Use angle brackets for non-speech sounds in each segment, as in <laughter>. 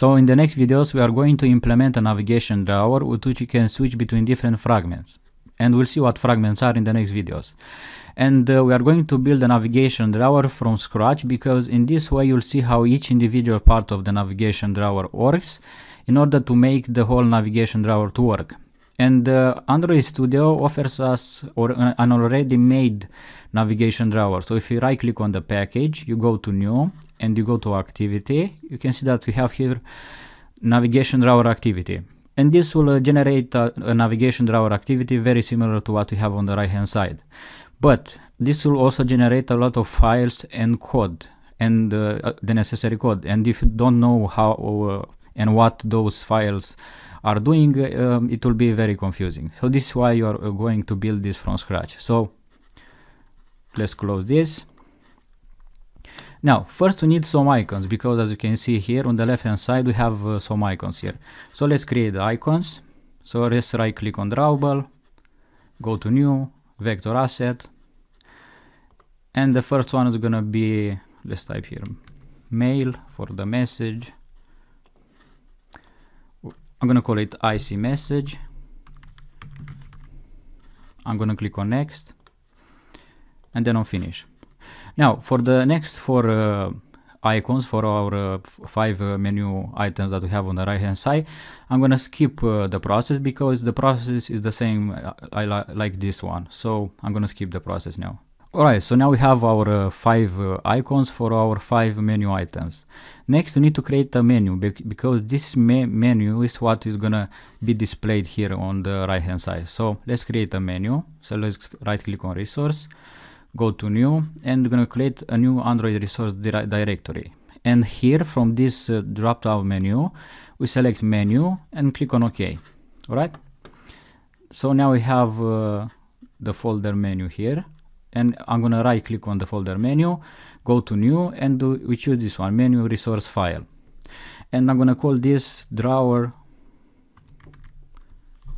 So in the next videos we are going to implement a navigation drawer with which you can switch between different fragments and we'll see what fragments are in the next videos. And uh, we are going to build a navigation drawer from scratch because in this way you'll see how each individual part of the navigation drawer works in order to make the whole navigation drawer to work. And uh, Android Studio offers us or, uh, an already made navigation drawer. So if you right click on the package, you go to new and you go to activity, you can see that we have here navigation drawer activity. And this will uh, generate a, a navigation drawer activity very similar to what we have on the right hand side. But this will also generate a lot of files and code and uh, uh the necessary code. And if you don't know how uh, and what those files are doing, um, it will be very confusing. So this is why you are uh, going to build this from scratch. So let's close this. Now, first we need some icons because as you can see here on the left hand side, we have uh, some icons here. So let's create the icons. So let's right click on drawable, go to new, vector asset. And the first one is gonna be, let's type here, mail for the message. I'm gonna call it IC message. I'm gonna click on next and then on finish. Now for the next four uh, icons for our uh, five uh, menu items that we have on the right hand side, I'm gonna skip the process because the process is the same I li like this one. So I'm gonna skip the process now. Alright, so now we have our uh, five uh, icons for our five menu items. Next, we need to create a menu be because this me menu is what is gonna be displayed here on the right hand side. So let's create a menu. So let's right click on resource go to new and we're going to create a new Android resource di directory. And here from this uh, drop down menu, we select menu and click on OK. All right. So now we have uh, the folder menu here and I'm going to right click on the folder menu, go to new and do, we choose this one menu resource file. And I'm going to call this drawer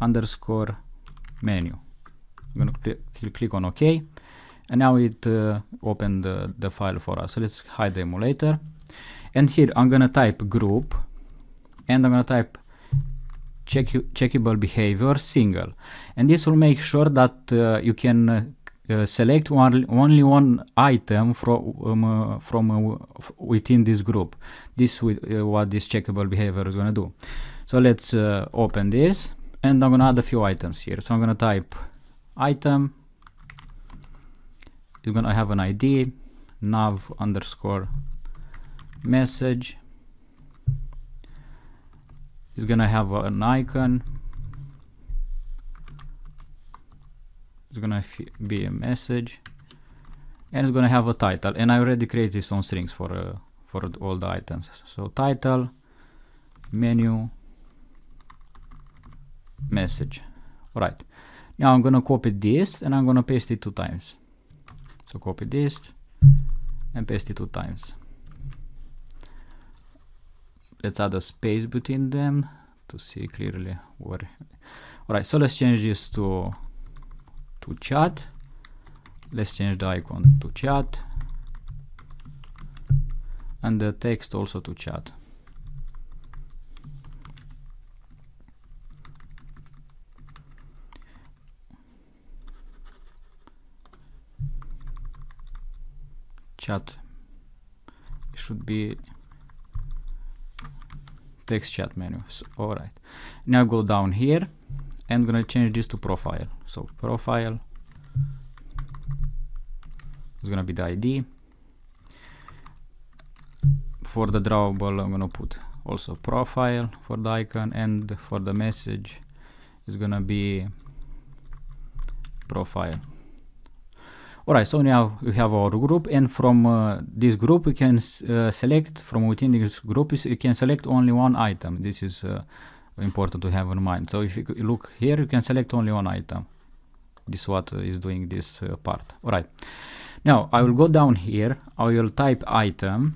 underscore menu. I'm going to cl click on OK and now it uh, opened the, the file for us. So let's hide the emulator. And here I'm gonna type group and I'm gonna type check checkable behavior single. And this will make sure that uh, you can uh, select one, only one item um, uh, from um, uh, from within this group. This is uh, what this checkable behavior is gonna do. So let's open this and I'm gonna add a few items here. So I'm gonna type item is gonna have an ID nav underscore message is gonna have an icon it's gonna be a message and it's gonna have a title and I already created some strings for uh, for all the items so title menu message all right now I'm gonna copy this and I'm gonna paste it two times so copy this and paste it two times. Let's add a space between them to see clearly where. All right, so let's change this to to chat. Let's change the icon to chat and the text also to chat. chat it should be text chat menu so, all right now go down here and gonna change this to profile so profile is gonna be the id for the drawable i'm gonna put also profile for the icon and for the message is gonna be profile all right, so now we have our group and from uh, this group we can uh, select, from within this group you can select only one item. This is uh, important to have in mind. So if you look here, you can select only one item. This what uh, is doing this uh, part. All right. Now I will go down here, I will type item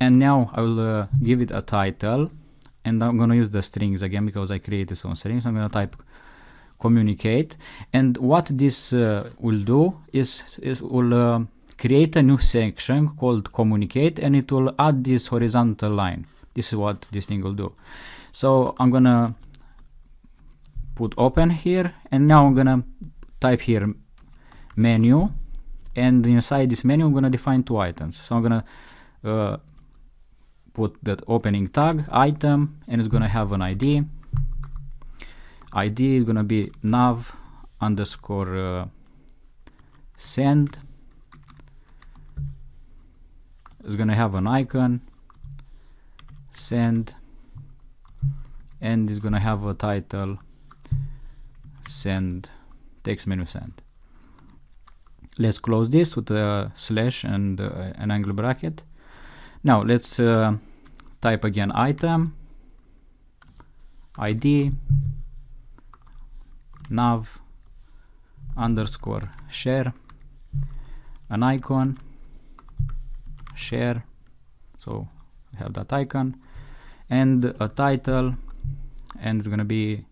and now I will uh, give it a title and I'm going to use the strings again because I created some strings. I'm going to type communicate. And what this uh, will do is, it will uh, create a new section called communicate and it will add this horizontal line. This is what this thing will do. So I'm gonna put open here and now I'm gonna type here menu and inside this menu I'm gonna define two items. So I'm gonna uh, put that opening tag item and it's gonna have an ID ID is gonna be nav underscore uh, send. It's gonna have an icon send and it's gonna have a title send text menu send. Let's close this with a slash and uh, an angle bracket. Now let's uh, type again item, ID, nav underscore share an icon share so we have that icon and a title and it's gonna be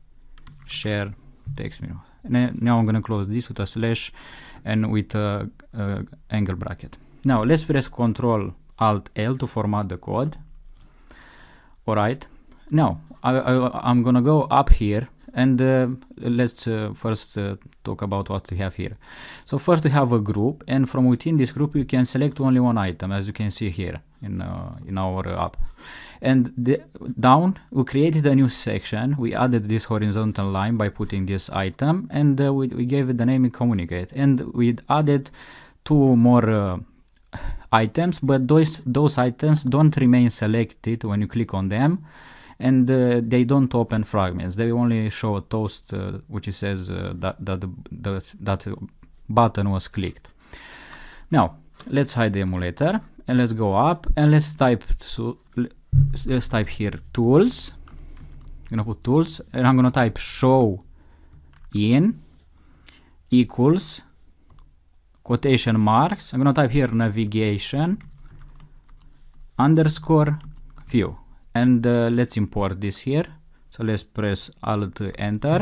share text menu now I'm gonna close this with a slash and with a, a angle bracket now let's press Control Alt L to format the code all right now I, I, I'm gonna go up here and uh, let's uh, first uh, talk about what we have here. So first we have a group and from within this group you can select only one item as you can see here in, uh, in our app. And the, down we created a new section. We added this horizontal line by putting this item and uh, we, we, gave it the name communicate and we added two more uh, items but those, those items don't remain selected when you click on them and uh, they don't open fragments. They only show a toast, uh, which says uh, that that the, that button was clicked. Now let's hide the emulator and let's go up and let's type so let's type here tools. I'm gonna put tools and I'm gonna type show in equals quotation marks. I'm gonna type here navigation underscore view and uh, let's import this here so let's press alt enter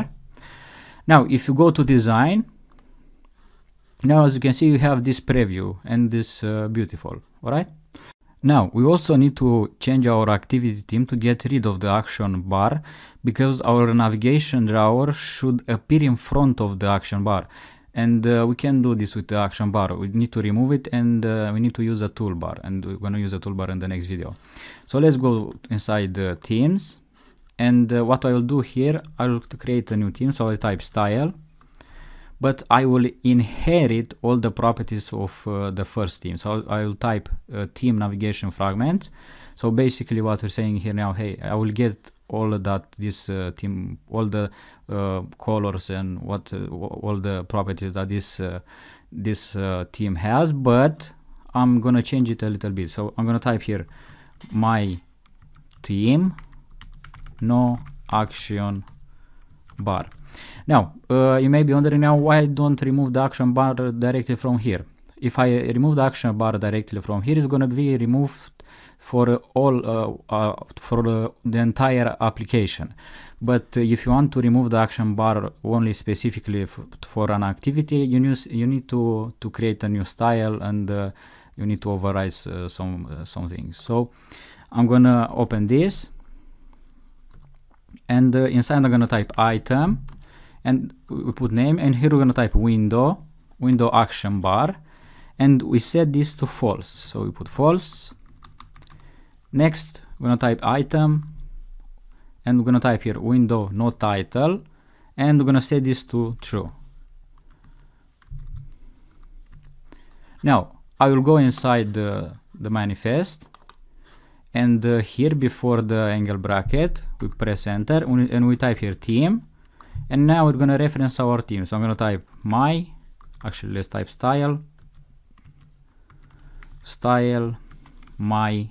now if you go to design now as you can see you have this preview and this uh, beautiful all right now we also need to change our activity theme to get rid of the action bar because our navigation drawer should appear in front of the action bar and uh, we can do this with the action bar. We need to remove it and uh, we need to use a toolbar. And we're going to use a toolbar in the next video. So let's go inside the Teams. And uh, what I will do here, I will create a new team. So I'll type style. But I will inherit all the properties of uh, the first team. So I'll, I'll type uh, team navigation fragment. So basically what we're saying here now, hey, I will get all that this uh, team, all the uh, colors and what uh, all the properties that this uh, this team has, but I'm gonna change it a little bit. So I'm gonna type here my team no action bar. Now, uh, you may be wondering now why I don't remove the action bar directly from here. If I remove the action bar directly from here, it's going to be removed for all uh, uh, for the entire application. But uh, if you want to remove the action bar only specifically for an activity, you, use, you need to, to create a new style and uh, you need to override uh, some, uh, some things. So I'm gonna open this and uh, inside I'm gonna type item and we put name and here we're gonna type window, window action bar and we set this to false. So we put false. Next, we're gonna type item and we're going to type here window no title and we're going to set this to true. Now I will go inside the, the manifest and uh, here before the angle bracket we press enter and we type here team and now we're going to reference our team. So I'm going to type my, actually let's type style, style, my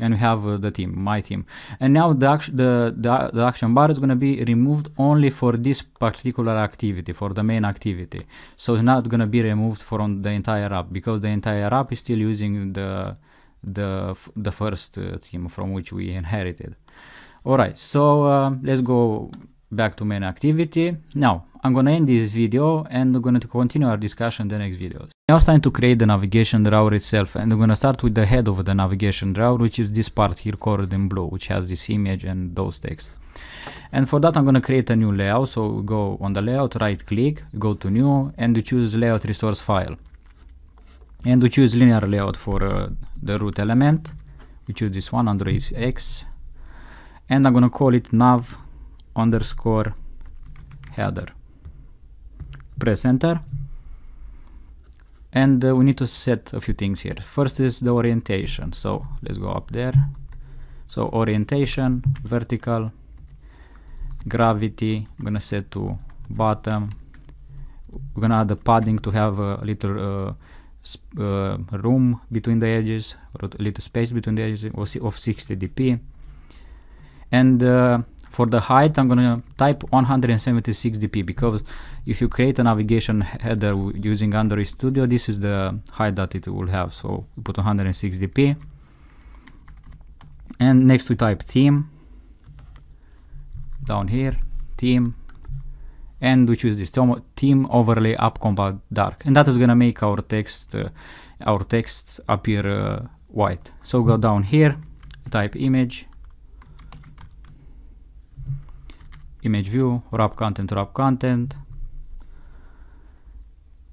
and we have uh, the team, my team. And now the, action, the, the, the action bar is going to be removed only for this particular activity, for the main activity. So it's not going to be removed from the entire app because the entire app is still using the the the first uh, team from which we inherited. All right, so uh, let's go back to main activity. Now, I'm gonna end this video and we're gonna continue our discussion in the next videos. Now it's time to create the navigation drawer itself and we're gonna start with the head of the navigation drawer which is this part here colored in blue which has this image and those text. And for that I'm gonna create a new layout so go on the layout, right click, go to new and choose layout resource file. And we choose linear layout for uh, the root element. We choose this one, Android X. And I'm gonna call it nav underscore header. Press enter. And uh, we need to set a few things here. First is the orientation. So let's go up there. So orientation, vertical, gravity, I'm gonna set to bottom. We're gonna add the padding to have a little uh, uh, room between the edges, or a little space between the edges of 60 dp. And uh, for the height, I'm gonna type 176 dp because if you create a navigation header using Android Studio, this is the height that it will have. So we put 106 dp. And next we type theme, down here, theme, and we choose this theme overlay up combat dark. And that is gonna make our text, uh, our text appear uh, white. So go down here, type image, image view, wrap content, wrap content.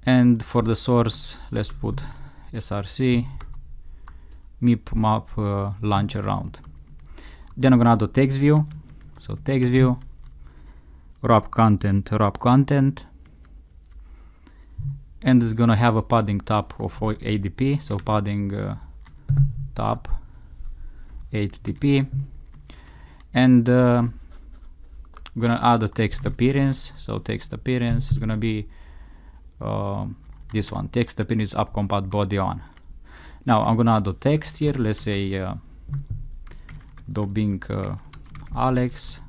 And for the source, let's put src mip map uh, launch around. Then I'm gonna do text view. So text view, wrap content, wrap content. And it's gonna have a padding top of ADP. So padding uh, top dp And uh, I'm gonna add a text appearance. So text appearance is gonna be uh, this one, text appearance up, compat body on. Now I'm gonna add a text here. Let's say uh, uh, Alex,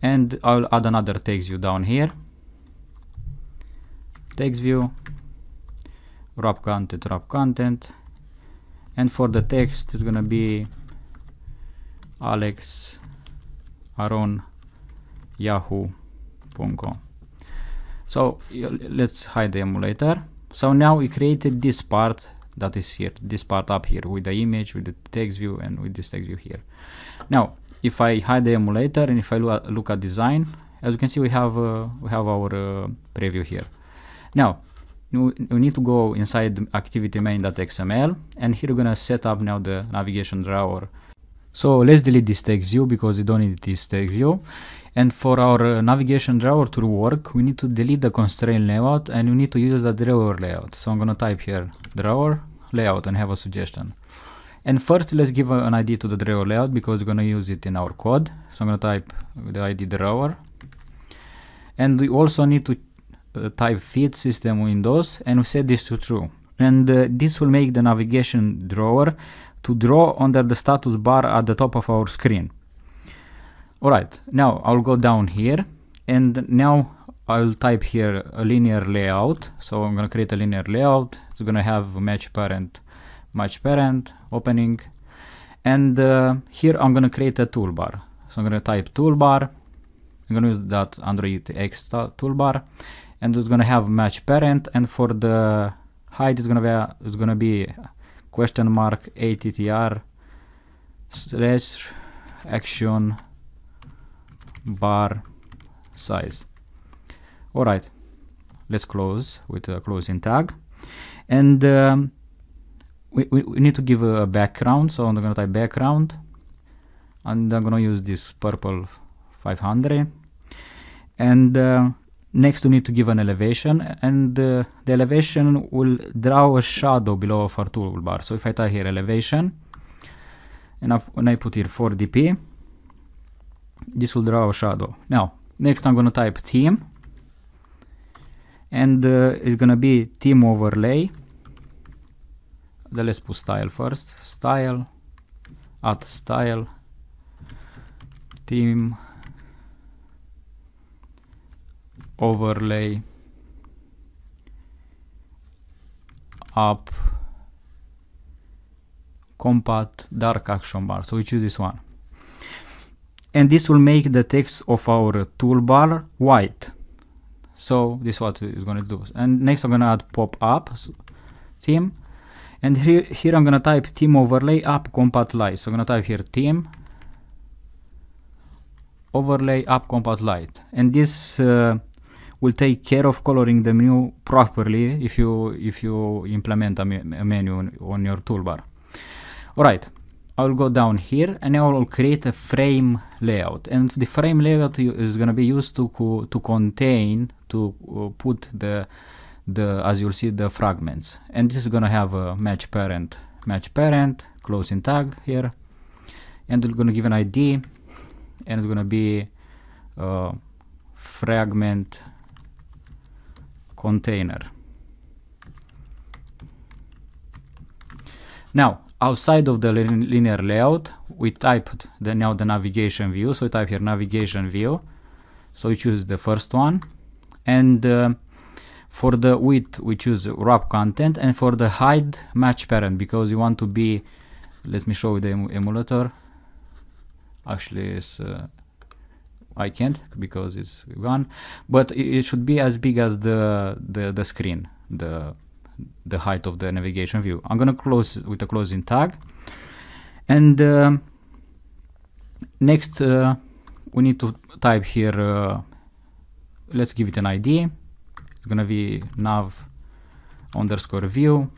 and I'll add another text view down here. Text view, wrap content, wrap content, and for the text it's gonna be Alex Aron yahoo.com. So let's hide the emulator. So now we created this part that is here, this part up here with the image, with the text view and with this text view here. Now, if I hide the emulator and if I lo look at design, as you can see, we have, uh, we have our uh, preview here. Now, we need to go inside activity main.xml and here we're gonna set up now the navigation drawer so let's delete this text view because we don't need this text view. And for our uh, navigation drawer to work, we need to delete the constraint layout and we need to use the drawer layout. So I'm gonna type here drawer layout and have a suggestion. And first, let's give an ID to the drawer layout because we're gonna use it in our code. So I'm gonna type the ID drawer. And we also need to uh, type feed system windows and we set this to true. And uh, this will make the navigation drawer to draw under the status bar at the top of our screen. Alright, now I'll go down here and now I'll type here a linear layout. So I'm going to create a linear layout. It's going to have match parent, match parent, opening. And uh, here I'm going to create a toolbar. So I'm going to type toolbar. I'm going to use that Android X toolbar. And it's going to have match parent. And for the height, it's going to be, it's going to be question mark attr slash action bar size. All right, let's close with a closing tag. And um, we, we, need to give a background, so I'm gonna type background and I'm gonna use this purple 500 and uh, Next, we need to give an elevation, and uh, the elevation will draw a shadow below of our toolbar. So if I type here elevation, and I, when I put here 4dp, this will draw a shadow. Now, next I'm going to type team, and uh, it's going to be team overlay. Then let's put style first, style, add style, team. overlay up compact dark action bar so we choose this one and this will make the text of our toolbar white so this is what it's going to do and next i'm going to add pop-up theme and here here i'm going to type theme overlay up compact light so i'm going to type here theme overlay up compact light and this uh, will take care of coloring the menu properly if you if you implement a, a menu on, your toolbar. Alright, I'll go down here and I will create a frame layout and the frame layout is going to be used to, co to contain, to uh, put the, the, as you'll see, the fragments. And this is going to have a match parent, match parent, closing tag here. And we're going to give an ID and it's going to be uh, fragment container. Now, outside of the linear layout, we typed the, now the navigation view. So we type here navigation view. So we choose the first one. And uh, for the width, we choose wrap content. And for the hide, match parent, because you want to be, let me show you the emulator. Actually, it's... Uh, I can't because it's gone. But it, should be as big as the the, the screen, the the height of the navigation view. I'm gonna close with a closing tag, and uh, next uh, we need to type here. Uh, let's give it an ID. It's gonna be nav underscore view.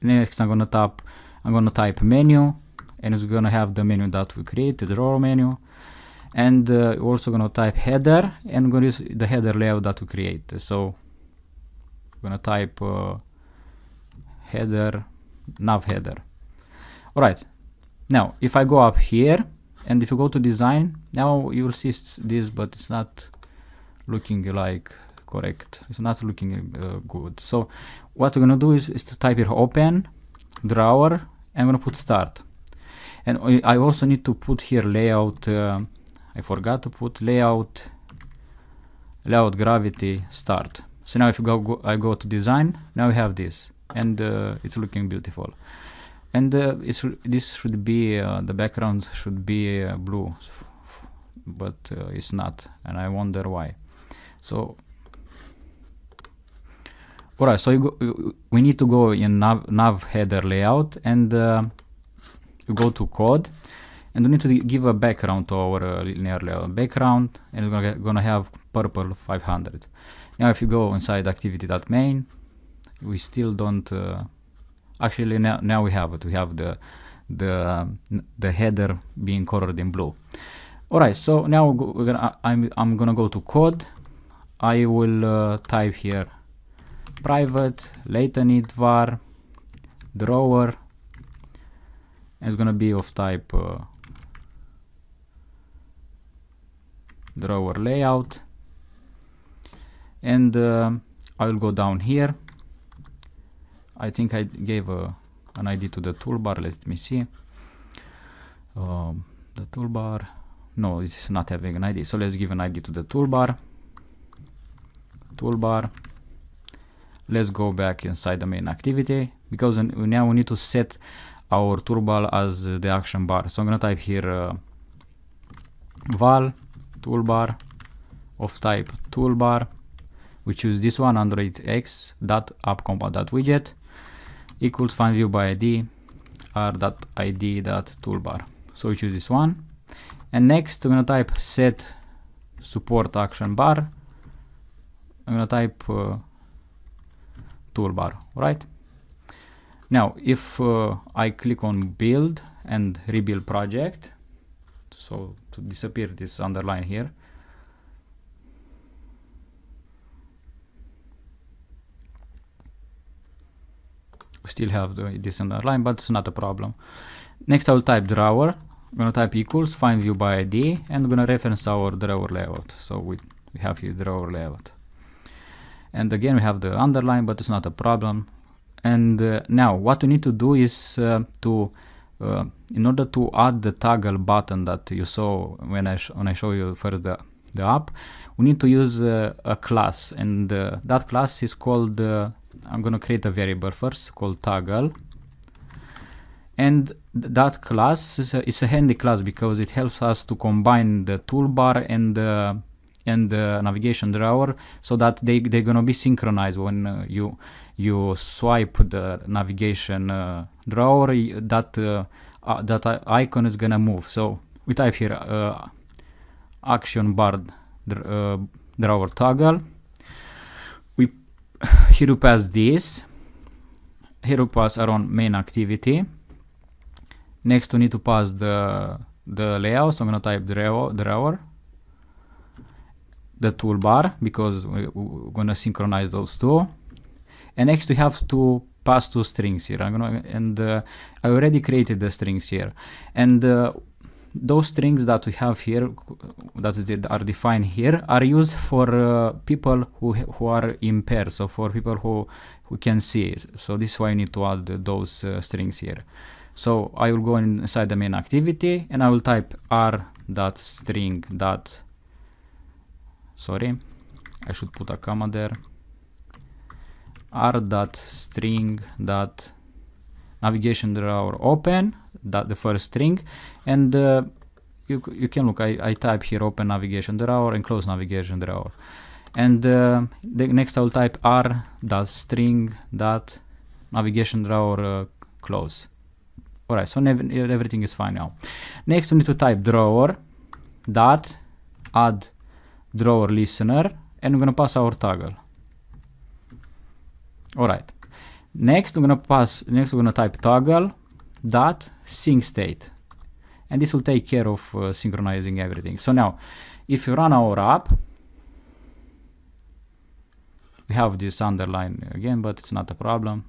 Next, I'm gonna tap. I'm gonna type menu, and it's gonna have the menu that we created, the raw menu and uh, also gonna type header and gonna use the header layout that we create so gonna type uh, header nav header all right now if I go up here and if you go to design now you will see this but it's not looking like correct it's not looking uh, good so what we're gonna do is, is to type here open drawer I'm gonna put start and I also need to put here layout uh, I forgot to put layout, layout gravity start. So now if go, go, I go to design, now we have this and uh, it's looking beautiful. And uh, it's this should be, uh, the background should be uh, blue, but uh, it's not and I wonder why. So, alright, so go, we need to go in nav, nav header layout and uh, go to code and we need to give a background to our uh, linear background and we're gonna, gonna have purple 500 now if you go inside activity.main we still don't uh, actually now, now we have it we have the the um, the header being colored in blue all right so now we're gonna i'm i'm gonna go to code i will uh, type here private latent var drawer it's gonna be of type uh, drawer layout and uh, I will go down here I think I gave a, uh, an ID to the toolbar let me see um, the toolbar no it's not having an ID so let's give an ID to the toolbar toolbar let's go back inside the main activity because now we need to set our toolbar as the action bar so I'm gonna type here uh, val toolbar of type toolbar we choose this one android x dot app dot widget equals find view by id r dot id dot toolbar so we choose this one and next we're going to type set support action bar i'm going to type uh, toolbar right now if uh, i click on build and rebuild project so to disappear this underline here we still have the, this underline but it's not a problem next I'll type drawer I'm gonna type equals find view by ID and I'm gonna reference our drawer layout so we, we have here drawer layout and again we have the underline but it's not a problem and uh, now what we need to do is uh, to uh, in order to add the toggle button that you saw when I, when I show you first the, the app, we need to use uh, a class and uh, that class is called, uh, I'm going to create a variable first called toggle. And th that class is a, is a, handy class because it helps us to combine the toolbar and the and the navigation drawer so that they, they're going to be synchronized when uh, you you swipe the navigation uh, drawer, that uh, uh that icon is gonna move. So we type here uh, action bar dr uh, drawer toggle. We <sighs> here we pass this. Here we pass around main activity. Next we need to pass the the layout. So I'm gonna type drawer the toolbar because we're gonna synchronize those two. And next we have to pass two strings here. I'm gonna and uh, I already created the strings here, and uh, those strings that we have here, that is that are defined here, are used for uh, people who who are impaired. So for people who who can see. So this is why I need to add those uh, strings here. So I will go inside the main activity and I will type r dot string dot. Sorry, I should put a comma there r dot string dot navigation drawer open that the first string and uh, you, you can look I, I type here open navigation drawer and close navigation drawer and uh, the next I'll type r dot string dot navigation drawer uh, close alright so everything is fine now next we need to type drawer dot add drawer listener and we're gonna pass our toggle all right. Next, I'm gonna pass. Next, we're gonna type toggle dot sync state, and this will take care of uh, synchronizing everything. So now, if you run our app, we have this underline again, but it's not a problem.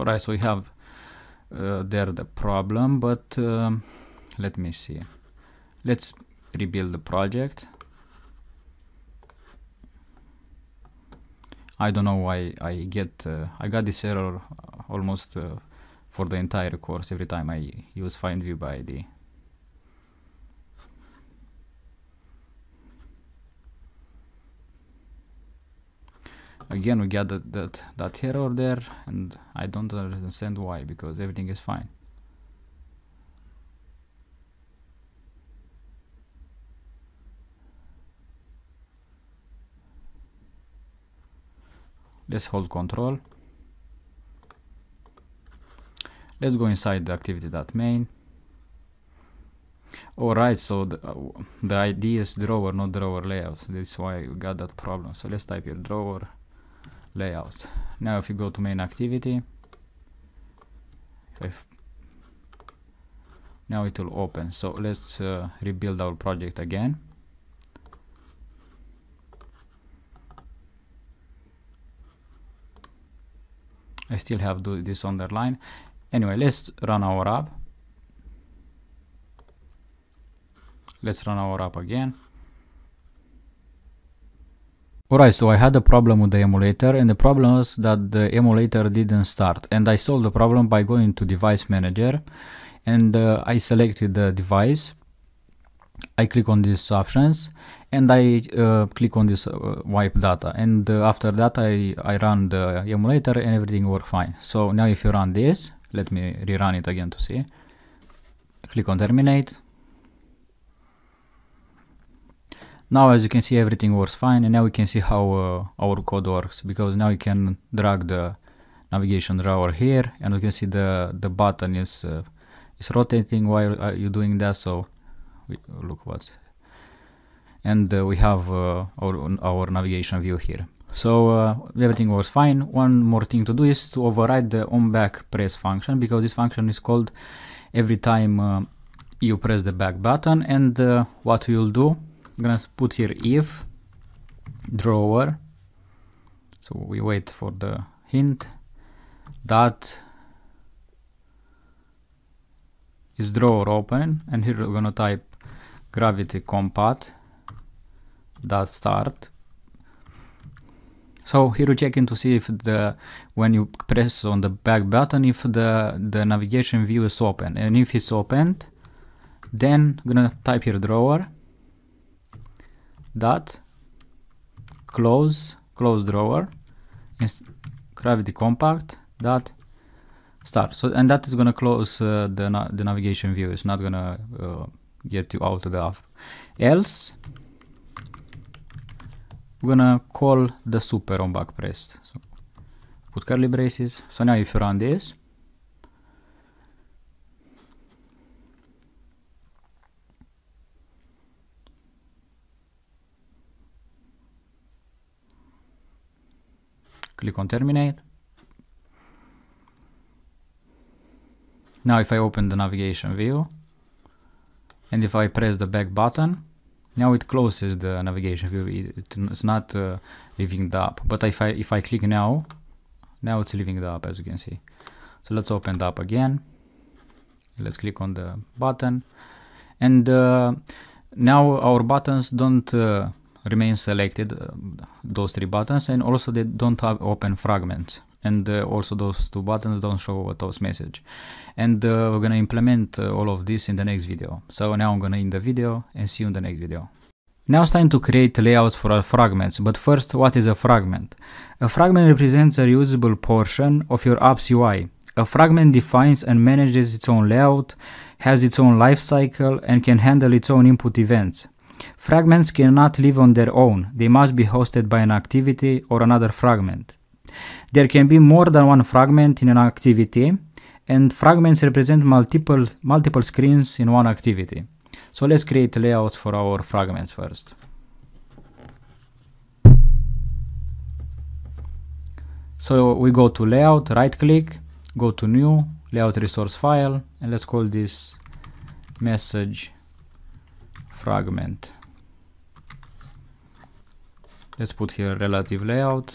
Alright, so we have uh, there the problem, but uh, let me see. Let's rebuild the project. I don't know why I get, uh, I got this error uh, almost uh, for the entire course every time I use find view by the again we get that, that, that error there and I don't understand why because everything is fine let's hold control let's go inside the activity.main alright oh, so the, uh, the id is drawer not drawer layouts that's why we got that problem so let's type here drawer layout. Now if you go to main activity, if now it will open. So let's uh, rebuild our project again. I still have do this underline. Anyway, let's run our app. Let's run our app again. Alright, so I had a problem with the emulator and the problem was that the emulator didn't start and I solved the problem by going to device manager and uh, I selected the device. I click on these options and I uh, click on this uh, wipe data and uh, after that I, I run the emulator and everything worked fine. So now if you run this, let me rerun it again to see. Click on terminate, Now as you can see everything works fine and now we can see how uh, our code works because now you can drag the navigation drawer here and we can see the, the button is, uh, is rotating while uh, you're doing that so we look what and uh, we have uh, our, our navigation view here. So uh, everything works fine. One more thing to do is to override the on back press function because this function is called every time uh, you press the back button and uh, what you'll do gonna put here if drawer so we wait for the hint that is drawer open and here we're gonna type gravity compat dot start so here we check in to see if the when you press on the back button if the the navigation view is open and if it's opened then gonna type here drawer dot close close drawer is gravity compact dot start so and that is going to close uh, the, na the navigation view it's not going to uh, get you out of the app else we're going to call the super on back pressed so put curly braces so now if you run this Click on terminate. Now if I open the navigation view and if I press the back button, now it closes the navigation view. It's not uh, leaving the app. But if I, if I click now, now it's leaving the app as you can see. So let's open the app again. Let's click on the button. And uh, now our buttons don't uh, remain selected, uh, those three buttons, and also they don't have open fragments and uh, also those two buttons don't show a toast message and uh, we're gonna implement uh, all of this in the next video so now i'm gonna end the video and see you in the next video now it's time to create layouts for our fragments but first what is a fragment a fragment represents a reusable portion of your app's ui a fragment defines and manages its own layout has its own life cycle and can handle its own input events Fragments cannot live on their own, they must be hosted by an activity or another fragment. There can be more than one fragment in an activity, and fragments represent multiple, multiple screens in one activity. So let's create layouts for our fragments first. So we go to layout, right click, go to new, layout resource file, and let's call this message fragment. Let's put here relative layout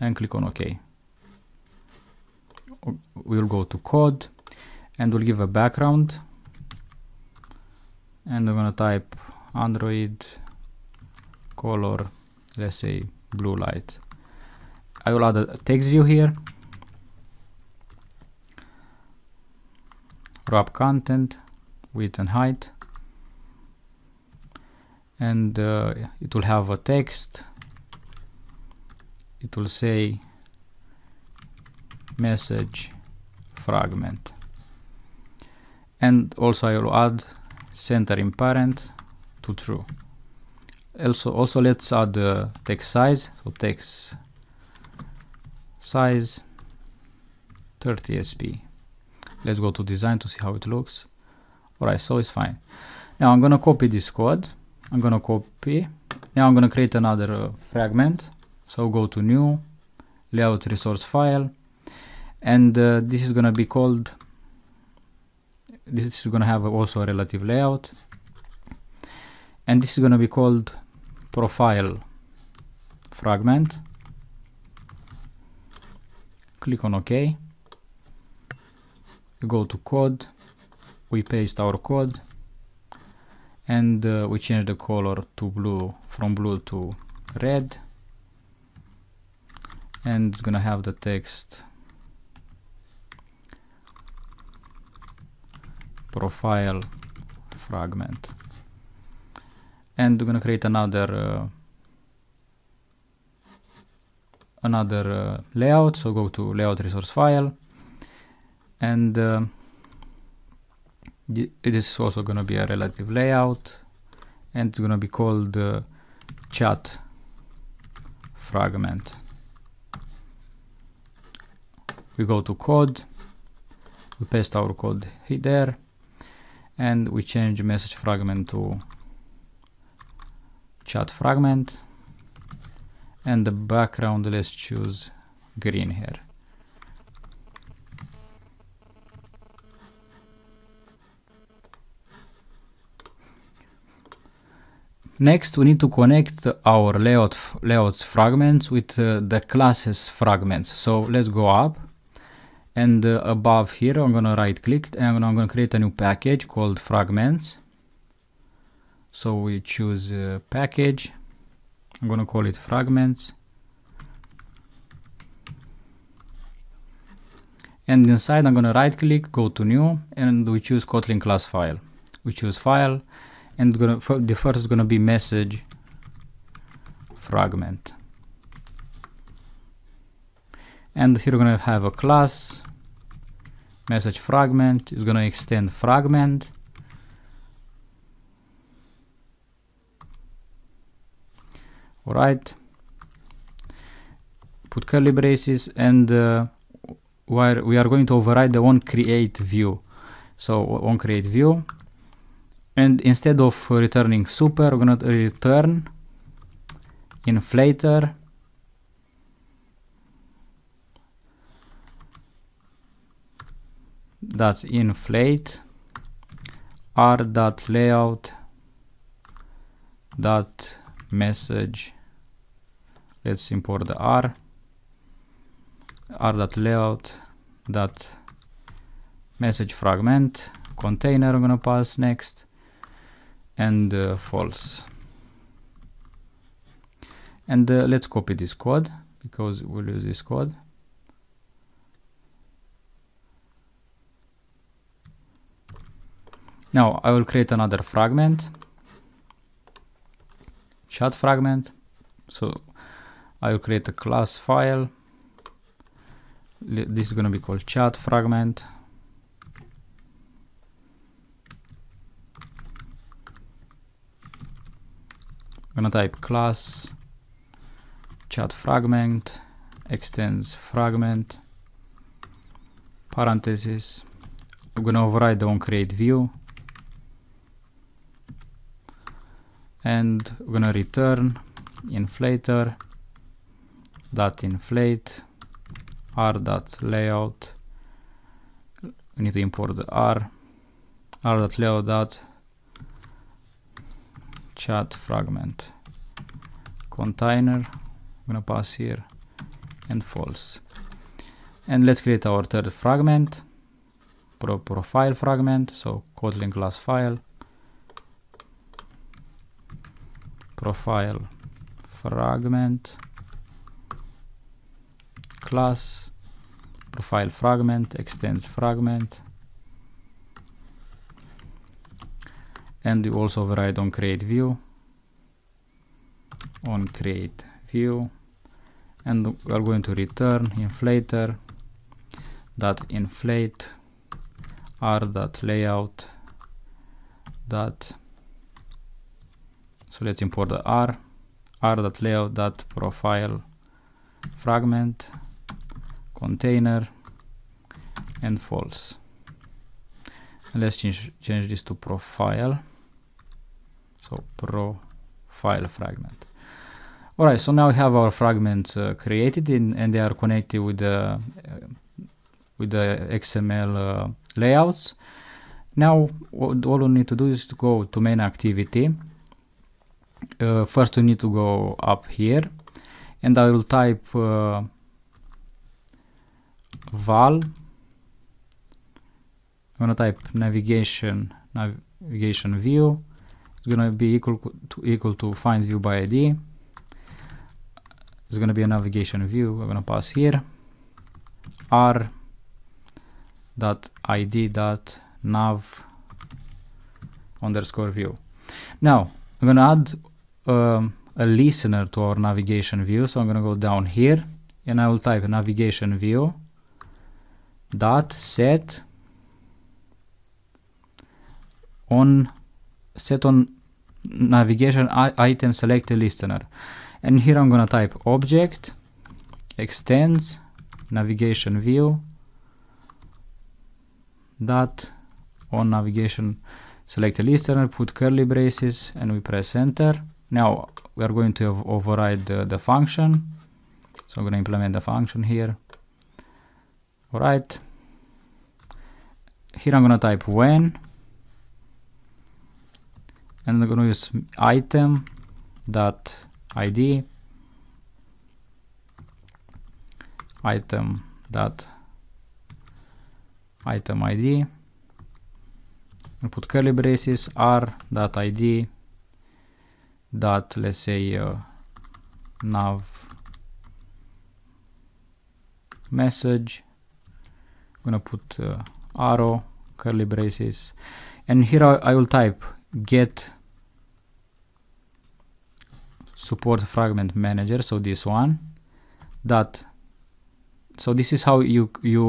and click on OK. We'll go to code and we'll give a background and I'm gonna type Android color, let's say blue light. I will add a text view here. Wrap content, width and height and uh, it will have a text it will say message fragment and also I will add center in parent to true also also let's add the uh, text size so text size 30 sp let's go to design to see how it looks all right so it's fine now I'm gonna copy this code I'm gonna copy. Now I'm gonna create another uh, fragment. So go to new, layout resource file, and uh, this is gonna be called, this is gonna have also a relative layout. And this is gonna be called profile fragment. Click on OK. go to code, we paste our code, and uh, we change the color to blue from blue to red and it's gonna have the text profile fragment and we're gonna create another uh, another uh, layout so go to layout resource file and uh, this is also going to be a relative layout and it's going to be called uh, chat fragment we go to code we paste our code there and we change message fragment to chat fragment and the background let's choose green here Next, we need to connect our layout layouts fragments with uh, the classes fragments. So let's go up and uh, above here, I'm going to right click and I'm going to create a new package called fragments. So we choose uh, package. I'm going to call it fragments. And inside, I'm going to right click, go to new and we choose Kotlin class file. We choose file and gonna the first is gonna be message fragment and here we're gonna have a class message fragment is gonna extend fragment all right put curly braces and uh, we are going to override the onCreateView, create view so onCreateView. create view and instead of returning super we're gonna return inflator dot inflate r dot layout dot message let's import the r r dot layout dot message fragment container i'm gonna pass next and uh, false and uh, let's copy this code because we'll use this code now I will create another fragment chat fragment so I will create a class file this is going to be called chat fragment I'm gonna type class chat fragment extends fragment parentheses I'm gonna override the on create view and we're gonna return inflator dot inflate r dot layout we need to import the r r dot layout dot chat fragment container I'm gonna pass here and false and let's create our third fragment pro profile fragment so kotlin class file profile fragment class profile fragment extends fragment and you also write on create view on create view and we are going to return inflator dot inflate r dot layout dot so let's import the r r dot layout dot profile fragment container and false and let's change, change this to profile so profile fragment all right so now we have our fragments uh, created in, and they are connected with the uh, with the xml uh, layouts now all we need to do is to go to main activity uh, first we need to go up here and I will type uh, val I'm gonna type navigation navigation view gonna be equal to equal to find view by ID. It's gonna be a navigation view. We're gonna pass here r dot id dot nav underscore view. Now I'm gonna add um, a listener to our navigation view. So I'm gonna go down here and I will type navigation view dot set on set on navigation item select a listener and here I'm gonna type object extends navigation view dot on navigation select a listener put curly braces and we press enter now we are going to override the, the function so I'm gonna implement the function here all right here I'm gonna type when and I'm going to use item dot id item dot item id and put curly braces r dot id dot let's say uh, nav message I'm gonna put uh, arrow curly braces and here I, I will type get support fragment manager so this one that so this is how you you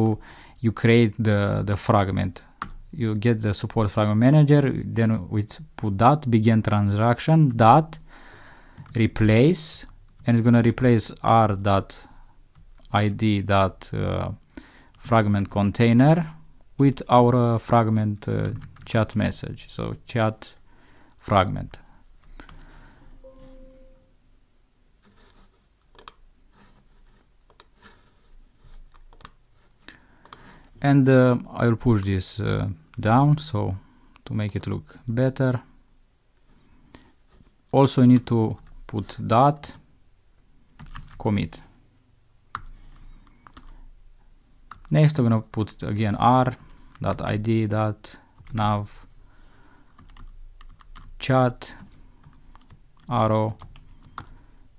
you create the the fragment you get the support fragment manager then we put that begin transaction dot replace and it's gonna replace r dot id dot uh, fragment container with our uh, fragment uh, chat message so chat fragment and uh, I will push this uh, down so to make it look better also I need to put dot commit next I'm gonna put again r dot id dot nav chat arrow I'm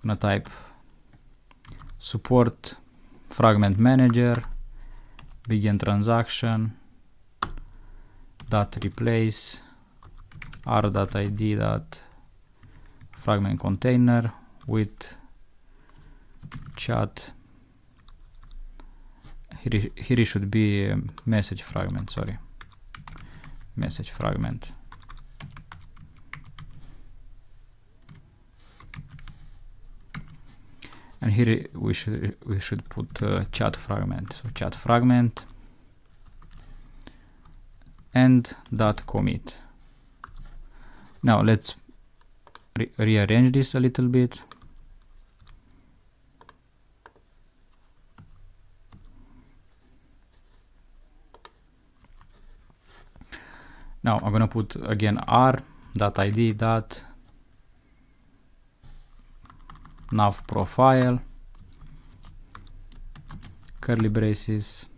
gonna type support fragment manager begin transaction dot replace r dot id dot fragment container with chat here, here should be um, message fragment sorry message fragment and here we should we should put uh, chat fragment so chat fragment and dot commit now let's re rearrange this a little bit now I'm gonna put again r dot id dot nav profile curly braces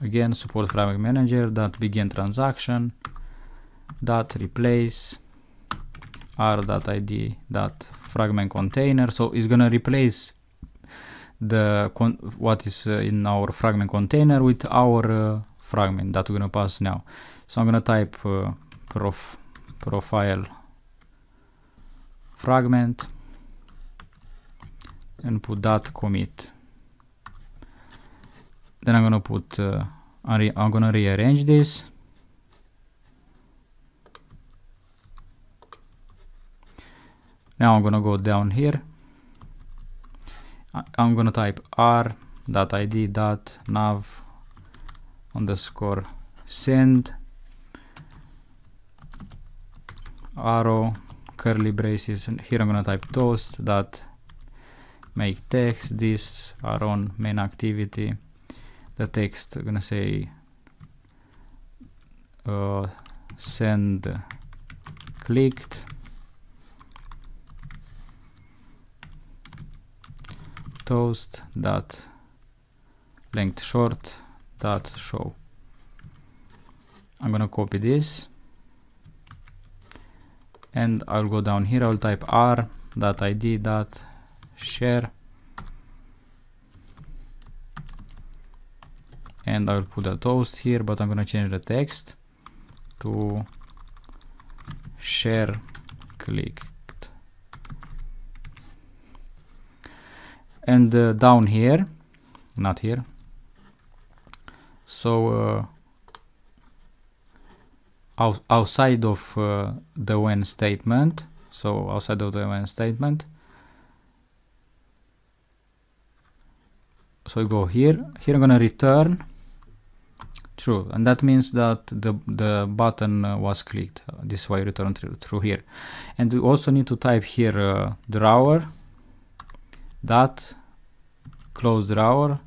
again support framework manager dot begin transaction dot replace r dot id dot fragment container so it's gonna replace the what is uh, in our fragment container with our uh, fragment that we're gonna pass now so i'm gonna type uh, prof profile fragment and put dot commit. Then I'm gonna put uh, I'm gonna rearrange this. Now I'm gonna go down here. I'm gonna type r dot id dot nav underscore send arrow curly braces and here I'm gonna type toast that make text This our own main activity the text I'm gonna say uh, send clicked toast dot length short dot show I'm gonna copy this and I'll go down here I'll type r dot id dot share and I'll put a toast here but I'm gonna change the text to share clicked and uh, down here not here so uh, out, outside of uh, the when statement so outside of the when statement so we go here here I'm gonna return true and that means that the the button uh, was clicked this is why return through, through here and we also need to type here uh, drawer dot close drawer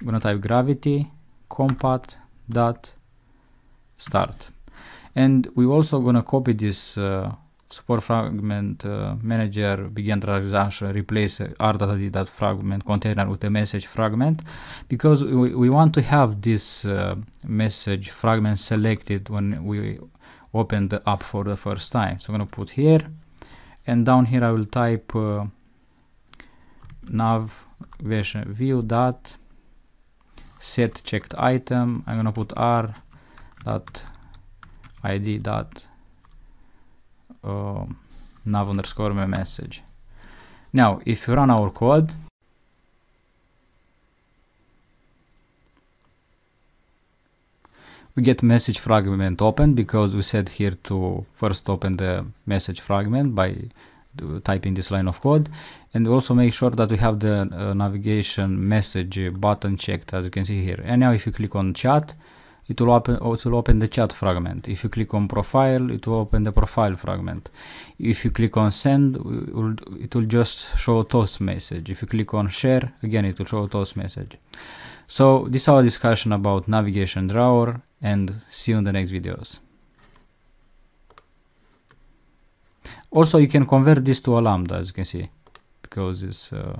I'm gonna type gravity compat dot start and we're also gonna copy this uh, support fragment uh, manager begin transaction replace uh, r.d.fragment fragment container with a message fragment because we, we want to have this message fragment selected when we open the app for the first time so i'm gonna put here and down here i will type nav version view dot set checked item i'm gonna put r dot id dot uh, nav underscore message. Now, if you run our code, we get message fragment open because we said here to first open the message fragment by uh, typing this line of code and also make sure that we have the uh, navigation message button checked as you can see here and now if you click on chat it will open it will open the chat fragment if you click on profile it will open the profile fragment if you click on send it will, just show a toast message if you click on share again it will show a toast message so this is our discussion about navigation drawer and see you in the next videos also you can convert this to a lambda as you can see because it's uh,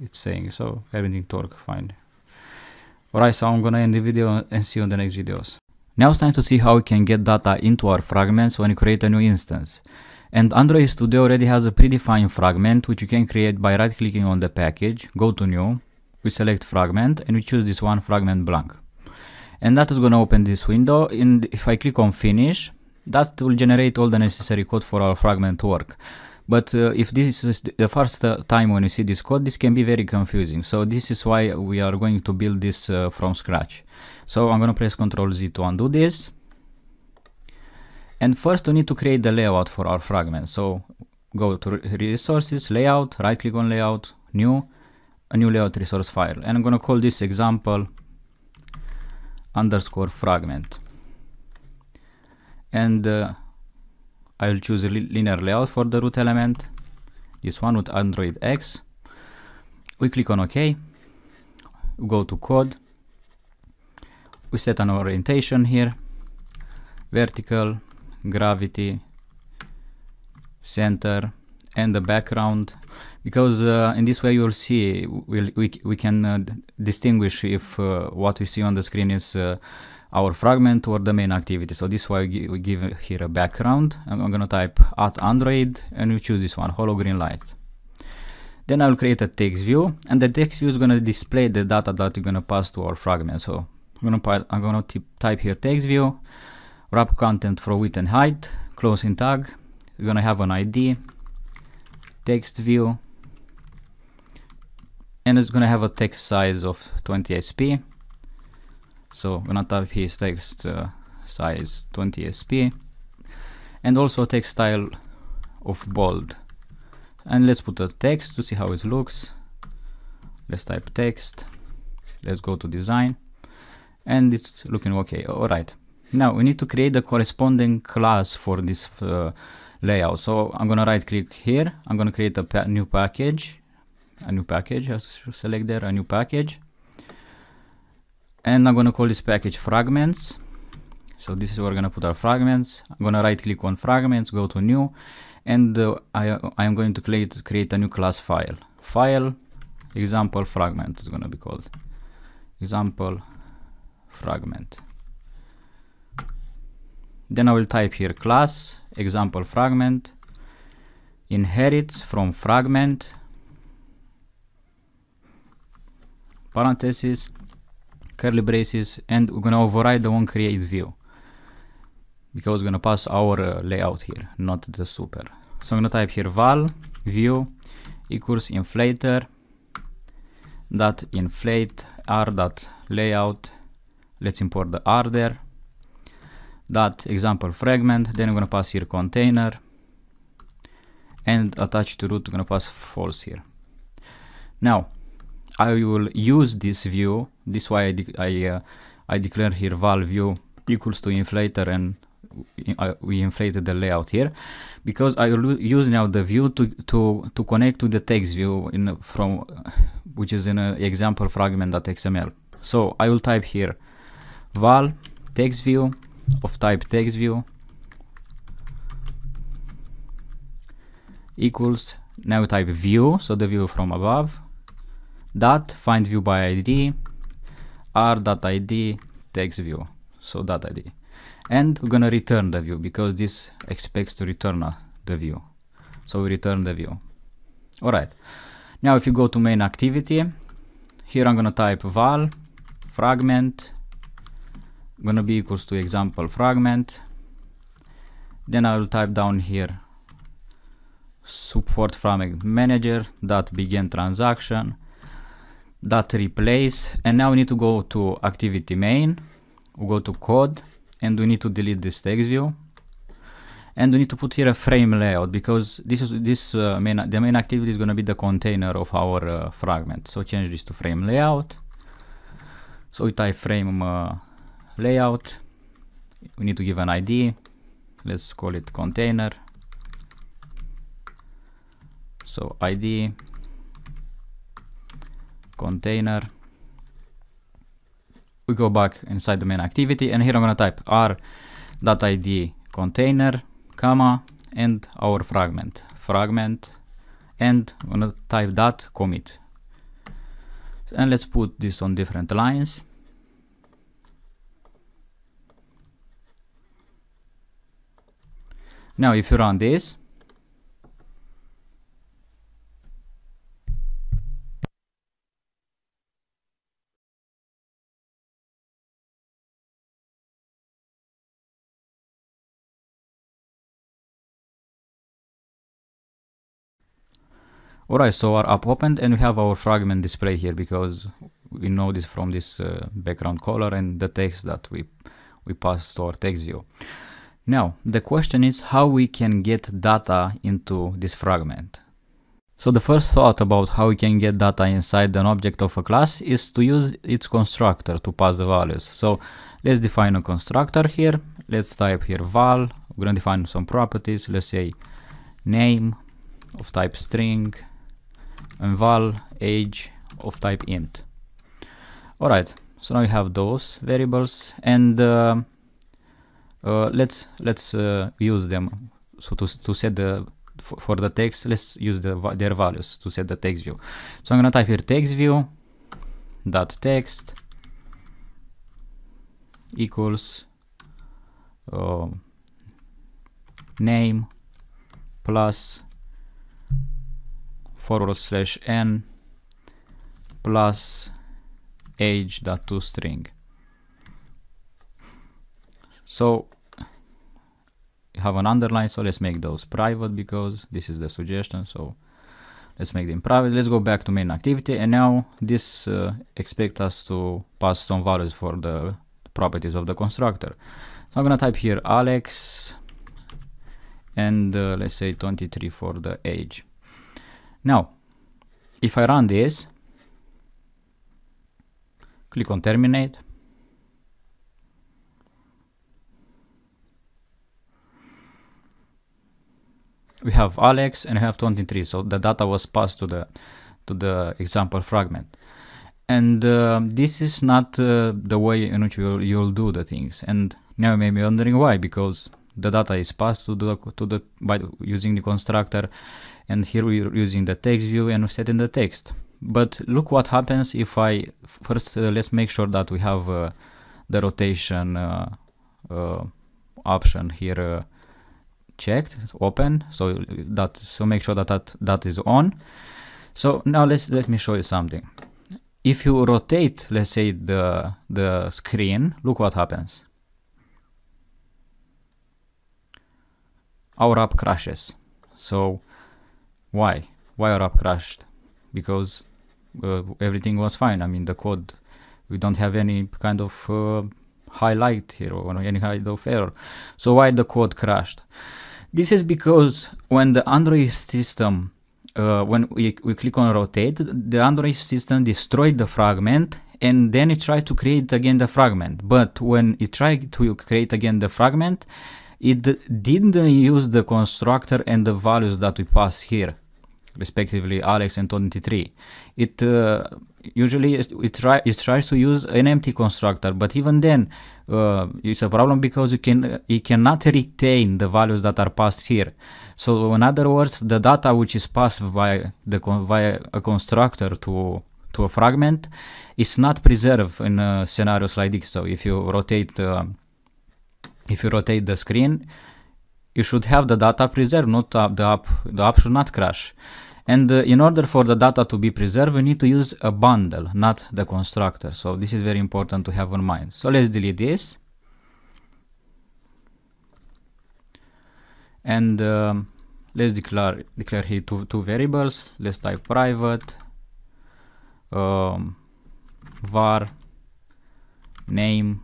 it's saying so everything torque fine Alright, so I'm gonna end the video and see you in the next videos. Now it's time to see how we can get data into our fragments when you create a new instance. And Android Studio already has a predefined fragment which you can create by right clicking on the package, go to new, we select fragment and we choose this one fragment blank. And that is gonna open this window and if I click on finish, that will generate all the necessary code for our fragment to work. But uh, if this is the first uh, time when you see this code, this can be very confusing. So this is why we are going to build this uh, from scratch. So I'm going to press Ctrl Z to undo this. And first we need to create the layout for our fragment. So go to resources, layout, right click on layout, new, a new layout resource file. And I'm going to call this example underscore fragment. And uh, I will choose linear layout for the root element, this one with Android X. We click on OK, go to code, we set an orientation here, vertical, gravity, center, and the background because uh, in this way you'll see we'll, we, we can uh, distinguish if uh, what we see on the screen is uh, our fragment or the main activity. So this is why we give here a background. I'm gonna type at Android and you choose this one, hollow green light. Then I'll create a text view and the text view is gonna display the data that you are gonna pass to our fragment. So I'm gonna, I'm gonna type here text view, wrap content for width and height, closing tag. We're gonna have an ID, text view, and it's gonna have a text size of 20 SP so type his text uh, size 20 sp and also text style of bold and let's put a text to see how it looks let's type text let's go to design and it's looking okay all right now we need to create the corresponding class for this uh, layout so i'm gonna right click here i'm gonna create a pa new package a new package I select there a new package and I'm gonna call this package fragments so this is where we're gonna put our fragments I'm gonna right click on fragments go to new and uh, I, I'm going to create, create a new class file file example fragment is gonna be called example fragment then I will type here class example fragment inherits from fragment parentheses curly braces, and we're gonna override the one create view because we're gonna pass our uh, layout here, not the super. So I'm gonna type here val view equals inflator dot inflate r dot layout. Let's import the r there. Dot example fragment. Then I'm gonna pass here container and attach to root. I'm gonna pass false here. Now I will use this view. This why I de I, uh, I declare here val view equals to inflator and uh, we inflated the layout here because I will use now the view to to to connect to the text view in from uh, which is in an example fragment.xml. So I will type here val text view of type text view equals now type view so the view from above dot find view by id r dot id takes view so dot id and we're gonna return the view because this expects to return uh, the view so we return the view all right now if you go to main activity here i'm gonna type val fragment gonna be equals to example fragment then i will type down here support from manager dot begin transaction that replace and now we need to go to activity main we we'll go to code and we need to delete this text view and we need to put here a frame layout because this is this uh, main the main activity is going to be the container of our uh, fragment so change this to frame layout so we type frame uh, layout we need to give an id let's call it container so id container. We go back inside the main activity and here I'm gonna type r id container, comma, and our fragment, fragment, and I'm gonna type dot commit. And let's put this on different lines. Now if you run this, Alright, so our app opened and we have our fragment display here because we know this from this uh, background color and the text that we, we pass to our text view. Now, the question is how we can get data into this fragment. So the first thought about how we can get data inside an object of a class is to use its constructor to pass the values. So let's define a constructor here. Let's type here val. We're going to define some properties. Let's say name of type string and val age of type int. Alright, so now you have those variables and uh, uh, let's let's uh, use them so to, to set the for, for the text let's use the, their values to set the text view so i'm gonna type here text view dot text equals uh, name plus forward slash n plus age dot to string. So you have an underline, so let's make those private because this is the suggestion. So let's make them private. Let's go back to main activity and now this uh, us to pass some values for the properties of the constructor. So I'm gonna type here Alex and uh, let's say 23 for the age. Now, if I run this, click on terminate. We have Alex and we have 23, so the data was passed to the to the example fragment. And uh, this is not uh, the way in which you'll, you'll do the things. And now you may be wondering why, because the data is passed to the to the by using the constructor and here we're using the text view and we setting the text but look what happens if I first uh, let's make sure that we have uh, the rotation uh, uh option here uh, checked open so that so make sure that, that that is on so now let's let me show you something if you rotate let's say the the screen look what happens our app crashes so why why our app crashed because uh, everything was fine i mean the code we don't have any kind of uh, highlight here or any kind of error so why the code crashed this is because when the android system uh, when we, we click on rotate the android system destroyed the fragment and then it tried to create again the fragment but when it tried to create again the fragment it didn't use the constructor and the values that we pass here respectively Alex and 23. It uh, usually it, try, it tries to use an empty constructor, but even then uh, it's a problem because you can it cannot retain the values that are passed here. So in other words, the data which is passed by the by a constructor to to a fragment is not preserved in a uh, scenarios like this. So if you rotate the if you rotate the screen, you should have the data preserved, not the app. The app should not crash. And uh, in order for the data to be preserved, we need to use a bundle, not the constructor. So this is very important to have in mind. So let's delete this. And um, let's declare, declare here two, two variables. Let's type private, um, var name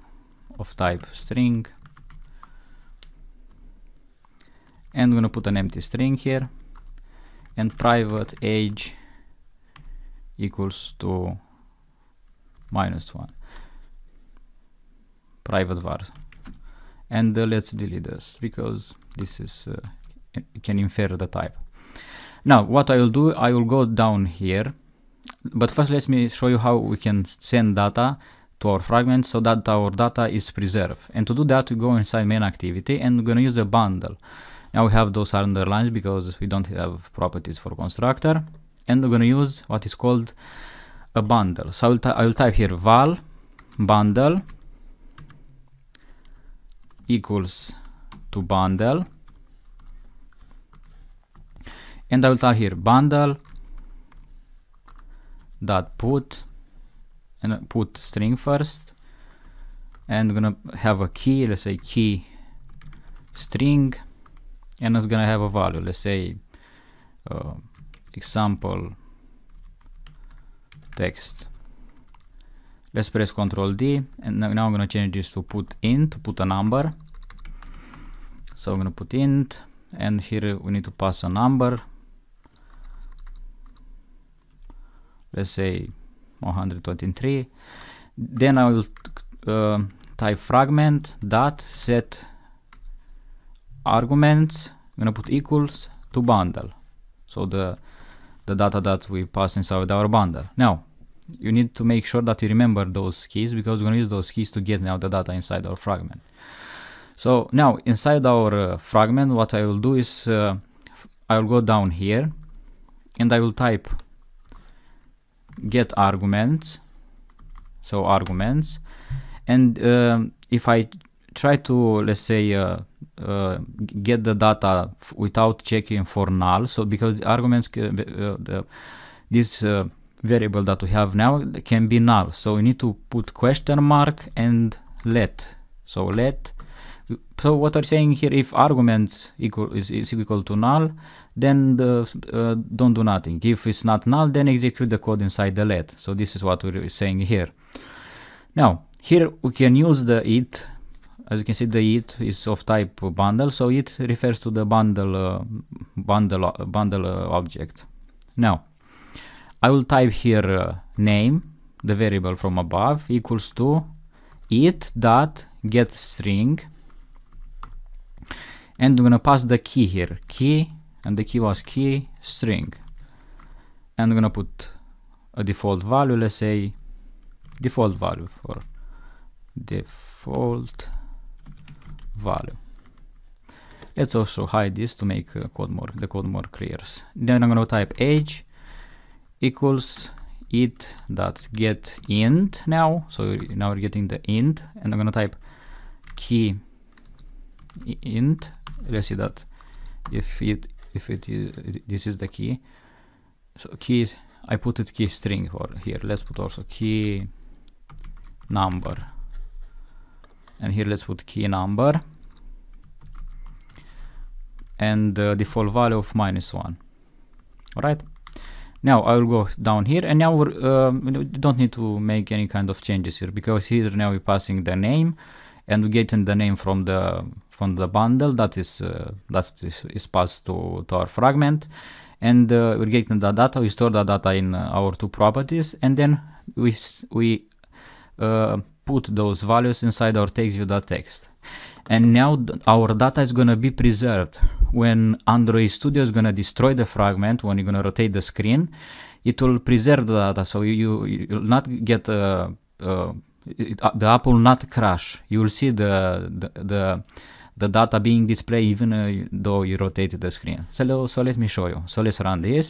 of type string. And I'm gonna put an empty string here and private age equals to minus one private var and uh, let's delete this because this is uh, can infer the type now what I will do I will go down here but first let me show you how we can send data to our fragment so that our data is preserved and to do that we go inside main activity and we're going to use a bundle now we have those underlines because we don't have properties for constructor. And we're going to use what is called a bundle. So I will, I will type here val bundle equals to bundle. And I will type here bundle dot put and put string first and I'm gonna have a key let's say key string and it's gonna have a value let's say uh, example text let's press ctrl d and now, i'm going to change this to put int to put a number so i'm going to put int and here we need to pass a number let's say 123 then i will uh, type fragment dot set arguments, I'm gonna put equals to bundle. So the, the data that we pass inside our bundle. Now, you need to make sure that you remember those keys because we're gonna use those keys to get now the data inside our fragment. So now inside our uh, fragment, what I will do is uh, I'll go down here and I will type get arguments. So arguments. And um, if I try to, let's say, uh, uh, get the data without checking for null. So because the arguments, uh, the, this uh, variable that we have now can be null. So we need to put question mark and let. So let so what are saying here if arguments equal is, is equal to null then the, uh, don't do nothing if it's not null then execute the code inside the let so this is what we're saying here now here we can use the it as you can see, the it is of type bundle, so it refers to the bundle uh, bundle uh, bundle uh, object. Now, I will type here uh, name, the variable from above, equals to it dot get string, and I'm gonna pass the key here, key, and the key was key string, and I'm gonna put a default value, let's say default value for default value. Let's also hide this to make uh, code more the code more clear. Then I'm going to type age equals it dot get int now. So now we're getting the int, and I'm going to type key int. Let's see that if it if it is this is the key. So key I put it key string for here. Let's put also key number and here let's put key number and the default value of minus one all right now I will go down here and now um, we don't need to make any kind of changes here because here now we're passing the name and we're getting the name from the from the bundle that is uh, that is, is passed to, to our fragment and uh, we're getting the data we store the data in our two properties and then we we uh, put those values inside our text.txt. And now our data is going to be preserved. When Android Studio is going to destroy the fragment, when you're going to rotate the screen, it will preserve the data. So you, you will not get uh, uh, it, uh, the app will not crash. You will see the, the, the the data being displayed even uh, though you rotated the screen. So, so let me show you. So let's run this.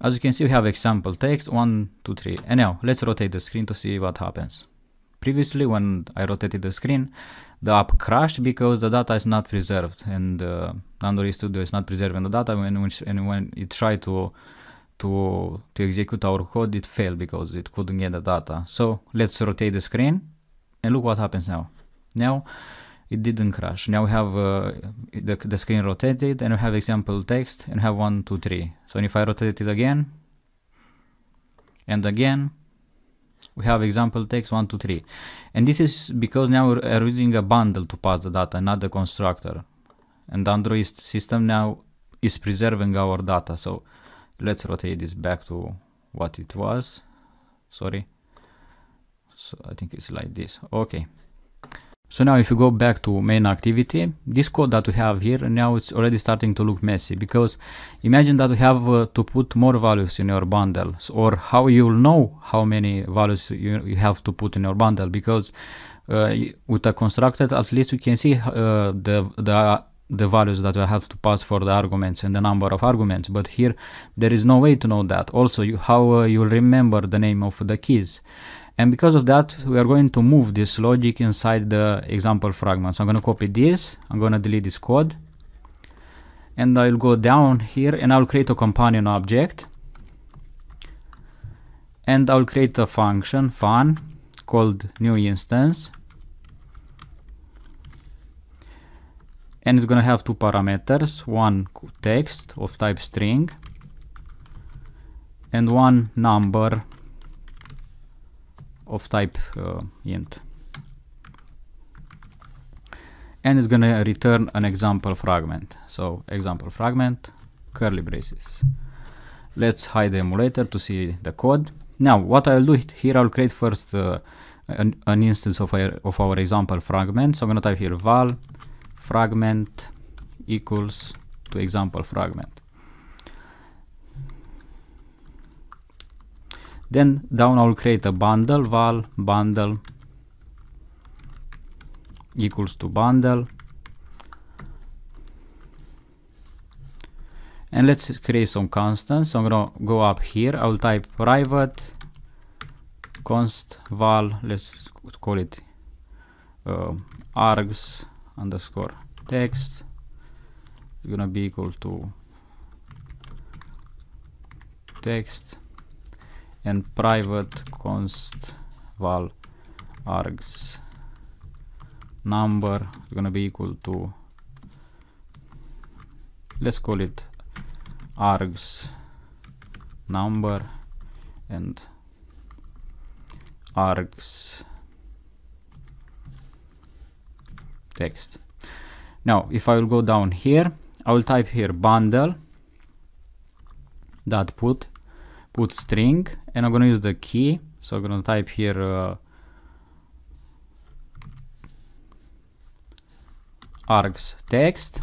As you can see, we have example text, one, two, three. And now let's rotate the screen to see what happens. Previously, when I rotated the screen, the app crashed because the data is not preserved and uh, Android Studio is not preserving the data. When, and when it tried to, to, to execute our code, it failed because it couldn't get the data. So let's rotate the screen and look what happens now. Now it didn't crash. Now we have uh, the, the screen rotated and we have example text and have one, two, three. So if I rotate it again and again, we have example text one, two, three. And this is because now we're uh, using a bundle to pass the data, not the constructor. And the Android system now is preserving our data. So let's rotate this back to what it was. Sorry. So I think it's like this. Okay. So now if you go back to main activity, this code that we have here, now it's already starting to look messy because imagine that we have uh, to put more values in your bundle or how you'll know how many values you, you have to put in your bundle because uh, with a constructor, at least you can see uh, the, the, the values that you have to pass for the arguments and the number of arguments. But here there is no way to know that. Also, you, how uh, you'll remember the name of the keys. And because of that, we are going to move this logic inside the example fragment. So I'm going to copy this, I'm going to delete this code, and I'll go down here and I'll create a companion object. And I'll create a function, fun, called new instance. And it's going to have two parameters, one text of type string and one number of type uh, int and it's gonna return an example fragment so example fragment curly braces let's hide the emulator to see the code now what I'll do here I'll create first uh, an, an, instance of our, of our example fragment so I'm gonna type here val fragment equals to example fragment Then down I will create a bundle val bundle equals to bundle. And let's create some constants. So I'm gonna go up here. I will type private const val. Let's call it uh, args underscore text. It's gonna be equal to text and private const val args number is gonna be equal to let's call it args number and args text now if I will go down here I will type here bundle dot put put string and I'm gonna use the key so I'm gonna type here uh, args text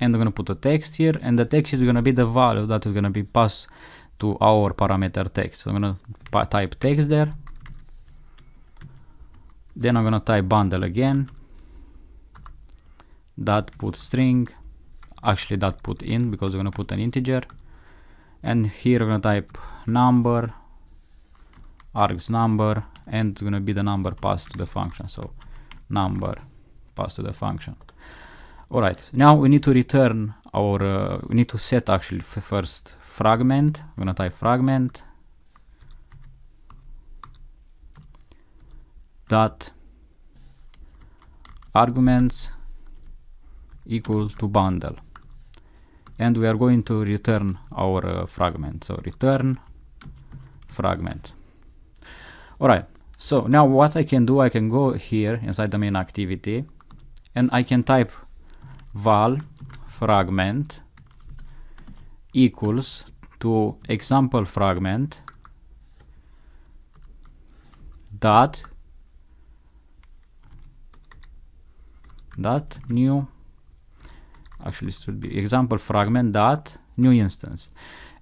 and I'm gonna put a text here and the text is gonna be the value that is gonna be passed to our parameter text so I'm gonna type text there then I'm gonna type bundle again dot put string actually dot put in because we're gonna put an integer and here I'm gonna type number args number and it's going to be the number passed to the function so number passed to the function all right now we need to return our uh, we need to set actually first fragment i'm going to type fragment dot arguments equal to bundle and we are going to return our uh, fragment so return fragment. All right, so now what I can do, I can go here inside the main activity and I can type val fragment equals to example fragment dot dot new actually it should be example fragment dot new instance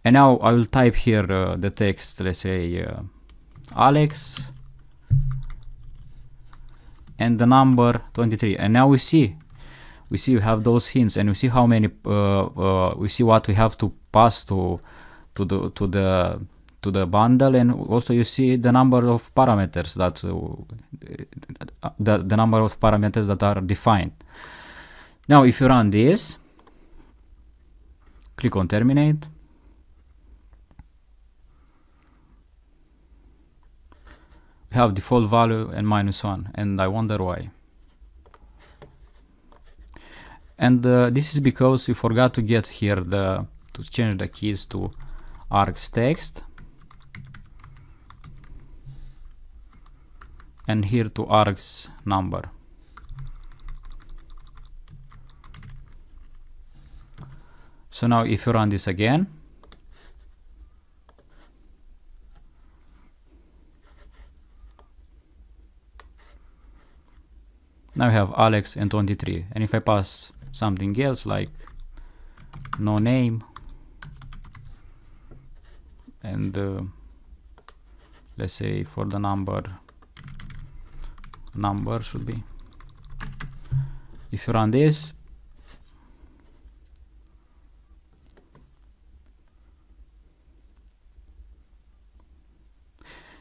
and now I will type here uh, the text let's say uh, Alex and the number 23 and now we see we see we have those hints and we see how many uh, uh we see what we have to pass to to the to the to the bundle and also you see the number of parameters that uh, the, the number of parameters that are defined now if you run this click on terminate have default value and minus one and I wonder why. And uh, this is because we forgot to get here the to change the keys to args text and here to args number. So now if you run this again, Now I have Alex and 23. And if I pass something else like no name and uh, let's say for the number number should be if you run this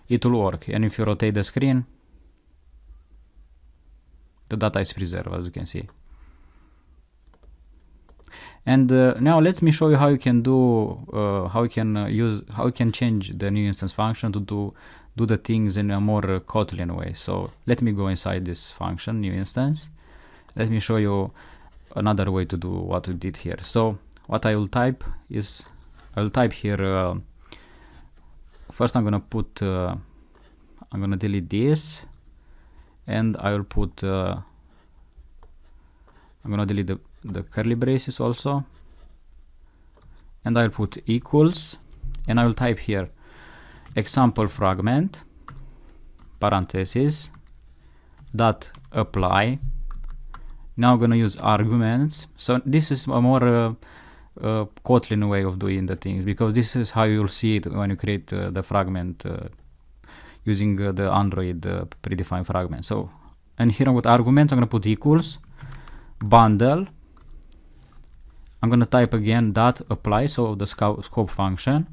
it will work and if you rotate the screen the data is preserved as you can see and uh, now let me show you how you can do uh, how you can uh, use how you can change the new instance function to do do the things in a more uh, Kotlin way so let me go inside this function new instance let me show you another way to do what we did here so what I will type is I'll type here uh, first I'm gonna put uh, I'm gonna delete this and I will put uh, I'm gonna delete the, the curly braces also and I'll put equals and I will type here example fragment parentheses dot apply now I'm gonna use arguments so this is a more uh, uh, Kotlin way of doing the things because this is how you'll see it when you create uh, the fragment uh, using uh, the Android uh, predefined fragment. So, and here I'm with arguments, I'm going to put equals bundle. I'm going to type again dot apply, so the scope, scope function.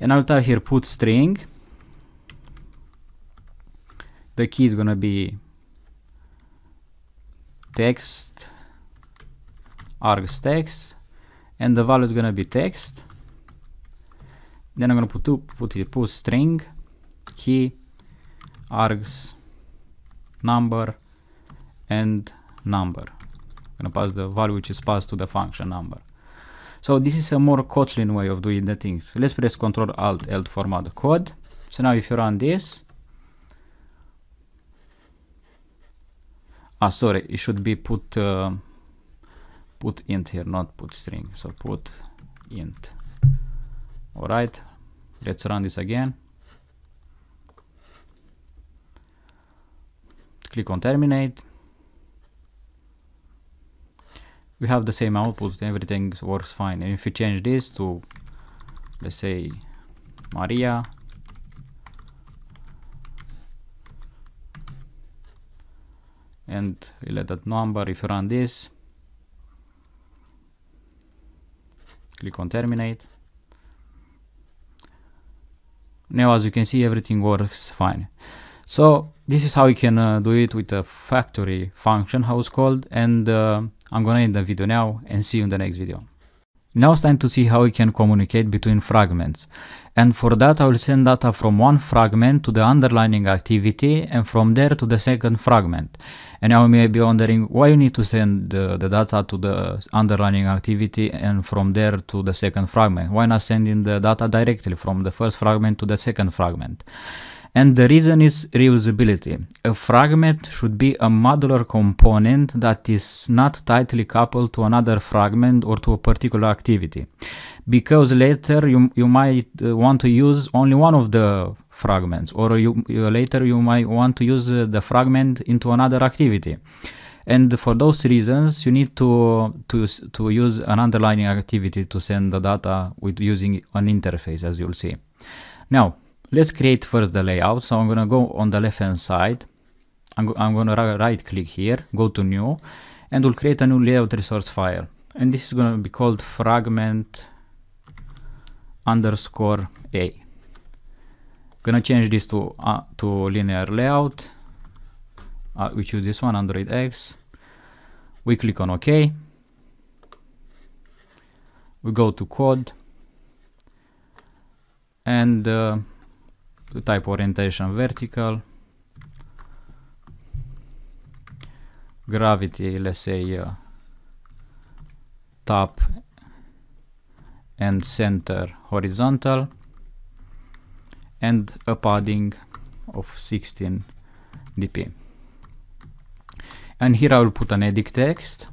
And I'll type here put string. The key is going to be text args text and the value is going to be text then I'm going to put, put, put string key, args, number, and number. I'm going to pass the value which is passed to the function number. So this is a more Kotlin way of doing the things. Let's press Ctrl Alt L to format the code. So now if you run this, ah sorry, it should be put uh, put int here, not put string. So put int. All right, let's run this again. click on terminate we have the same output everything works fine and if we change this to let's say Maria and let that number if you run this click on terminate now as you can see everything works fine so this is how you can uh, do it with a factory function, how it's called. And uh, I'm gonna end the video now and see you in the next video. Now it's time to see how we can communicate between fragments. And for that I will send data from one fragment to the underlining activity and from there to the second fragment. And now you may be wondering why you need to send the, the data to the underlining activity and from there to the second fragment. Why not sending the data directly from the first fragment to the second fragment? And the reason is reusability. A fragment should be a modular component that is not tightly coupled to another fragment or to a particular activity. Because later you, you might uh, want to use only one of the fragments or you, you later you might want to use uh, the fragment into another activity and for those reasons you need to to to use an underlying activity to send the data with using an interface as you'll see now Let's create first the layout. So I'm gonna go on the left hand side. I'm, I'm gonna right click here, go to new, and we'll create a new layout resource file. And this is gonna be called fragment underscore A. Gonna change this to, uh, to linear layout. Uh, we choose this one, Android X. We click on OK. We go to code and uh, type orientation vertical gravity let's say uh, top and center horizontal and a padding of 16 dp and here I will put an edit text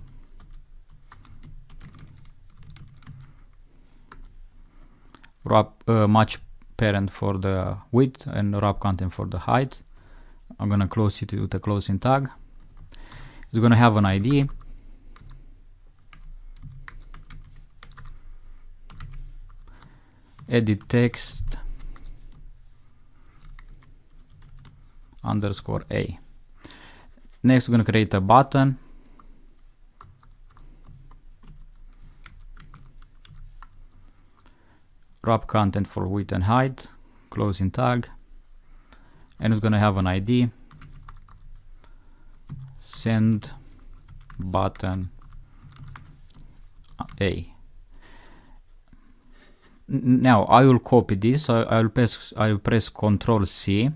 wrap uh, parent for the width and wrap content for the height. I'm gonna close it with a closing tag. It's gonna have an ID. Edit text underscore A. Next, we're gonna create a button wrap content for width and height, closing tag, and it's gonna have an ID, send button A. Now I will copy this, I, will press, I will press Ctrl C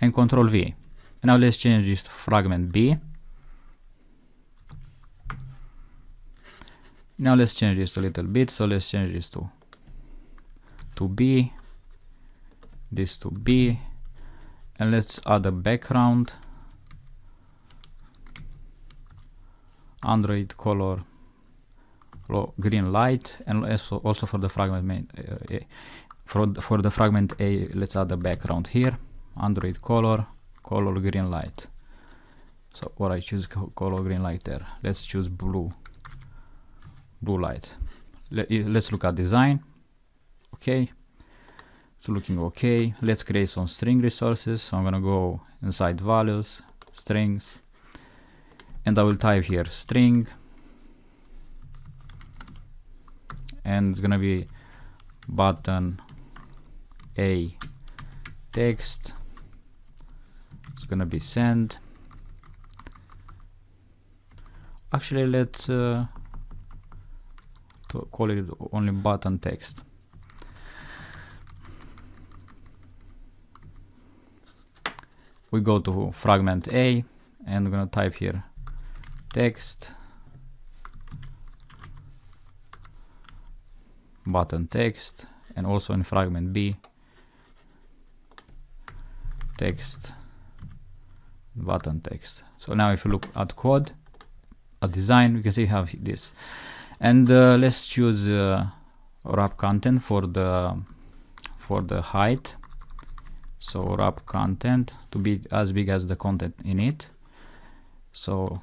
and Ctrl V. Now let's change this to fragment B. Now let's change this a little bit, so let's change this to to B, this to B, and let's add a background. Android color green light and also also for the fragment uh, for the, for the fragment A let's add a background here Android color color green light so what I choose color green light there let's choose blue blue light Let, eh, let's look at design OK. It's looking okay. Let's create some string resources. So I'm gonna go inside values, strings, and I will type here string, and it's gonna be button a text. It's gonna be send. Actually, let's uh, call it only button text we go to fragment A and I'm gonna type here text button text and also in fragment B text button text so now if you look at code at design we can see have this and uh, let's choose uh, wrap content for the for the height so wrap content to be as big as the content in it so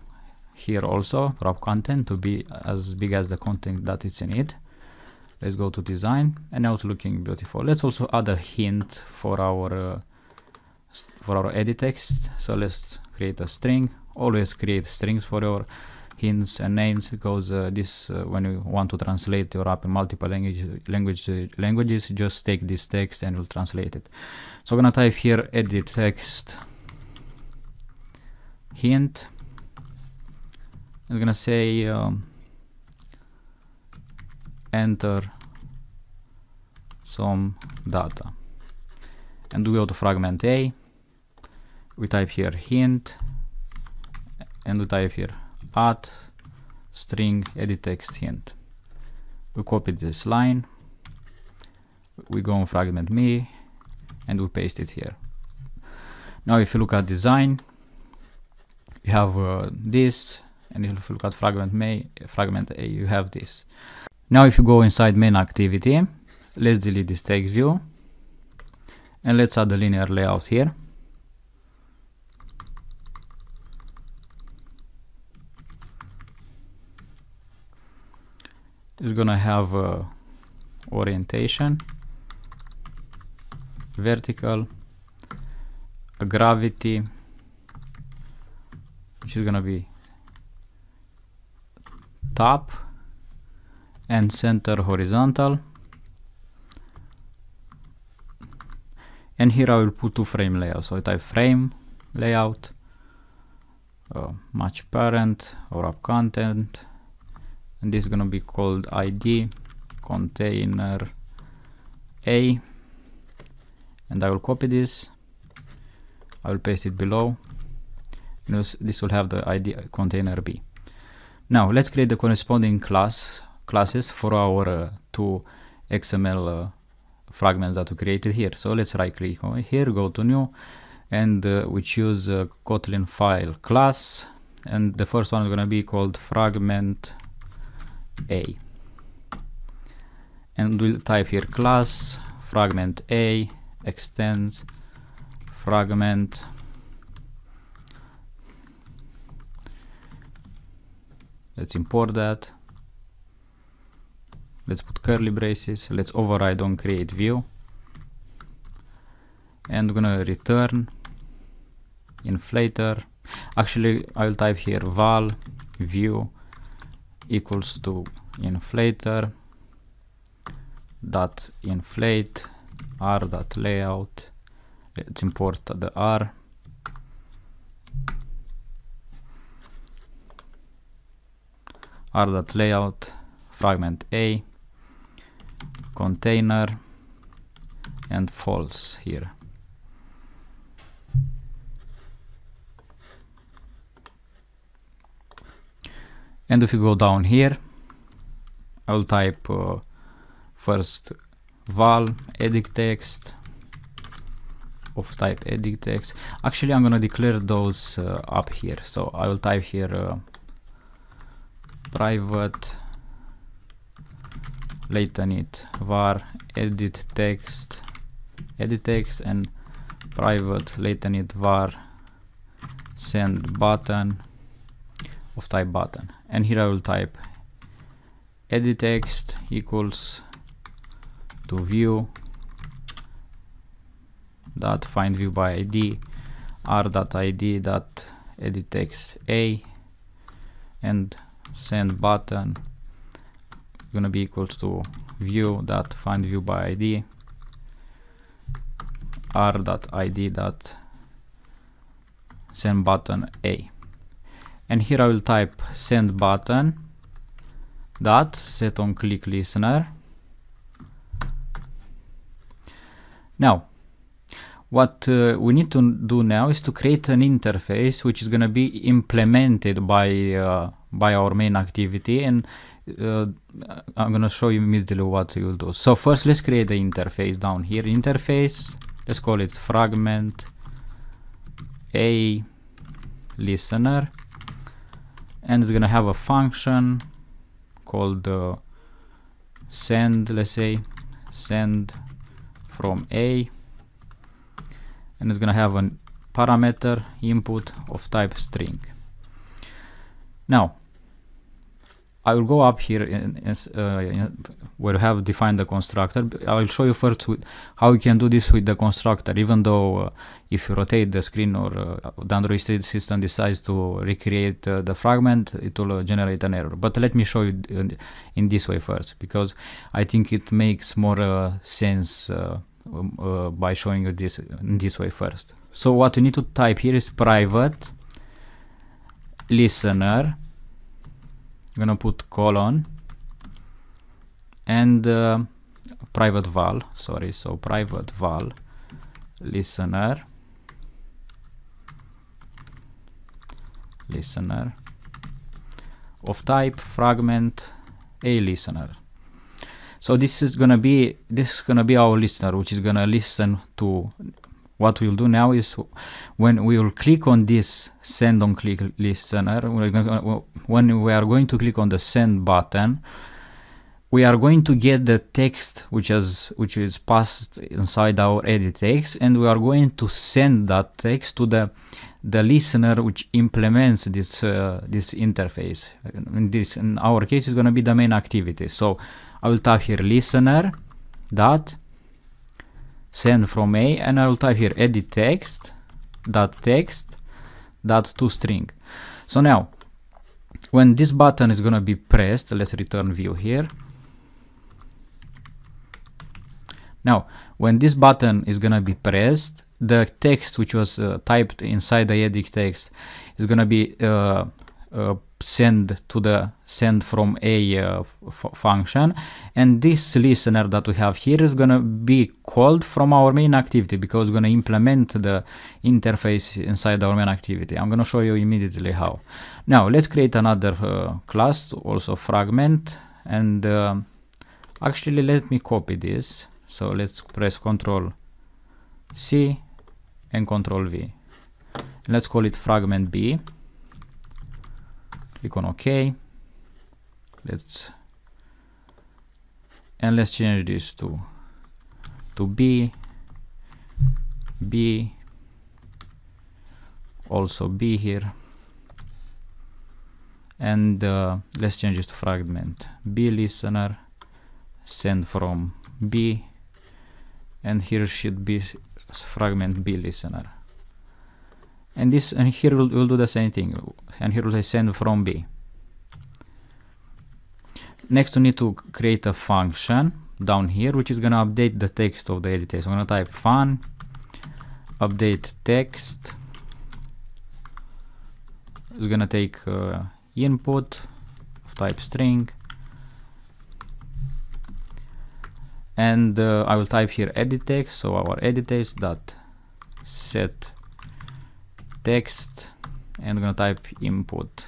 here also wrap content to be as big as the content that it's in it let's go to design and now it's looking beautiful let's also add a hint for our uh, for our edit text so let's create a string always create strings for your hints and names because uh, this uh, when you want to translate your app in multiple language, language uh, languages just take this text and will translate it so I'm gonna type here edit text hint I'm gonna say um, enter some data and we go to fragment A we type here hint and we type here add string edit text hint. We copy this line, we go on fragment me and we paste it here. Now if you look at design, you have uh, this and if you look at fragment me, fragment A, you have this. Now if you go inside main activity, let's delete this text view and let's add a linear layout here. is gonna have uh, orientation, vertical, a gravity, which is gonna be top and center horizontal. And here I will put two frame layouts. So I type frame layout, uh, match parent or up content, and this is gonna be called id container a and I will copy this I will paste it below and this will have the id container B now let's create the corresponding class classes for our uh, two XML uh, fragments that we created here so let's right click on here go to new and uh, we choose uh, Kotlin file class and the first one is going to be called fragment a. And we'll type here class fragment A extends fragment let's import that let's put curly braces let's override on create view and we're gonna return inflator actually I'll type here val view equals to inflator dot inflate r dot layout let's import the r r dot layout fragment a container and false here and if you go down here I will type uh, first val edit text of type edit text actually I'm gonna declare those uh, up here so I will type here uh, private latenit var edit text edit text and private latenit var send button of type button and here I will type edit text equals to view dot find view by id r dot id dot edit text a and send button gonna be equals to view dot find view by id r dot id dot send button a and here I will type send button dot set on click listener. Now, what uh, we need to do now is to create an interface which is going to be implemented by uh, by our main activity and uh, I'm going to show you immediately what you'll do. So first let's create the interface down here. Interface, let's call it fragment a listener and it's gonna have a function called uh, send let's say send from a and it's gonna have a parameter input of type string now I will go up here in, in, uh, in where you have defined the constructor. I will show you first how you can do this with the constructor, even though uh, if you rotate the screen or uh, the Android system decides to recreate uh, the fragment, it will uh, generate an error. But let me show you in this way first, because I think it makes more uh, sense um, by showing you this in this way first. So what you need to type here is private listener I'm gonna put colon and uh, private val sorry so private val listener listener of type fragment a listener so this is gonna be this is gonna be our listener which is gonna listen to what we'll do now is when we will click on this send on click listener uh, to, uh, when we are going to click on the send button we are going to get the text which is which is passed inside our edit text and we are going to send that text to the the listener which implements this uh, this interface in this in our case is going to be the main activity so i will type here listener dot send from A and I will type here edit text dot text dot to string. So now when this button is gonna be pressed, let's return view here. Now when this button is gonna be pressed, the text which was uh, typed inside the edit text is gonna be uh, uh, send to the send from a uh, function and this listener that we have here is going to be called from our main activity because we're going to implement the interface inside our main activity i'm going to show you immediately how now let's create another uh, class also fragment and actually let me copy this so let's press Control C and Control V. Let's call it fragment B click on OK. Let's and let's change this to to B B also B here and uh, let's change this to fragment B listener send from B and here should be fragment B listener and this and here will, will do the same thing and here will say send from b next we need to create a function down here which is gonna update the text of the editor so i'm gonna type fun update text it's gonna take uh, input of type string and uh, I will type here edit text so our edit text dot set text and I'm gonna type input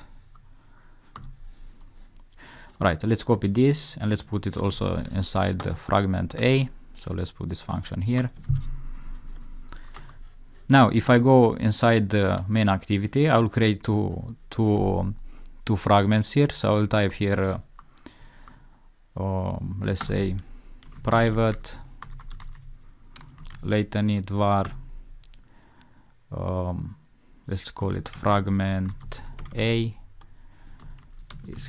right let's copy this and let's put it also inside the fragment a so let's put this function here now if I go inside the main activity I will create two two two fragments here so I will type here uh, um, let's say private latent var um, let's call it fragment a It's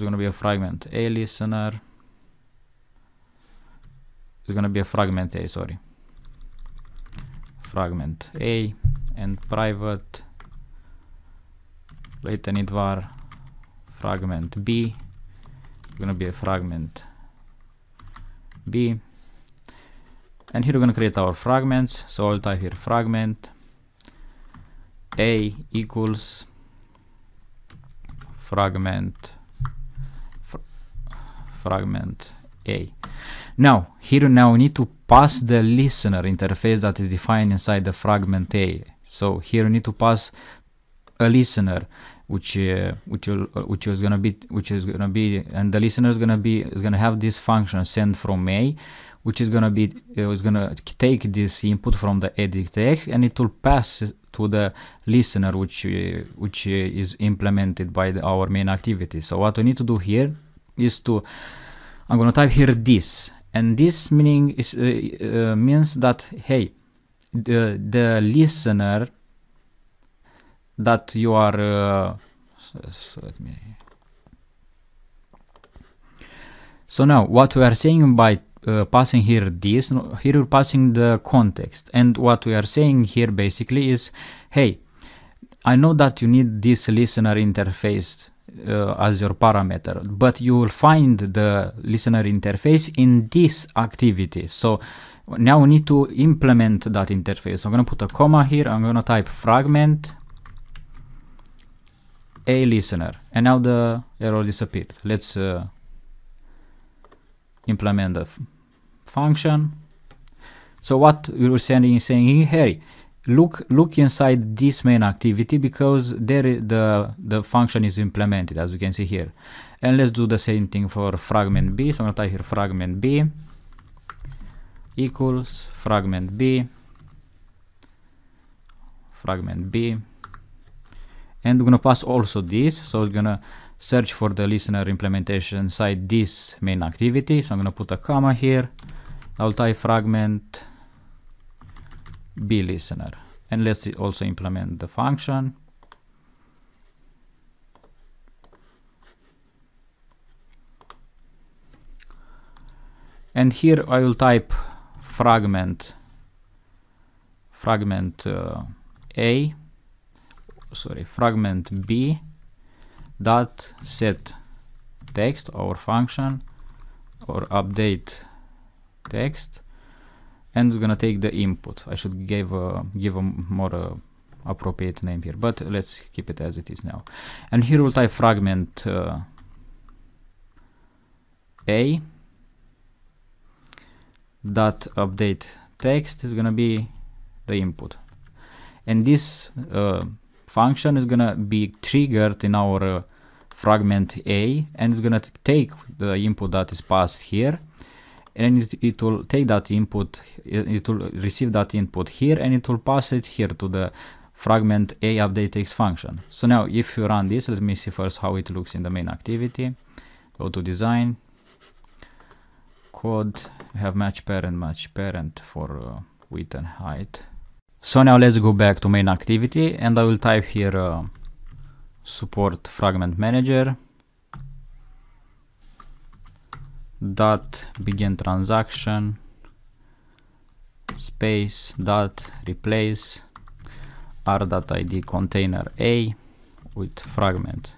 going to be a fragment a listener it's going to be a fragment a sorry fragment a and private later it var fragment b it's going to be a fragment b and here we're going to create our fragments so I'll type here fragment a equals fragment fr fragment a. Now, here now we need to pass the listener interface that is defined inside the fragment A. So here we need to pass a listener, which uh, which will, which is gonna be which is gonna be and the listener is gonna be is gonna have this function send from A, which is gonna be uh, is gonna take this input from the edit text and it will pass to the listener which which is implemented by the, our main activity so what we need to do here is to i'm going to type here this and this meaning is uh, uh, means that hey the the listener that you are uh, so, so let me so now what we are saying by uh, passing here this, here we are passing the context. And what we are saying here basically is, hey, I know that you need this listener interface uh, as your parameter, but you will find the listener interface in this activity. So now we need to implement that interface. So I'm going to put a comma here. I'm going to type fragment a listener. And now the error disappeared. Let's uh, implement the function. So what we are sending is saying, hey, look look inside this main activity because there the the function is implemented as you can see here. And let's do the same thing for fragment B. So I'm gonna type here fragment B equals fragment B fragment B and we're gonna pass also this so it's gonna search for the listener implementation side this main activity. So I'm going to put a comma here. I'll type fragment b listener. And let's also implement the function. And here I will type fragment fragment uh, a sorry fragment b dot set text or function or update text and it's gonna take the input I should give a give a more uh, appropriate name here but let's keep it as it is now and here we'll type fragment uh, a dot update text is gonna be the input and this uh, function is gonna be triggered in our uh, fragment A and it's gonna take the input that is passed here and it, it will take that input, it, it will receive that input here and it will pass it here to the fragment A updateX function. So now if you run this, let me see first how it looks in the main activity. Go to design, code, we have match parent, match parent for uh, width and height. So now let's go back to main activity and I will type here uh, support fragment manager dot begin transaction space dot replace r dot id container a with fragment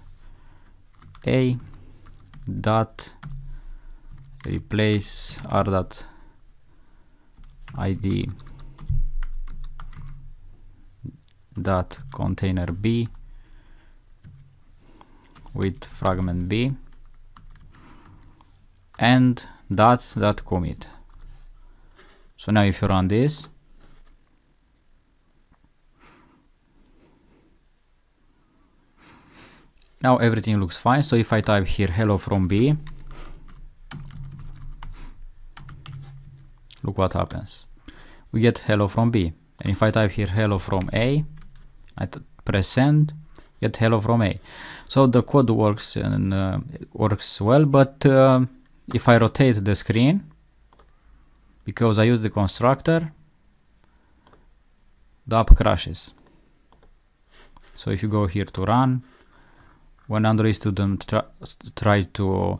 a dot replace r dot id dot container b with fragment B and dot dot commit. So now if you run this, now everything looks fine. So if I type here hello from B, look what happens. We get hello from B. And if I type here hello from A, I press send, get hello from A. So the code works and uh, works well, but uh, if I rotate the screen, because I use the constructor, the app crashes. So if you go here to run, when Android student try, try to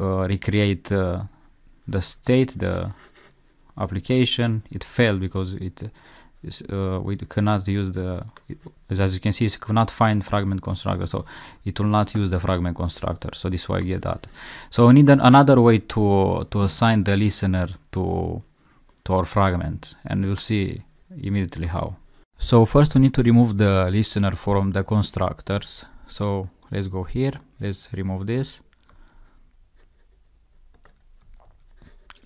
uh, recreate uh, the state, the application, it failed because it uh, we cannot use the as you can see it cannot find fragment constructor so it will not use the fragment constructor so this way I get that so we need an, another way to to assign the listener to to our fragment and we will see immediately how so first we need to remove the listener from the constructors so let's go here let's remove this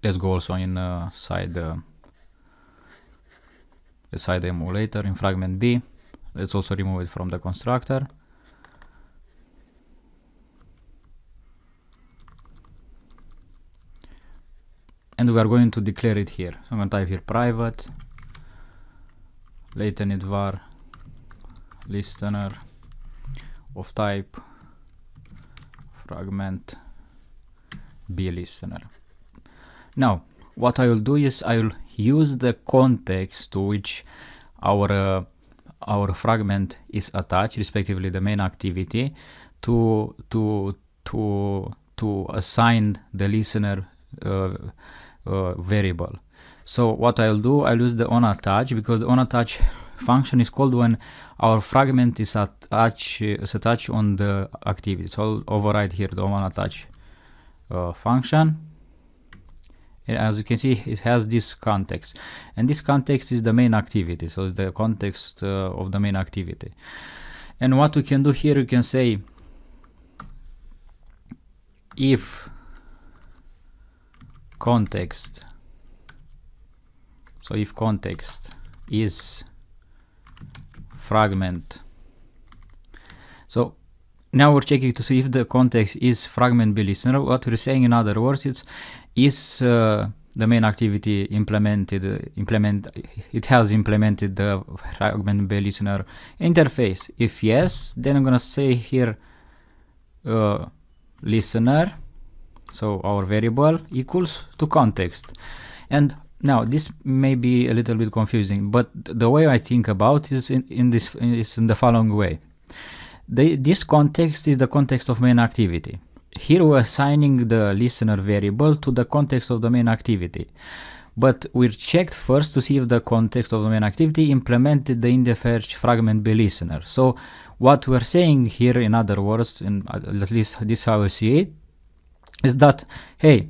let's go also inside uh, the Beside the emulator in fragment B. Let's also remove it from the constructor. And we are going to declare it here. So I'm going to type here private latent var listener of type fragment b listener. Now, what I will do is I will use the context to which our uh, our fragment is attached, respectively the main activity, to to to to assign the listener uh, uh, variable. So what I'll do, I'll use the onAttach because the onAttach function is called when our fragment is attached is attached on the activity. So I'll override here the onAttach uh, function as you can see it has this context and this context is the main activity so it's the context uh, of the main activity and what we can do here we can say if context so if context is fragment so now we're checking to see if the context is fragment listener what we're saying in other words it's is uh, the main activity implemented implement it has implemented the fragment listener interface if yes then i'm gonna say here uh, listener so our variable equals to context and now this may be a little bit confusing but the way i think about is in, in this is in the following way the, this context is the context of main activity here we're assigning the listener variable to the context of the main activity. But we're checked first to see if the context of the main activity implemented the interface fragment by listener. So what we're saying here, in other words, in uh, at least this how I see it, is that, hey,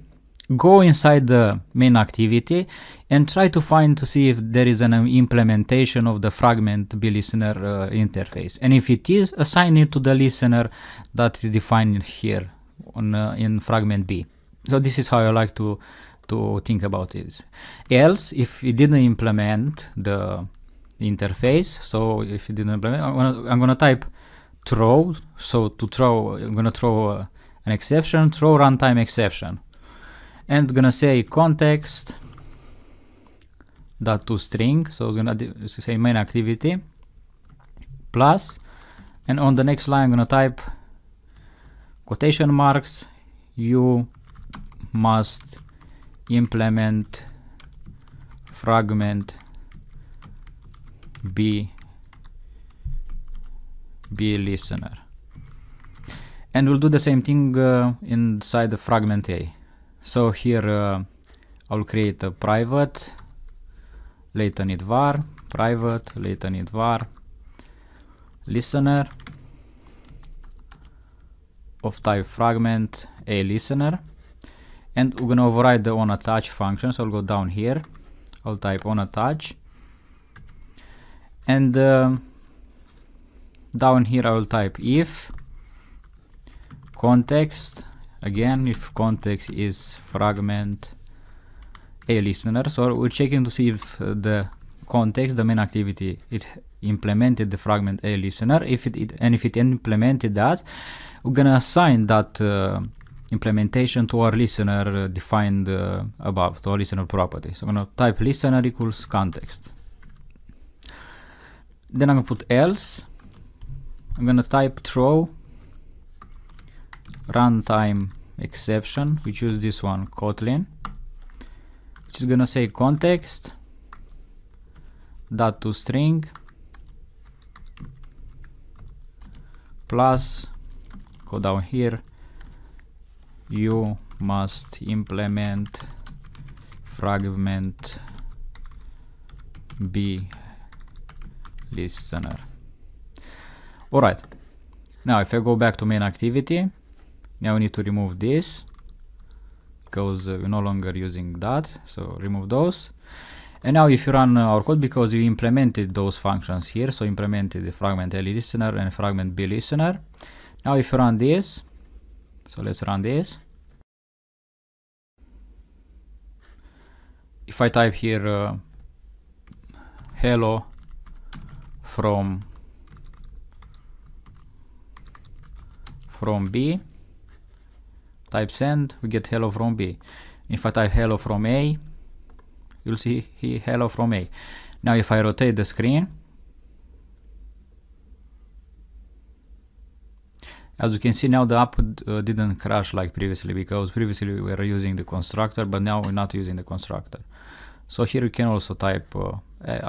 go inside the main activity and try to find to see if there is an implementation of the fragment b listener uh, interface and if it is assign it to the listener that is defined here on uh, in fragment B. So this is how I like to to think about it. Else, if it didn't implement the interface, so if it didn't implement, I'm gonna, I'm gonna type throw. So to throw, I'm gonna throw uh, an exception, throw runtime exception, and gonna say context dot to string. So it's gonna say main activity plus, and on the next line I'm gonna type quotation marks you must implement fragment b b listener and we'll do the same thing uh, inside the fragment a so here uh, i'll create a private later it var private later it var listener of type fragment a listener and we're going to override the onAttach function so I'll go down here I'll type onAttach and uh, down here I will type if context again if context is fragment a listener so we're checking to see if uh, the context the main activity it implemented the fragment a listener if it, it and if it implemented that we're gonna assign that uh, implementation to our listener defined uh, above, to our listener property. So I'm gonna type listener equals context. Then I'm gonna put else. I'm gonna type throw runtime exception. We choose this one, Kotlin, which is gonna say context dot to string plus go down here you must implement fragment b listener all right now if i go back to main activity now we need to remove this because uh, we're no longer using that so remove those and now if you run uh, our code because we implemented those functions here so implemented the fragment l listener and fragment b listener now if you run this, so let's run this. If I type here uh, hello from from B, type send, we get hello from B. If I type hello from A, you'll see hello from A. Now if I rotate the screen, As you can see now the app uh, didn't crash like previously because previously we were using the constructor but now we're not using the constructor. So here you can also type, uh,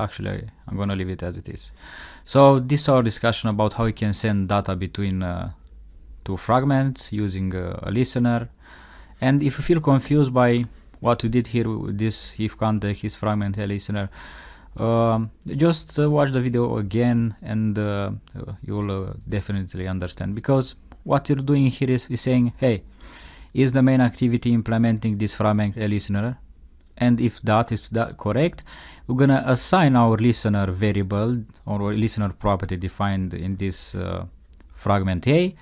actually I'm gonna leave it as it is. So this is our discussion about how you can send data between uh, two fragments using uh, a listener. And if you feel confused by what we did here with this if context, his fragment, a listener, um, just uh, watch the video again and uh, you'll uh, definitely understand because what you're doing here is, is, saying hey is the main activity implementing this fragment a listener and if that is that correct we're gonna assign our listener variable or listener property defined in this uh, fragment a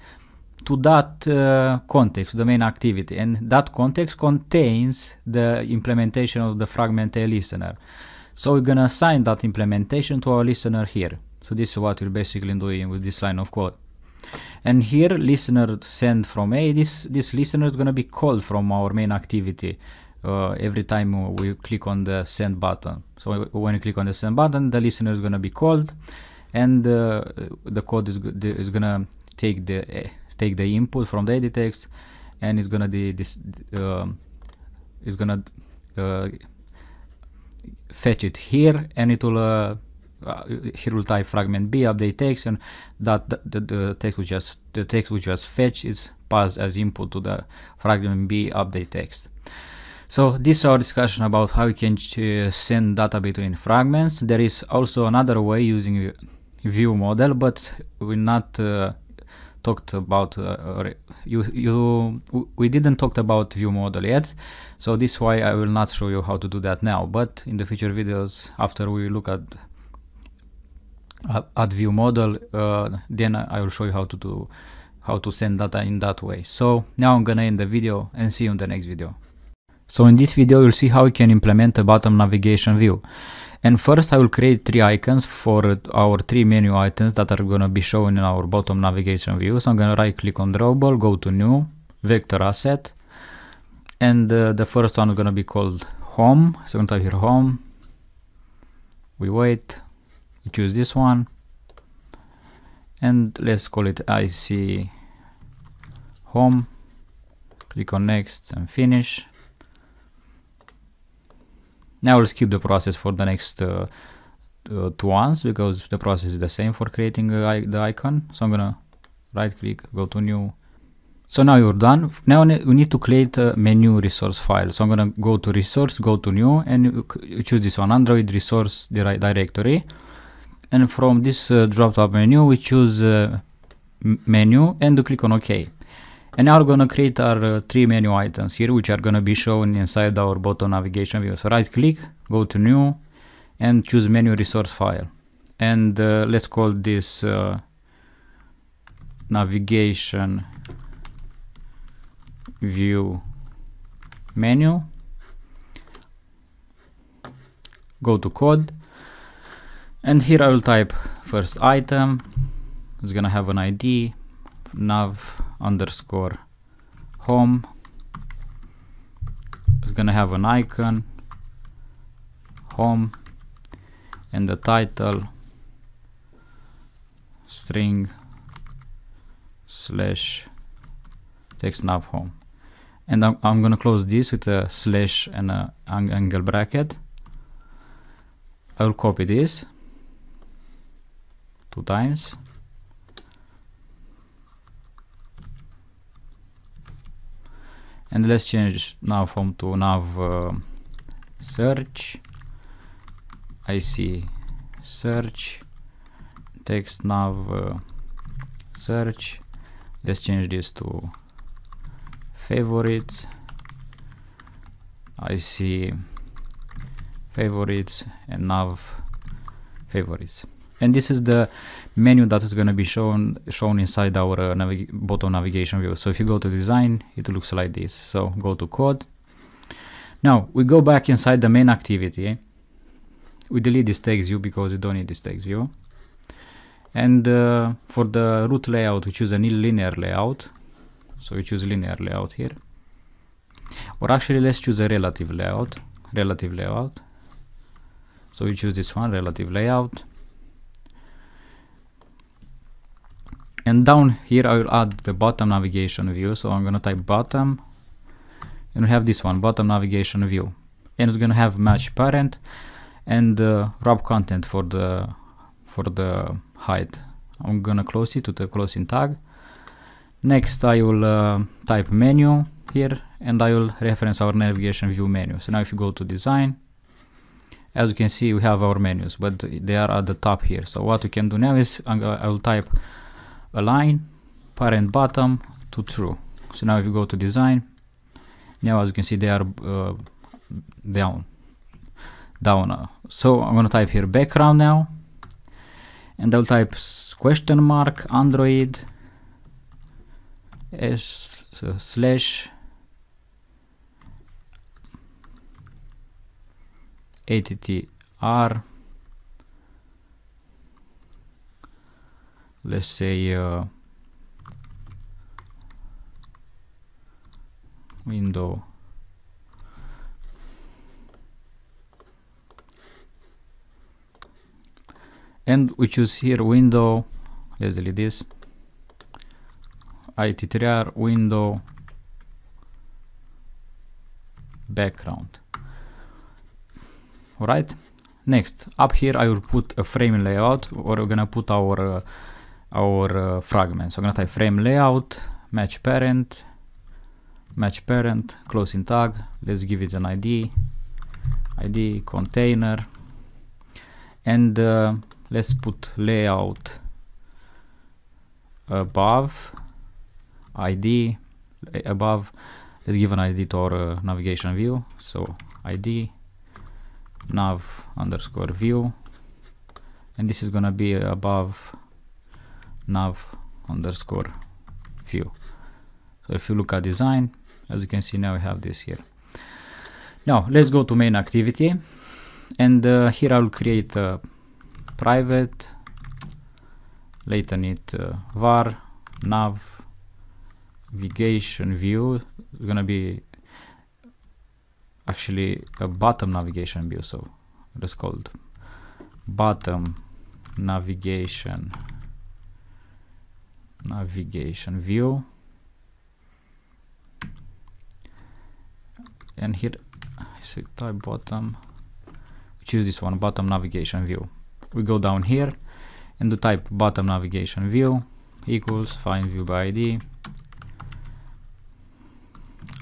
to that uh, context, the main activity, and that context contains the implementation of the fragment A listener. So we're gonna assign that implementation to our listener here. So this is what we're basically doing with this line of code. And here listener send from A, this, this listener is gonna be called from our main activity uh, every time we click on the send button. So when you click on the send button, the listener is gonna be called and uh, the code is, is gonna take the, uh, take the input from the edit text and it's gonna, de this, uh, it's gonna uh, fetch it here and it will uh, uh, here will type fragment b update text and that the, the, the text which just the text which was fetched is passed as input to the fragment b update text so this is our discussion about how you can uh, send data between fragments there is also another way using view model but we're not uh, talked about uh, uh you you we didn't talked about view model yet so this is why I will not show you how to do that now but in the future videos after we look at uh, at view model uh, then I will show you how to do how to send data in that way so now I'm gonna end the video and see you in the next video so in this video you'll see how you can implement a bottom navigation view and first I will create three icons for our three menu items that are going to be shown in our bottom navigation view. So I'm going to right click on drawable, go to new, vector asset. And uh, the first one is going to be called home. So I'm going to type here home. We wait, we choose this one. And let's call it IC home. Click on next and finish. Now let will skip the process for the next uh, uh, two ones because the process is the same for creating uh, the icon. So I'm gonna right click, go to new. So now you're done. Now we need to create a menu resource file. So I'm gonna go to resource, go to new and you choose this one, Android resource directory. And from this uh, drop-down menu, we choose uh, menu and click on OK. And now we're going to create our uh, three menu items here, which are going to be shown inside our bottom navigation view. So right click, go to new and choose menu resource file. And uh, let's call this uh, navigation view menu. Go to code. And here I will type first item. It's going to have an ID, nav underscore home is gonna have an icon home and the title string slash text nav home and I'm, I'm gonna close this with a slash and a an angle bracket I'll copy this two times and let's change nav home to nav uh, search I see search text nav uh, search let's change this to favorites I see favorites and nav favorites and this is the menu that is going to be shown shown inside our uh, navig bottom navigation view. So if you go to design, it looks like this. So go to code. Now we go back inside the main activity. We delete this text view because we don't need this text view. And uh, for the root layout, we choose a linear layout. So we choose linear layout here. Or actually, let's choose a relative layout. Relative layout. So we choose this one, relative layout and down here I will add the bottom navigation view so I'm gonna type bottom and we have this one bottom navigation view and it's gonna have match parent and uh, wrap content for the for the height I'm gonna close it to the closing tag next I will uh, type menu here and I will reference our navigation view menu so now if you go to design as you can see we have our menus but they are at the top here so what we can do now is I will type align parent bottom to true so now if you go to design now as you can see they are uh, down down uh, so I'm gonna type here background now and I'll type question mark Android s so slash a t t r let's say uh, window and we choose here window let's delete this ITTR window background alright next up here I will put a frame layout where we're gonna put our uh, our uh, fragment. So I'm going to type frame layout, match parent, match parent, closing tag. Let's give it an ID, ID container. And uh, let's put layout above ID above. Let's give an ID to our uh, navigation view. So ID nav underscore view. And this is going to be above nav underscore view. So if you look at design, as you can see now we have this here. Now let's go to main activity and uh, here I'll create a private later it uh, var nav navigation view is gonna be actually a bottom navigation view so it's called bottom navigation navigation view and here I say type bottom choose this one bottom navigation view we go down here and the type bottom navigation view equals find view by id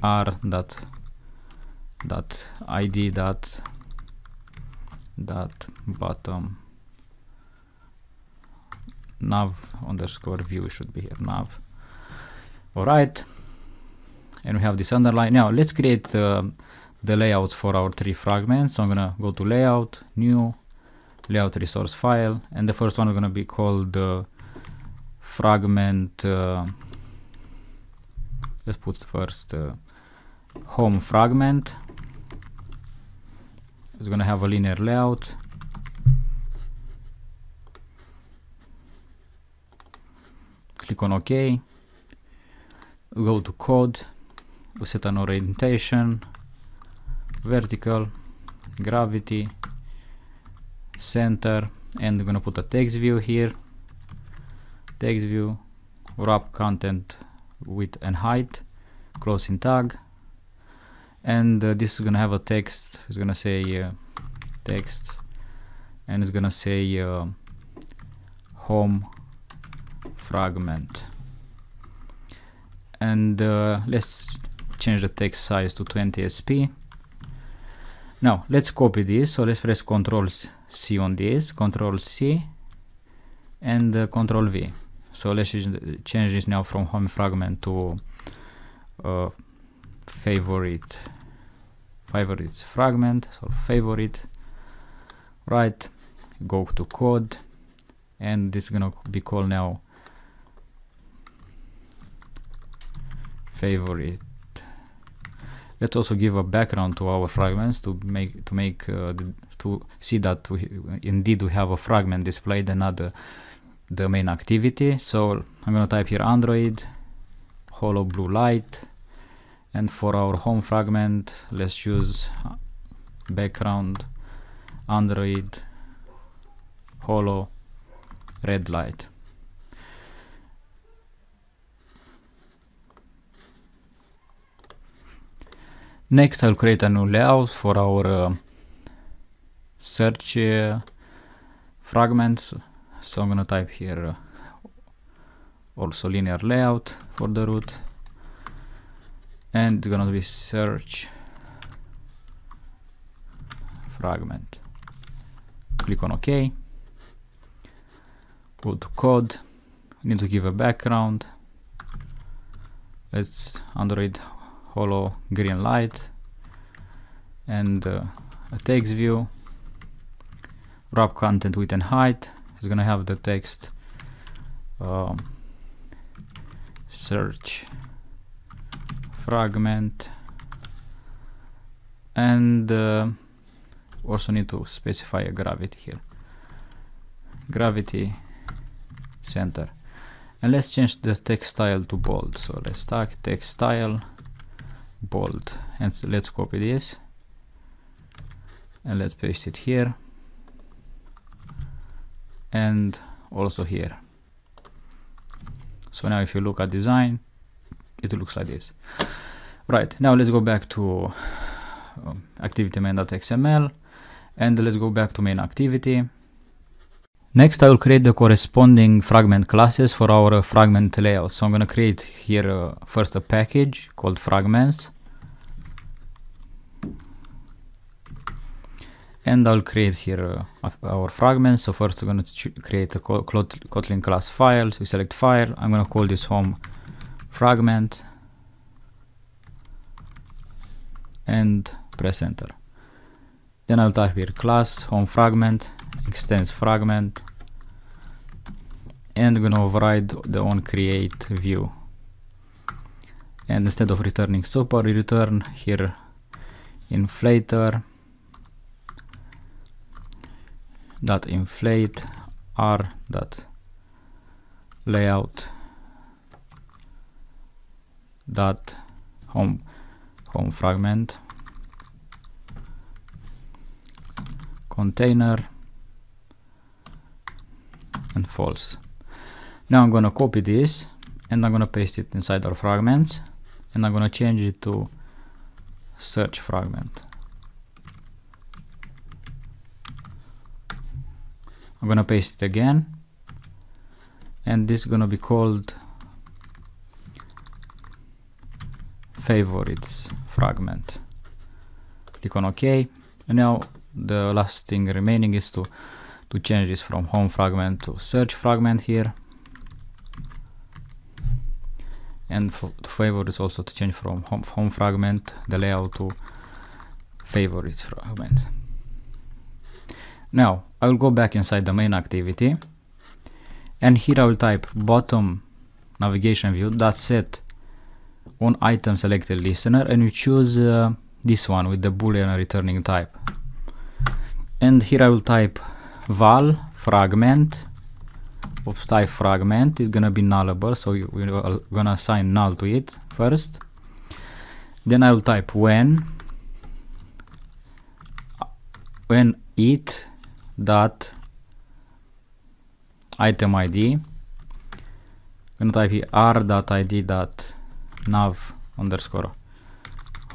r dot dot id dot dot bottom nav underscore view should be here nav all right and we have this underline now let's create uh, the layouts for our three fragments so i'm gonna go to layout new layout resource file and the first one is gonna be called uh, fragment uh, let's put first uh, home fragment it's gonna have a linear layout click on OK, go to code, we set an orientation, vertical, gravity, center, and we're gonna put a text view here, text view, wrap content width and height, closing tag, and uh, this is gonna have a text, it's gonna say uh, text, and it's gonna say uh, home fragment and uh, let's change the text size to 20 sp now let's copy this so let's press ctrl c on this ctrl c and uh, ctrl v so let's change this now from home fragment to uh, favorite favorites fragment so favorite right go to code and this is gonna be called now favorite let's also give a background to our fragments to make to make uh, to see that we, indeed we have a fragment displayed and not the, the main activity so I'm gonna type here Android hollow blue light and for our home fragment let's choose background Android hollow red light Next, I'll create a new layout for our uh, search uh, fragments. So I'm gonna type here uh, also linear layout for the root and it's gonna be search fragment. Click on OK. Go to code. Need to give a background. Let's Android hollow green light and uh, a text view wrap content width and height is gonna have the text um, search fragment and uh, also need to specify a gravity here gravity center and let's change the text style to bold so let's tag text style bold and so let's copy this and let's paste it here and also here so now if you look at design it looks like this right now let's go back to um, activity main.xml and let's go back to main activity Next, I will create the corresponding fragment classes for our fragment layout. So I'm going to create here uh, first a package called fragments. And I'll create here uh, our fragments. So first I'm going to create a Kotlin class file. So we select file. I'm going to call this home fragment and press enter. Then I'll type here class home fragment extends fragment and gonna override the on create view and instead of returning super we return here inflator dot inflate r dot layout dot home home fragment container and false. Now I'm going to copy this and I'm going to paste it inside our fragments and I'm going to change it to search fragment. I'm going to paste it again and this is going to be called favorites fragment. Click on OK and now the last thing remaining is to to change this from home fragment to search fragment here and favorite is also to change from home, home fragment the layout to favorites fragment now I will go back inside the main activity and here I will type bottom navigation view that's set on item selected listener and you choose uh, this one with the boolean returning type and here I will type val fragment of type fragment is gonna be nullable so we're gonna assign null to it first then I will type when when it dot item ID I'm gonna type here r dot ID dot nav underscore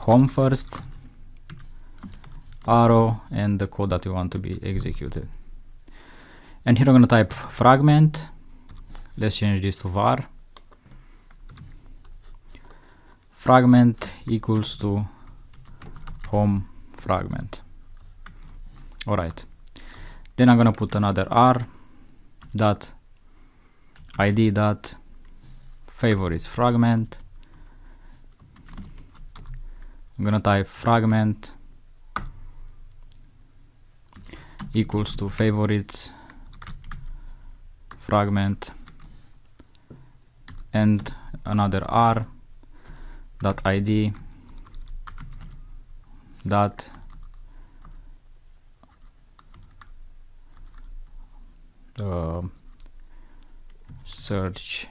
home first arrow and the code that you want to be executed and here I'm going to type fragment let's change this to var fragment equals to home fragment all right then I'm gonna put another r dot id dot favorites fragment I'm gonna type fragment equals to favorites fragment and another r dot id dot uh, search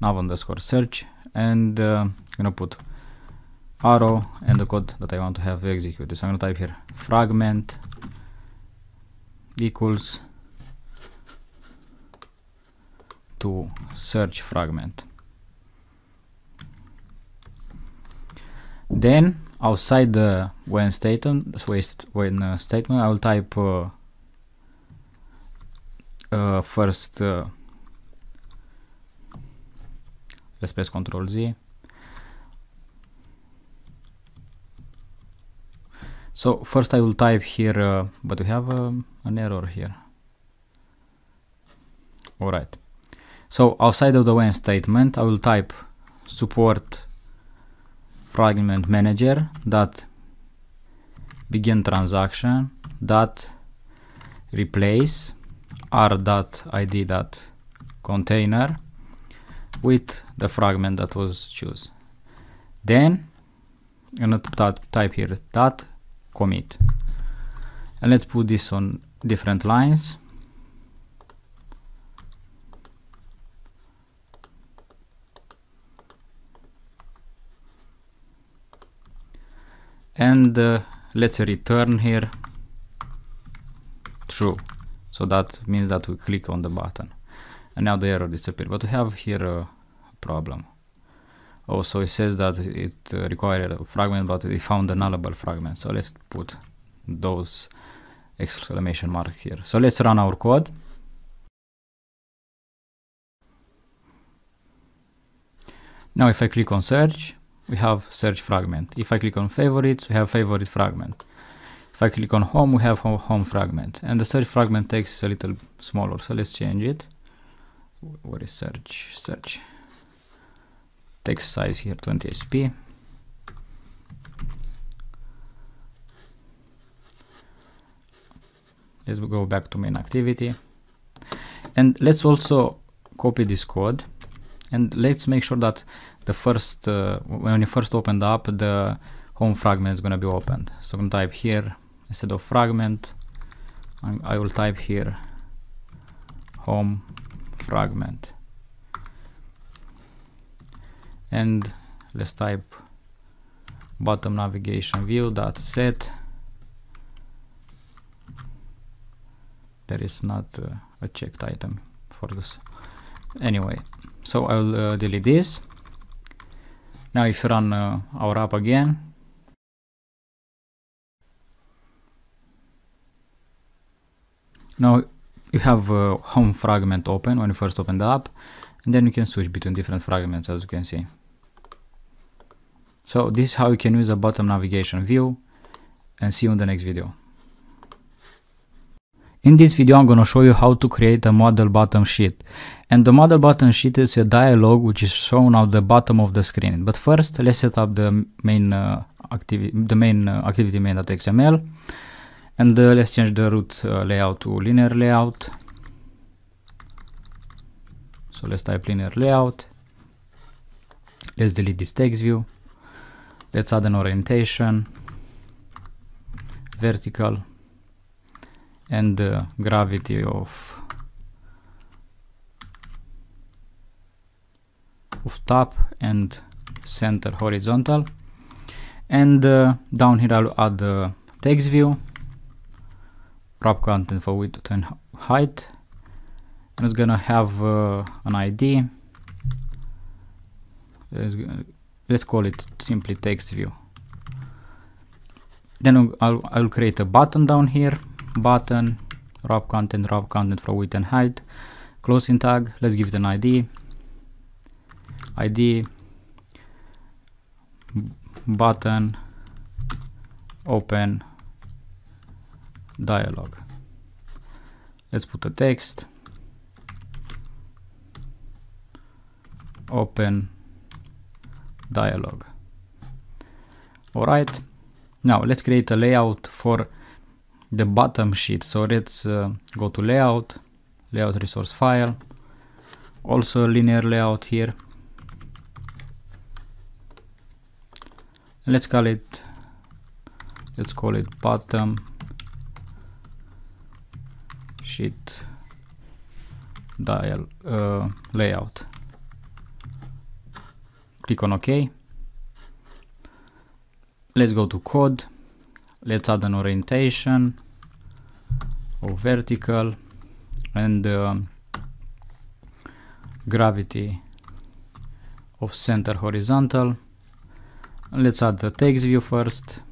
nav underscore search and uh, I'm gonna put arrow and the code that I want to have executed. So I'm gonna type here fragment equals to search fragment. Then outside the when statement, when uh, statement, I will type uh, uh, first. Uh, let's press Control Z. So first I will type here, uh, but we have um, an error here. All right. So outside of the when statement, I will type support fragment manager dot begin transaction dot replace r dot id dot container with the fragment that was choose. Then I'm gonna type here dot commit. And let's put this on different lines. and uh, let's return here true so that means that we click on the button and now the error disappeared but we have here a problem also it says that it uh, required a fragment but we found a nullable fragment so let's put those exclamation mark here so let's run our code now if I click on search we have search fragment. If I click on favorites, we have favorite fragment. If I click on home, we have home fragment. And the search fragment text is a little smaller, so let's change it. What is search? Search. Text size here, 20 SP. Let's go back to main activity. And let's also copy this code and let's make sure that the first, uh, when you first open the app, the home fragment is going to be opened. So I'm going to type here, instead of fragment, I'm, I will type here, home fragment. And let's type bottom navigation view dot set there is not uh, a checked item for this anyway so I'll uh, delete this now if you run uh, our app again, now you have a uh, home fragment open when you first open the app and then you can switch between different fragments as you can see. So this is how you can use a bottom navigation view and see you in the next video. In this video I'm gonna show you how to create a model bottom sheet. And the model bottom sheet is a dialog which is shown at the bottom of the screen. But first let's set up the main uh, activity the main uh, activity main.xml and uh, let's change the root uh, layout to linear layout. So let's type linear layout. Let's delete this text view. Let's add an orientation vertical and the gravity of of top and center horizontal and uh, down here I'll add the text view prop content for width and height and it's gonna have uh, an ID let's call it simply text view then I'll, I'll create a button down here button wrap content wrap content for width and height closing tag let's give it an id id button open dialog let's put the text open dialog all right now let's create a layout for the bottom sheet. So let's uh, go to layout, layout resource file, also linear layout here. Let's call it, let's call it bottom sheet dial uh, layout. Click on OK. Let's go to code. Let's add an orientation. Of vertical and um, gravity of center horizontal let's add the text view first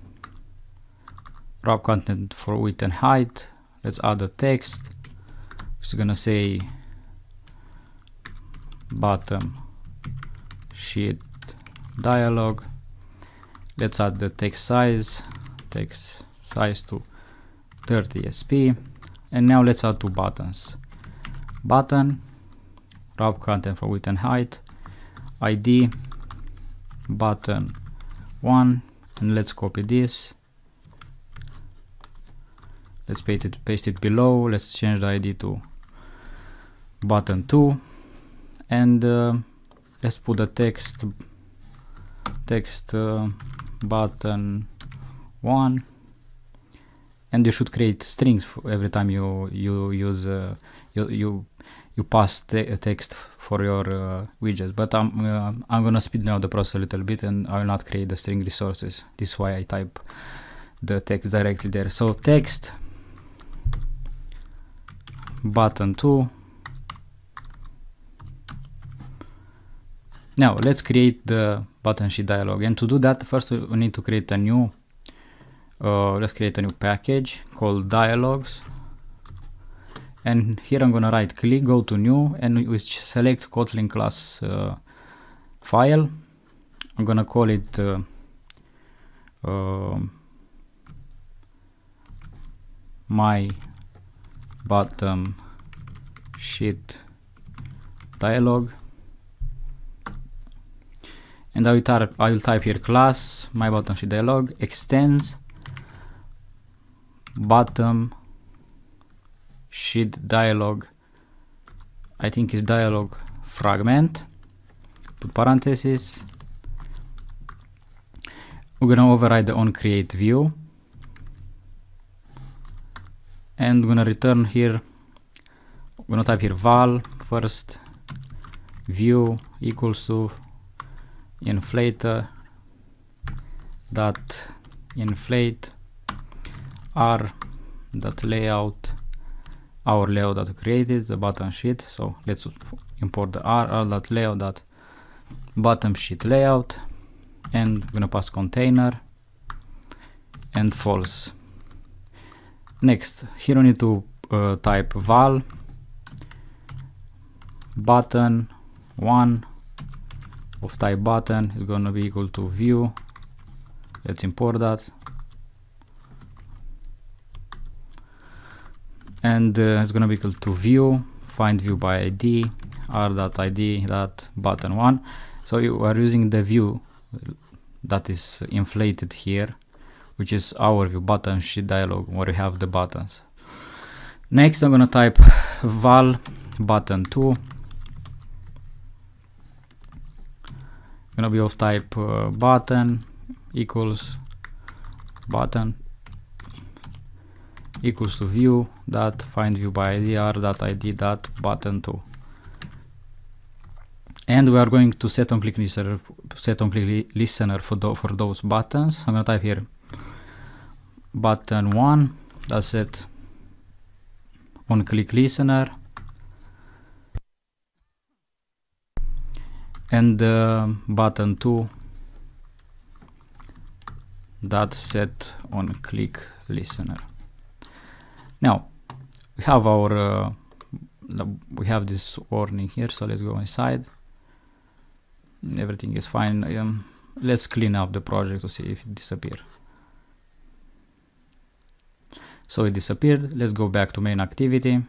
wrap content for width and height let's add the text it's gonna say bottom sheet dialog let's add the text size text size to 30 sp and now let's add two buttons button wrap content for width and height id button 1 and let's copy this let's paste it, paste it below let's change the id to button 2 and uh, let's put the text text uh, button 1 and you should create strings every time you you use uh, you, you you pass te text for your uh, widgets. But I'm uh, I'm gonna speed now the process a little bit, and I will not create the string resources. This is why I type the text directly there. So text button two. Now let's create the button sheet dialog, and to do that, first we need to create a new uh, let's create a new package called dialogues and here I'm gonna right click go to new and we select Kotlin class uh, file I'm gonna call it uh, um, my bottom sheet dialog and I will, type, I will type here class my button sheet dialog extends bottom sheet dialog I think is dialog fragment put parentheses we're gonna override the on create view and we're gonna return here we're gonna type here val first view equals to inflator dot inflate r that layout our layout that we created the button sheet so let's import the r that layout that bottom sheet layout and we're gonna pass container and false next here we need to uh, type val button one of type button is going to be equal to view let's import that and uh, it's gonna be equal to view find view by id r dot id dot button one so you are using the view that is inflated here which is our view button sheet dialog where you have the buttons next i'm gonna type val button 2 gonna be of type uh, button equals button equals to view dot find view by idr dot id dot button two and we are going to set on click listener set on click li listener for, tho for those buttons i'm gonna type here button one that's it on click listener and uh, button 2 that set on click listener now we have our uh, we have this warning here, so let's go inside. Everything is fine. Um, let's clean up the project to see if it disappears. So it disappeared. Let's go back to main activity.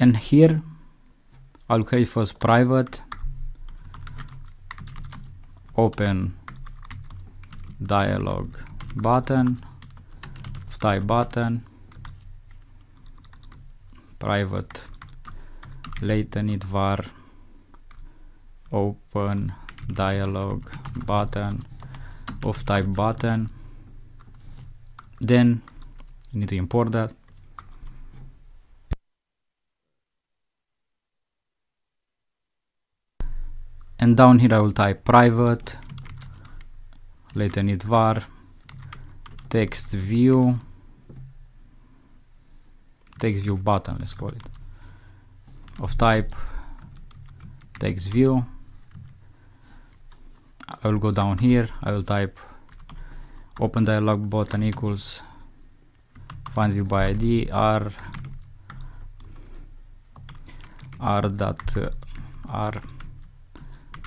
And here I'll create first private open dialog button type button private later it var open dialog button of type button then you need to import that and down here I will type private later it var text view text view button let's call it of type text view I will go down here I will type open dialog button equals find view by id r r dot r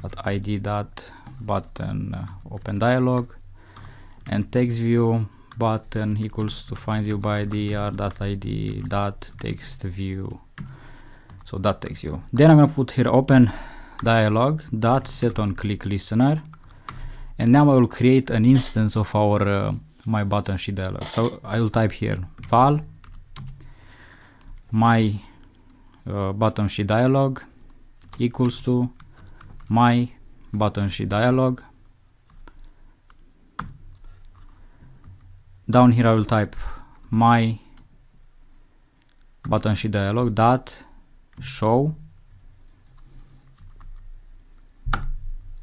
dot id dot button uh, open dialog and text view button equals to find you by id dot id dot text view so that takes you then i'm gonna put here open dialog dot set on click listener and now i will create an instance of our uh, my button sheet dialog so i will type here val my uh, button sheet dialog equals to my button sheet dialog down here I will type my button sheet dialog dot show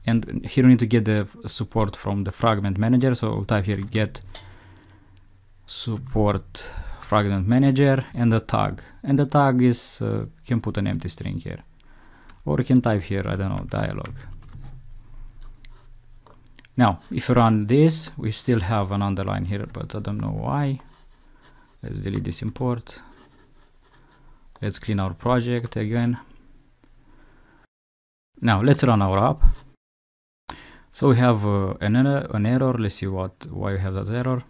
and here we need to get the support from the fragment manager so I'll type here get support fragment manager and the tag and the tag is uh, can put an empty string here or you can type here I don't know dialog now, if you run this, we still have an underline here, but I don't know why. Let's delete this import. Let's clean our project again. Now, let's run our app. So we have uh, an, error, an error. Let's see what why we have that error.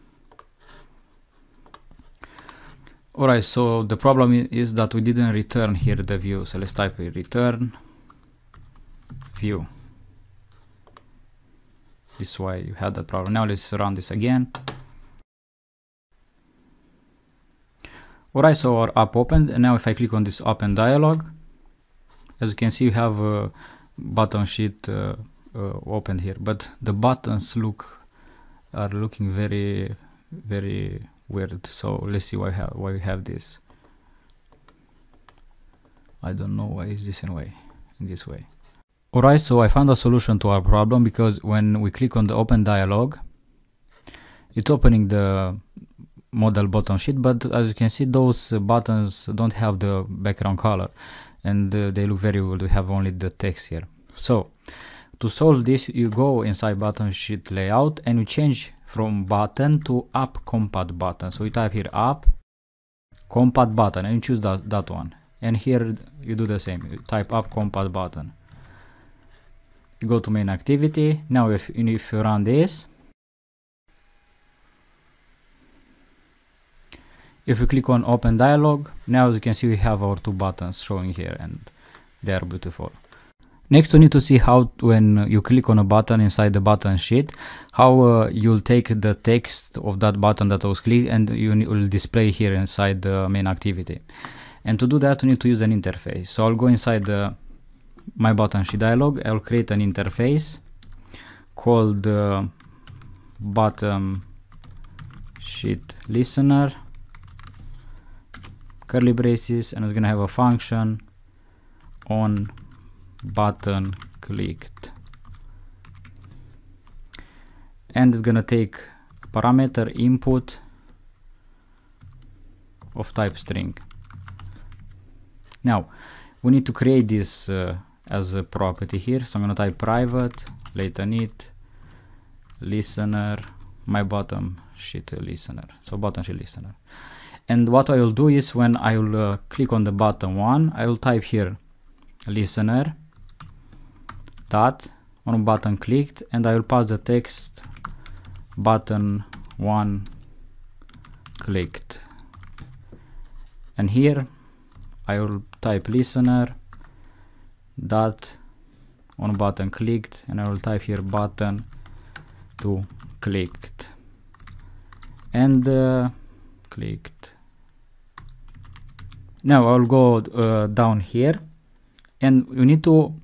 Alright, so the problem is that we didn't return here the view. So let's type return view. This is why you had that problem. Now let's run this again. Alright, so our app opened and now if I click on this open dialog, as you can see you have a button sheet uh, uh, open here, but the buttons look are looking very, very weird. So let's see why, why we have this. I don't know why is this in way, in this way. Alright, so I found a solution to our problem because when we click on the open dialog, it's opening the model button sheet, but as you can see, those buttons don't have the background color and uh, they look very old. We have only the text here. So to solve this, you go inside button sheet layout and you change from button to app compat button. So you type here app compat button and you choose that, that one. And here you do the same, you type app compat button you go to main activity. Now if, if you run this, if you click on open dialog, now as you can see we have our two buttons showing here and they are beautiful. Next, we need to see how when you click on a button inside the button sheet, how uh, you'll take the text of that button that was clicked and you will display here inside the main activity. And to do that, you need to use an interface. So I'll go inside the my button sheet dialog, I'll create an interface called uh, button sheet listener curly braces and it's gonna have a function on button clicked and it's gonna take parameter input of type string now we need to create this uh, as a property here. So I'm going to type private, later need listener, my bottom sheet listener. So bottom sheet listener. And what I will do is when I will uh, click on the button one, I will type here listener dot on button clicked and I will pass the text button one clicked. And here I will type listener dot on button clicked and I will type here button to clicked and uh, clicked now I'll go uh, down here and we need to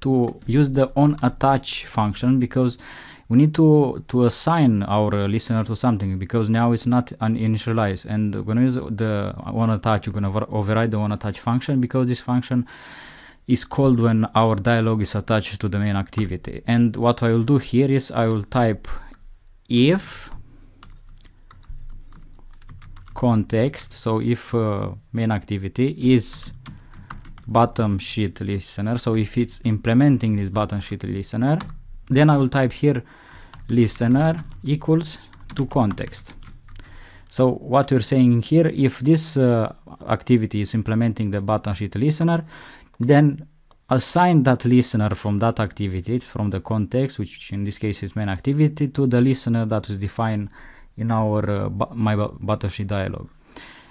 to use the on attach function because we need to to assign our listener to something because now it's not uninitialized and we're gonna use the on attach you are gonna override the on attach function because this function is called when our dialog is attached to the main activity. And what I will do here is I will type if context, so if uh, main activity is bottom sheet listener, so if it's implementing this bottom sheet listener, then I will type here listener equals to context. So what we're saying here, if this uh, activity is implementing the button sheet listener, then assign that listener from that activity, from the context, which in this case is main activity, to the listener that is defined in our uh, my Battlesheet dialog.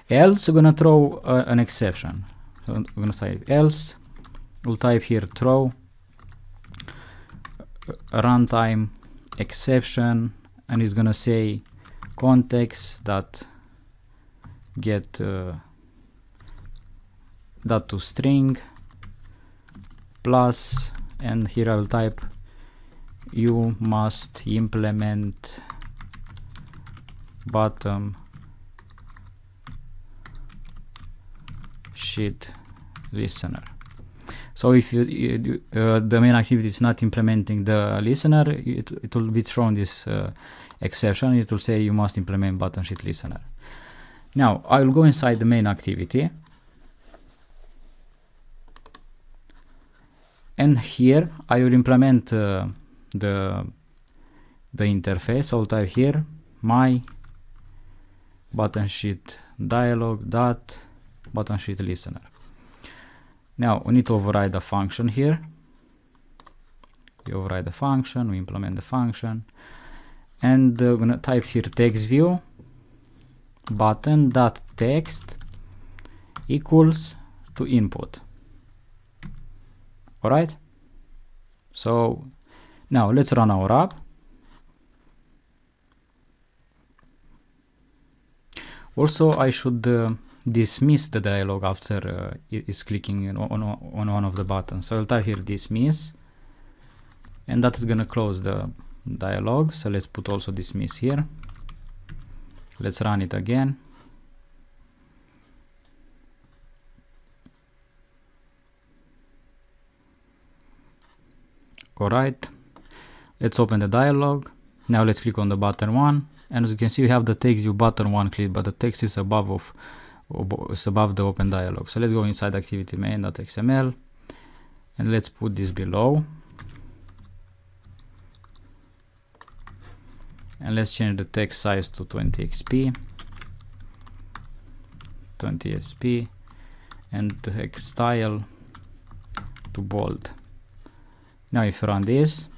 Else, we're gonna throw uh, an exception. So we're gonna type else. We'll type here throw uh, runtime exception, and it's gonna say context that get uh, that to string plus and here I will type you must implement bottom sheet listener so if you, you uh, the main activity is not implementing the listener it, it will be thrown this uh, exception it will say you must implement button sheet listener now I will go inside the main activity and here I will implement uh, the the interface I'll type here my button sheet dialog dot button sheet listener now we need to override the function here we override the function we implement the function and uh, we're gonna type here text view button dot text equals to input all right so now let's run our app also I should uh, dismiss the dialog after uh, it's clicking on, on one of the buttons so I'll type here dismiss and that is gonna close the dialog so let's put also dismiss here let's run it again Alright, let's open the dialog. Now let's click on the button one. And as you can see, we have the text you button one click, but the text is above of is above the open dialog. So let's go inside activity main.xml and let's put this below. And let's change the text size to 20 XP, 20 SP, and the style to bold now if you run this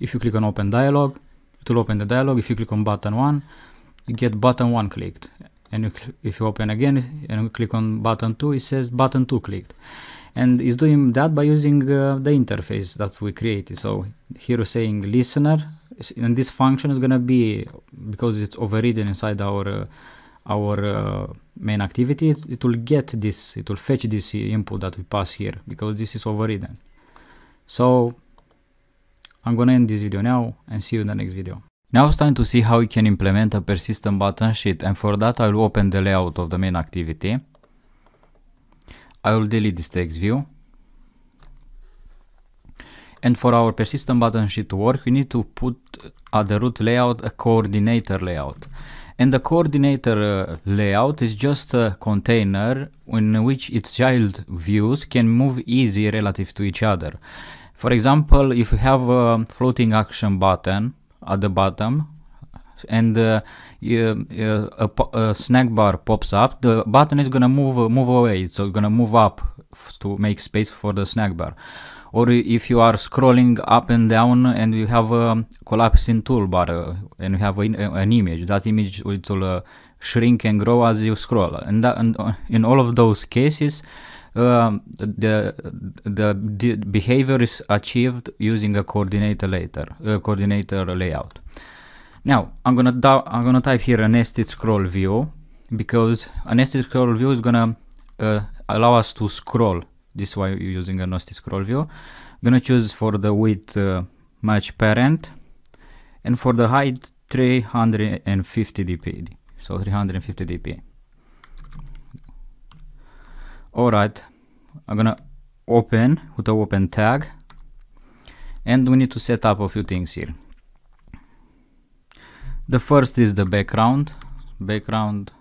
if you click on open dialog it will open the dialog if you click on button 1 you get button 1 clicked and if you open again and click on button 2 it says button 2 clicked and it's doing that by using uh, the interface that we created so here we're saying listener and this function is gonna be because it's overridden inside our our uh, main activity it will get this it will fetch this input that we pass here because this is overridden so i'm gonna end this video now and see you in the next video now it's time to see how we can implement a persistent button sheet and for that i'll open the layout of the main activity i will delete this text view and for our persistent button sheet to work, we need to put at uh, the root layout a coordinator layout. And the coordinator uh, layout is just a container in which its child views can move easy relative to each other. For example, if you have a floating action button at the bottom and uh, a, a, snack bar pops up, the button is gonna move move away. So gonna move up to make space for the snack bar or if you are scrolling up and down and you have a collapsing toolbar uh, and you have an, an image, that image will uh, shrink and grow as you scroll. And, that, and uh, in all of those cases, uh, the, the, the behavior is achieved using a coordinator later coordinator layout. Now I'm gonna I'm gonna type here a nested scroll view because a nested scroll view is gonna uh, allow us to scroll this is why you're using a nasty scroll view. I'm gonna choose for the width uh, match parent and for the height 350 dp. So 350 dp. Alright, I'm gonna open with the open tag and we need to set up a few things here. The first is the background, background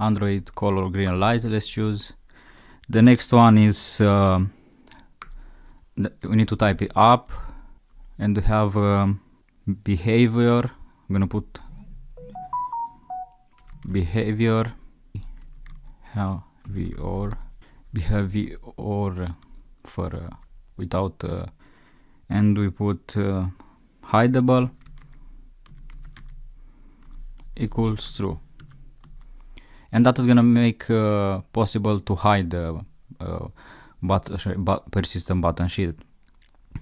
Android color green light, let's choose the next one is uh, we need to type it up and we have um, behavior. I'm gonna put behavior behavior behavior for uh, without uh, and we put uh, hideable equals true and that is going to make uh, possible to hide the uh, but, but persistent button sheet.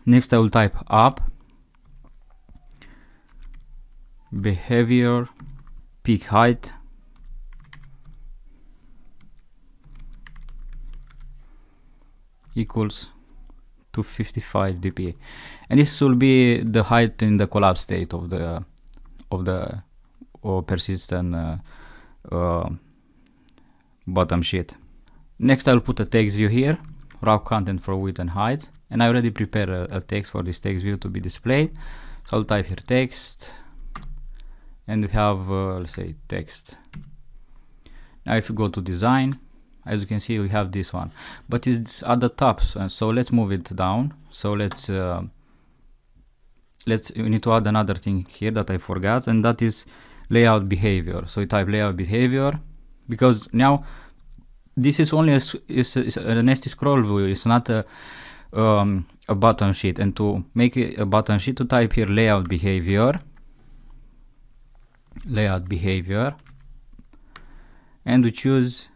Next I will type up behavior peak height equals to 55 dpa and this will be the height in the collapse state of the of the or persistent uh, uh, bottom sheet. Next I'll put a text view here, wrap content for width and height, and I already prepared a, a text for this text view to be displayed. So I'll type here text, and we have, uh, let's say, text. Now if you go to design, as you can see we have this one, but it's at the top, so let's move it down. So let's, uh, let's, we need to add another thing here that I forgot, and that is layout behavior. So you type layout behavior, because now this is only a, is a, is a nasty scroll view. It's not a um, a button sheet. And to make a button sheet, to type here layout behavior, layout behavior, and to choose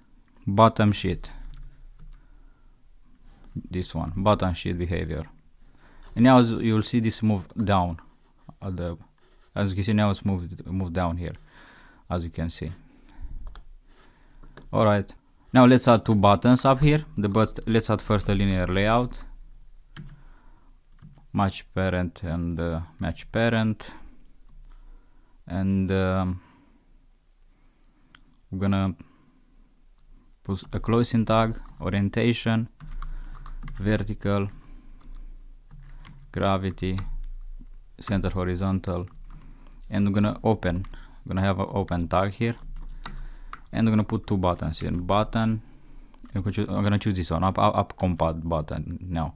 bottom sheet. This one, button sheet behavior. And now you'll see this move down. The, as you can see now, it's moved moved down here, as you can see. Alright, now let's add two buttons up here, the but let's add first a linear layout, match parent and uh, match parent, and um, we're gonna put a closing tag, orientation, vertical, gravity, center horizontal, and we're gonna open, we're gonna have an open tag here and I'm gonna put two buttons here button I'm gonna choose this one up, up, up button now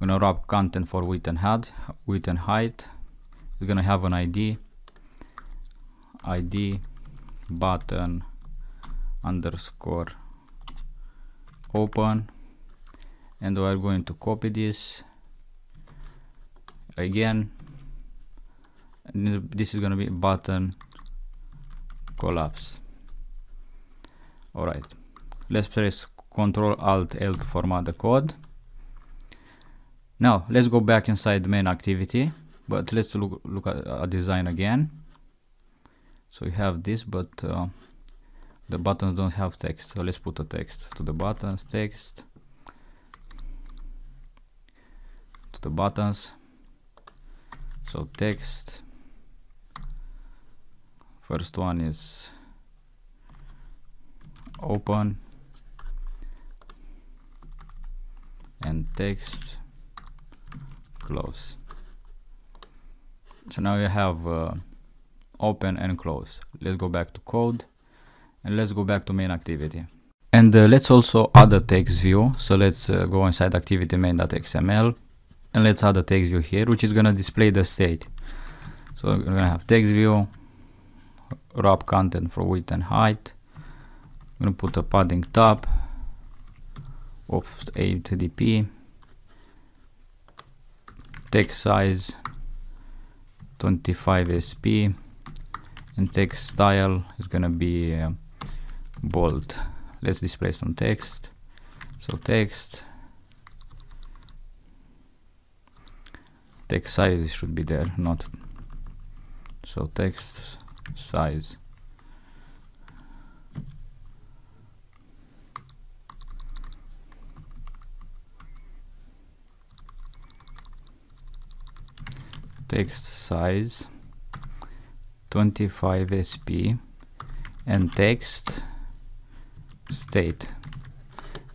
I'm gonna wrap content for width and height width and height it's gonna have an ID ID button underscore open and we're going to copy this again and this is going to be button collapse all right let's press Control alt l to format the code now let's go back inside the main activity but let's look look at a design again so we have this but uh, the buttons don't have text so let's put a text to the buttons text to the buttons so text first one is open and text close so now you have uh, open and close let's go back to code and let's go back to main activity and uh, let's also add a text view so let's uh, go inside activity main.xml and let's add a text view here which is going to display the state so we're going to have text view wrap content for width and height I'm going to put a padding top of 8dp, text size 25 sp, and text style is going to be uh, bold. Let's display some text. So text, text size should be there, not so text size text size 25 sp and text state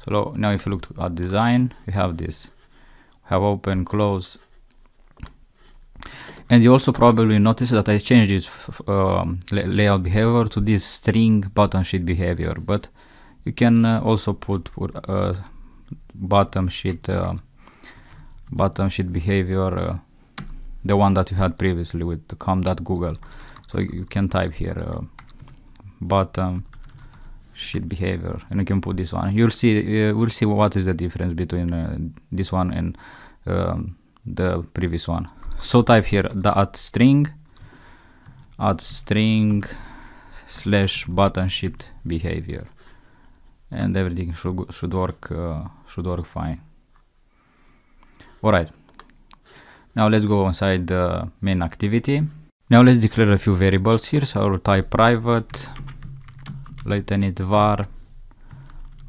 so now if you look at design we have this we have open close and you also probably noticed that I changed this um, layout behavior to this string button sheet behavior but you can uh, also put, put uh, bottom sheet uh, bottom sheet behavior uh, the one that you had previously with the com.google. So you can type here uh, bottom um, sheet behavior and you can put this one. You'll see uh, we'll see what is the difference between uh, this one and um, the previous one. So type here the add string add string slash button sheet behavior and everything should should work uh, should work fine. All right. Now let's go inside the main activity. Now let's declare a few variables here. So I will type private, later var,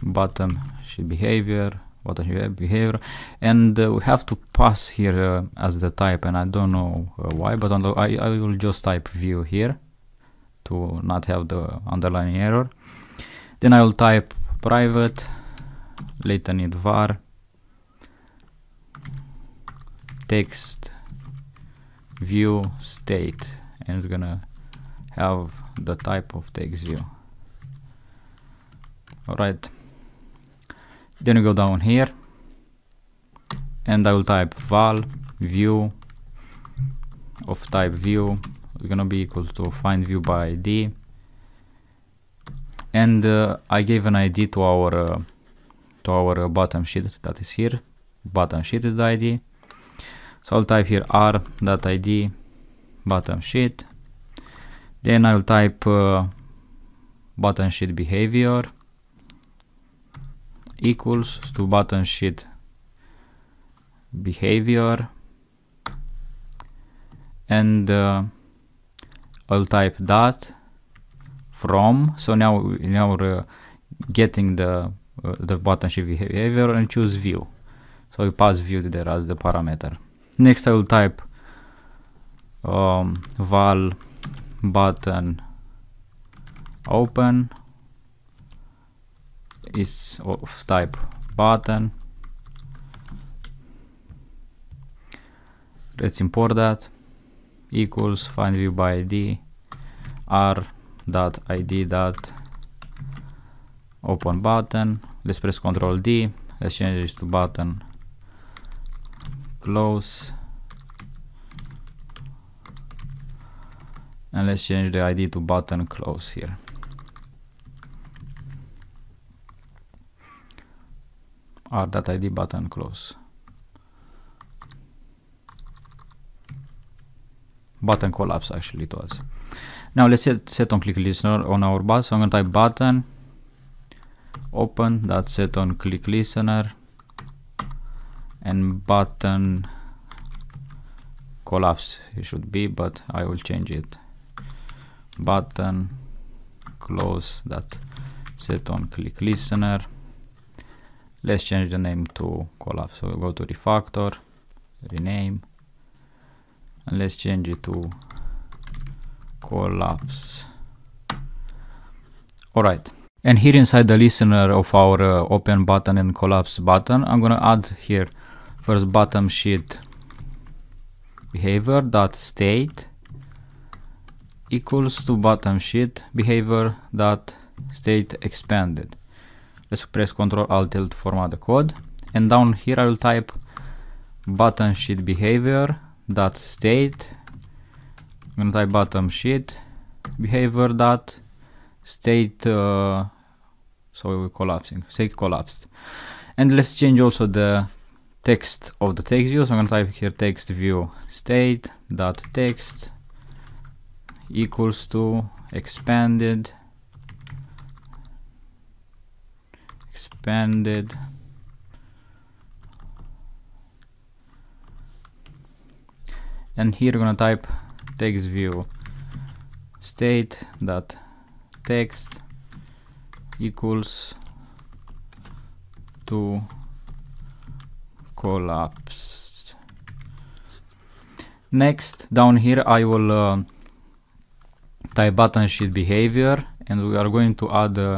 bottom should behavior, bottom behavior, and uh, we have to pass here uh, as the type. And I don't know uh, why, but the, I, I will just type view here to not have the underlying error. Then I will type private, later init var, text view state and it's gonna have the type of text view all right then you go down here and I will type val view of type view is gonna be equal to find view by ID and uh, I gave an ID to our uh, to our uh, bottom sheet that is here bottom sheet is the ID so I'll type here r.id button sheet then I'll type uh, button sheet behavior equals to button sheet behavior and uh, I'll type dot from so now now we're uh, getting the uh, the button sheet behavior and choose view so we pass view there as the parameter next I will type um, val button open is of type button let's import that equals find view by id r dot id dot open button let's press ctrl d let's change this to button close and let's change the id to button close here or ah, that id button close button collapse actually it was now let's set, set on click listener on our bus so i'm gonna type button open that set on click listener and button collapse it should be but I will change it button close that set on click listener let's change the name to collapse so we'll go to refactor rename and let's change it to collapse all right and here inside the listener of our uh, open button and collapse button i'm gonna add here first bottom sheet behavior dot state equals to bottom sheet behavior dot state expanded. Let's press Ctrl Alt Tilt format the code and down here I will type bottom sheet behavior dot state. I'm gonna type bottom sheet behavior dot state uh, so we collapsing state collapsed and let's change also the text of the text view. So I'm going to type here text view state dot text equals to expanded expanded and here we're going to type text view state dot text equals to collapsed. Next, down here I will uh, type button sheet behavior and we are going to add a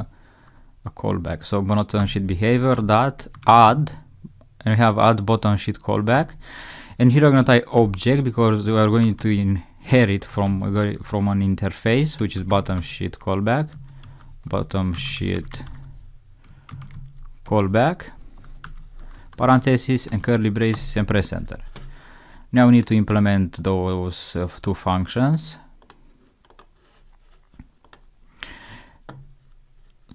callback. So button sheet behavior dot add and we have add button sheet callback. And here I'm going to type object because we are going to inherit from, from an interface which is button sheet callback. Button sheet callback parentheses and curly braces and press enter. Now we need to implement those uh, two functions.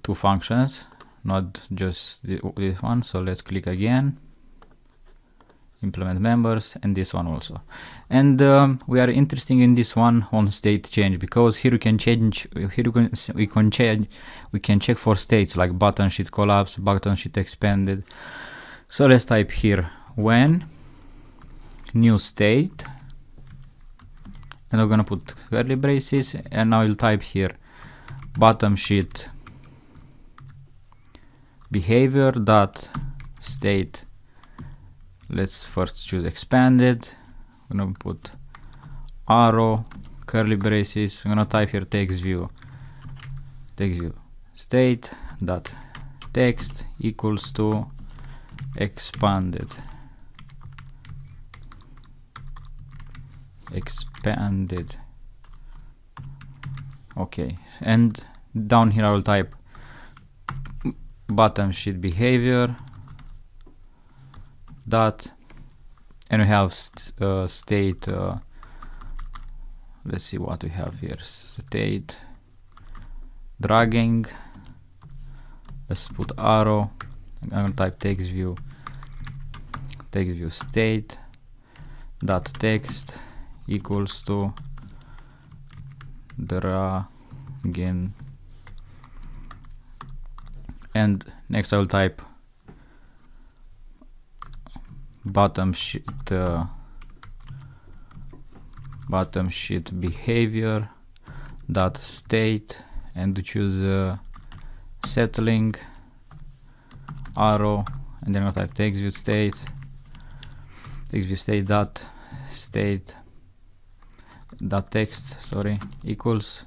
Two functions, not just this one. So let's click again, implement members and this one also. And um, we are interesting in this one on state change because here we can change, here we can, we can change, we can check for states like button sheet collapse, button sheet expanded, so let's type here when new state and we're gonna put curly braces and now you'll type here bottom sheet behavior dot state let's first choose expanded I'm gonna put arrow curly braces I'm gonna type here text view text view state dot text equals to expanded expanded okay and down here I will type bottom sheet behavior dot and we have st uh, state uh, let's see what we have here state dragging let's put arrow I'm gonna type text view text view state dot text equals to dragon and next I'll type bottom sheet uh, bottom sheet behavior dot state and choose uh, settling arrow and then I'll type text view state text view state dot state dot text sorry equals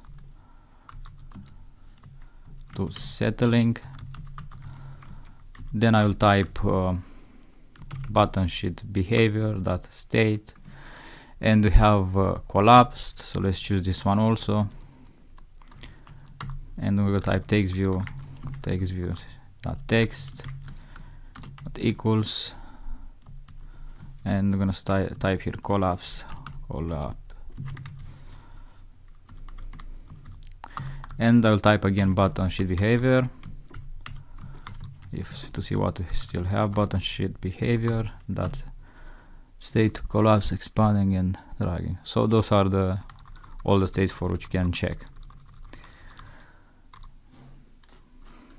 to settling then I will type uh, button sheet behavior dot state and we have uh, collapsed so let's choose this one also and we will type text view text view dot text equals and I'm gonna type here collapse collapse and I'll type again button sheet behavior if to see what we still have button sheet behavior that state collapse expanding and dragging so those are the all the states for which you can check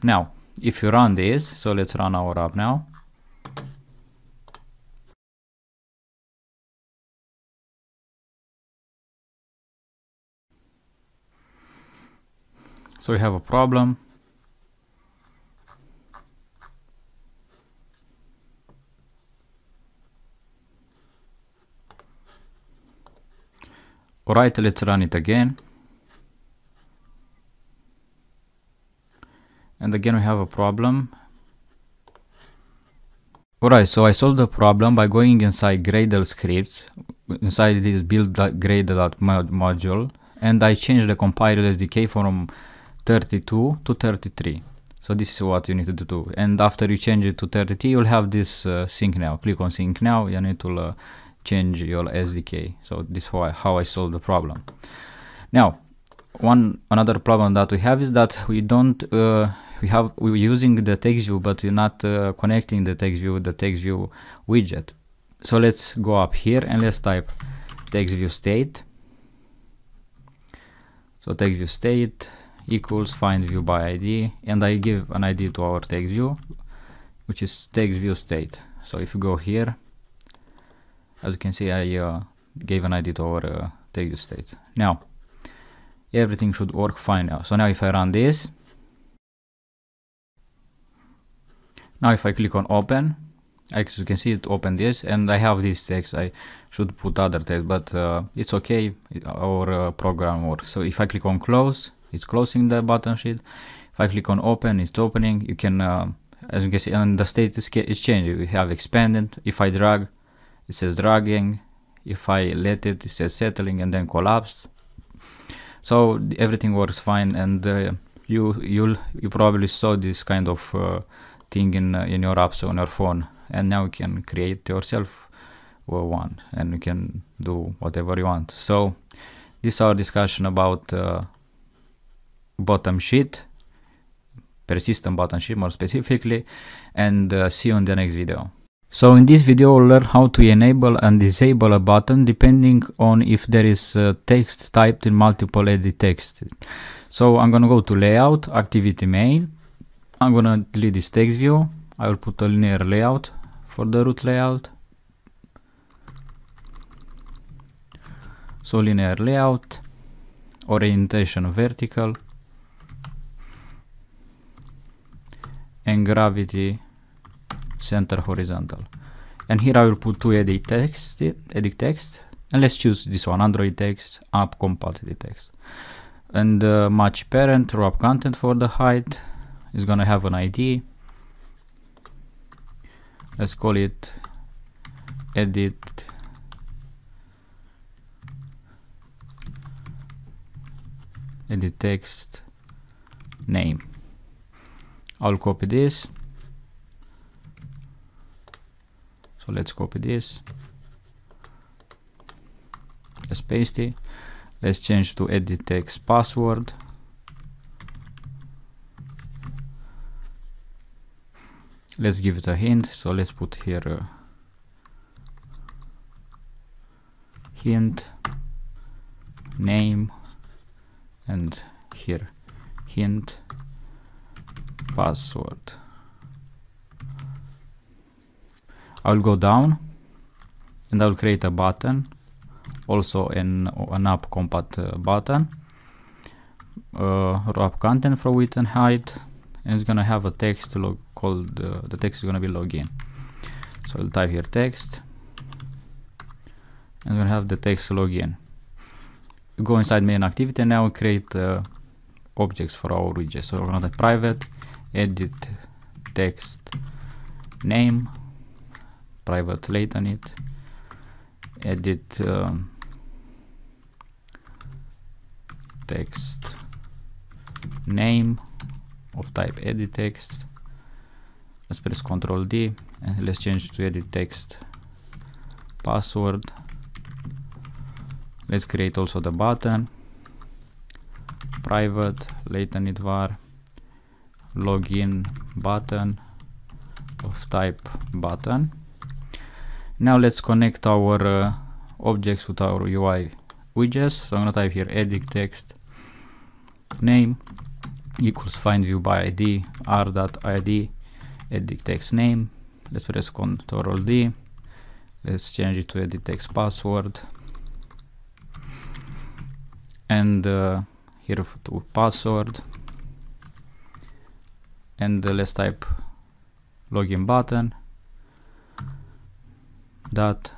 now if you run this so let's run our app now so we have a problem. Alright, let's run it again. And again we have a problem. Alright, so I solved the problem by going inside Gradle scripts, inside this build.gradle.module, module, and I changed the compiler SDK from 32 to 33. So this is what you need to do. And after you change it to 33, you'll have this uh, sync now. Click on sync now, you need to uh, change your SDK. So this is how I, how I solved the problem. Now, one another problem that we have is that we don't uh, we have we're using the text view but we're not uh, connecting the text view with the text view widget so let's go up here and let's type text view state so text view state equals find view by id and i give an id to our text view which is text view state so if you go here as you can see i uh, gave an id to our uh, text view state now everything should work fine now. So now if I run this, now if I click on open, as you can see it opened this and I have this text, I should put other text, but uh, it's okay, our uh, program works. So if I click on close, it's closing the button sheet. If I click on open, it's opening. You can, uh, as you can see, and the status is changed. We have expanded. If I drag, it says dragging. If I let it, it says settling and then collapse so everything works fine and uh, you you'll you probably saw this kind of uh, thing in uh, in your apps on your phone and now you can create yourself uh, one and you can do whatever you want so this our discussion about uh, bottom sheet persistent bottom sheet more specifically and see you on the next video so in this video we'll learn how to enable and disable a button depending on if there is uh, text typed in multiple edit text. So I'm gonna go to layout, activity main. I'm gonna delete this text view. I will put a linear layout for the root layout. So linear layout, orientation vertical, and gravity center horizontal and here I will put two edit text edit text and let's choose this one Android text app compatible text and uh, match parent wrap content for the height is gonna have an ID let's call it edit edit text name I'll copy this so let's copy this let's paste it let's change to edit text password let's give it a hint so let's put here a uh, hint name and here hint password I'll go down and I'll create a button also an, an app compat uh, button uh, wrap content for width and height and it's gonna have a text log called uh, the text is gonna be login so I'll type here text and we'll have the text login go inside main activity and now create uh, objects for our widget so we're gonna type private edit text name private late on it edit um, text name of type edit text let's press ctrl d and let's change to edit text password let's create also the button private latent var login button of type button now let's connect our uh, objects with our UI widgets. So I'm gonna type here edit text name equals find view by ID r dot ID edit text name. Let's press Ctrl D. Let's change it to edit text password. And uh, here to password. And uh, let's type login button dot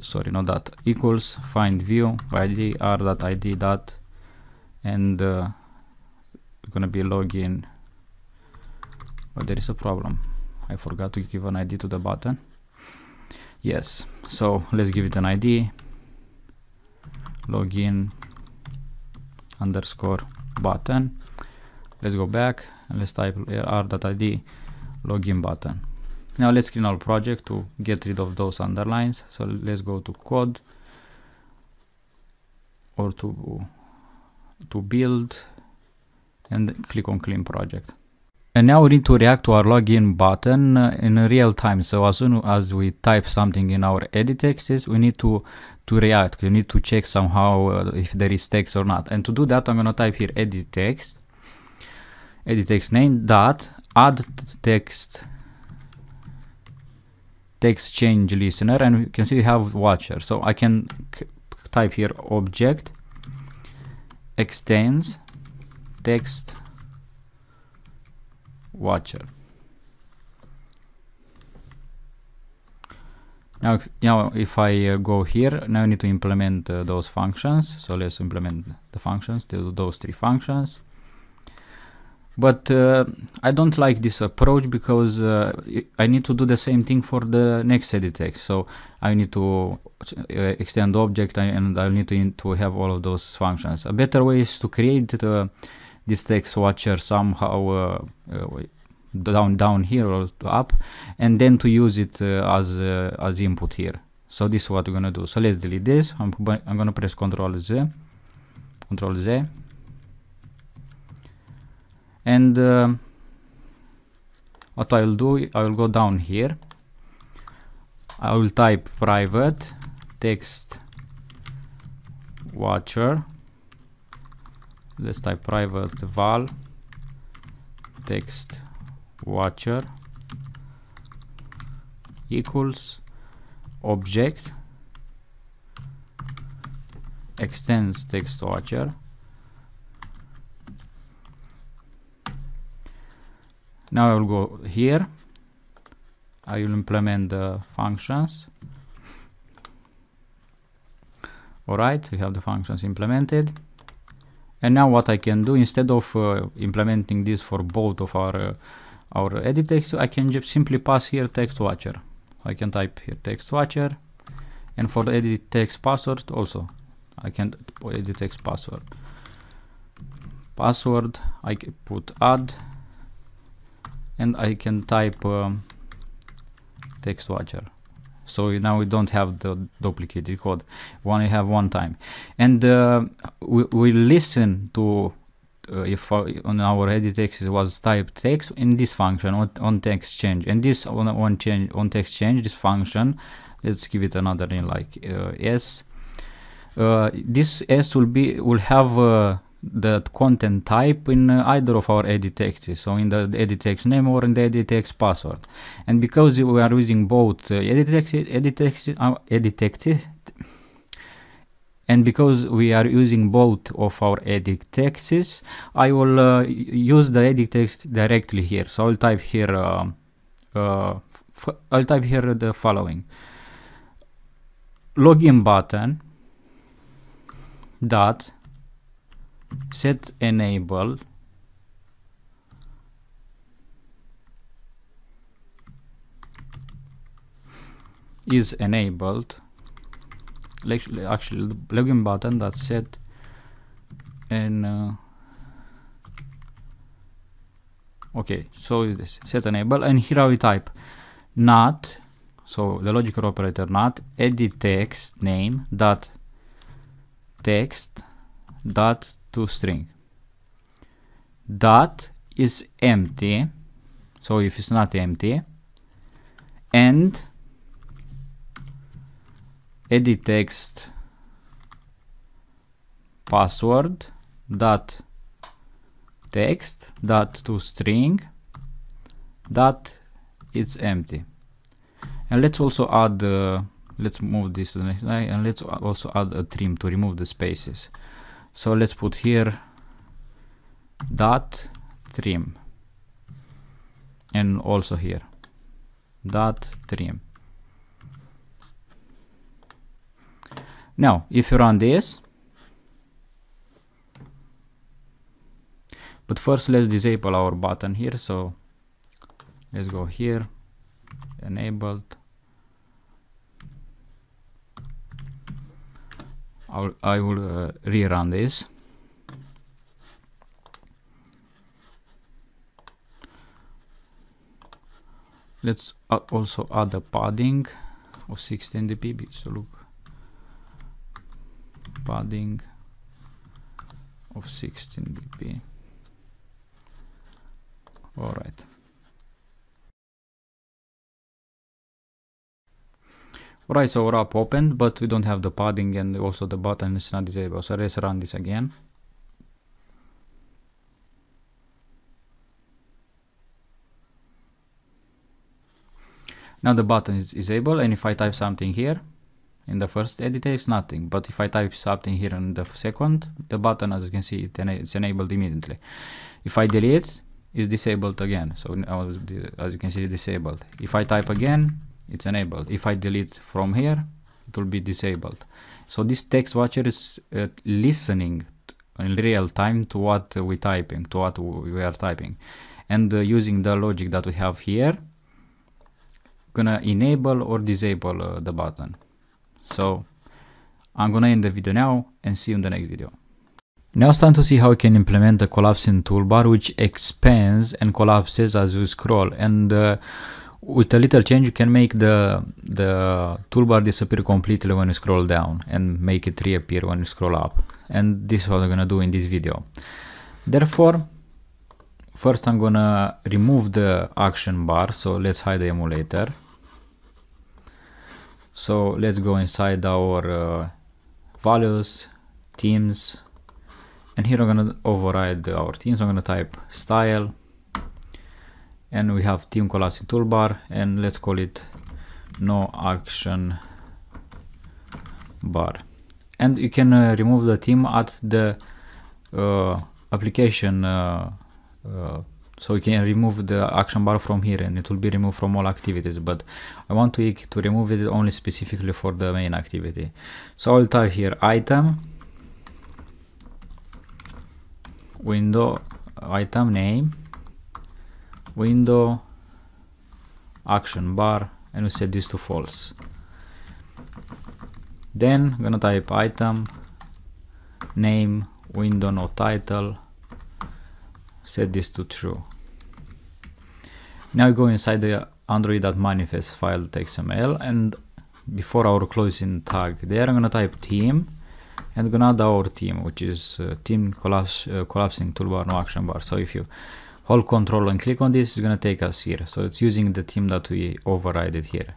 sorry not that equals find view id r dot id dot and uh, gonna be login but there is a problem I forgot to give an ID to the button yes so let's give it an ID login underscore button let's go back and let's type r.id login button now let's clean our project to get rid of those underlines. So let's go to code or to, to build and click on clean project. And now we need to react to our login button uh, in real time. So as soon as we type something in our edit texts, we need to, to react. We need to check somehow uh, if there is text or not. And to do that, I'm going to type here edit text, edit text name dot add text Text exchange listener and you can see we have watcher so I can type here object extends text watcher now now if I uh, go here now I need to implement uh, those functions so let's implement the functions those three functions but uh, I don't like this approach because uh, I need to do the same thing for the next edit text. So I need to uh, extend object and I need to, to have all of those functions. A better way is to create this text watcher somehow uh, uh, down down here or up and then to use it uh, as uh, as input here so this is what we're gonna do so let's delete this i'm, I'm gonna press ctrl z ctrl z and uh, what I will do I will go down here I will type private text watcher let's type private val text watcher equals object extends text watcher Now I will go here. I will implement the functions. Alright, we have the functions implemented. And now what I can do, instead of uh, implementing this for both of our, uh, our edit text, I can just simply pass here text watcher. I can type here text watcher. And for the edit text password also, I can edit text password. Password, I can put add and I can type um, text watcher so now we don't have the duplicated code we only have one time and uh, we, we listen to uh, if uh, on our edit text it was typed text in this function on, on text change and this on, on change on text change this function let's give it another name like uh, s uh, this s will be will have uh, that content type in uh, either of our editexes, so in the text name or in the text password. And because we are using both uh, editexes, uh, editexes, and because we are using both of our edit texts, I will uh, use the edit text directly here. So I'll type here, uh, uh, I'll type here the following: login button dot set enable is enabled actually, actually the login button that set and uh, okay so set enable and here we type not so the logical operator not edit text name dot text dot to string dot is empty so if it's not empty and edit text password dot text dot to string dot it's empty and let's also add uh, let's move this to the next line and let's also add a trim to remove the spaces so let's put here dot trim and also here dot trim now if you run this but first let's disable our button here so let's go here enabled I'll, I will uh, rerun this. Let's also add a padding of 16 dB. So look, padding of 16 dB. All right. Right, so we're up opened, but we don't have the padding and also the button is not disabled. So let's run this again. Now the button is disabled and if I type something here, in the first editor it's nothing, but if I type something here in the second, the button as you can see it ena it's enabled immediately. If I delete, it's disabled again, so as you can see disabled. If I type again, it's enabled if I delete from here it will be disabled so this text watcher is uh, listening in real time to what we typing to what we are typing and uh, using the logic that we have here gonna enable or disable uh, the button so I'm gonna end the video now and see you in the next video now it's time to see how we can implement the collapsing toolbar which expands and collapses as we scroll and uh, with a little change you can make the the toolbar disappear completely when you scroll down and make it reappear when you scroll up and this is what I'm gonna do in this video therefore first I'm gonna remove the action bar so let's hide the emulator so let's go inside our uh, values teams, and here I'm gonna override our teams. I'm gonna type style and we have team collapsing toolbar and let's call it no action bar and you can uh, remove the team at the uh, application uh, uh, so you can remove the action bar from here and it will be removed from all activities but I want to, to remove it only specifically for the main activity so I'll type here item window item name window action bar and we set this to false then I'm gonna type item name window no title set this to true now we go inside the android.manifest file xml and before our closing tag there I'm gonna type team and gonna add our team which is uh, team collapse, uh, collapsing toolbar no action bar so if you hold control and click on this it's gonna take us here so it's using the theme that we overrided here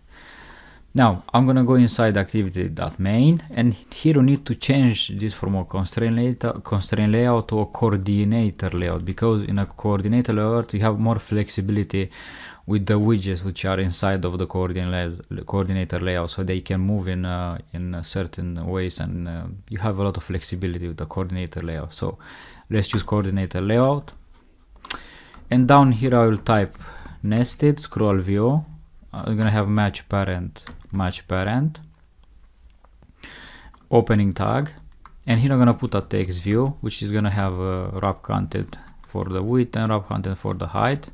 now I'm gonna go inside activity.main and here we need to change this from a constraint layout, constraint layout to a coordinator layout because in a coordinator layout you have more flexibility with the widgets which are inside of the coordinator layout so they can move in uh, in uh, certain ways and uh, you have a lot of flexibility with the coordinator layout so let's use coordinator layout and down here I will type nested scroll view I'm uh, gonna have match parent match parent opening tag and here I'm gonna put a text view which is gonna have a uh, wrap content for the width and wrap content for the height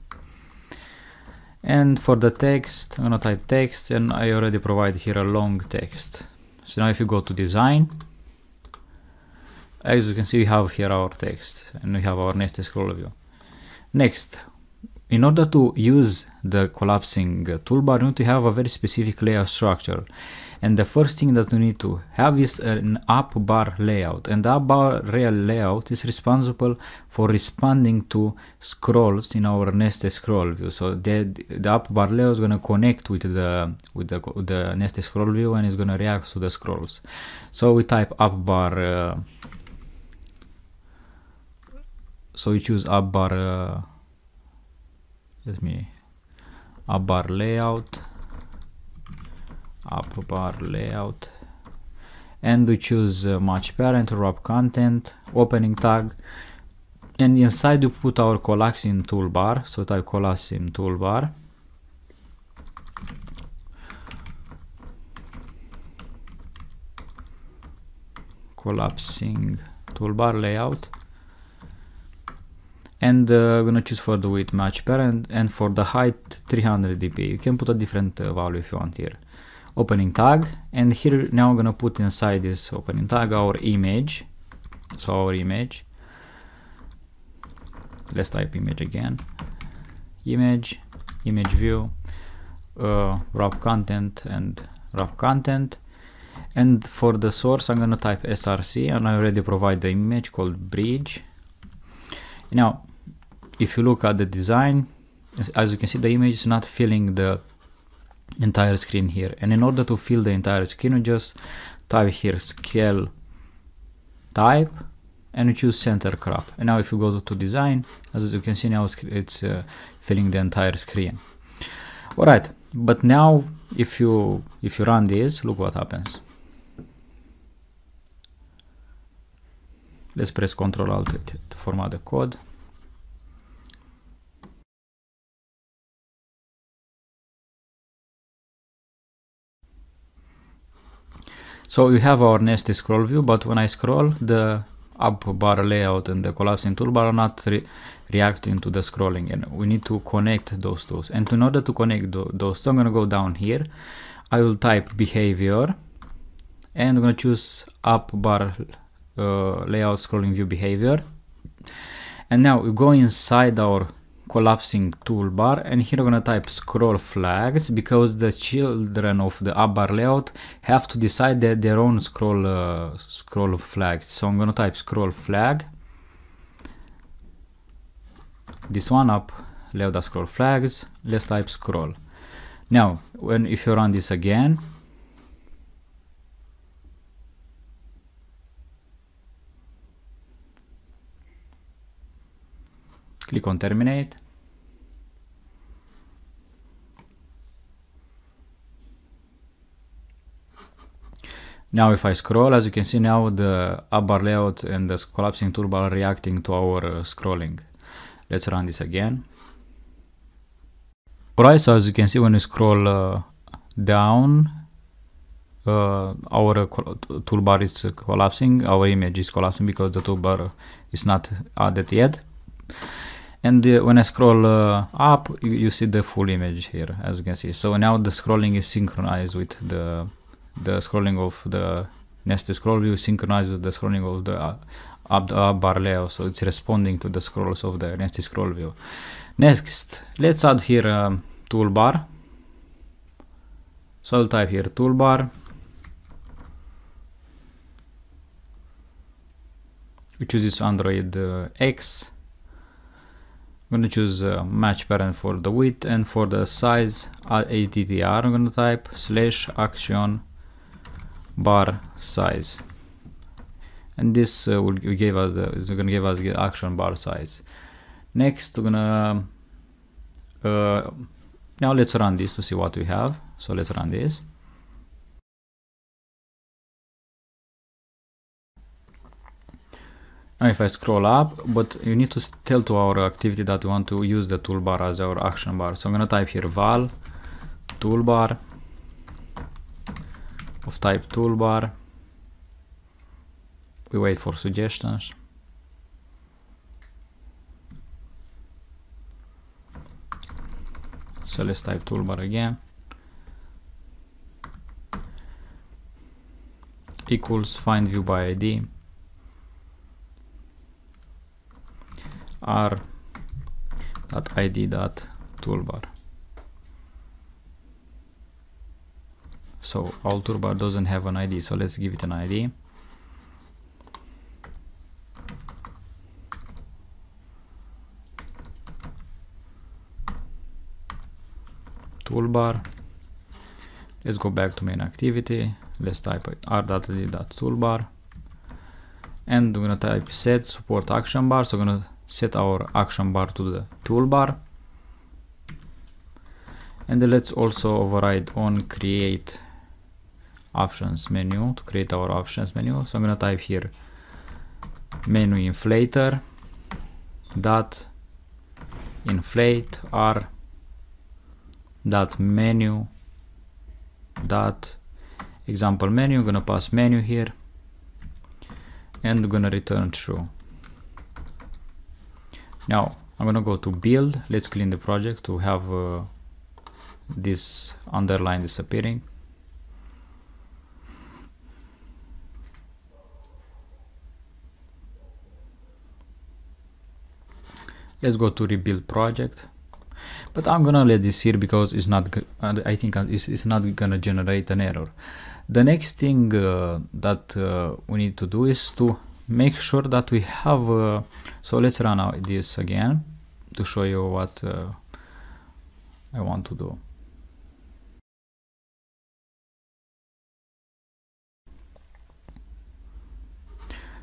and for the text I'm gonna type text and I already provide here a long text so now if you go to design as you can see we have here our text and we have our nested scroll view Next, in order to use the collapsing toolbar, you need to have a very specific layout structure. And the first thing that you need to have is an up bar layout. And the up bar layout is responsible for responding to scrolls in our nested scroll view. So the, the up bar layout is going to connect with the with the, with the nested scroll view and it's going to react to the scrolls. So we type up bar. Uh, so we choose up bar uh, let me up bar layout up bar layout and we choose uh, match parent wrap content opening tag and inside we put our collapsing toolbar so type collapsing toolbar collapsing toolbar layout and uh, I'm gonna choose for the width match parent and for the height 300 dp. You can put a different uh, value if you want here. Opening tag and here now I'm gonna put inside this opening tag our image. So our image. Let's type image again. Image, image view, uh, wrap content and wrap content. And for the source, I'm gonna type src and I already provide the image called bridge now if you look at the design, as you can see, the image is not filling the entire screen here. And in order to fill the entire screen, you just type here scale type and you choose center crop. And now if you go to, to design, as you can see now it's uh, filling the entire screen. All right, but now if you if you run this, look what happens. Let's press Ctrl Alt to format the code. So we have our nested scroll view, but when I scroll, the up bar layout and the collapsing toolbar are not re reacting to the scrolling and we need to connect those two. And in order to connect those two, I'm gonna go down here. I will type behavior and I'm gonna choose up bar uh, layout scrolling view behavior. And now we go inside our collapsing toolbar and here I'm gonna type scroll flags because the children of the upbar layout have to decide their, their own scroll uh, scroll flags so I'm gonna type scroll flag this one up layout scroll flags let's type scroll now when if you run this again click on terminate Now if I scroll, as you can see now the upper layout and the collapsing toolbar are reacting to our uh, scrolling. Let's run this again. Alright, so as you can see when you scroll uh, down, uh, our uh, toolbar is uh, collapsing, our image is collapsing because the toolbar is not added yet. And uh, when I scroll up, you, you see the full image here, as you can see. So now the scrolling is synchronized with the the scrolling of the nested scroll view synchronized with the scrolling of the uh, up, up bar layout so it's responding to the scrolls of the nested scroll view next let's add here a um, toolbar so I'll type here toolbar we choose this Android uh, X I'm going to choose uh, match parent for the width and for the size uh, at ATTR I'm going to type slash action bar size and this uh, will give us the is gonna give us the action bar size next we're gonna uh, now let's run this to see what we have so let's run this Now if I scroll up, but you need to tell to our activity that we want to use the toolbar as our action bar. So I'm gonna type here val toolbar of type toolbar. We wait for suggestions. So let's type toolbar again. Equals find view by ID. R dot ID dot toolbar. so all toolbar doesn't have an ID so let's give it an ID toolbar let's go back to main activity let's type r.d.toolbar and we're gonna type set support action bar so we're gonna set our action bar to the toolbar and let's also override on create options menu to create our options menu. So I'm gonna type here menu inflator dot inflate r dot menu dot example menu. I'm gonna pass menu here and I'm gonna return true. Now I'm gonna go to build. Let's clean the project to have uh, this underline disappearing let's go to rebuild project but I'm gonna let this here because it's not I think uh, it's, it's not gonna generate an error the next thing uh, that uh, we need to do is to make sure that we have uh, so let's run out this again to show you what uh, I want to do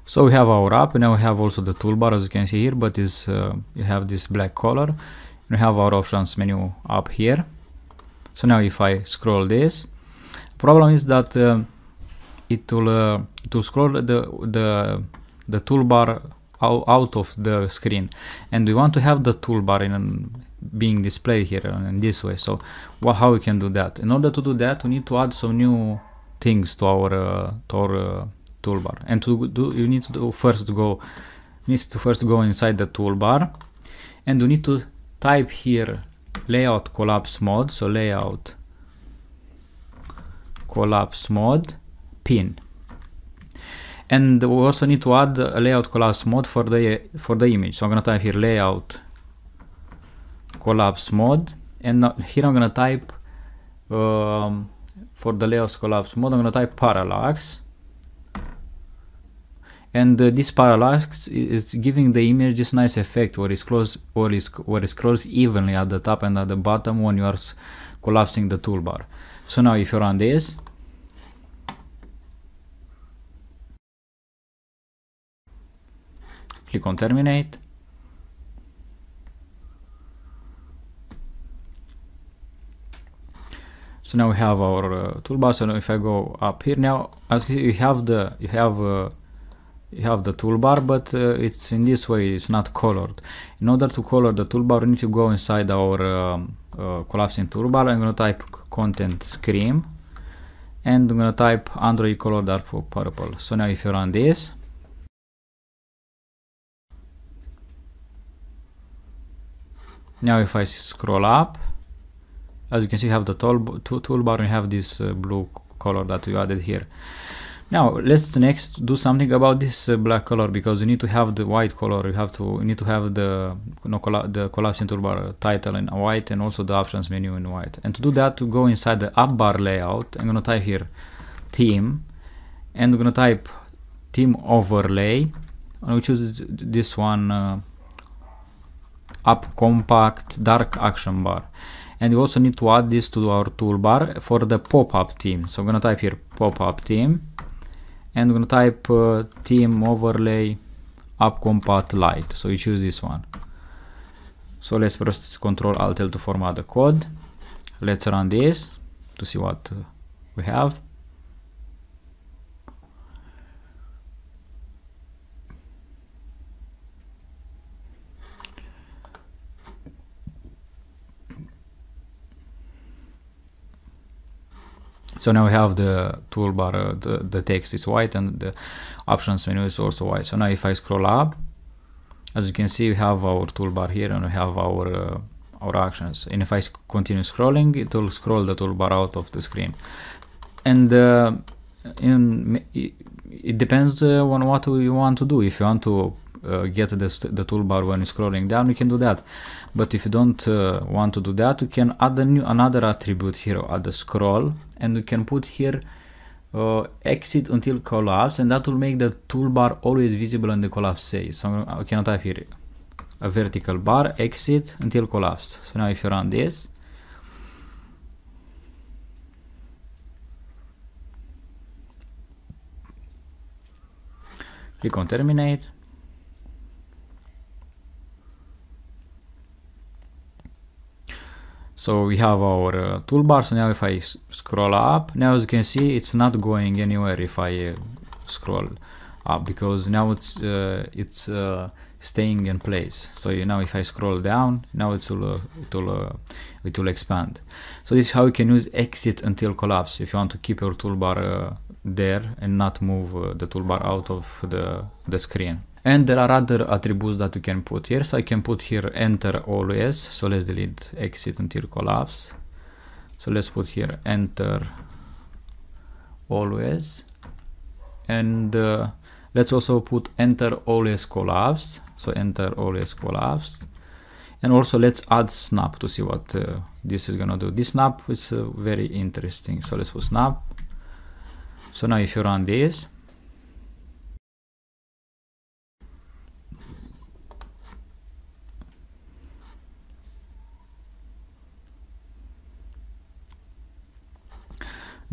So we have our app, now we have also the toolbar as you can see here, but is uh, you have this black color. We have our options menu up here. So now if I scroll this, problem is that uh, it will uh, scroll the the the toolbar out, out of the screen, and we want to have the toolbar in being displayed here in this way. So well, how we can do that? In order to do that, we need to add some new things to our uh, to our uh, toolbar. And to do, you need to first go, needs to first go inside the toolbar, and you need to type here layout collapse mode. So layout collapse mode pin. And we also need to add a layout collapse mode for the for the image. So I'm gonna type here layout collapse mode, and now, here I'm gonna type um, for the layout collapse mode. I'm gonna type parallax and uh, this parallax is giving the image this nice effect where it scrolls where it, where it scrolls evenly at the top and at the bottom when you are collapsing the toolbar so now if you run this click on terminate So now we have our uh, toolbar. So if I go up here now, as you have the you have uh, you have the toolbar but uh, it's in this way it's not colored in order to color the toolbar we need to go inside our um, uh, collapsing toolbar I'm gonna type content scream and I'm gonna type Android color dark for purple so now if you run this now if I scroll up as you can see you have the tool toolbar and you have this uh, blue color that we added here now let's next do something about this uh, black color because you need to have the white color. You have to you need to have the no, colla the collapsing toolbar title in white and also the options menu in white. And to do that, to go inside the app bar layout, I'm gonna type here theme, and I'm gonna type theme overlay. And we choose this one uh, up compact dark action bar. And we also need to add this to our toolbar for the pop-up theme. So I'm gonna type here pop-up theme and I'm gonna type uh, overlay upcom light. So you choose this one. So let's press Control Alt L to format the code. Let's run this to see what uh, we have. So now we have the toolbar, uh, the, the text is white and the options menu is also white. So now if I scroll up, as you can see, we have our toolbar here and we have our uh, our actions. And if I continue scrolling, it will scroll the toolbar out of the screen. And uh, in, it depends uh, on what you want to do. If you want to uh, get the the toolbar when you're scrolling down, you can do that. But if you don't uh, want to do that, you can add a new another attribute here, add a scroll, and you can put here uh, exit until collapse, and that will make the toolbar always visible on the collapse stage. So I uh, can type here a vertical bar, exit until collapse. So now if you run this, click on terminate So we have our uh, toolbar. So now if I scroll up, now as you can see, it's not going anywhere if I uh, scroll up because now it's uh, it's uh, staying in place. So you now if I scroll down, now it will uh, it will uh, it will expand. So this is how you can use exit until collapse if you want to keep your toolbar there and not move the toolbar out of the the screen. And there are other attributes that you can put here. So I can put here enter always. So let's delete exit until collapse. So let's put here enter always. And uh, let's also put enter always collapse. So enter always collapse. And also let's add snap to see what uh, this is gonna do. This snap is uh, very interesting. So let's put snap. So now if you run this,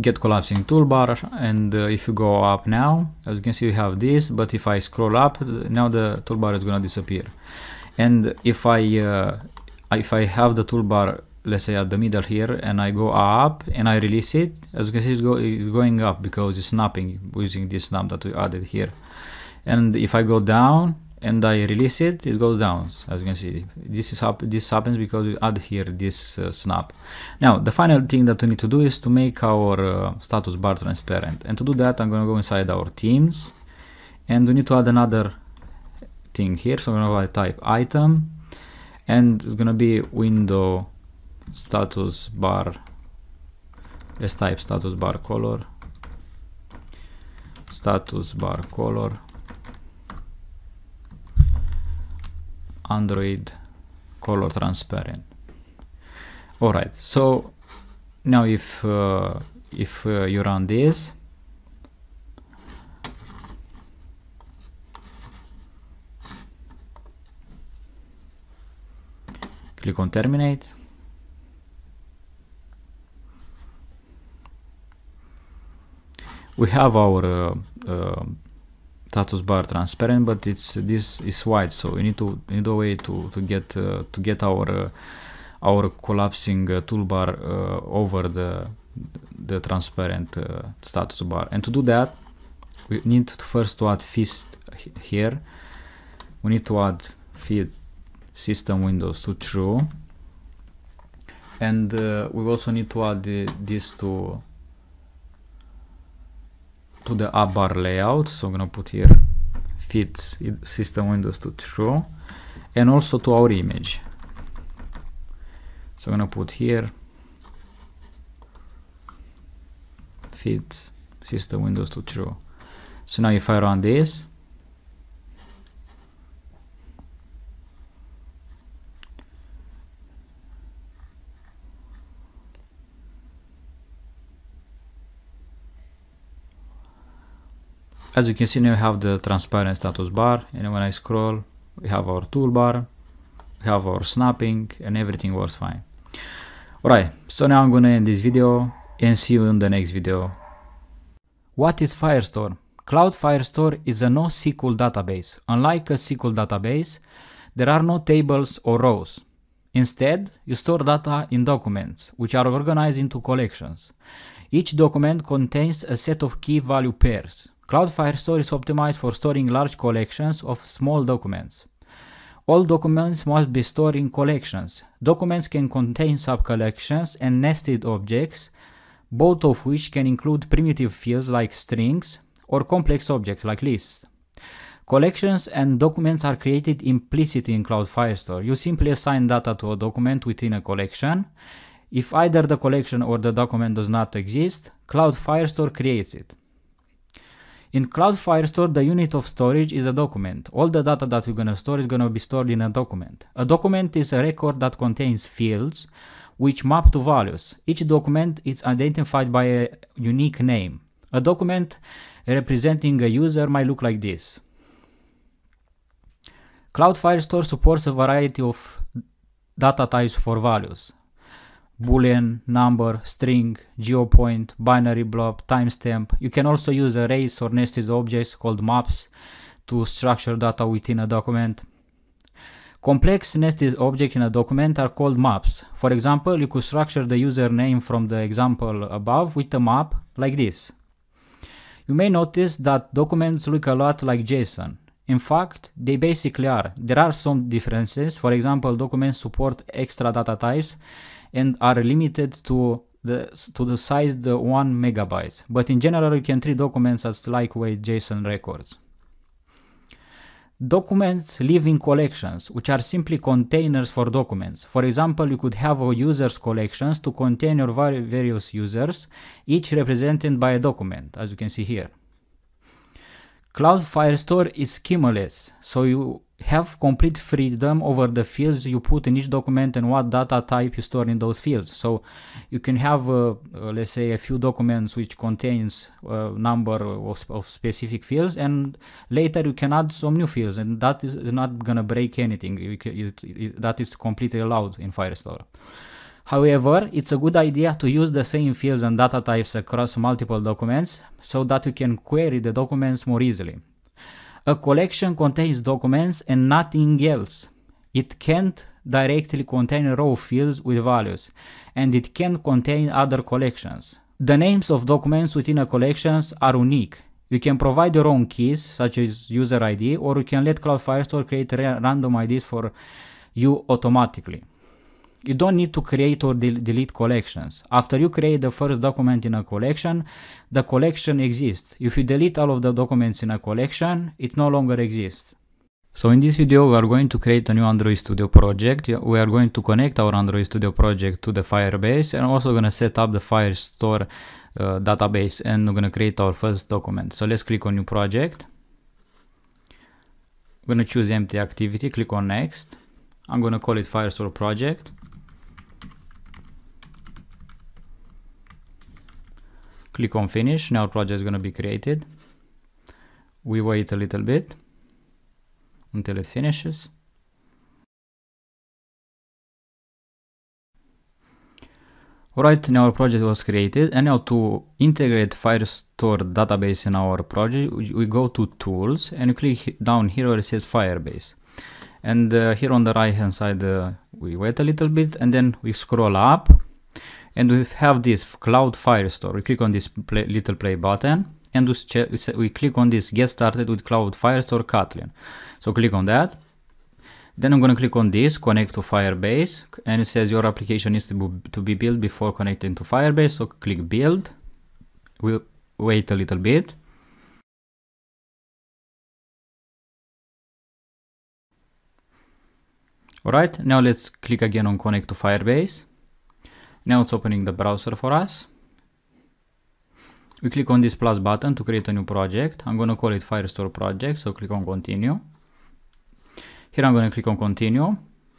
get collapsing toolbar and uh, if you go up now as you can see we have this but if I scroll up now the toolbar is gonna disappear and if I uh, if I have the toolbar let's say at the middle here and I go up and I release it as you can see it's, go it's going up because it's snapping using this snap that we added here and if I go down and I release it, it goes down, as you can see. This is hap this happens because we add here this uh, snap. Now, the final thing that we need to do is to make our uh, status bar transparent. And to do that, I'm gonna go inside our teams, and we need to add another thing here. So I'm gonna type item, and it's gonna be window status bar. Let's type status bar color status bar color Android color transparent all right so now if uh, if uh, you run this click on terminate we have our uh, uh status bar transparent but it's this is wide so we need to need a way to to get uh, to get our uh, our collapsing uh, toolbar uh, over the the transparent uh, status bar and to do that we need to first to add fist here we need to add feed system windows to true and uh, we also need to add the, this to to the app bar layout. So I'm gonna put here fit system windows to true and also to our image. So I'm gonna put here fit system windows to true. So now if I run this, as you can see now we have the transparent status bar and when I scroll we have our toolbar, we have our snapping and everything works fine. Alright, so now I'm gonna end this video and see you in the next video. What is Firestore? Cloud Firestore is a NoSQL database. Unlike a SQL database, there are no tables or rows. Instead, you store data in documents, which are organized into collections. Each document contains a set of key value pairs, Cloudflare Store is optimized for storing large collections of small documents. All documents must be stored in collections. Documents can contain subcollections and nested objects, both of which can include primitive fields like strings or complex objects like lists. Collections and documents are created implicitly in Cloud Firestore. You simply assign data to a document within a collection. If either the collection or the document does not exist, Cloud Firestore creates it. In Cloud Firestore, the unit of storage is a document. All the data that we're going to store is going to be stored in a document. A document is a record that contains fields which map to values. Each document is identified by a unique name. A document representing a user might look like this. Cloud Firestore supports a variety of data types for values boolean number string geopoint binary blob timestamp you can also use arrays or nested objects called maps to structure data within a document complex nested objects in a document are called maps for example you could structure the username from the example above with a map like this you may notice that documents look a lot like json in fact, they basically are. There are some differences. For example, documents support extra data types and are limited to the, to the size the 1 megabyte. But in general, you can treat documents as lightweight JSON records. Documents live in collections, which are simply containers for documents. For example, you could have a user's collections to contain your various users, each represented by a document, as you can see here. Cloud Firestore is schemaless, so you have complete freedom over the fields you put in each document and what data type you store in those fields. So you can have, uh, uh let's say, a few documents which contains a uh, number of, of, specific fields, and later you can add some new fields, and that is not gonna break anything. Can, it, it, that is completely allowed in Firestore. However, it's a good idea to use the same fields and data types across multiple documents so that you can query the documents more easily. A collection contains documents and nothing else. It can't directly contain row fields with values, and it can contain other collections. The names of documents within a collection are unique. You can provide your own keys, such as user ID, or you can let Cloud Firestore create random IDs for you automatically you don't need to create or de delete collections. After you create the first document in a collection, the collection exists. If you delete all of the documents in a collection, it no longer exists. So in this video, we are going to create a new Android Studio project. We are going to connect our Android Studio project to the Firebase and also going to set up the Firestore uh, database and we're going to create our first document. So let's click on new project. I'm going to choose empty activity, click on next. I'm going to call it Firestore project. Click on finish. Now project is going to be created. We wait a little bit until it finishes. Alright, now our project was created and now to integrate Firestore database in our project, we go to tools and click down here where it says Firebase. And uh, here on the right hand side, uh, we wait a little bit and then we scroll up and we have this Cloud Firestore. We click on this play, little play button and we click on this get started with Cloud Firestore Kotlin. So click on that. Then I'm going to click on this connect to Firebase and it says your application needs to, to be built before connecting to Firebase. So click build. We'll wait a little bit. Alright, now let's click again on connect to Firebase. Now it's opening the browser for us. We click on this plus button to create a new project. I'm going to call it Firestore project. So click on continue. Here I'm going to click on continue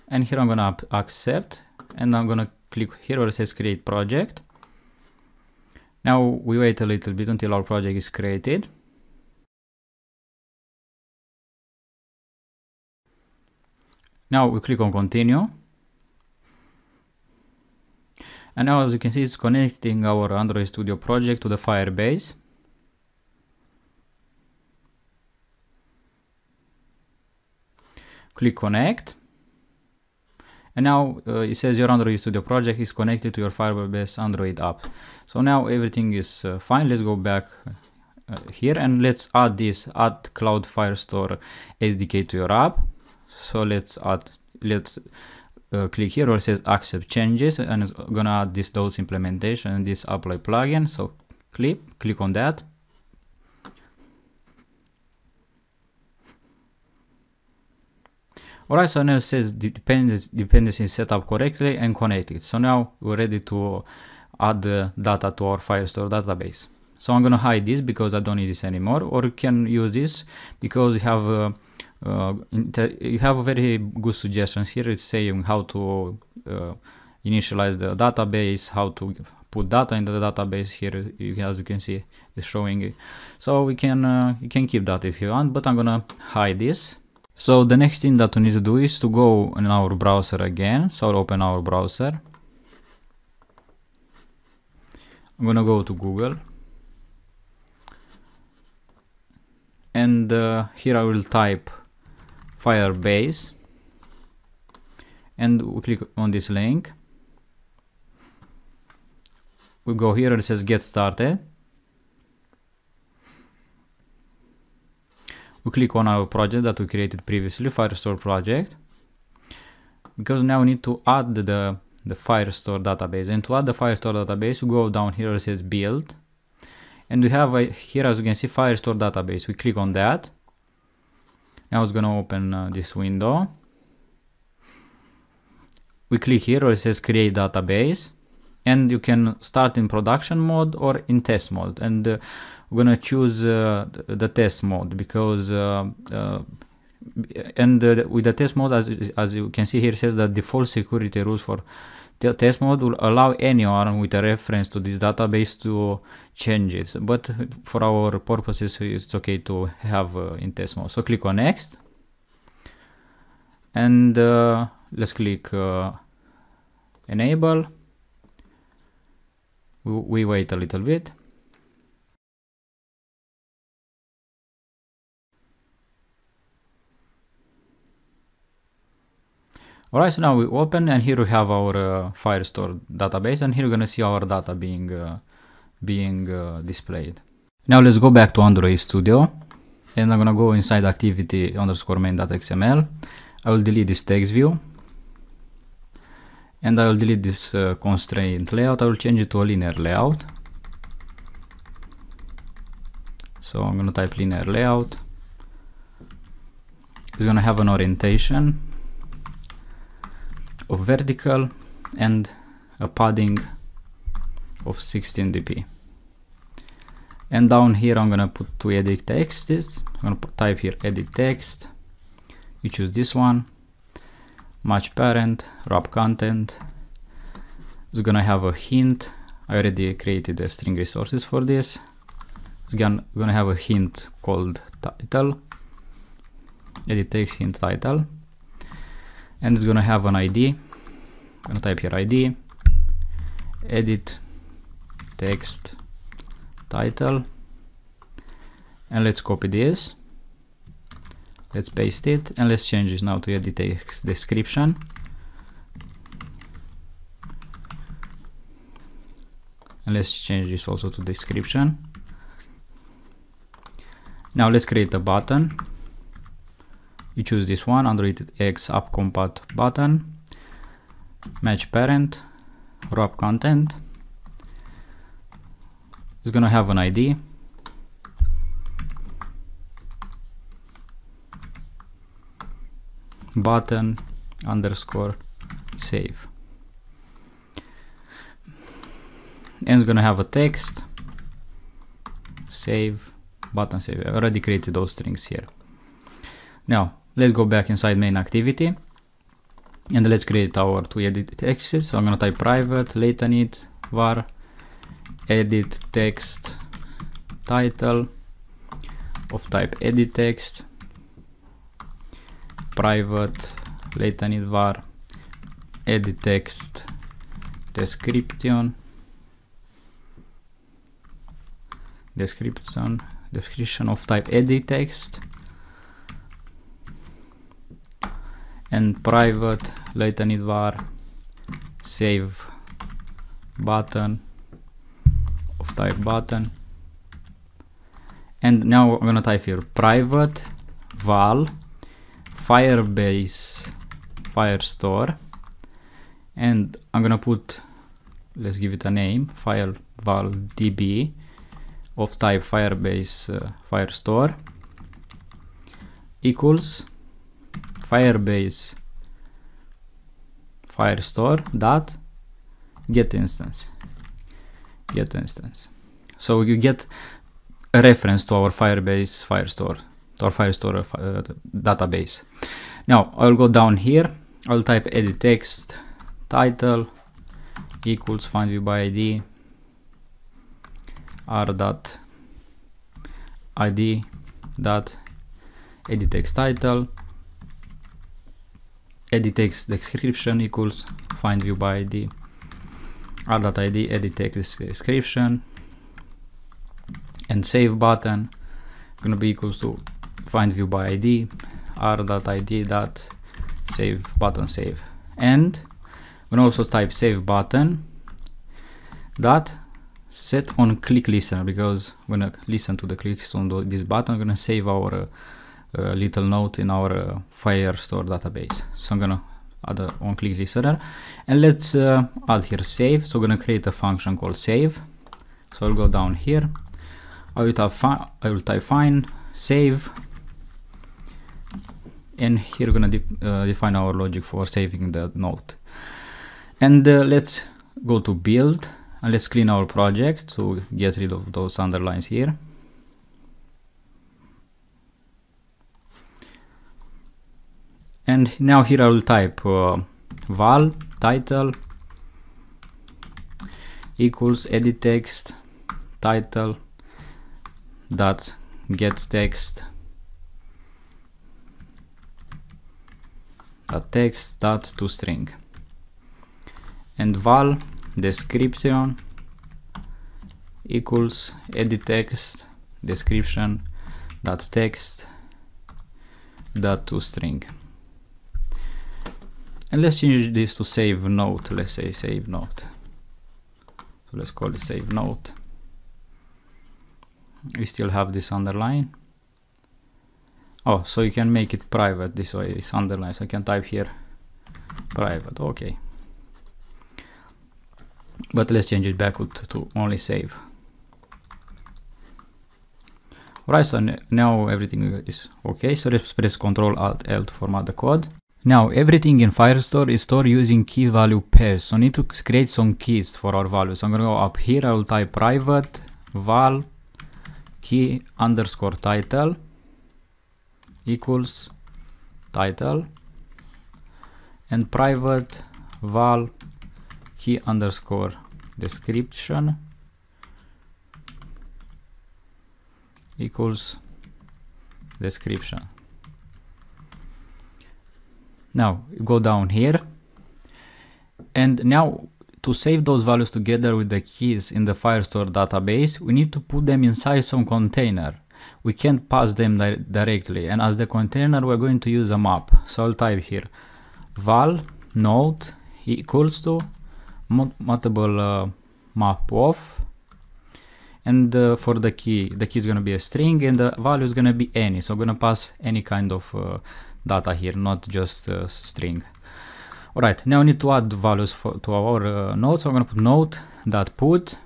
and here I'm going to accept and I'm going to click here where it says create project. Now we wait a little bit until our project is created. Now we click on continue and now as you can see it's connecting our Android Studio project to the Firebase click connect and now uh, it says your Android Studio project is connected to your Firebase Android app so now everything is uh, fine let's go back uh, here and let's add this add cloud firestore sdk to your app so let's add let's uh, click here where it says accept changes and it's gonna add this those implementation and this apply plugin. So click, click on that. Alright, so now it says dependency, dependency set up correctly and connected. So now we're ready to add the data to our Firestore database. So I'm gonna hide this because I don't need this anymore or you can use this because we have uh, uh, you have a very good suggestions here. It's saying how to uh, initialize the database, how to put data in the database here. You, as you can see, it's showing it. So we can uh, you can keep that if you want, but I'm gonna hide this. So the next thing that we need to do is to go in our browser again. So I'll open our browser. I'm gonna go to Google. And uh, here I will type Firebase and we click on this link. We go here and it says get started. We click on our project that we created previously, Firestore project. Because now we need to add the, the Firestore database. And to add the Firestore database, we go down here, it says build. And we have a, uh, here, as you can see, Firestore database. We click on that now it's gonna open uh, this window. We click here where it says create database and you can start in production mode or in test mode and uh, we're gonna choose uh, the test mode because uh, uh, and uh, with the test mode as, as you can see here says that default security rules for test mode will allow anyone with a reference to this database to changes but for our purposes it's okay to have uh, in test mode so click on next and uh, let's click uh, enable we, we wait a little bit Alright, so now we open and here we have our uh, Firestore database and here we're gonna see our data being uh, being uh, displayed. Now let's go back to Android Studio and I'm gonna go inside activity underscore main.xml. I will delete this text view and I will delete this uh, constraint layout. I will change it to a linear layout. So I'm gonna type linear layout. It's gonna have an orientation of vertical and a padding of 16 dp. And down here I'm gonna put to edit This I'm gonna put, type here edit text. You choose this one. Match parent, wrap content. It's gonna have a hint. I already created the string resources for this. It's gonna, gonna have a hint called title. Edit text hint title. And it's gonna have an ID. I'm gonna type here ID. Edit text title and let's copy this let's paste it and let's change this now to edit text description and let's change this also to description now let's create a button you choose this one android x app compat button match parent wrap content is going to have an ID. button underscore save and it's gonna have a text save button save I already created those strings here now let's go back inside main activity and let's create our two edit exits so I'm gonna type private latanit var edit text title of type edit text private latent var edit text description description description of type edit text and private latent var save button of type button and now I'm gonna type here private val firebase firestore and I'm gonna put let's give it a name file val db of type firebase uh, firestore equals firebase firestore dot get instance get instance. So you get a reference to our Firebase Firestore, or Firestore uh, database. Now I'll go down here. I'll type edit text title equals find view by ID r dot ID dot edit text title edit text description equals find view by ID add that id edit text description and save button gonna be equals to find view by id r id dot save button save and we also type save button dot set on click listener because we're gonna listen to the clicks on the, this button we're gonna save our uh, little note in our uh, firestore database so i'm gonna other on-click listener and let's uh, add here save so we're gonna create a function called save so I'll go down here I will type fine, I will type fine save and here we're gonna de uh, define our logic for saving the node and uh, let's go to build and let's clean our project to get rid of those underlines here and now here I will type uh, val title equals edit text title dot get text dot text dot to string and val description equals edit text description dot text dot to string and let's change this to save note. Let's say save note. So let's call it save note. We still have this underline. Oh, so you can make it private this way. It's underlined. So I can type here private. Okay. But let's change it back to only save. Right, so now everything is okay. So let's press Ctrl Alt L to format the code. Now everything in Firestore is stored using key value pairs. So I need to create some keys for our values. So I'm gonna go up here, I will type private val key underscore title equals title and private val key underscore description equals description now go down here. And now to save those values together with the keys in the Firestore database, we need to put them inside some container. We can't pass them di directly. And as the container, we're going to use a map. So I'll type here val node equals to mutable uh, map of and uh, for the key the key is going to be a string and the value is going to be any so i'm going to pass any kind of uh, data here, not just uh, string. All right, now we need to add values for, to our uh, node. So I'm gonna put node dot put,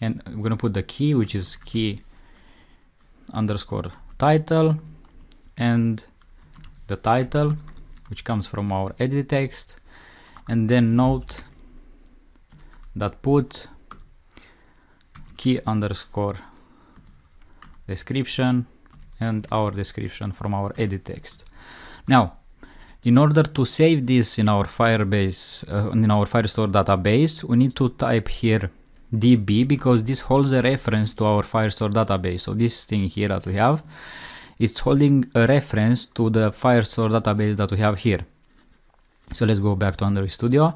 and I'm gonna put the key, which is key underscore title, and the title, which comes from our edit text, and then node dot put key underscore description and our description from our edit text. Now, in order to save this in our Firebase, uh, in our Firestore database, we need to type here db because this holds a reference to our Firestore database. So this thing here that we have, it's holding a reference to the Firestore database that we have here. So let's go back to Android Studio.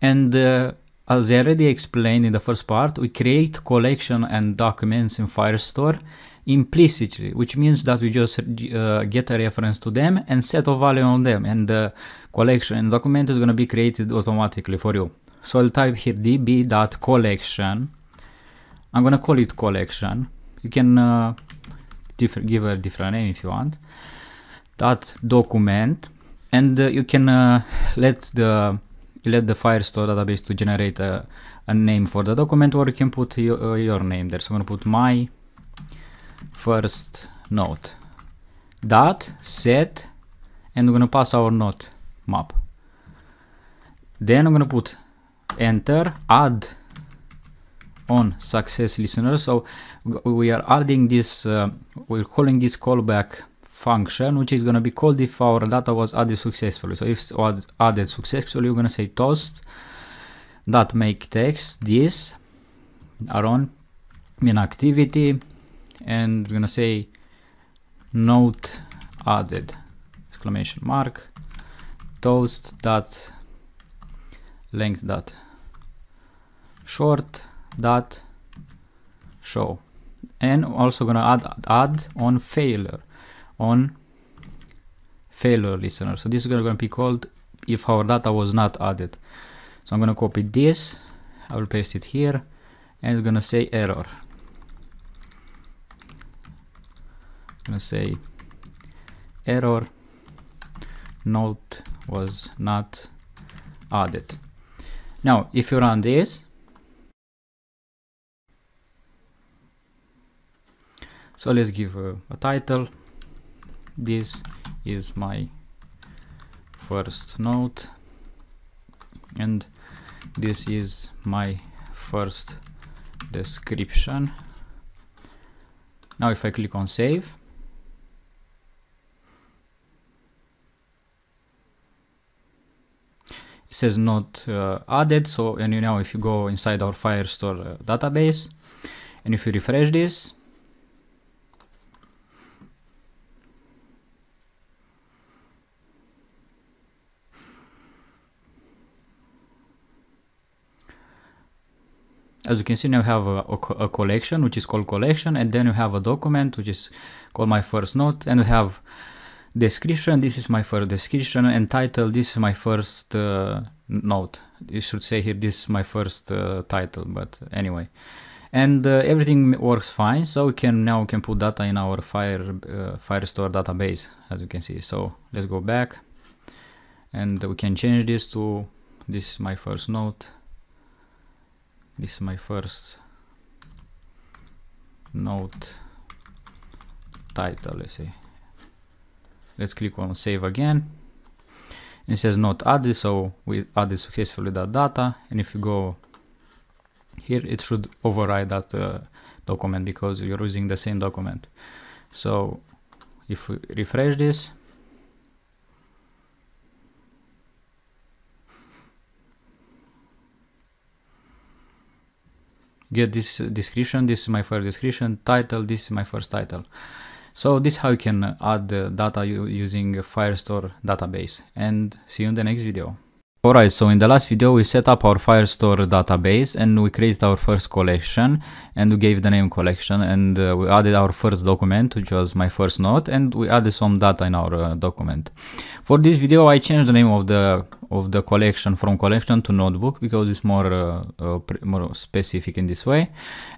And uh, as I already explained in the first part, we create collection and documents in Firestore implicitly, which means that we just uh, get a reference to them and set a value on them and the collection and document is going to be created automatically for you. So I'll type here db.collection. I'm going to call it collection. You can uh, give a different name if you want. That document and uh, you can uh, let the let the Firestore database to generate a, a, name for the document or you can put your, uh, your name there. So I'm going to put my first node dot set and we're going to pass our node map then i'm going to put enter add on success listener so we are adding this uh, we're calling this callback function which is going to be called if our data was added successfully so if was added successfully we're going to say toast dot make text this are on in activity and we're gonna say note added exclamation mark toast dot length dot short dot show and also gonna add add on failure on failure listener so this is gonna be called if our data was not added so I'm gonna copy this I will paste it here and it's gonna say error gonna say error note was not added. Now, if you run this, so let's give a, a title. This is my first note and this is my first description. Now if I click on save, it says not uh, added so and you now if you go inside our firestore uh, database and if you refresh this as you can see now you have a, a, collection which is called collection and then you have a document which is called my first note and you have description. This is my first description and title. This is my first uh, note. You should say here this is my first uh, title, but anyway. And uh, everything works fine, so we can now we can put data in our Fire uh, Firestore database, as you can see. So let's go back, and we can change this to this is my first note. This is my first note title. Let's say Let's click on save again. And it says not added, so we added successfully that data. And if you go here, it should override that uh, document because you're using the same document. So if we refresh this, get this description this is my first description title this is my first title so this how you can add the data using Firestore database and see you in the next video. Alright, so in the last video we set up our Firestore database and we created our first collection and we gave the name collection and uh, we added our first document which was my first note and we added some data in our uh, document. For this video I changed the name of the of the collection from collection to notebook because it's more uh, uh, more specific in this way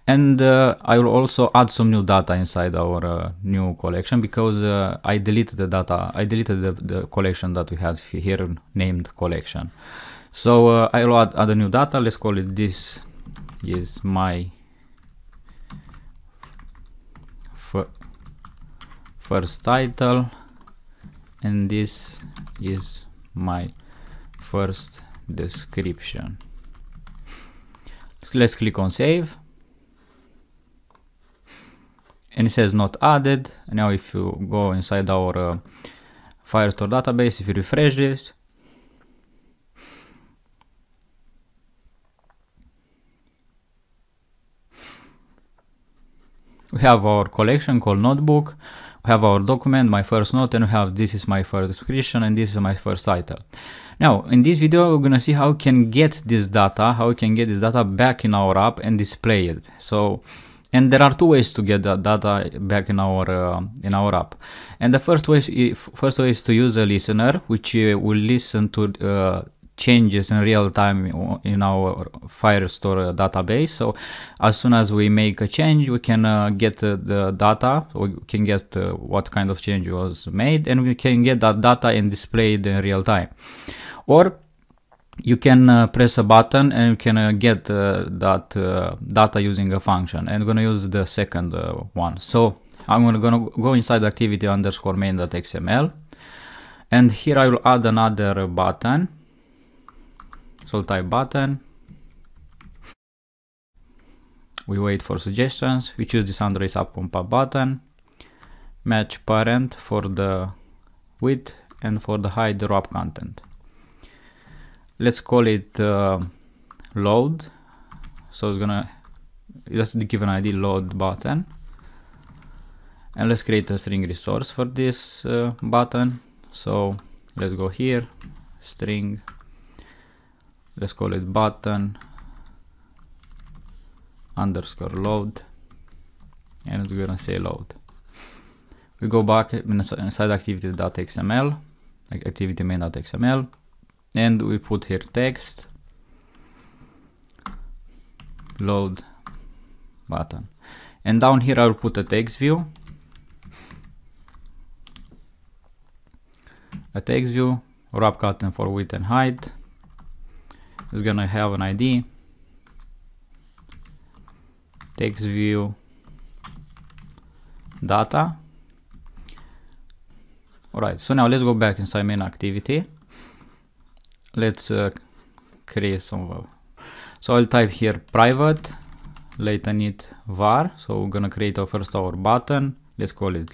and uh, I will also add some new data inside our uh, new collection because uh, I deleted the data I deleted the, the, collection that we had here named collection so uh, I will add, add a new data let's call it this is my first title and this is my first description. Let's click on save. And it says not added. Now if you go inside our uh, Firestore database, if you refresh this, we have our collection called notebook we have our document my first note and we have this is my first description and this is my first title now, in this video, we're gonna see how we can get this data, how we can get this data back in our app and display it. So, and there are two ways to get that data back in our uh, in our app. And the first way is, first way is to use a listener, which uh, will listen to uh, changes in real time in our Firestore database. So as soon as we make a change, we can uh, get uh, the data, we can get uh, what kind of change was made, and we can get that data and display it in real time or you can uh, press a button and you can uh, get uh, that uh, data using a function and I'm gonna use the second uh, one so I'm gonna, gonna, go inside activity underscore main.xml and here I will add another button so type button we wait for suggestions we choose this Android app button match parent for the width and for the height drop content let's call it uh, load so it's gonna just give an id load button and let's create a string resource for this uh, button so let's go here string let's call it button underscore load and it's gonna say load we go back inside activity.xml like activity main.xml and we put here text load button and down here I'll put a text view a text view wrap content for width and height is gonna have an ID text view data all right so now let's go back inside main activity let's uh, create some web. So I'll type here private, later need var. So we're gonna create our first our button. Let's call it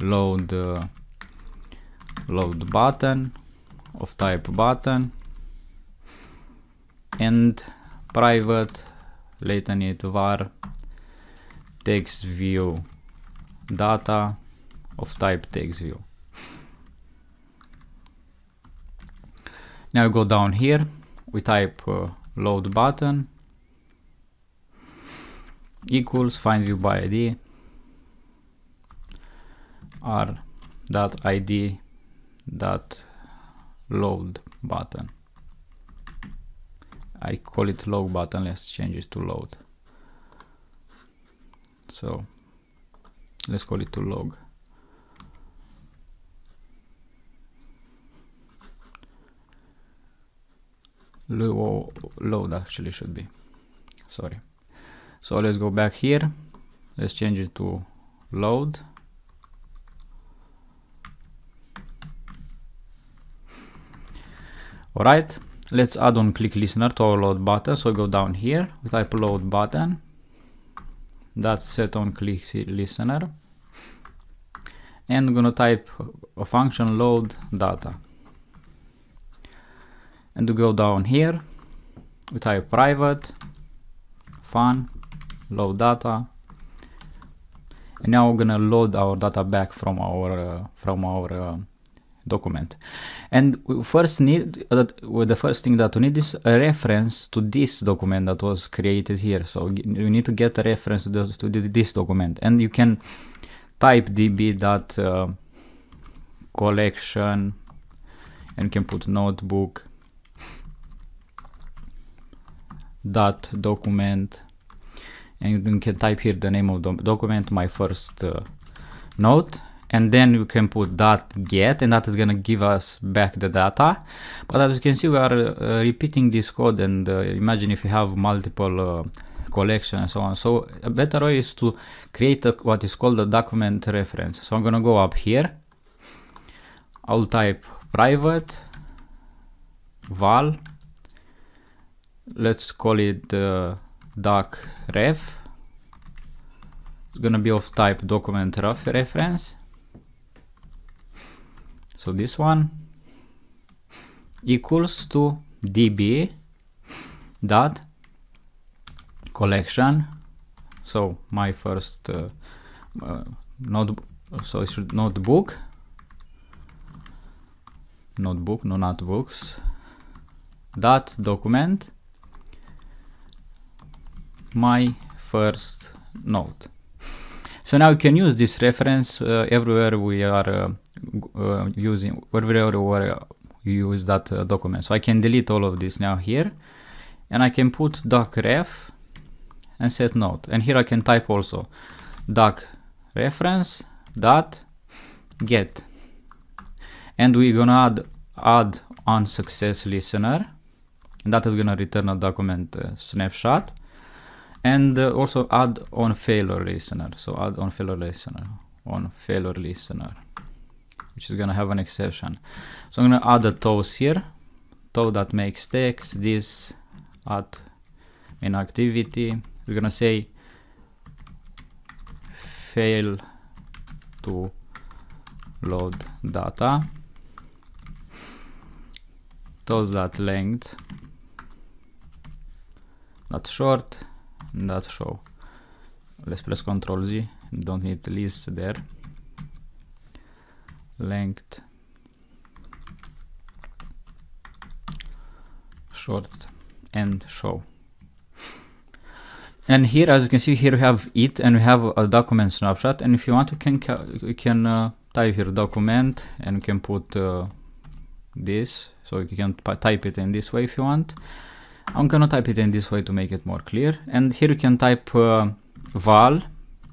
load uh, load button of type button and private later need var text view data of type text view. Now we go down here, we type uh, load button equals find view by ID r dot id dot load button. I call it load button, let's change it to load. So let's call it to log. low load actually should be sorry so let's go back here let's change it to load all right let's add on click listener to our load button so go down here we type load button that's set on click listener and I'm gonna type a function load data and to go down here we type private fun load data and now we're gonna load our data back from our uh, from our uh, document and we first need uh, that well, the first thing that we need is a reference to this document that was created here so you need to get a reference to, the, to this document and you can type db dot uh, collection and you can put notebook dot document and you can type here the name of the document my first uh, note and then you can put dot get and that is going to give us back the data but as you can see we are uh, repeating this code and uh, imagine if you have multiple uh, collection and so on so a better way is to create a, what is called a document reference so i'm going to go up here i'll type private val let's call it uh, doc ref. It's gonna be of type document ref reference. So this one equals to db dot collection. So my first uh, uh, note, so should notebook, notebook, no notebooks dot document my first node. So now we can use this reference uh, everywhere we are uh, uh using, wherever where uh, you use that uh, document. So I can delete all of this now here and I can put doc ref and set node. And here I can type also doc reference dot get. And we're gonna add, add on success listener. And that is gonna return a document uh, snapshot and uh, also add on failure listener so add on failure listener on failure listener which is going to have an exception so i'm going to add a toes here toe that makes text this add in activity we're going to say fail to load data toes that length that short that show let's press ctrl z don't need list there length short and show and here as you can see here we have it and we have a document snapshot and if you want you can you can uh, type here document and you can put uh, this so you can type it in this way if you want I'm gonna type it in this way to make it more clear. And here you can type uh, val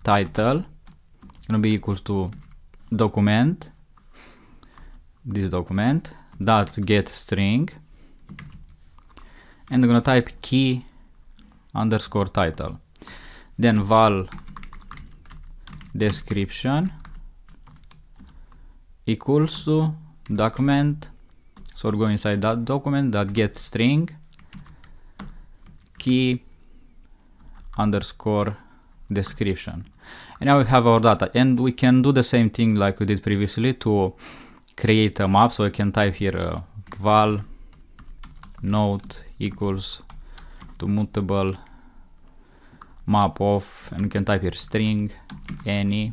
title, gonna be equal to document, this document, dot get string, and I'm gonna type key underscore title. Then val description equals to document. So we'll go inside that document that get string key underscore description. And now we have our data and we can do the same thing like we did previously to create a map. So we can type here uh, val node equals to mutable map of and we can type here string any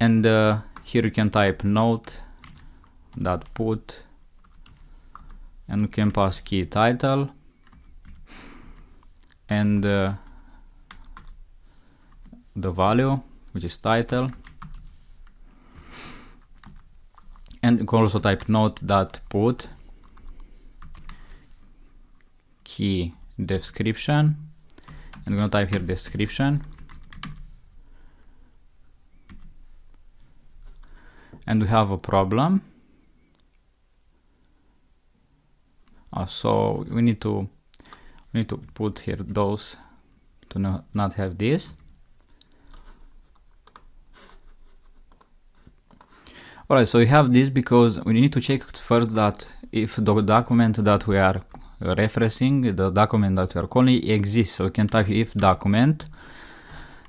and uh, here you can type note dot put and we can pass key title and uh, the value which is title and you can also type note that put key description I'm gonna type here description and we have a problem uh, so we need to we need to put here those to no, not have this Alright, so we have this because we need to check first that if the document that we are referencing, the document that we are calling exists. So we can type if document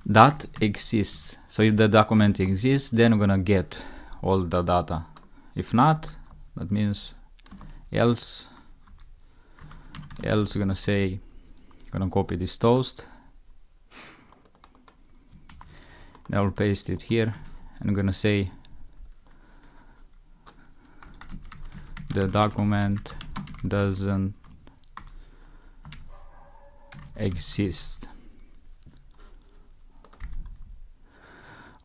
that exists. So if the document exists, then we're gonna get all the data. If not, that means else else gonna say gonna copy this toast then I'll paste it here and I'm gonna say the document doesn't exist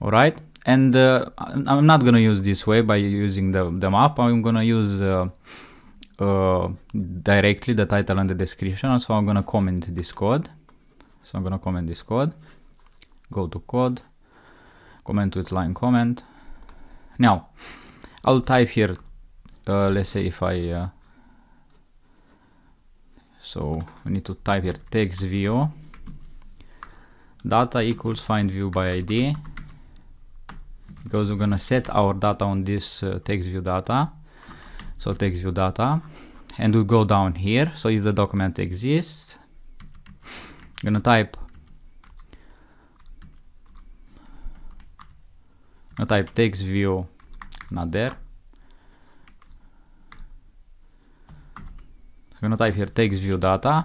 all right and uh, I'm not gonna use this way by using the, the map I'm gonna use uh, uh, directly the title and the description. So I'm going to comment this code. So I'm going to comment this code, go to code, comment with line comment. Now, I'll type here, uh, let's say if I, uh, so we need to type here text view data equals find view by ID because we're gonna set our data on this uh, text view data so it takes you data and we go down here so if the document exists I'm gonna type I type text view not there I'm gonna type here text view data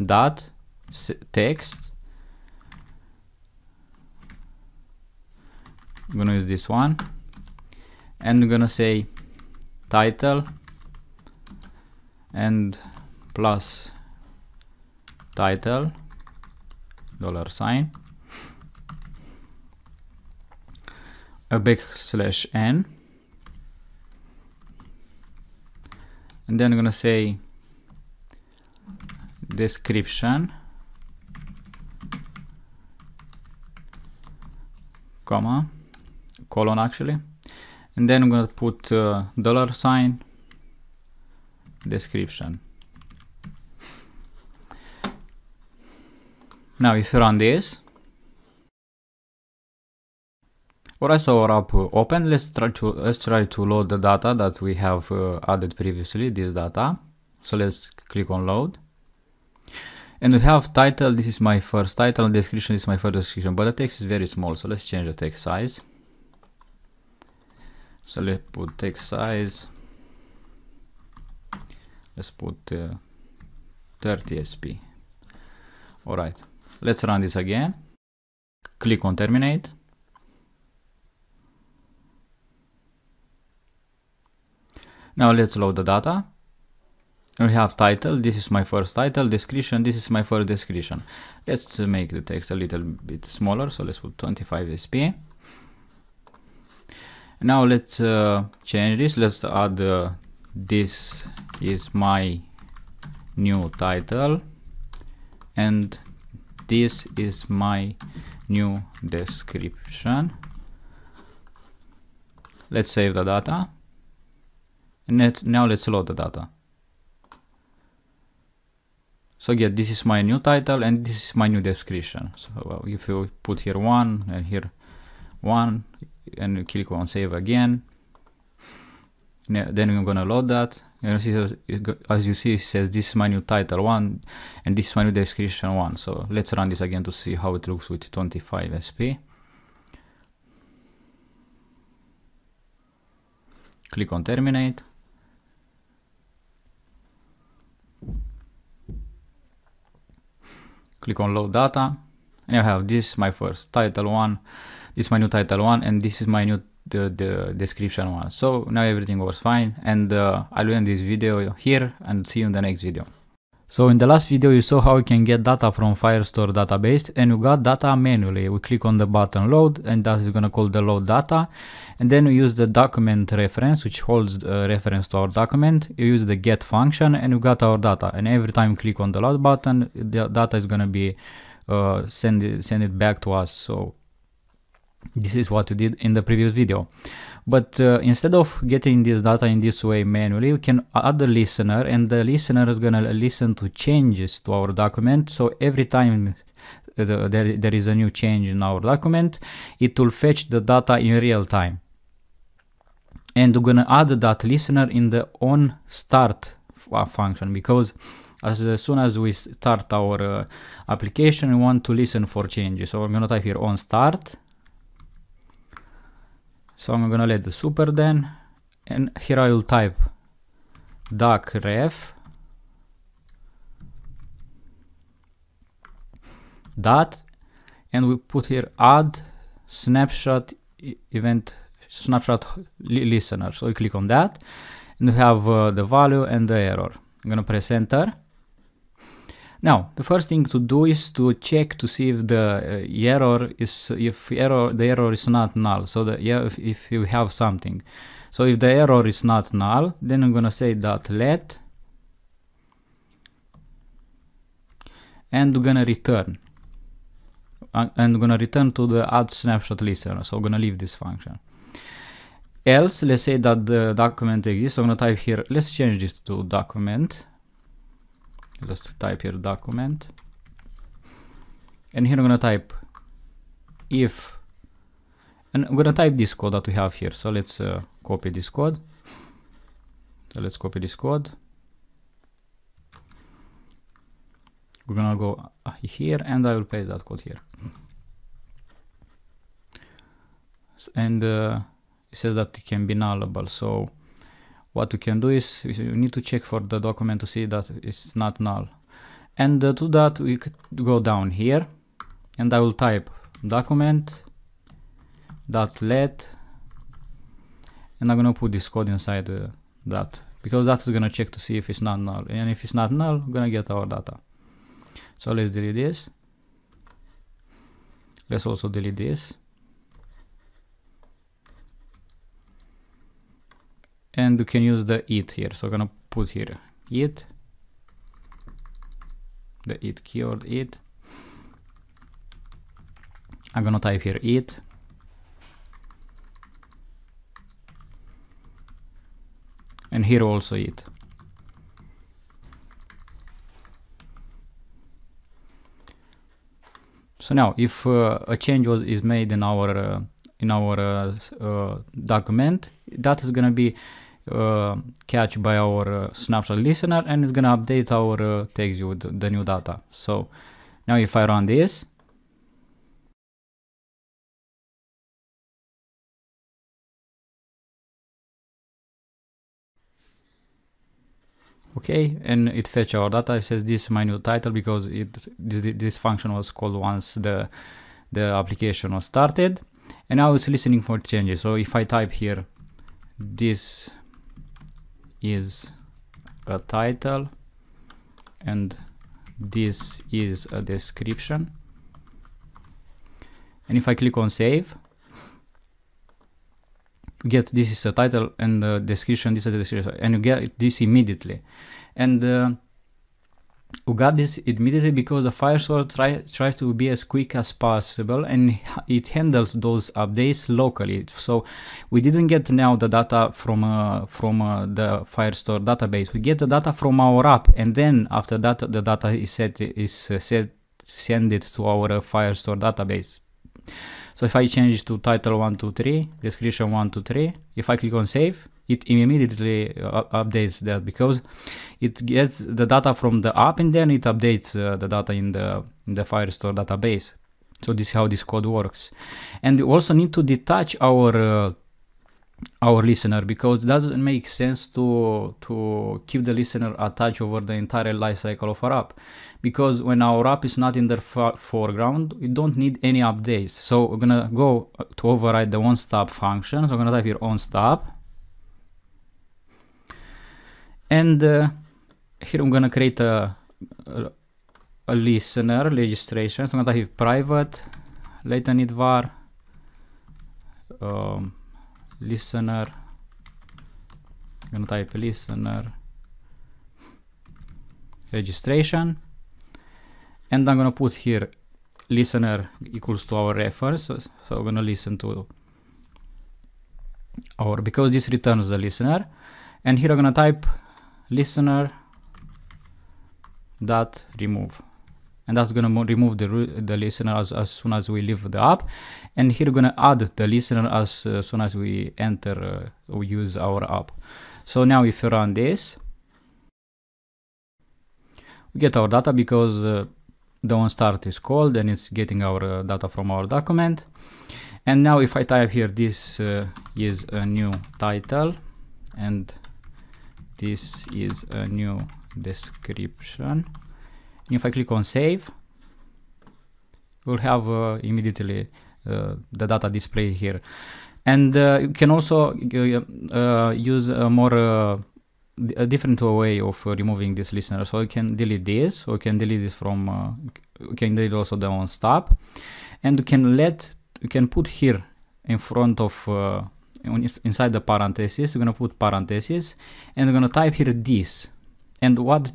dot text I'm gonna use this one and I'm gonna say title and plus title dollar sign a big slash n and then I'm gonna say description comma colon actually and then I'm gonna put uh, dollar sign description. Now if you run this, Alright, so our app open. Let's try to let's try to load the data that we have uh, added previously. This data. So let's click on load. And we have title. This is my first title. Description is my first description, but the text is very small. So let's change the text size. So let's put text size. Let's put uh, 30 SP. All right, let's run this again. Click on terminate. Now let's load the data. We have title, this is my first title, description, this is my first description. Let's make the text a little bit smaller, so let's put 25 SP now let's uh, change this let's add uh, this is my new title and this is my new description let's save the data and let's, now let's load the data so again, yeah, this is my new title and this is my new description so if you put here one and here one and click on save again then we're gonna load that and as you see it says this my new title one and this new description one so let's run this again to see how it looks with 25 sp click on terminate click on load data and I have this my first title one it's my new title one and this is my new the, the description one. So now everything was fine and uh, I'll end this video here and see you in the next video. So in the last video you saw how you can get data from Firestore database and you got data manually. We click on the button load and that is gonna call the load data and then we use the document reference which holds the reference to our document. You use the get function and you got our data and every time you click on the load button the data is gonna be uh, send, it, send it back to us. So this is what we did in the previous video. But uh, instead of getting this data in this way manually, we can add a listener and the listener is gonna listen to changes to our document. So every time the, there, there is a new change in our document, it will fetch the data in real time. And we're gonna add that listener in the on start uh, function because as, soon as we start our uh, application, we want to listen for changes. So I'm gonna type here on start so I'm gonna let the super then, and here I will type duck ref dot, and we put here add snapshot event snapshot listener. So we click on that, and we have uh, the value and the error. I'm gonna press enter. Now, the first thing to do is to check to see if the uh, error is if error the error is not null. So that yeah, if, if you have something, so if the error is not null, then I'm gonna say dot let, and we're gonna return, uh, and we're gonna return to the add snapshot listener. So I'm gonna leave this function. Else, let's say that the document exists. I'm gonna type here. Let's change this to document Let's type here document. And here I'm gonna type if, and I'm gonna type this code that we have here. So let's uh, copy this code. So let's copy this code. We're gonna go uh, here and I will paste that code here. And uh, it says that it can be nullable. So what you can do is you need to check for the document to see that it's not null. And uh, to that we go down here and I will type document dot let and I'm gonna put this code inside uh, that because that's gonna check to see if it's not null and if it's not null we're gonna get our data. So let's delete this. Let's also delete this. and you can use the it here. So I'm gonna put here it, the it keyword it. I'm gonna type here it. And here also it. So now if uh, a change was is made in our uh, in our uh, uh document, that is gonna be uh, catch by our uh, snapshot listener and it's gonna update our uh, text with the new data. So now if I run this, okay and it fetch our data it says this is my new title because it this, this function was called once the the application was started and now it's listening for changes so if i type here this is a title and this is a description and if I click on save get this is a title and the description this is a description and you get this immediately and uh, got this immediately because the fire try, tries to be as quick as possible and it handles those updates locally. So we didn't get now the data from uh, from uh, the Firestore database. We get the data from our app and then after that the data is set is uh, set send it to our uh, Firestore database. So if I change to title 123, description 123, if I click on save, it immediately uh, updates that because it gets the data from the app and then it updates uh, the data in the, in the Firestore database. So this is how this code works. And we also need to detach our uh, our listener because it doesn't make sense to to keep the listener attached over the entire life cycle of our app because when our app is not in the foreground we don't need any updates so we're gonna go to override the one stop function so i'm gonna type here on stop and uh, here I'm gonna create a, a, listener registration. So I'm gonna type private latent var um, listener. I'm gonna type listener registration and I'm gonna put here listener equals to our reference so, so I'm gonna listen to our because this returns the listener and here I'm gonna type listener dot remove and that's going to remove the, the listener as, as soon as we leave the app and here we're going to add the listener as uh, soon as we enter uh, or use our app so now if you run this we get our data because uh, the on start is called and it's getting our uh, data from our document and now if i type here this uh, is a new title and this is a new description and if I click on save we'll have uh, immediately uh, the data display here and uh, you can also uh, uh, use a more uh, a different way of removing this listener so you can delete this or you can delete this from you can delete also the on stop and you can let you can put here in front of inside the parentheses, we're going to put parentheses and we're going to type here this. And what,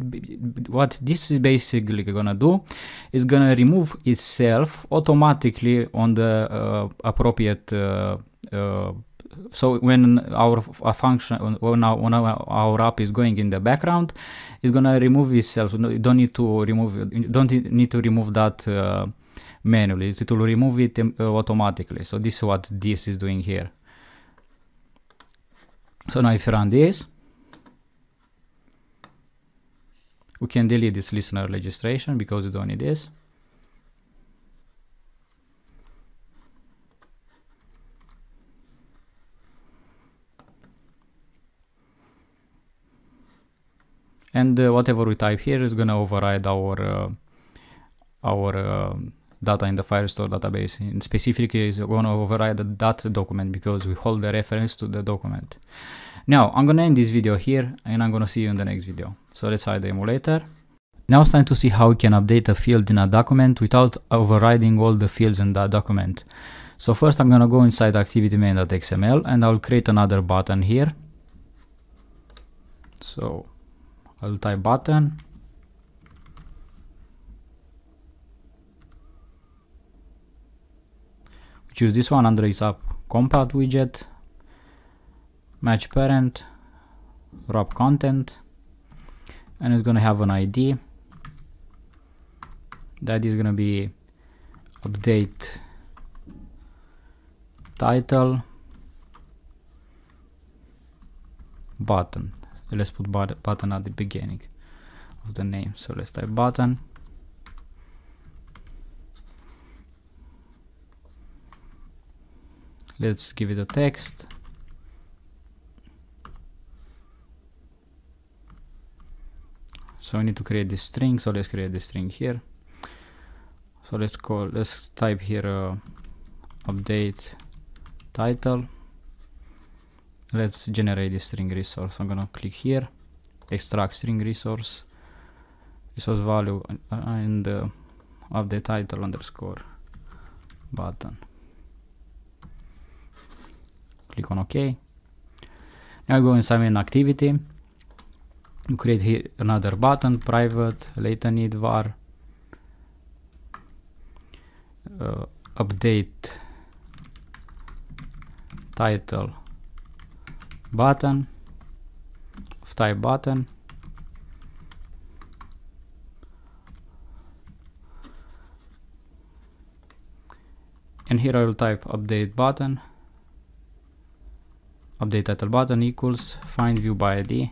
what this is basically going to do is going to remove itself automatically on the uh, appropriate uh, uh, so when our function when our, when our app is going in the background it's gonna remove itself you don't need to remove don't need to remove that uh, manually it will remove it um, automatically so this is what this is doing here so now if you run this, we can delete this listener registration because we don't need this. And uh, whatever we type here is gonna override our uh, our um, data in the Firestore database. In specific, is going to override that document because we hold the reference to the document. Now, I'm going to end this video here and I'm going to see you in the next video. So let's hide the emulator. Now it's time to see how we can update a field in a document without overriding all the fields in that document. So first I'm going to go inside activity and I'll create another button here. So I'll type button choose this one under its up compat widget match parent wrap content and it's gonna have an ID that is gonna be update title button let's put button at the beginning of the name so let's type button let's give it a text so I need to create this string so let's create this string here so let's call let's type here uh, update title let's generate this string resource I'm gonna click here extract string resource resource value uh, and uh, update title underscore button click on OK. Now go inside an activity, you create here another button, private, later need var, uh, update title button, of type button, and here I will type update button update title button equals find view by id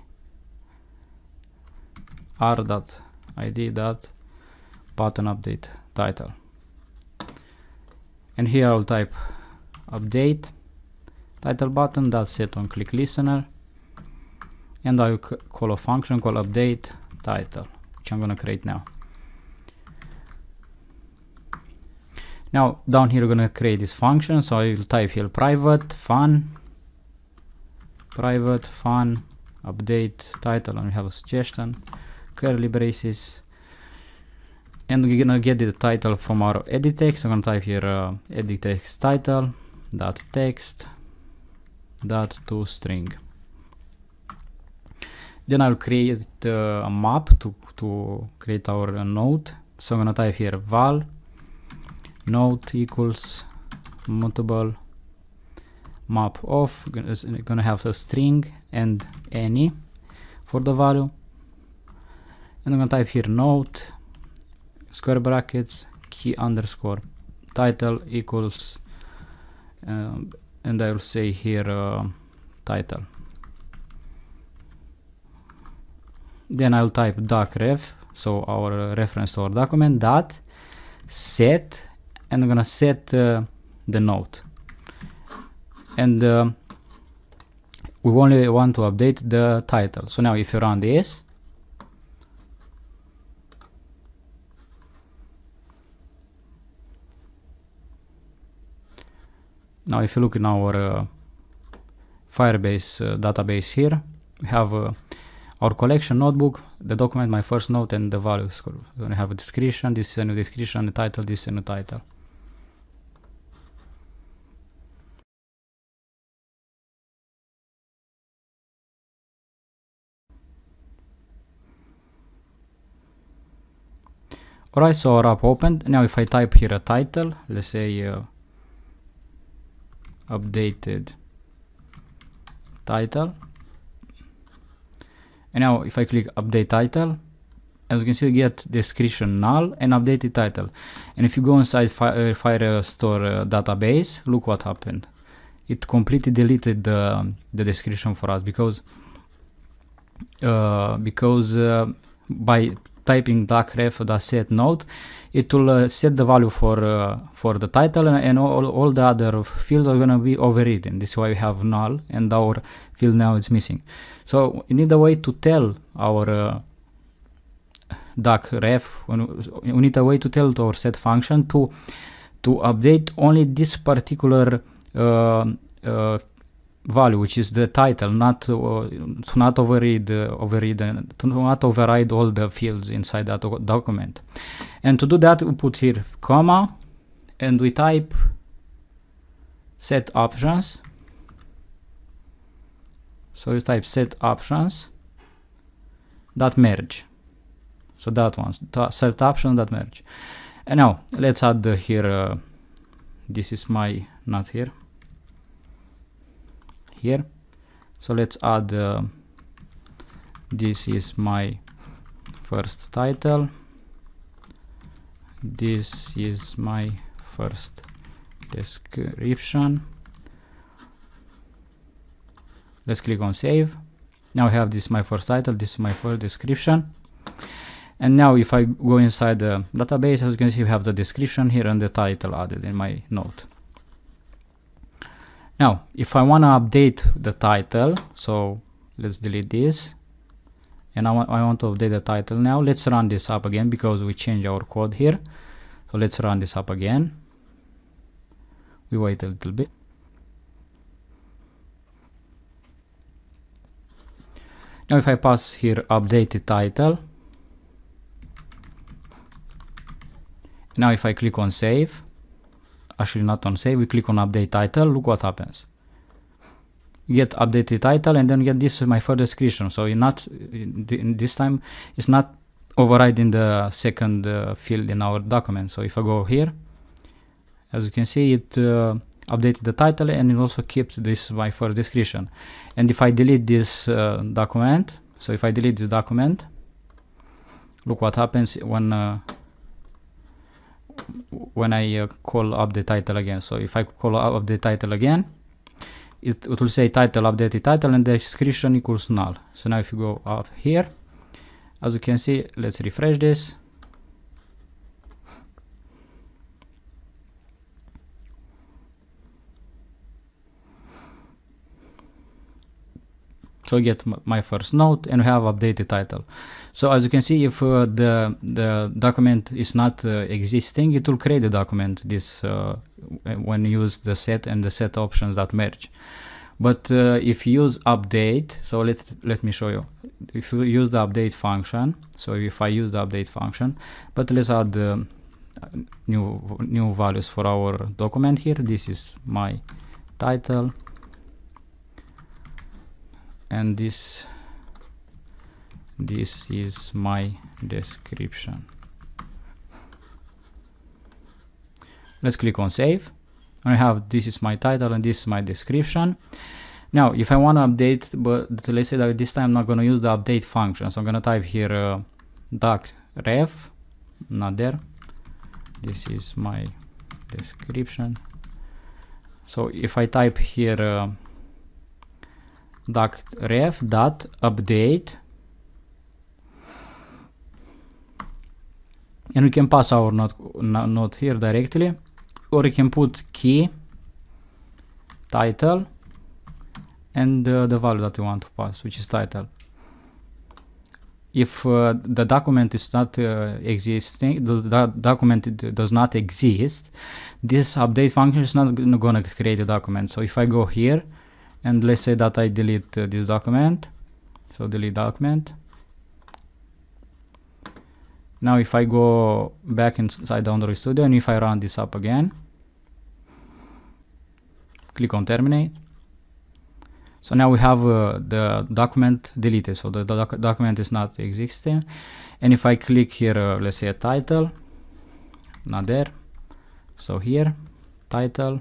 r dot id dot button update title and here I'll type update title button dot set on click listener and I'll call a function called update title which I'm gonna create now now down here we're gonna create this function so I'll type here private fun private fun update title and we have a suggestion curly braces and we're gonna get the title from our edit text. I'm gonna type here uh, edit text title dot text dot to string. Then I'll create uh, a map to to create our uh, node. So I'm gonna type here val node equals mutable map of is gonna have a string and any for the value and I'm gonna type here note square brackets key underscore title equals um, and I will say here uh, title then I'll type doc ref so our reference to our document dot set and I'm gonna set uh, the note and uh, we only want to update the title so now if you run this now if you look in our uh, firebase uh, database here we have uh, our collection notebook the document my first note and the values going we have a description this is a new description the title this is a new title Alright, so our app opened. Now if I type here a title, let's say uh, updated title. And now if I click update title, as you can see you get description null and updated title. And if you go inside fi uh, Firestore uh, database, look what happened. It completely deleted the, the description for us because uh, because uh, by typing duck ref set node, it will uh, set the value for uh, for the title and all, all the other fields are going to be overridden. This is why we have null and our field now is missing. So we need a way to tell our uh, duck ref, we need a way to tell to our set function to to update only this particular uh, uh, value, which is the title, not uh, to not overread, uh, overread, uh, to not override all the fields inside that document. And to do that, we put here comma, and we type set options. So you type set options dot merge. So that one, set option dot merge. And now let's add here. Uh, this is my not here here so let's add uh, this is my first title this is my first description let's click on save now I have this my first title this is my first description and now if I go inside the database as you can see we have the description here and the title added in my note now, if I want to update the title, so let's delete this. And I want, I want to update the title now. Let's run this up again because we change our code here. So let's run this up again. We wait a little bit. Now if I pass here updated title, now if I click on save, actually not on save, we click on update title, look what happens. Get updated title and then get this my further description. So in not in this time it's not overriding the second uh, field in our document. So if I go here, as you can see it uh, updated the title and it also keeps this my further description. And if I delete this uh, document, so if I delete this document, look what happens when uh, when I uh, call up the title again. So if I call up the title again, it, it will say title updated title and the description equals null. So now if you go up here, as you can see, let's refresh this. So I get my first note and we have updated title. So as you can see, if uh, the, the document is not uh, existing, it will create a document this uh, when you use the set and the set options that merge. But if you use update, so let let me show you. If you use the update function, so if I use the update function, but let's add the new new values for our document here. This is my title and this this is my description let's click on save I have this is my title and this is my description now if I want to update but let's say that this time I'm not going to use the update function so I'm going to type here uh, doc ref not there this is my description so if I type here uh, doc ref dot update and we can pass our node, node here directly or we can put key title and uh, the value that we want to pass which is title if uh, the document is not uh, existing the, the document does not exist this update function is not going to create a document so if i go here and let's say that i delete uh, this document so delete document now if I go back inside the Android Studio and if I run this up again, click on terminate. So now we have uh, the document deleted, so the doc document is not existing. And if I click here, uh, let's say a title, not there. So here, title,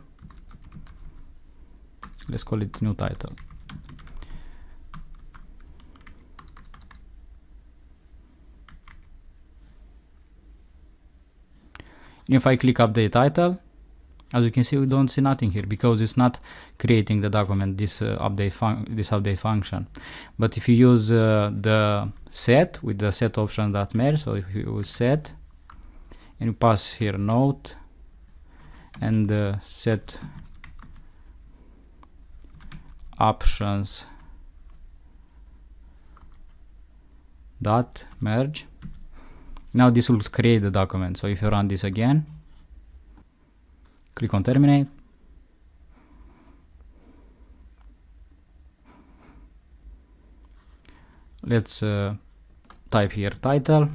let's call it new title. If I click update title, as you can see, we don't see nothing here because it's not creating the document, this uh, update this update function. But if you use uh, the set with the set option that merge, so if you set and you pass here note and uh, set options dot merge now this will create the document. So if you run this again, click on terminate. Let's uh, type here title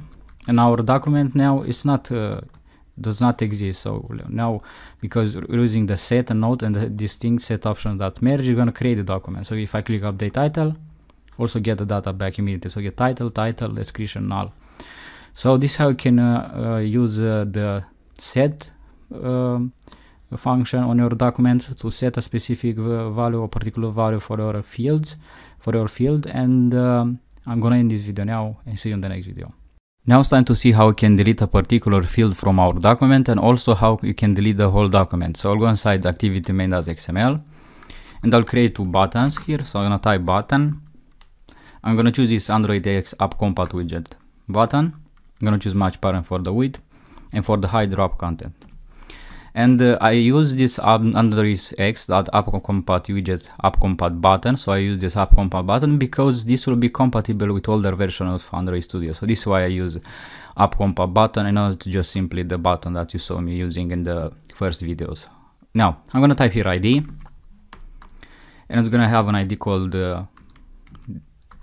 and our document now is not uh, does not exist so now because we're using the set and node and the distinct set option that merge you're going to create the document so if i click update title also get the data back immediately so get title title description null so this how you can uh, use uh, the set um, function on your document to set a specific value or particular value for your fields for your field and um, I'm gonna end this video now and see you in the next video. Now it's time to see how we can delete a particular field from our document and also how you can delete the whole document. So I'll go inside activity main.xml and I'll create two buttons here. So I'm gonna type button. I'm gonna choose this Android X app compat widget button I'm gonna choose match pattern for the width and for the high drop content. And uh, I use this under this X that compat widget compat button. So I use this compat button because this will be compatible with older version of Android Studio. So this is why I use compat button and not just simply the button that you saw me using in the first videos. Now I'm gonna type here ID and it's gonna have an ID called uh,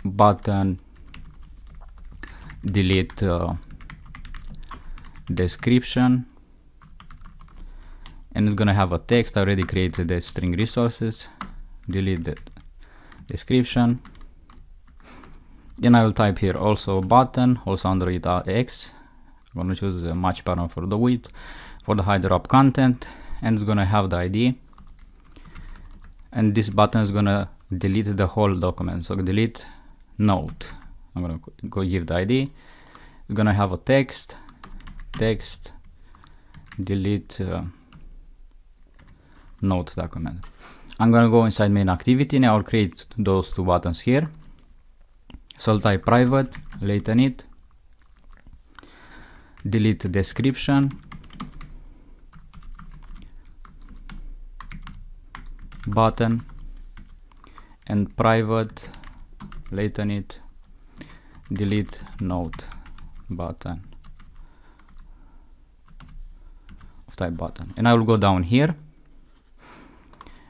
button delete uh, description and it's gonna have a text I already created the string resources delete the description then I will type here also button also under it uh, X I'm gonna choose the match pattern for the width for the height drop content and it's gonna have the ID and this button is gonna delete the whole document so delete note I'm gonna go give the ID we're gonna have a text text delete uh, note document. I'm gonna go inside main activity and I'll create those two buttons here. So I'll type private, later it, delete description, button, and private, later it, delete note button. of type button. And I will go down here.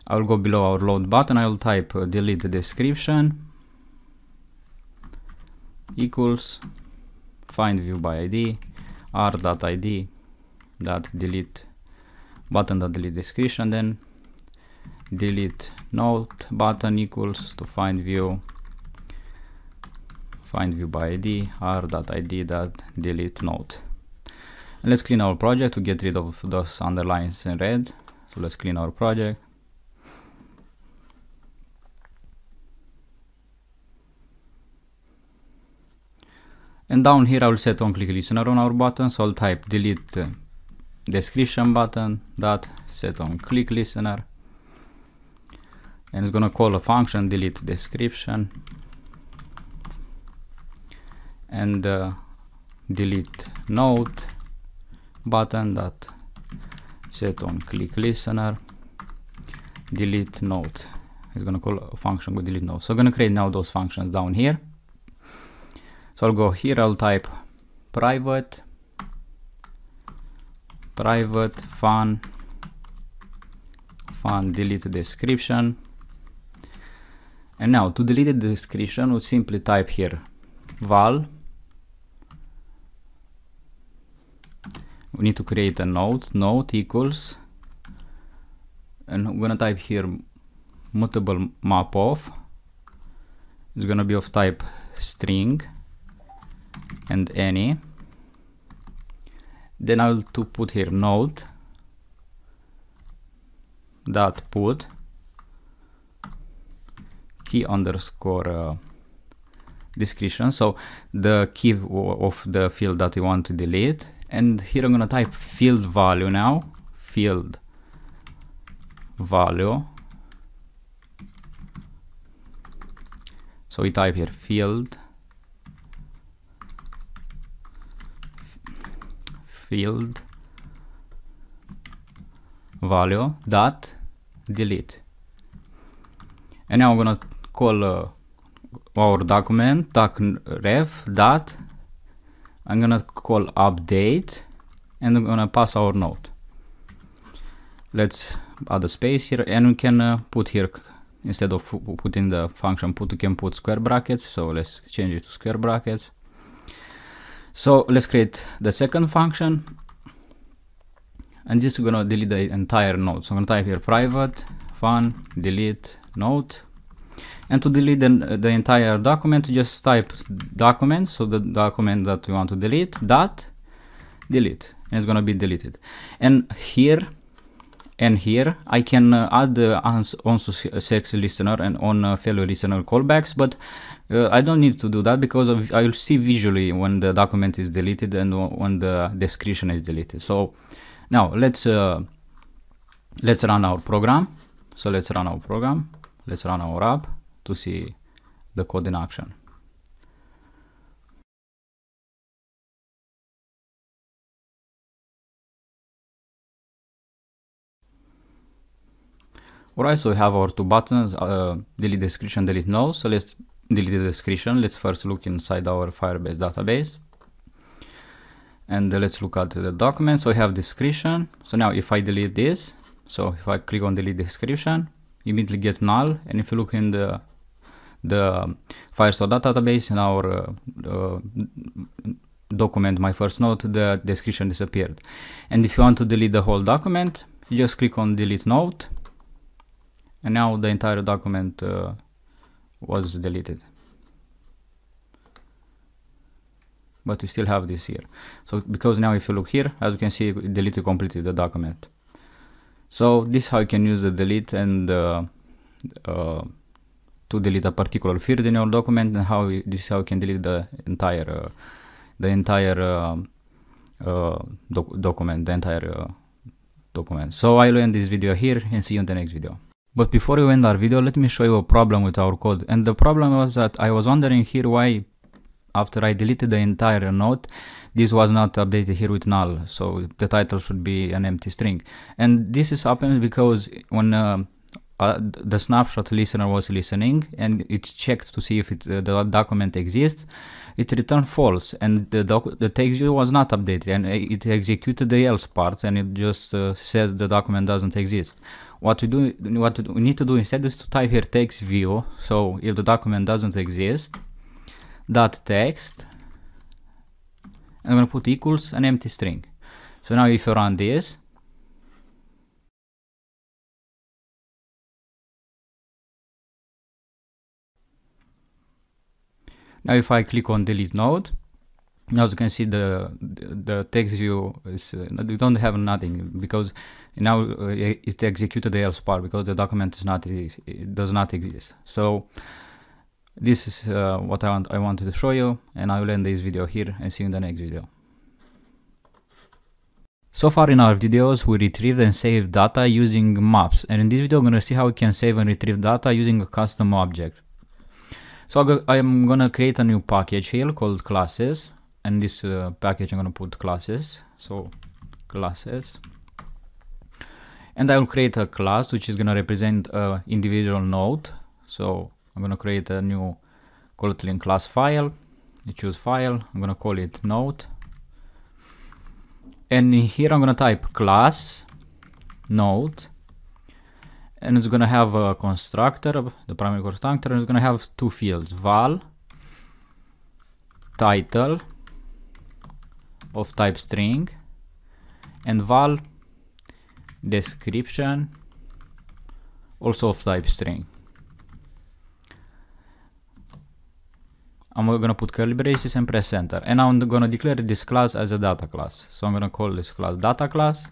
I will go below our load button. I will type uh, delete description equals find view by ID r.id dot delete button dot delete description then delete note button equals to find view find view by id r.id dot delete note and let's clean our project to get rid of those underlines in red. So let's clean our project. And down here I will set on click listener on our button. So I'll type delete uh, description button dot set on click listener. And it's gonna call a function delete description and uh, delete note button that set on click listener delete note. it's going to call a function with delete note. so i'm going to create now those functions down here so i'll go here i'll type private private fun fun delete description and now to delete the description we we'll simply type here val we need to create a node node equals and I'm gonna type here mutable map of it's gonna be of type string and any then I'll to put here node dot put key underscore uh, description so the key of the field that we want to delete and here I'm gonna type field value now, field value. So we type here field, field value dot delete. And now I'm gonna call uh, our document doc ref dot I'm gonna call update and I'm gonna pass our node. Let's add a space here and we can uh, put here instead of putting the function put we can put square brackets so let's change it to square brackets so let's create the second function and this is gonna delete the entire node so i'm gonna type here private fun delete node and to delete the, the entire document just type document so the document that you want to delete dot delete and it's gonna be deleted and here and here I can uh, add the uh, sex listener and on uh, failure listener callbacks, but uh, I don't need to do that because I'll see visually when the document is deleted and when the description is deleted. So now let's uh, let's run our program. So let's run our program. Let's run our app to see the code in action. Alright, so we have our two buttons, uh, delete description, delete no. So let's delete the description. Let's first look inside our Firebase database. And uh, let's look at the document. So we have description. So now if I delete this, so if I click on delete description, immediately get null. And if you look in the the Firestore database in our uh, document my first note the description disappeared and if you want to delete the whole document you just click on delete note and now the entire document uh, was deleted but we still have this here so because now if you look here as you can see it deleted completely the document so this how you can use the delete and uh, uh, to delete a particular field in your document and how we, this how you can delete the entire uh, the entire um, uh, doc document, the entire uh, document. So I'll end this video here and see you in the next video. But before we end our video, let me show you a problem with our code. And the problem was that I was wondering here why after I deleted the entire note, this was not updated here with null. So the title should be an empty string. And this is happens because when uh, uh, the snapshot listener was listening and it checked to see if it, uh, the document exists. It returned false and the, doc the text was not updated and it executed the else part and it just uh, says the document doesn't exist. What we do, what we need to do instead is to type here text view. So if the document doesn't exist, dot text, I'm gonna put equals an empty string. So now if you run this, Now if I click on delete node, now as you can see the the text view is uh, we don't have nothing because now uh, it executed the else part because the document is not it does not exist so this is uh, what I want I wanted to show you and I will end this video here and see you in the next video so far in our videos we retrieved and saved data using maps and in this video I'm going to see how we can save and retrieve data using a custom object so I'm gonna create a new package here called classes. And this uh, package I'm gonna put classes. So classes. And I will create a class which is gonna represent a individual node. So I'm gonna create a new Kotlin class file. I choose file. I'm gonna call it node. And here I'm gonna type class node and it's going to have a constructor, the primary constructor, and it's going to have two fields, val, title of type string, and val description also of type string. I'm gonna put curly braces and press enter. And I'm gonna declare this class as a data class. So I'm gonna call this class data class.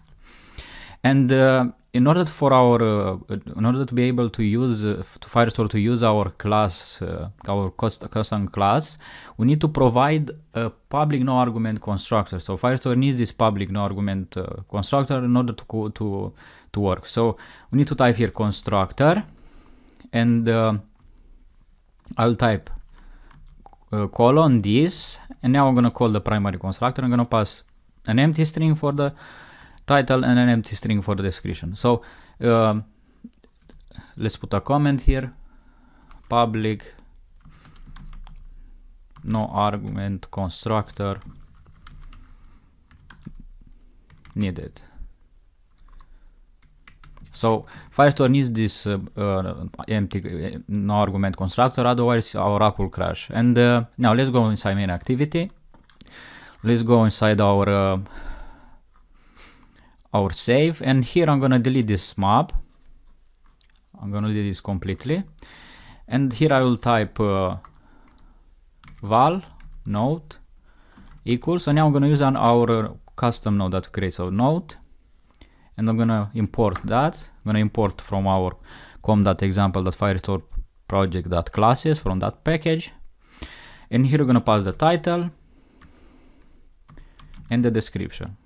And uh, in order for our uh, in order to be able to use uh, to Firestore to use our class uh, our custom class we need to provide a public no argument constructor so Firestore needs this public no argument uh, constructor in order to to to work so we need to type here constructor and uh, I'll type uh, colon this and now I'm gonna call the primary constructor I'm gonna pass an empty string for the title and an empty string for the description. So um, let's put a comment here, public, no argument constructor needed. So Firestore needs this uh, uh, empty uh, no argument constructor, otherwise our app will crash. And uh, now let's go inside main activity. Let's go inside our uh, our save and here I'm gonna delete this map I'm gonna delete this completely and here I will type uh, val node equals and now I'm gonna use on our custom node that creates our node and I'm gonna import that I'm gonna import from our com.example.firestore project.classes from that package and here we're gonna pass the title and the description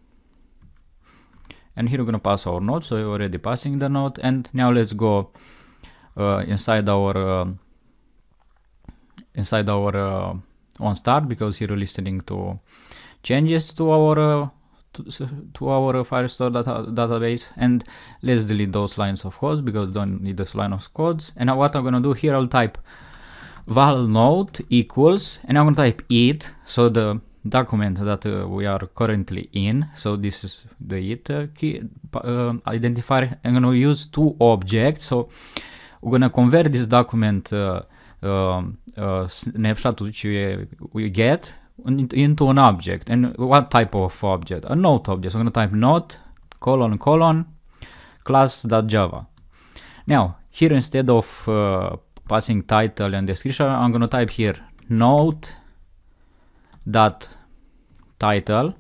and here we're gonna pass our node so we're already passing the node and now let's go uh, inside our uh, inside our uh, on start because here we're listening to changes to our uh, to, to our uh, Firestore data, database and let's delete those lines of code because don't need this line of codes and now what I'm gonna do here I'll type val node equals and I'm gonna type it so the document that uh, we are currently in. So this is the it uh, key uh, identifier. I'm gonna use two objects. So we're gonna convert this document uh, um, uh, snapshot which we, we get into an object. And what type of object? A note object. So I'm gonna type note colon colon class.java. Now here instead of uh, passing title and description, I'm gonna type here note dot title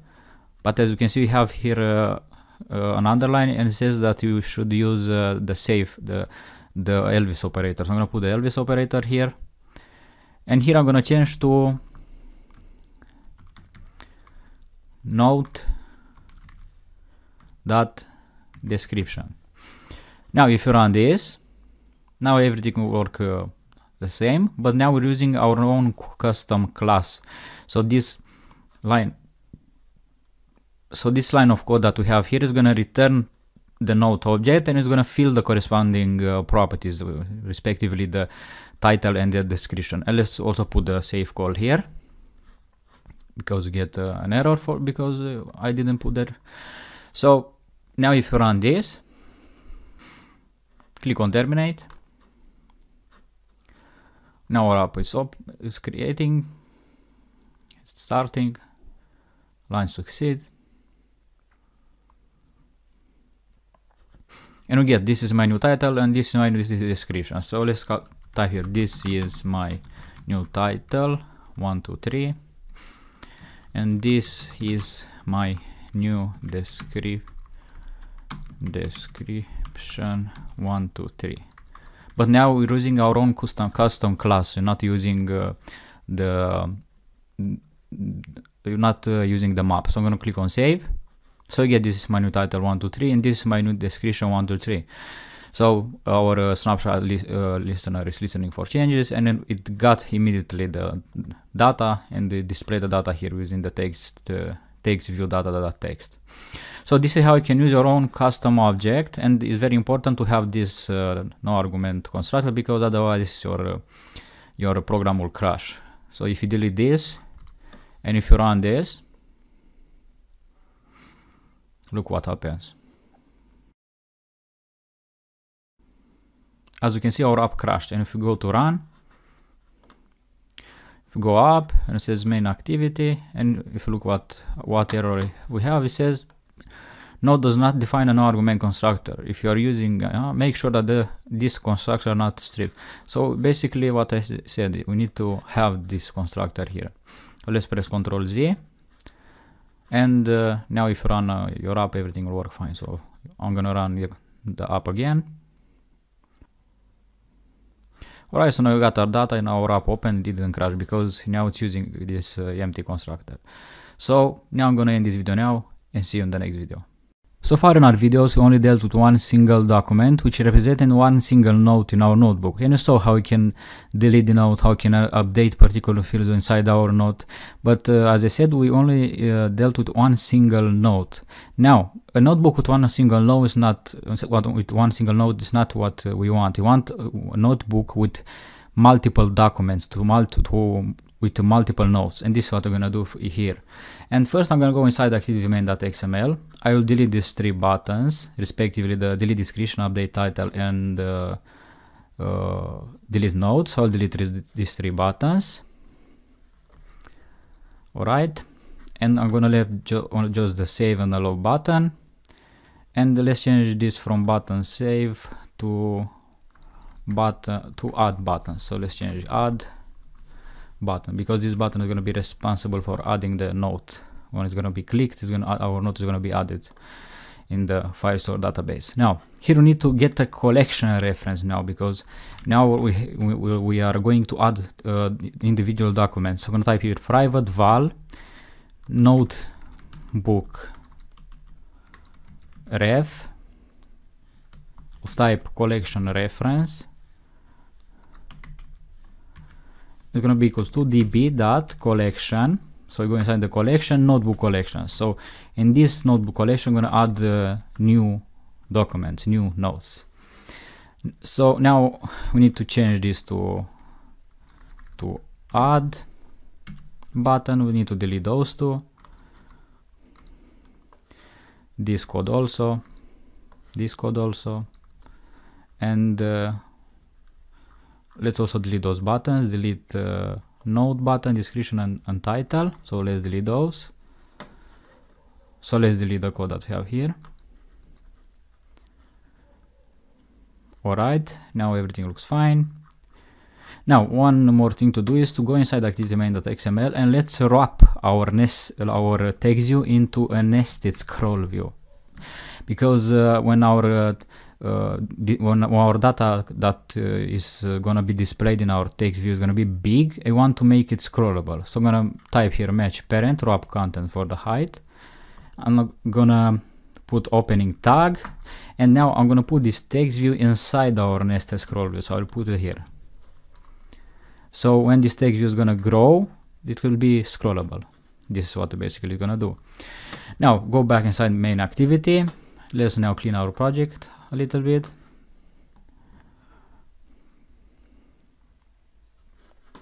but as you can see we have here uh, uh, an underline and it says that you should use uh, the save the the Elvis operator so I'm gonna put the Elvis operator here and here I'm gonna change to note dot description now if you run this now everything will work uh, the same but now we're using our own custom class so this line so this line of code that we have here is going to return the note object and it's going to fill the corresponding uh, properties uh, respectively the title and the description and let's also put the save call here because we get uh, an error for because uh, I didn't put that so now if you run this click on terminate now our app is up is creating it's starting line succeed and again this is my new title and this is my new description so let's type here this is my new title one two three and this is my new descrip description one two three but now we're using our own custom custom class we're not using uh, the you're not uh, using the map so i'm going to click on save so again, this is my new title 123 and this is my new description 123. So our uh, snapshot li uh, listener is listening for changes and then it got immediately the data and they display the data here within the text uh, text view data, data text. So this is how you can use your own custom object and it's very important to have this uh, no argument constructor because otherwise your uh, your program will crash. So if you delete this and if you run this, look what happens. As you can see, our app crashed. And if we go to run, if we go up and it says main activity, and if you look what, what error we have, it says node does not define an argument constructor. If you are using, uh, make sure that the, this constructor are not stripped. So basically what I said, we need to have this constructor here. So let's press Control Z and uh, now if you run uh, your app, everything will work fine. So I'm gonna run the, the app again. Alright, so now we got our data in our app open, it didn't crash because now it's using this uh, empty constructor. So now I'm gonna end this video now and see you in the next video. So far in our videos we only dealt with one single document which represented one single note in our notebook and you saw how we can delete the note, how we can uh, update particular fields inside our note but uh, as I said we only uh, dealt with one single note. Now a notebook with one single note is not with one single note is not what uh, we want. We want uh, a notebook with multiple documents to, multi to with multiple notes, and this is what I'm gonna do here. And first I'm gonna go inside activity main.xml I will delete these three buttons, respectively the delete description, update title, and uh, uh, delete notes. So I'll delete these three buttons. All right, and I'm gonna leave ju just the save and allow button. And let's change this from button save to button to add button. So let's change add button because this button is gonna be responsible for adding the note when it's going to be clicked, it's going to our note is going to be added in the Firestore database. Now, here we need to get a collection reference now because now we, we, we are going to add uh, individual documents. So I'm going to type here private val notebook ref of type collection reference. It's going to be equals to db dot collection so we go inside the collection, notebook collection. So in this notebook collection, I'm gonna add the new documents, new notes. So now we need to change this to, to add button. We need to delete those two. This code also, this code also. And uh, let's also delete those buttons, delete uh, Note button description and, and title so let's delete those so let's delete the code that we have here alright now everything looks fine now one more thing to do is to go inside activitymain.xml and let's wrap our nest our text view into a nested scroll view because uh, when our uh, uh, our data that uh, is uh, gonna be displayed in our text view is gonna be big. I want to make it scrollable. So I'm gonna type here match parent wrap content for the height. I'm gonna put opening tag and now I'm gonna put this text view inside our nested scroll view. So I'll put it here. So when this text view is gonna grow, it will be scrollable. This is what basically gonna do. Now go back inside main activity. Let's now clean our project a little bit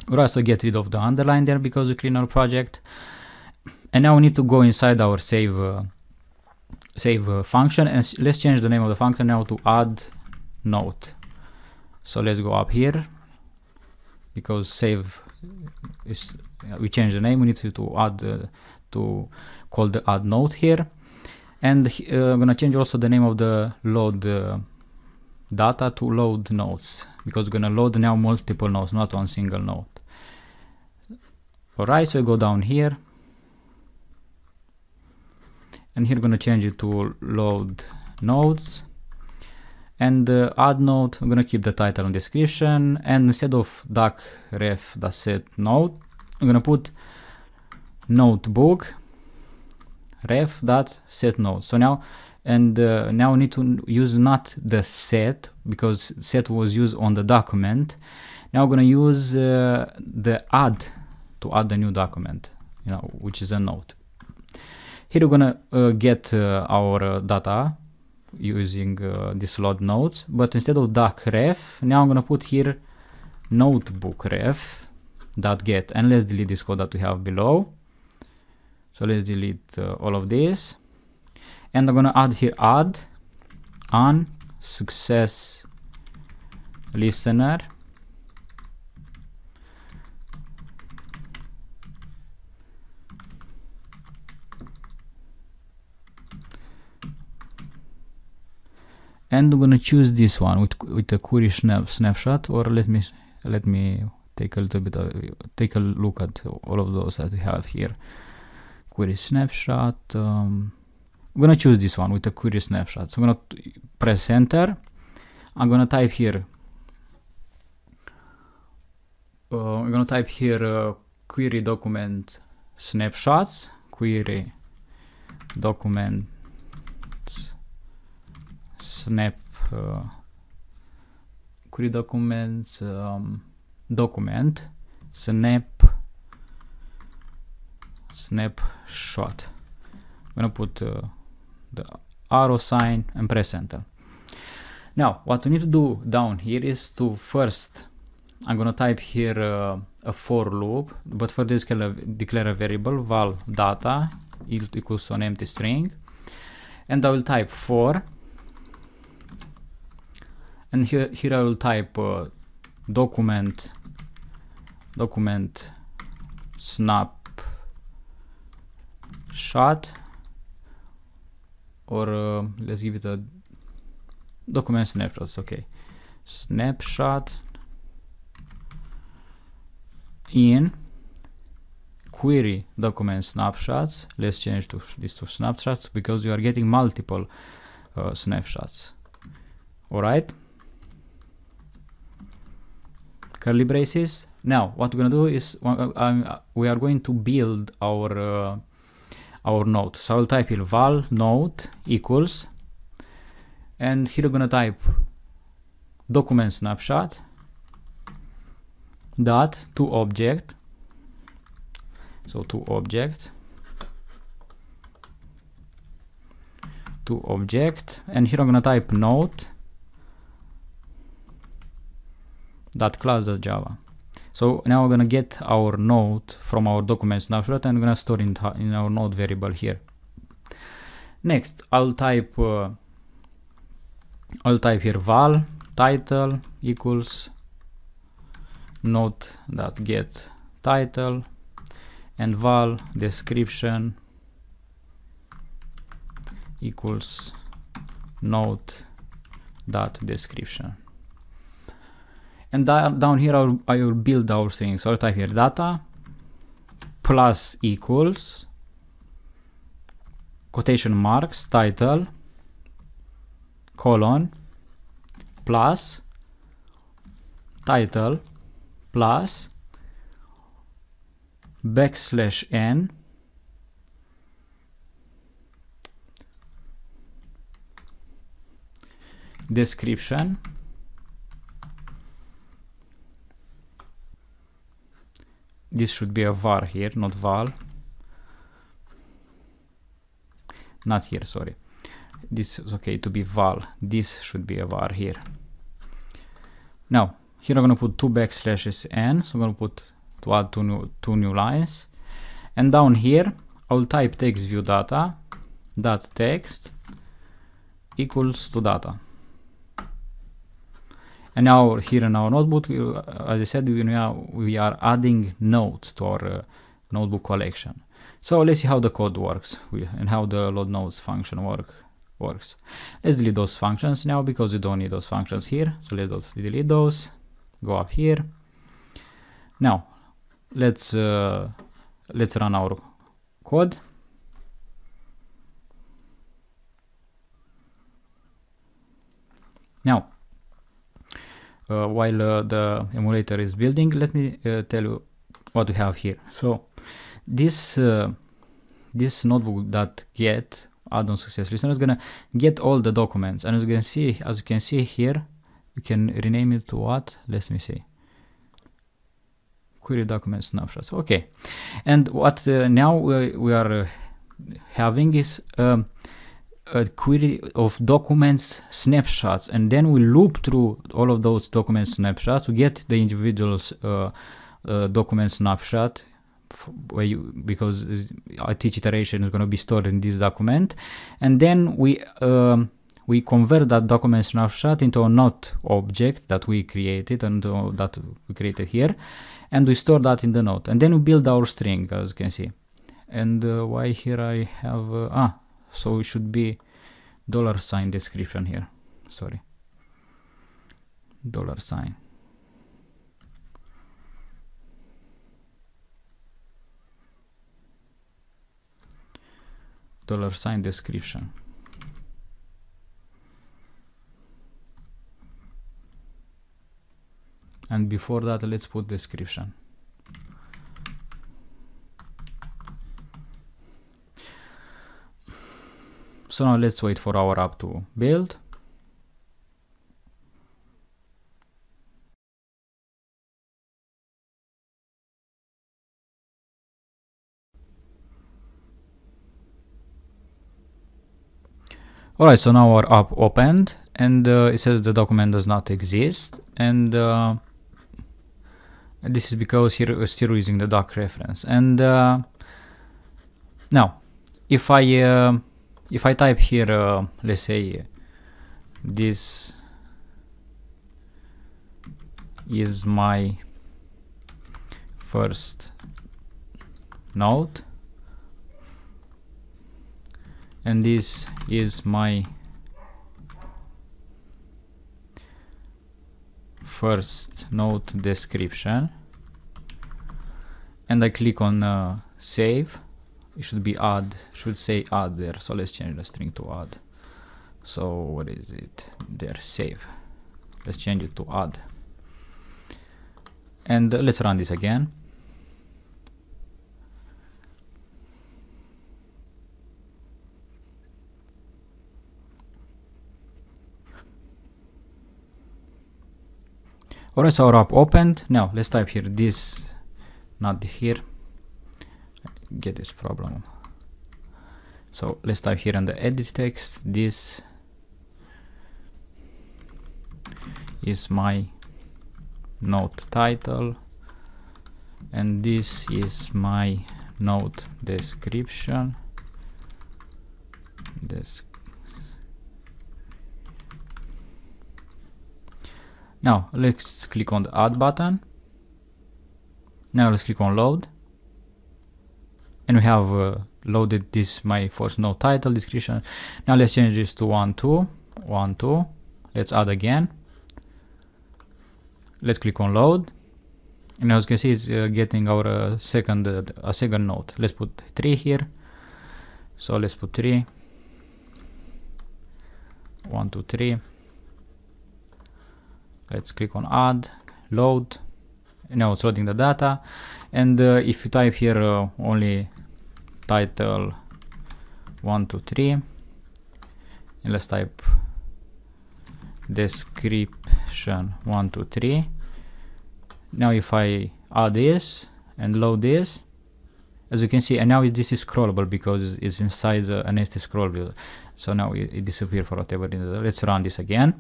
we also get rid of the underline there because we clean our project and now we need to go inside our save uh, save uh, function and let's change the name of the function now to add note so let's go up here because save is we change the name we need to, to add uh, to call the add note here and uh, I'm gonna change also the name of the load uh, data to load nodes because we're gonna load now multiple nodes, not one single node. All right, so we go down here and here gonna change it to load nodes and uh, add node I'm gonna keep the title and description and instead of duck ref set node I'm gonna put notebook ref dot set node. So now and uh, now we need to use not the set because set was used on the document. Now we're gonna use uh, the add to add the new document, you know, which is a node. Here we're gonna uh, get uh, our uh, data using uh, this load nodes, but instead of doc ref, now I'm gonna put here notebook ref dot get and let's delete this code that we have below so let's delete uh, all of this. And I'm gonna add here add on success listener. And I'm gonna choose this one with with a query snap, snapshot, or let me let me take a little bit of, take a look at all of those that we have here query snapshot. Um, I'm gonna choose this one with a query snapshot. So I'm gonna press enter. I'm gonna type here. Uh, I'm gonna type here uh, query document snapshots query document snap uh, query documents um, document snap snapshot. I'm gonna put uh, the arrow sign and press enter. Now, what we need to do down here is to first, I'm gonna type here uh, a for loop, but for this declare a variable val data equals to an empty string, and I will type for, and here here I will type uh, document document snap shot or uh, let's give it a document snapshots okay snapshot in query document snapshots let's change to this to snapshots because you are getting multiple uh, snapshots all right curly braces now what we're gonna do is uh, um, we are going to build our uh, our node. So I will type here val node equals, and here we're gonna type document snapshot dot to object. So to object to object and here I'm gonna type node dot class java so now we're gonna get our node from our document snapshot and we're gonna store it in, in our node variable here. Next, I'll type uh, I'll type here val title equals node dot get title and val description equals node dot description and down here, I will, I will build our thing. So I'll type here data plus equals quotation marks title colon plus title plus backslash n description this should be a var here, not val. Not here, sorry. This is okay to be val. This should be a var here. Now, here I'm going to put two backslashes n, so I'm going to put to add two new, two new lines. And down here, I'll type text view data dot text equals to data and now here in our notebook, uh, as I said, we are, we are adding nodes to our uh, notebook collection. So let's see how the code works and how the load nodes function work works. Let's delete those functions now because we don't need those functions here. So let's delete those, go up here. Now let's uh, let's run our code. Now uh, while uh, the emulator is building let me uh, tell you what we have here so this uh, this notebook that get add-on success listener is gonna get all the documents and as you can see as you can see here we can rename it to what let me see query document snapshots okay and what uh, now we, we are uh, having is um, a query of documents snapshots and then we loop through all of those document snapshots to get the individual uh, uh, document snapshot where you because each iteration is going to be stored in this document and then we um, we convert that document snapshot into a note object that we created and uh, that we created here and we store that in the note and then we build our string as you can see and uh, why here I have uh, ah so it should be dollar sign description here sorry dollar sign dollar sign description and before that let's put description So now let's wait for our app to build. Alright, so now our app opened and uh, it says the document does not exist and uh, this is because here we're still using the doc reference and uh, now if I uh, if I type here, uh, let's say this is my first node and this is my first node description and I click on uh, save it should be add should say add there so let's change the string to add so what is it there save let's change it to add and uh, let's run this again Alright, so our app opened. Now let's type here this, not here, get this problem. So let's type here on the edit text, this is my note title and this is my note description this now let's click on the add button now let's click on load and we have uh, loaded this my first note title description now let's change this to one two one two let's add again let's click on load and as you can see it's uh, getting our uh, second uh, a second node let's put three here so let's put three one two three let's click on add load now it's loading the data and uh, if you type here uh, only title 123 and let's type description 123 now if I add this and load this as you can see and now this is scrollable because it's inside the nest scroll so now it, it disappeared for whatever let's run this again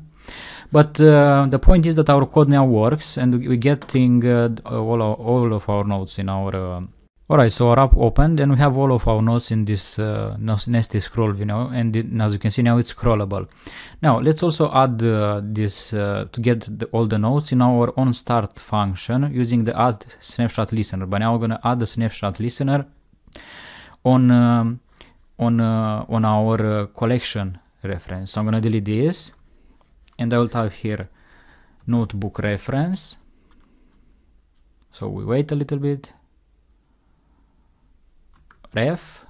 but uh, the point is that our code now works and we're getting uh, all, our, all of our nodes in our um, Alright, so our app opened and we have all of our nodes in this uh, nasty scroll you and, it, and, as you can see now it's scrollable. Now let's also add uh, this uh, to get the, all the nodes in our on start function using the add snapshot listener. But now we're gonna add the snapshot listener on um, on uh, on our uh, collection reference. So I'm gonna delete this and I will type here notebook reference. So we wait a little bit ref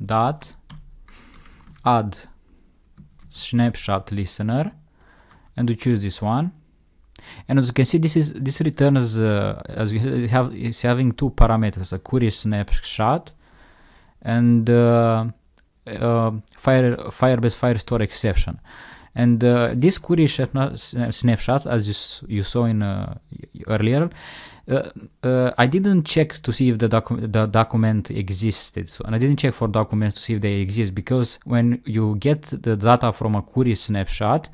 dot add snapshot listener and we choose this one and as you can see this is this returns uh, as you have is having two parameters a query snapshot and uh, uh, fire firebase firestore exception and uh, this query snapshot as you, you saw in uh, earlier uh, uh, I didn't check to see if the, docu- the document existed, so, and I didn't check for documents to see if they exist because when you get the data from a query snapshot,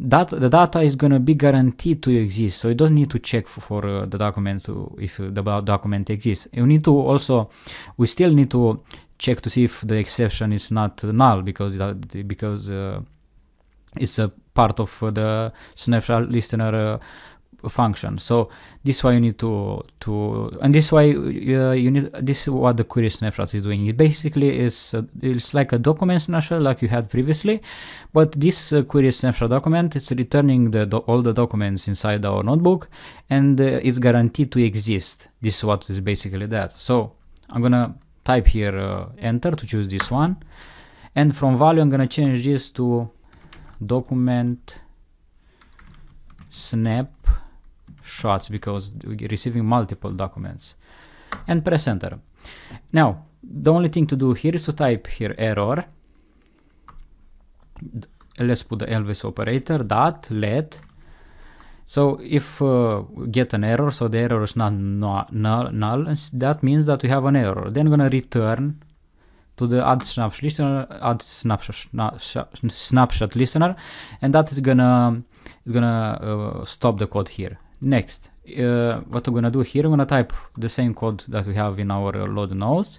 that the data is gonna be guaranteed to exist, so you don't need to check for, for uh, the document to, if the document exists. You need to also, we still need to check to see if the exception is not null because that, because uh, it's a part of the snapshot listener uh, function. So this why you need to to and this why uh, you need this is what the query snapshot is doing. It basically is uh, it's like a document snapshot like you had previously, but this uh, query snapshot document it's returning the all the documents inside our notebook and uh, it's guaranteed to exist. This is what is basically that. So I'm gonna type here uh, enter to choose this one, and from value I'm gonna change this to document snap shots because we're receiving multiple documents and press enter. Now, the only thing to do here is to type here error. Let's put the Elvis operator dot let. So if uh, get an error, so the error is not null, null, that means that we have an error. Then I'm gonna return to the add snapshot listener, add snapshot, snapshot listener, and that is gonna is gonna uh, stop the code here. Next, uh, what I'm gonna do here, I'm gonna type the same code that we have in our load nodes.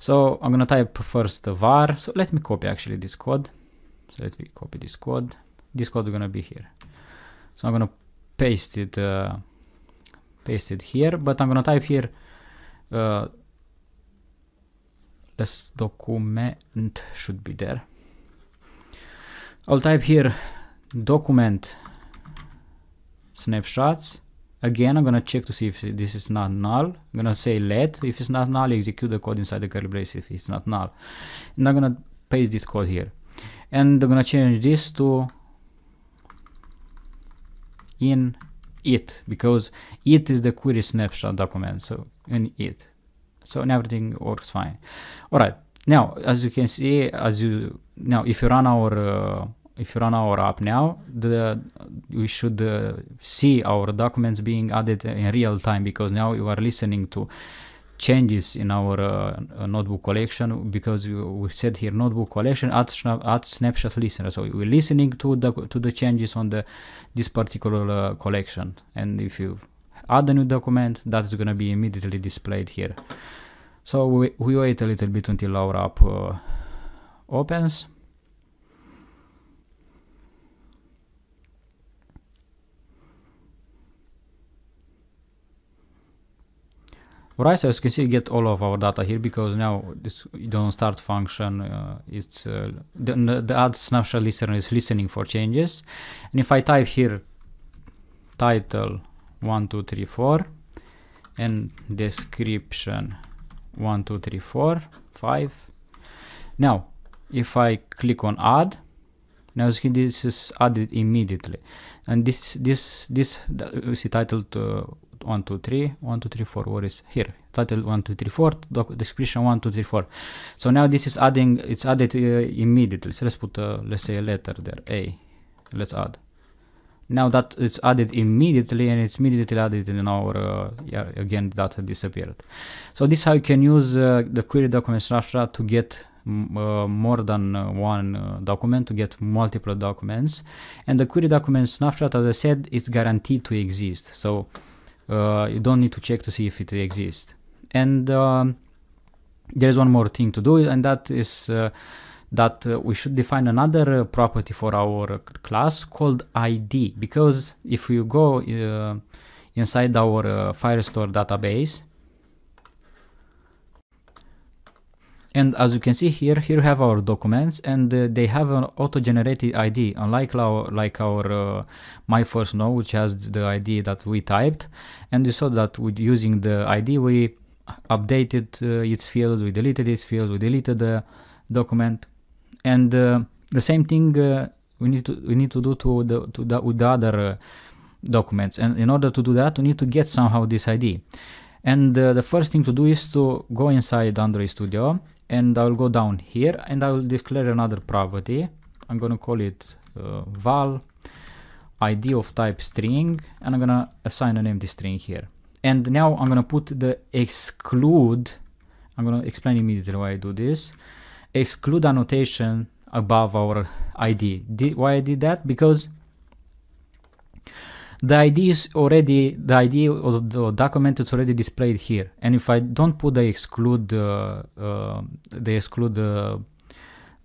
So I'm gonna type first var. So let me copy actually this code. So let me copy this code. This code is gonna be here. So I'm gonna paste it, uh, paste it here. But I'm gonna type here. Uh, this document should be there. I'll type here document snapshots. Again, I'm gonna check to see if this is not null. I'm gonna say let, if it's not null, execute the code inside the curly brace if it's not null. And I'm gonna paste this code here. And I'm gonna change this to in it, because it is the query snapshot document, so in it. So and everything works fine. All right, now as you can see, as you now if you run our uh, if you run our app now, the we should uh, see our documents being added in real time because now you are listening to changes in our uh, notebook collection because we said here notebook collection add, snap, snapshot listener so we're listening to the to the changes on the this particular uh, collection and if you add a new document that's going to be immediately displayed here so we, we wait a little bit until our app uh, opens Right, so as you can see, you get all of our data here because now this don't start function. Uh, it's uh, the, the add snapshot listener is listening for changes. And if I type here title one two three four and description one two three four five. Now, if I click on add, now you see this is added immediately, and this this this you see titled. Uh, 1, 2, 3, 1, 2, 3, 4. What is here? Title 1, 2, 3, 4, description 1, 2, 3, 4. So now this is adding, it's added uh, immediately. So let's put, uh, let's say a letter there, A. Let's add. Now that it's added immediately and it's immediately added in our, uh, yeah, again, data disappeared. So this how you can use uh, the query document structure to get uh, more than uh, one uh, document to get multiple documents and the query document snapshot as i said it's guaranteed to exist so uh, you don't need to check to see if it exists and um, there is one more thing to do and that is uh, that uh, we should define another uh, property for our class called id because if you go uh, inside our uh, firestore database And as you can see here, here have our documents and uh, they have an auto-generated ID, unlike our, like our uh, my first node, which has the ID that we typed. And you saw that with using the ID, we updated uh, its fields, we deleted its fields, we deleted the document. And uh, the same thing uh, we need to we need to do to the to the, with the other uh, documents. And in order to do that, we need to get somehow this ID. And the first thing to do is to go inside Android Studio and I will go down here and I will declare another property. I'm going to call it uh, val id of type string and I'm going to assign an empty string here. And now I'm going to put the exclude, I'm going to explain immediately why I do this, exclude annotation above our id. Did, why I did that? Because the ID is already, the ID of the document is already displayed here. And if I don't put the exclude, uh, uh, the exclude uh,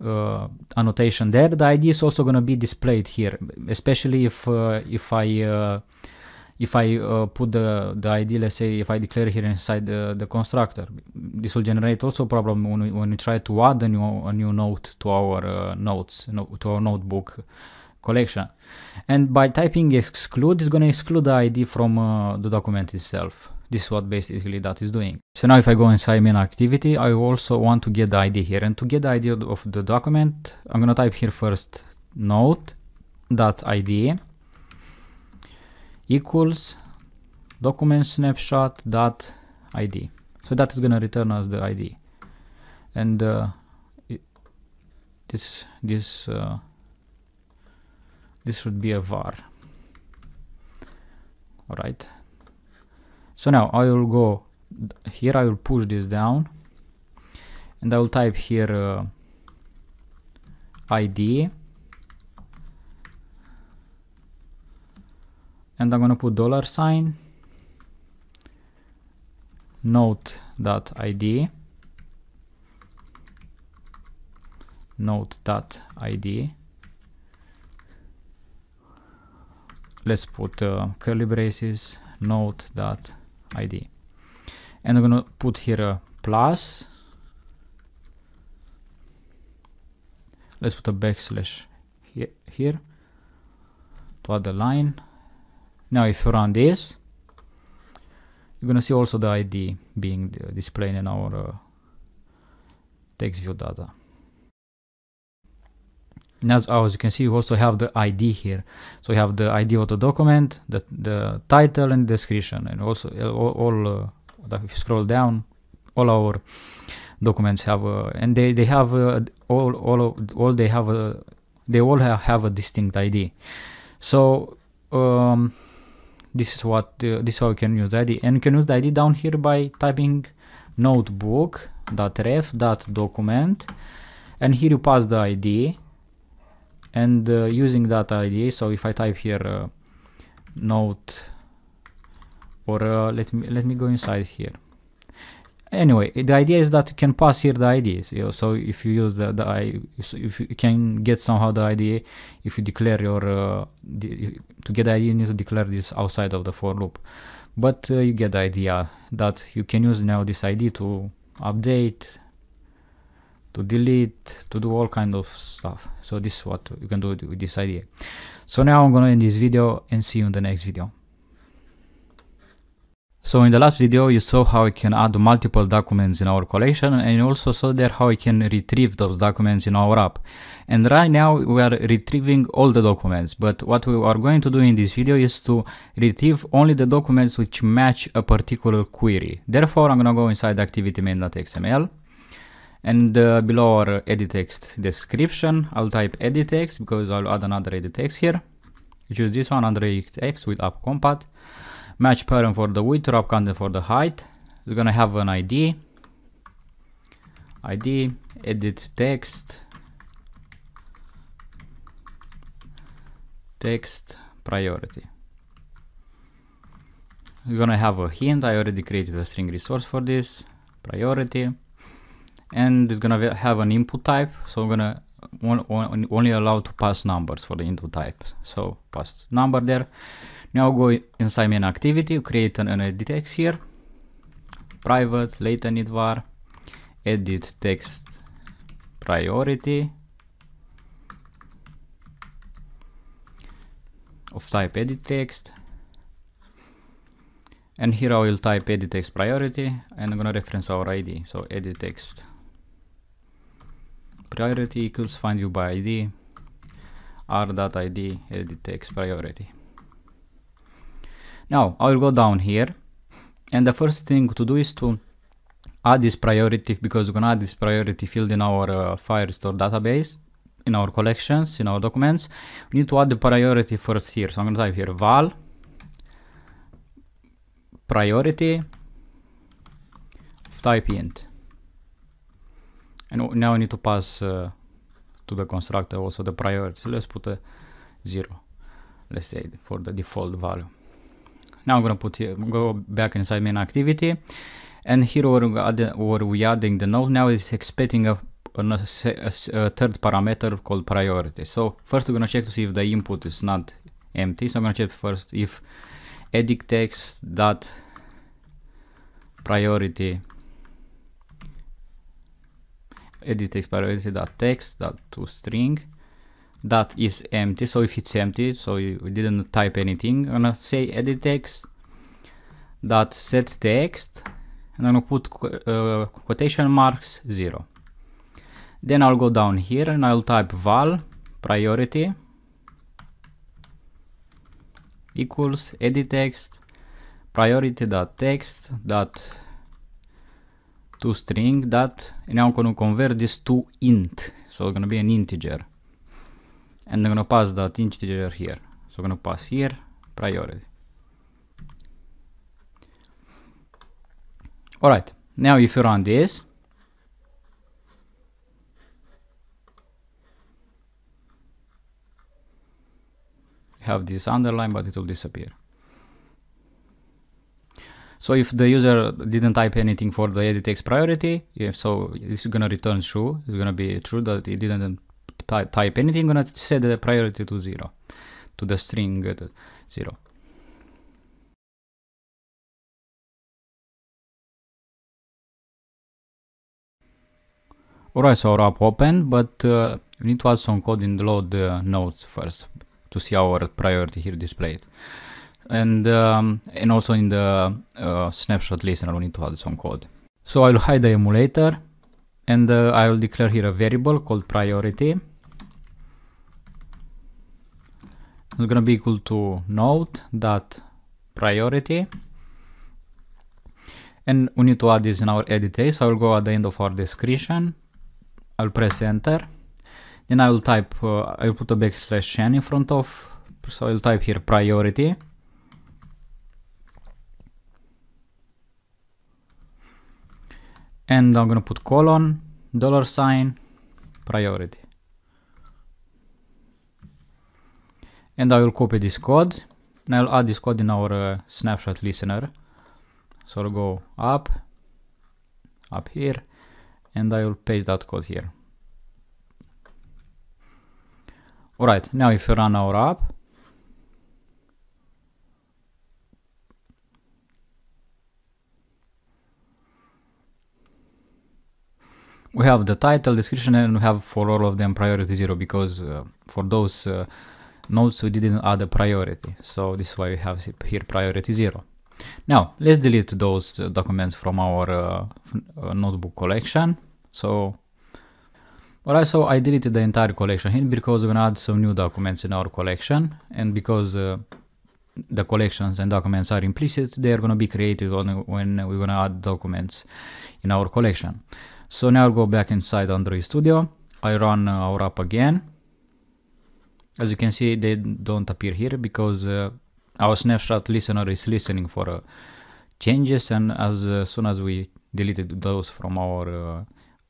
uh, annotation there, the ID is also going to be displayed here, especially if, uh, if I, uh, if I uh, put the, the ID, let's say if I declare here inside the, the constructor, this will generate also problem when we, when we try to add a new, a new note to our uh, notes, no, to our notebook collection. And by typing exclude, it's going to exclude the ID from uh, the document itself. This is what basically that is doing. So now if I go inside main activity, I also want to get the ID here. And to get the ID of the document, I'm going to type here first note. dot ID equals document snapshot dot ID. So that is going to return us the ID. And uh, it, this, this, uh, this would be a var all right so now I will go here I will push this down and I will type here uh, ID and I'm gonna put dollar sign note dot ID note dot ID let's put uh, curly braces node.id and I'm gonna put here a uh, plus let's put a backslash here, here to add the line now if you run this you're gonna see also the ID being uh, displayed in our uh, text view data and as, oh, as you can see, you also have the ID here. So you have the ID of the document, the, the title and description and also all, all uh, if you scroll down, all our documents have uh, and they, they have uh, all, all, all they have, uh, they all have, have a distinct ID. So um, this is what, uh, this how you can use ID and you can use the ID down here by typing notebook.ref.document and here you pass the ID and uh, using that idea, so if I type here uh, note or uh, let me let me go inside here anyway the idea is that you can pass here the IDs you know, so if you use the, the I so if you can get somehow the idea, if you declare your uh, to get the you need to declare this outside of the for loop but uh, you get the idea that you can use now this ID to update to delete, to do all kind of stuff. So this is what you can do with this idea. So now I'm gonna end this video and see you in the next video. So in the last video you saw how you can add multiple documents in our collection and you also saw there how you can retrieve those documents in our app. And right now we are retrieving all the documents but what we are going to do in this video is to retrieve only the documents which match a particular query. Therefore I'm gonna go inside activity main.xml and uh, below our edit text description I'll type edit text because I'll add another edit text here choose this one under edit text with app compat match pattern for the width wrap content for the height it's gonna have an ID ID edit text text priority we're gonna have a hint I already created a string resource for this priority and it's gonna have an input type so I'm gonna only allow to pass numbers for the input type so pass number there now go inside main activity create an, an edit text here private later var edit text priority of type edit text and here I will type edit text priority and I'm gonna reference our ID so edit text priority equals find view by id r.id It takes priority. Now I will go down here and the first thing to do is to add this priority because we're gonna add this priority field in our uh, Firestore database in our collections in our documents we need to add the priority first here so I'm gonna type here val priority type int and now I need to pass uh, to the constructor also the priority. So let's put a zero, let's say for the default value. Now I'm gonna put here, go back inside main activity, and here we're, add, we're adding the node. Now it's expecting a, a, a third parameter called priority. So first we're gonna check to see if the input is not empty. So I'm gonna check first if edit text dot priority edit expire dot text dot to string that is empty so if it's empty so you didn't type anything I'm gonna say edit text dot set text and I'm gonna put uh, quotation marks zero then I'll go down here and I'll type val priority equals edit text priority dot text dot to string that now I'm going to convert this to int. So it's going to be an integer. And I'm going to pass that integer here. So I'm going to pass here priority. All right, now if you run this, have this underline, but it will disappear. So if the user didn't type anything for the edit text priority, if so it's gonna return true. It's gonna be true that it didn't type anything. Gonna set the priority to zero, to the string uh, zero. Alright, so our app open, but uh, we need to add some code in the load uh, nodes first to see our priority here displayed and um, and also in the uh, snapshot listener we need to add some code. So I'll hide the emulator and uh, I will declare here a variable called priority. It's gonna be equal to node dot priority. And we need to add this in our edit A, so I will go at the end of our description. I'll press enter. Then I will type, uh, I'll put a backslash n in front of, so I'll type here priority. and I'm gonna put colon dollar sign priority and I will copy this code and I'll add this code in our uh, snapshot listener so I'll go up up here and I will paste that code here alright now if you run our app we have the title, description, and we have for all of them priority zero because uh, for those uh, we didn't add a priority. So this is why we have here priority zero. Now let's delete those uh, documents from our uh, uh, notebook collection. So Alright, so I deleted the entire collection here because we're gonna add some new documents in our collection and because uh, the collections and documents are implicit, they're gonna be created on, when we're gonna add documents in our collection. So now I'll go back inside Android Studio. I run uh, our app again. As you can see, they don't appear here because uh, our snapshot listener is listening for uh, changes and as uh, soon as we deleted those from our uh,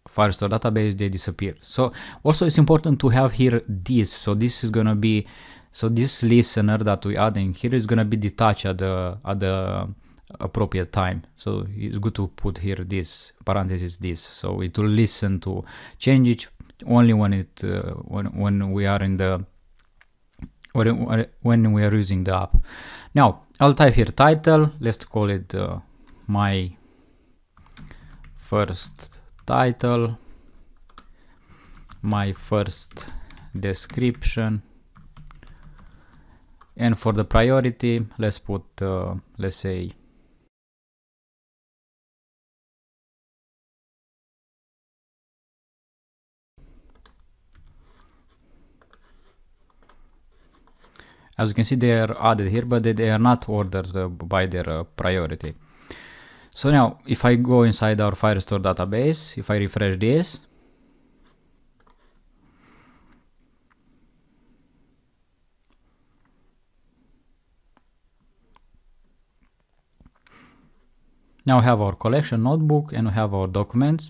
Firestore database, they disappear. So also it's important to have here this. So this is gonna be, so this listener that we adding here is gonna be detached uh, at the, at the appropriate time. So it's good to put here this parenthesis this. So it will listen to change it only when it uh, when when we are in the when when we are using the app. Now I'll type here title. Let's call it uh, my first title, my first description and for the priority let's put uh, let's say As you can see, they are added here, but they, they are not ordered uh, by their uh, priority. So now, if I go inside our Firestore database, if I refresh this, Now we have our collection notebook and we have our documents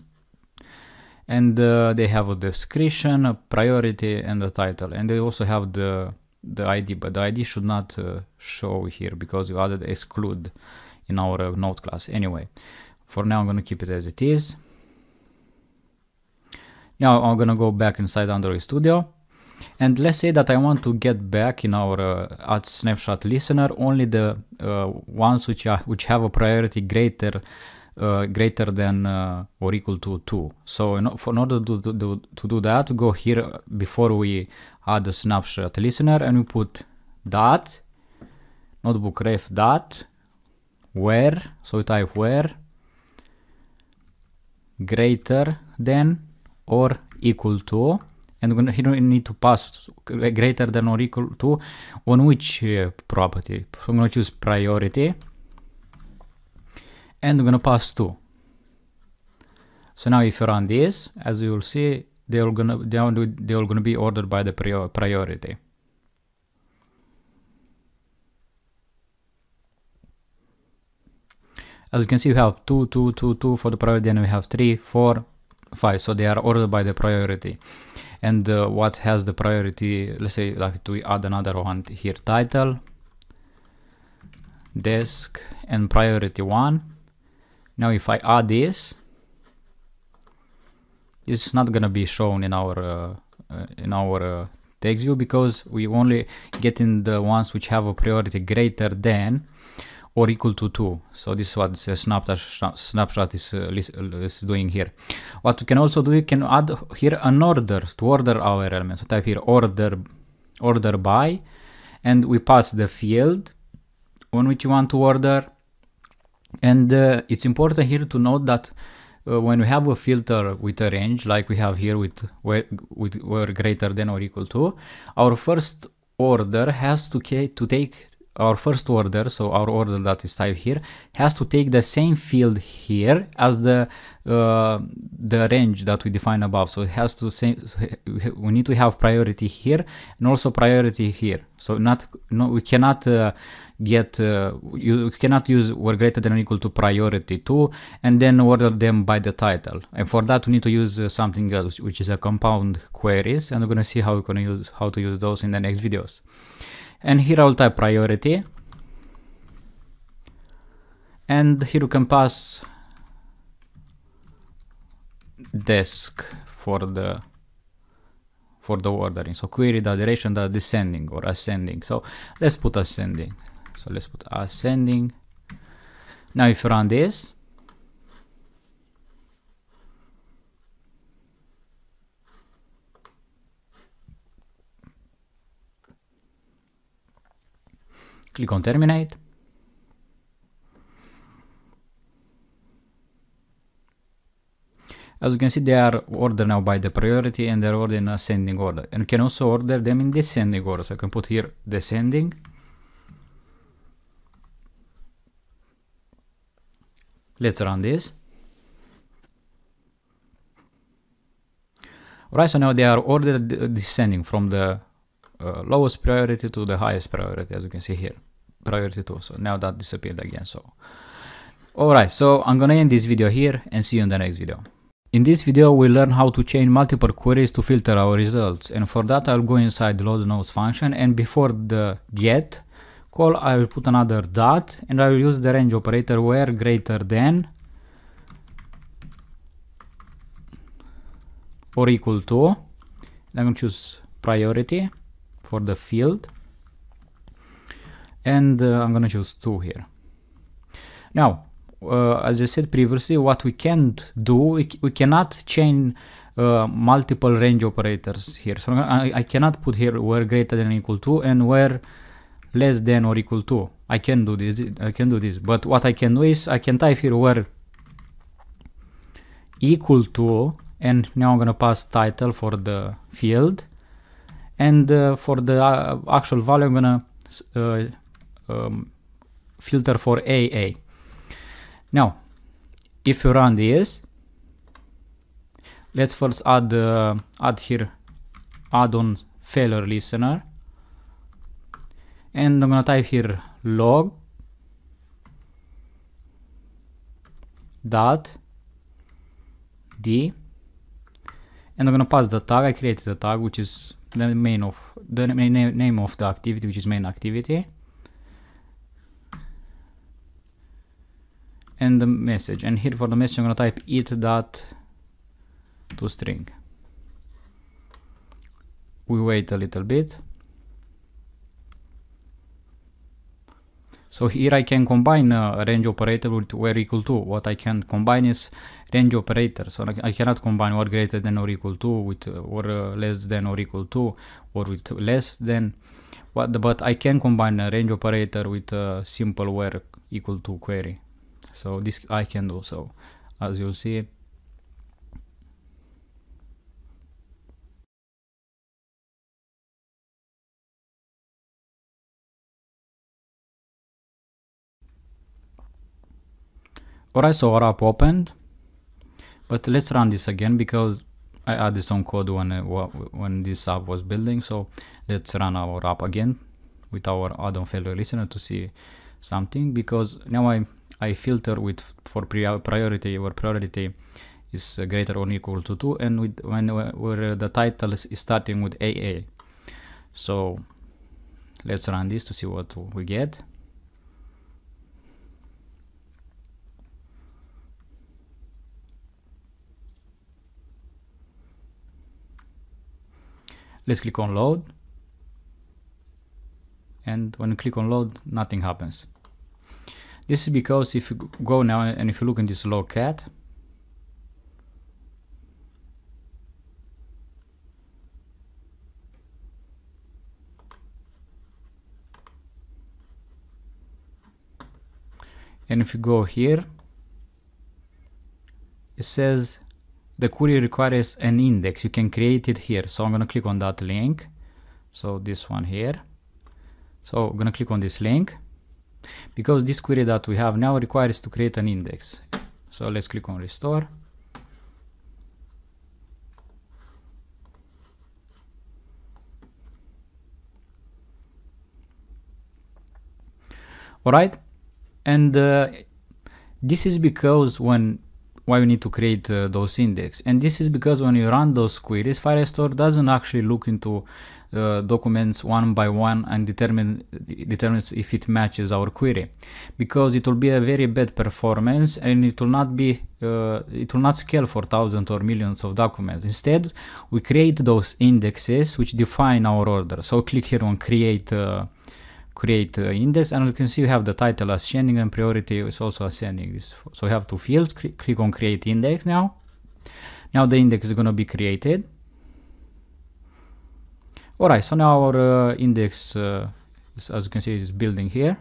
and uh, they have a description, a priority and a title and they also have the the ID, but the ID should not uh, show here because you added exclude in our uh, node class. Anyway, for now I'm going to keep it as it is. Now I'm going to go back inside Android Studio. And let's say that I want to get back in our uh, snapshot listener only the uh, ones which, are, which have a priority greater uh, greater than uh, or equal to 2. So in, for, in order to, to, to, do that, go here before we add the snapshot listener and we put dot notebook ref dot where, so we type where greater than or equal to and here we need to pass greater than or equal to on which uh, property. So I'm going to choose priority and I'm gonna pass 2 so now if you run this as you will see they're gonna they're gonna be ordered by the prior, priority as you can see we have 2 2 2 2 for the priority and we have 3 4 5 so they are ordered by the priority and uh, what has the priority let's say like we add another one here title desk and priority 1 now if I add this, this is not gonna be shown in our uh, uh, in our uh, text view because we only get in the ones which have a priority greater than or equal to 2. So this is what snapshot, snapshot is, uh, uh, is doing here. What we can also do, we can add here an order to order our elements. So type here order, order by, and we pass the field on which you want to order, and uh, it's important here to note that uh, when we have a filter with a range like we have here with where, with where greater than or equal to, our first order has to, to take our first order, so our order that is typed here, has to take the same field here as the uh, the range that we define above. So it has to same. We need to have priority here and also priority here. So not no, we cannot uh, get uh, you cannot use were greater than or equal to priority two, and then order them by the title and for that we need to use uh, something else which is a compound queries and we're going to see how we're going to use how to use those in the next videos and here I'll type priority and here you can pass desk for the for the ordering. So query the direction the descending or ascending. So let's put ascending. So let's put ascending. Now if you run this, click on terminate. As you can see, they are ordered now by the priority and they're ordered in ascending order. And you can also order them in descending order. So I can put here descending later on this. Right, so now they are ordered uh, descending from the uh, lowest priority to the highest priority, as you can see here, priority 2. So now that disappeared again. So, alright, so I'm gonna end this video here and see you in the next video. In this video, we learn how to chain multiple queries to filter our results. And for that, I'll go inside the load nodes function and before the get, call, I will put another dot and I will use the range operator where greater than or equal to. I'm going to choose priority for the field. And uh, I'm going to choose 2 here. Now, uh, as I said previously, what we can't do, we, we cannot chain uh, multiple range operators here. So I, I, cannot put here where greater than equal to and where less than or equal to. I can do this, I can do this. But what I can do is I can type here where equal to, and now I'm gonna pass title for the field. And uh, for the uh, actual value, I'm gonna uh, um, filter for AA. Now, if you run this, let's first add, uh, add here add-on failure listener and I'm gonna type here log dot d and I'm gonna pass the tag I created the tag which is the main of the main name of the activity which is main activity and the message and here for the message I'm gonna type it dot to string we wait a little bit So here I can combine a uh, range operator with where equal to. What I can combine is range operator. So I cannot combine or greater than or equal to with uh, or uh, less than or equal to or with less than. What but I can combine a range operator with a simple where equal to query. So this I can do so as you'll see Alright, so our app opened. But let's run this again because I added some code when uh, when this app was building. So let's run our app again with our add-on failure listener to see something because now I I filter with for priority our priority is greater or equal to two and with when where the title is starting with AA. So let's run this to see what we get. Let's click on load. And when you click on load, nothing happens. This is because if you go now and if you look in this logcat, and if you go here, it says the query requires an index. You can create it here. So I'm going to click on that link. So this one here. So I'm going to click on this link because this query that we have now requires to create an index. So let's click on restore. All right. And uh, this is because when why we need to create uh, those index. And this is because when you run those queries, Firestore doesn't actually look into uh, documents one by one and determine determines if it matches our query, because it will be a very bad performance and it will not be uh, it will not scale for thousands or millions of documents. Instead, we create those indexes which define our order. So click here on create. Uh, create uh, index and you can see you have the title ascending and priority is also ascending. So you have two fields, click on create index now. Now the index is going to be created. Alright, so now our uh, index, uh, is, as you can see, is building here.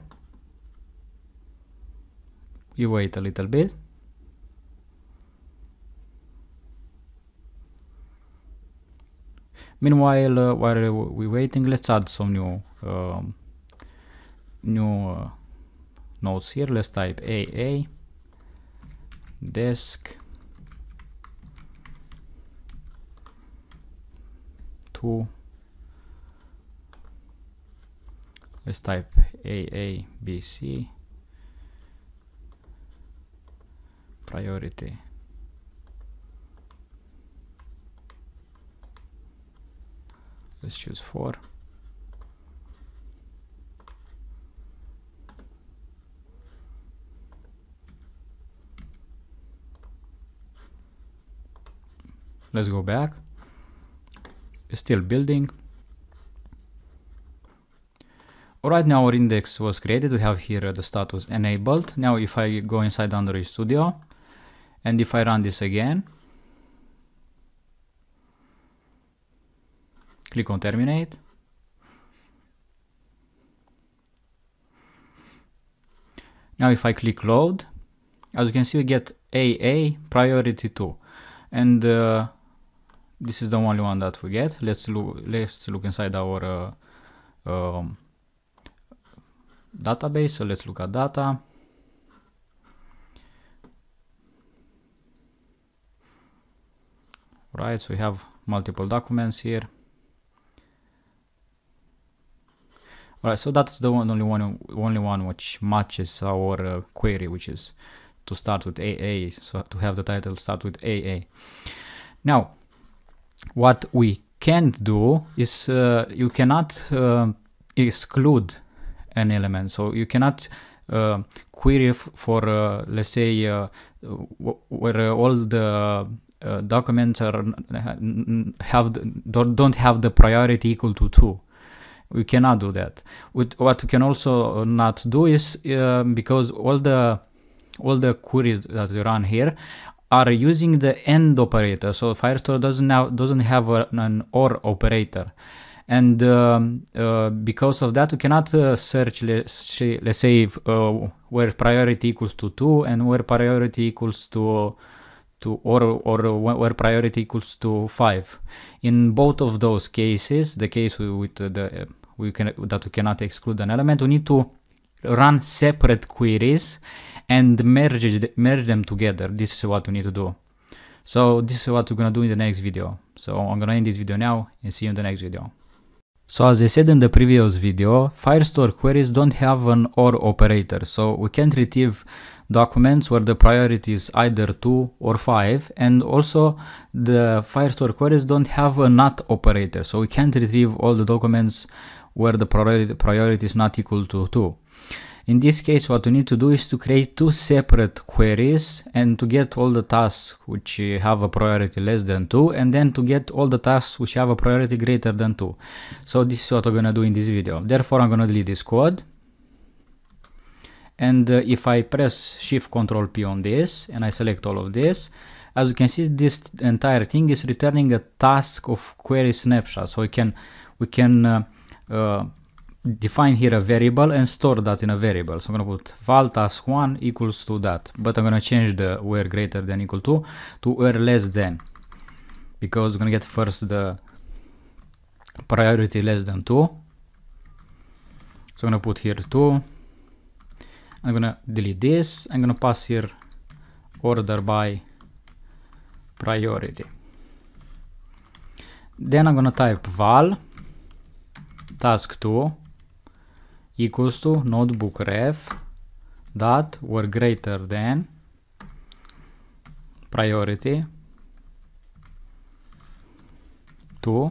You wait a little bit. Meanwhile, uh, while we're waiting, let's add some new um, new uh, nodes here. Let's type AA desk two. Let's type AABC priority. Let's choose four. Let's go back. Still building. Alright, now our index was created. We have here uh, the status enabled. Now if I go inside Android Studio and if I run this again, click on terminate. Now if I click load, as you can see we get AA priority 2 and uh, this is the only one that we get. Let's look, let's look inside our uh, um, database. So let's look at data. Right, so we have multiple documents here. All right, so that's the one, only one, only one which matches our uh, query, which is to start with AA, so to have the title start with AA. Now, what we can't do is uh, you cannot uh, exclude an element. So you cannot uh, query for, uh, let's say, uh, where all the uh, documents are have the, don't have the priority equal to two. We cannot do that. With, what we can also not do is because all the all the queries that we run here are using the AND operator. So Firestore doesn't have, doesn't have an OR operator. And um, uh, because of that, we cannot uh, search, let's, let's say, uh, where priority equals to 2 and where priority equals to, to or, or where priority equals to 5. In both of those cases, the case with the, we can, that we cannot exclude an element, we need to run separate queries and merge, merge them together. This is what we need to do. So this is what we're gonna do in the next video. So I'm gonna end this video now and see you in the next video. So as I said in the previous video, Firestore queries don't have an OR operator, so we can't retrieve documents where the priority is either 2 or 5, and also the Firestore queries don't have a NOT operator, so we can't retrieve all the documents where the priority, priority is not equal to 2. In this case, what we need to do is to create two separate queries and to get all the tasks which have a priority less than 2 and then to get all the tasks which have a priority greater than 2. So this is what I'm gonna do in this video. Therefore, I'm gonna delete this code. And uh, if I press Shift Control P on this and I select all of this, as you can see, this entire thing is returning a task of query snapshot. So we can, we can uh, uh, define here a variable and store that in a variable. So I'm going to put val task 1 equals to that, but I'm going to change the where greater than equal to to where less than because we're going to get first the priority less than 2. So I'm going to put here 2. I'm going to delete this. I'm going to pass here order by priority. Then I'm going to type val task 2 equals to notebook ref dot were greater than priority to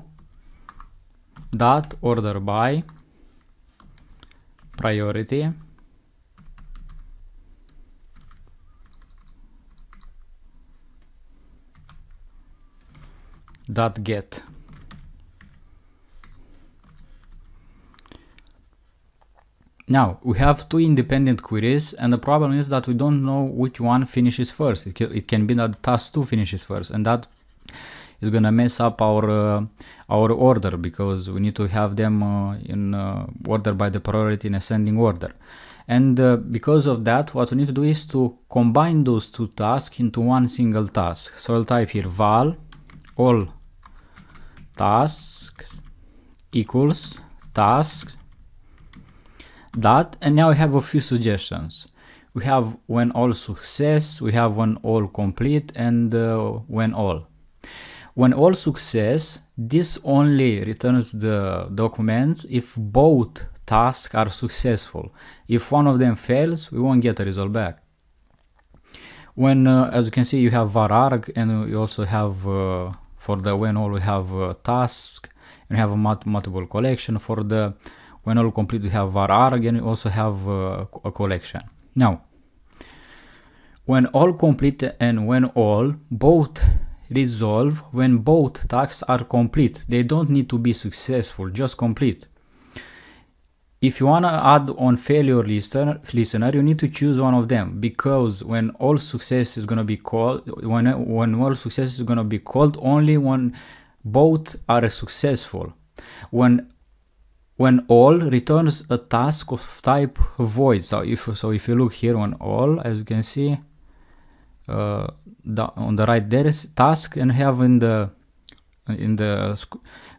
dot order by priority dot get Now, we have two independent queries and the problem is that we don't know which one finishes first. It, can, it can be that task 2 finishes first and that is going to mess up our uh, our order because we need to have them uh, in uh, order by the priority in ascending order. And uh, because of that, what we need to do is to combine those two tasks into one single task. So I'll type here val all tasks equals tasks that and now we have a few suggestions we have when all success we have when all complete and uh, when all when all success this only returns the documents if both tasks are successful if one of them fails we won't get a result back when uh, as you can see you have vararg and you also have uh, for the when all we have task and have a multiple collection for the when all complete we have var again we also have uh, a collection now when all complete and when all both resolve when both tasks are complete they don't need to be successful just complete if you want to add on failure listener, listener, you need to choose one of them because when all success is going to be called, when, when all success is going to be called, only when both are successful. When when all returns a task of type void. So if, so if you look here on all, as you can see, uh, the, on the right there is task and have in the in the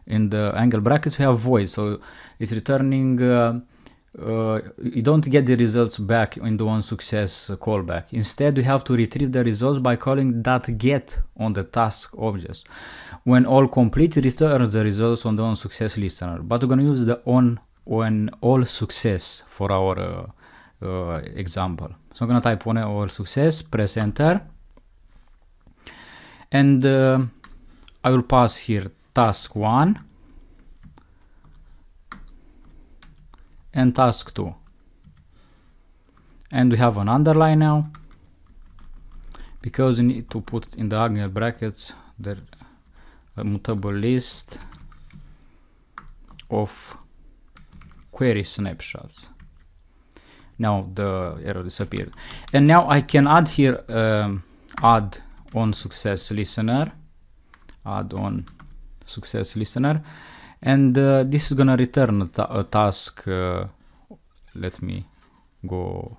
in the angle brackets we have void so it's returning uh, uh, you don't get the results back in the one success uh, callback. Instead, you have to retrieve the results by calling that get on the task objects. When all complete, returns the results on the on success listener. But we're gonna use the on when all success for our uh, uh, example. So I'm gonna type on all success, press enter, and uh, I will pass here task one and task 2. And we have an underline now because we need to put in the angle brackets the mutable list of query snapshots. Now the error disappeared. And now I can add here um, add on success listener, add on success listener and uh, this is gonna return a, ta a task uh, let me go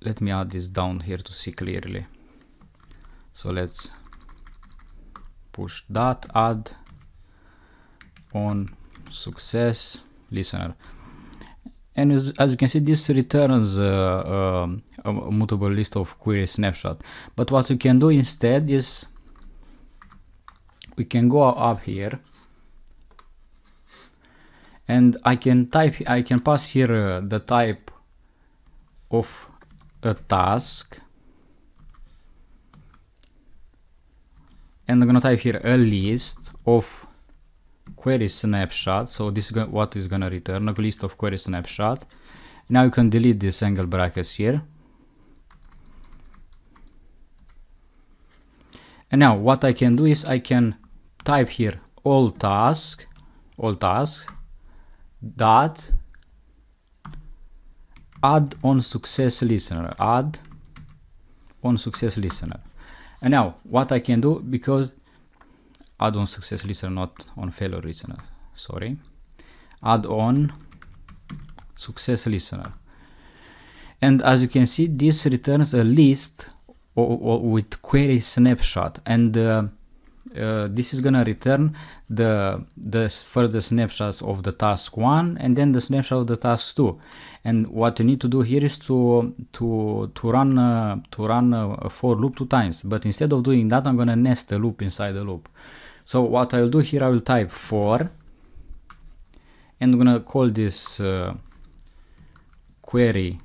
let me add this down here to see clearly so let's push that add on success listener and as, as you can see this returns uh, um, a mutable list of query snapshot but what we can do instead is we can go up here and I can type I can pass here uh, the type of a task and I'm gonna type here a list of query snapshot so this is what is gonna return a list of query snapshot now you can delete this angle brackets here and now what I can do is I can type here all task all task dot add on success listener add on success listener and now what I can do because add on success listener not on failure listener sorry add on success listener and as you can see this returns a list with query snapshot and uh, uh, this is gonna return the the further snapshots of the task one and then the snapshot of the task two and what you need to do here is to to to run uh, to run uh, a for loop two times but instead of doing that i'm gonna nest a loop inside the loop so what i'll do here i will type for and i'm gonna call this uh, query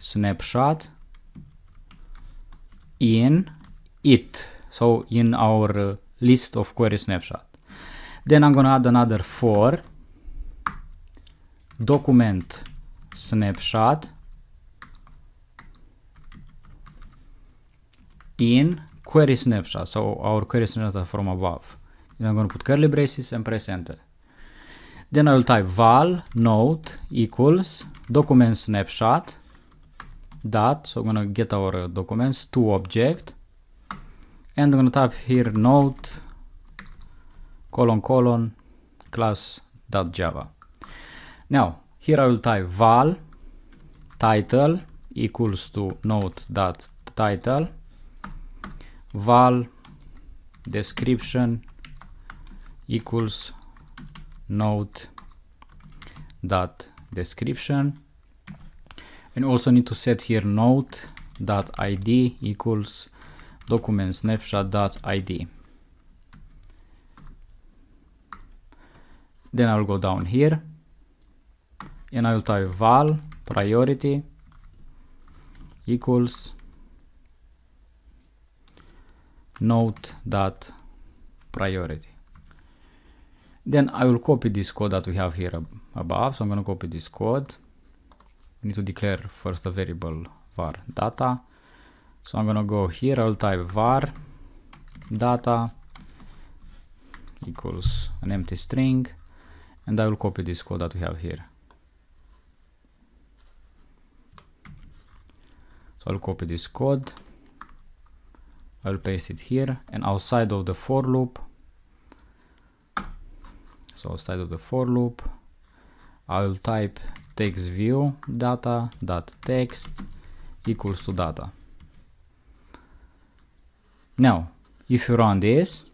snapshot in it so in our uh, list of query snapshot. Then I'm gonna add another for document snapshot in query snapshot. So our query snapshot from above. And I'm gonna put curly braces and press enter. Then I will type val node equals document snapshot dot. So I'm gonna get our uh, documents to object and I'm gonna type here node colon colon class dot java. Now here I will type val title equals to Note dot title val description equals node dot description and also need to set here node dot id equals document snapshot.id. Then I'll go down here and I'll type val priority equals note dot priority. Then I will copy this code that we have here ab above. So I'm going to copy this code. We need to declare first a variable var data so I'm gonna go here, I'll type var data equals an empty string and I will copy this code that we have here. So I'll copy this code, I'll paste it here and outside of the for loop, so outside of the for loop, I'll type text view data dot text equals to data. Now, if you run this,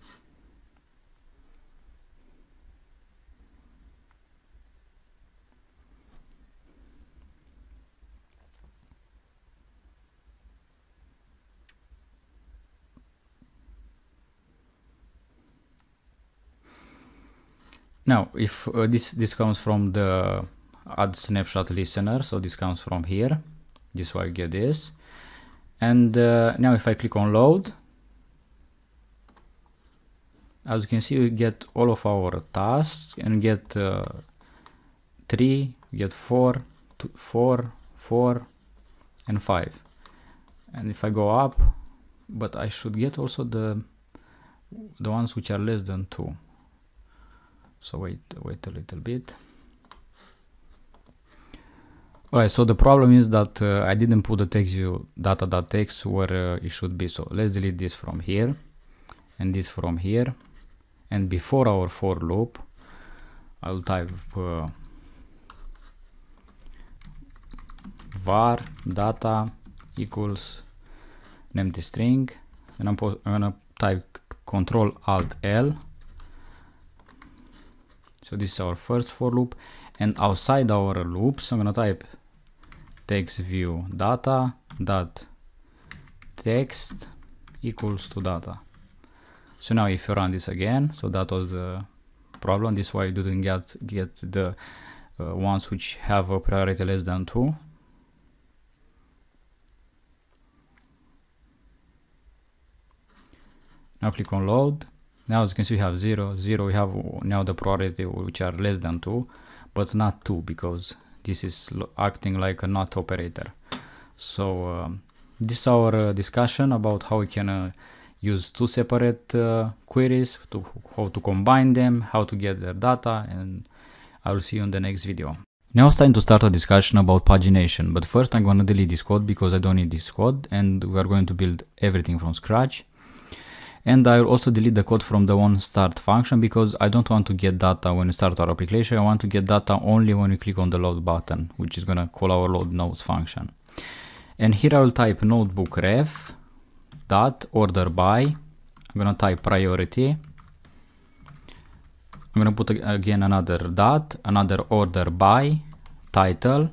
Now, if uh, this this comes from the add snapshot listener, so this comes from here. This is why I get this. And uh, now if I click on load, as you can see we get all of our tasks and get uh, 3 get 4 two, 4 4 and 5 and if I go up but I should get also the the ones which are less than 2 so wait wait a little bit Alright, so the problem is that uh, I didn't put the text view data.txt where uh, it should be. So let's delete this from here and this from here and before our for loop I'll type uh, var data equals an empty string and I'm, I'm gonna type control alt L so this is our first for loop and outside our loops I'm gonna type text view data dot text equals to data so now if you run this again, so that was the problem. This why you didn't get, get the uh, ones which have a priority less than 2. Now click on load. Now as you can see we have 0, 0, we have now the priority which are less than 2, but not 2 because this is acting like a not operator. So um, this is our uh, discussion about how we can uh, use two separate uh, queries, to, how to combine them, how to get their data, and I will see you in the next video. Now it's time to start a discussion about pagination, but first I'm going to delete this code because I don't need this code and we are going to build everything from scratch. And I'll also delete the code from the one start function because I don't want to get data when we start our application. I want to get data only when we click on the load button, which is going to call our load nodes function. And here I'll type notebook ref dot order by I'm gonna type priority I'm gonna put again another dot another order by title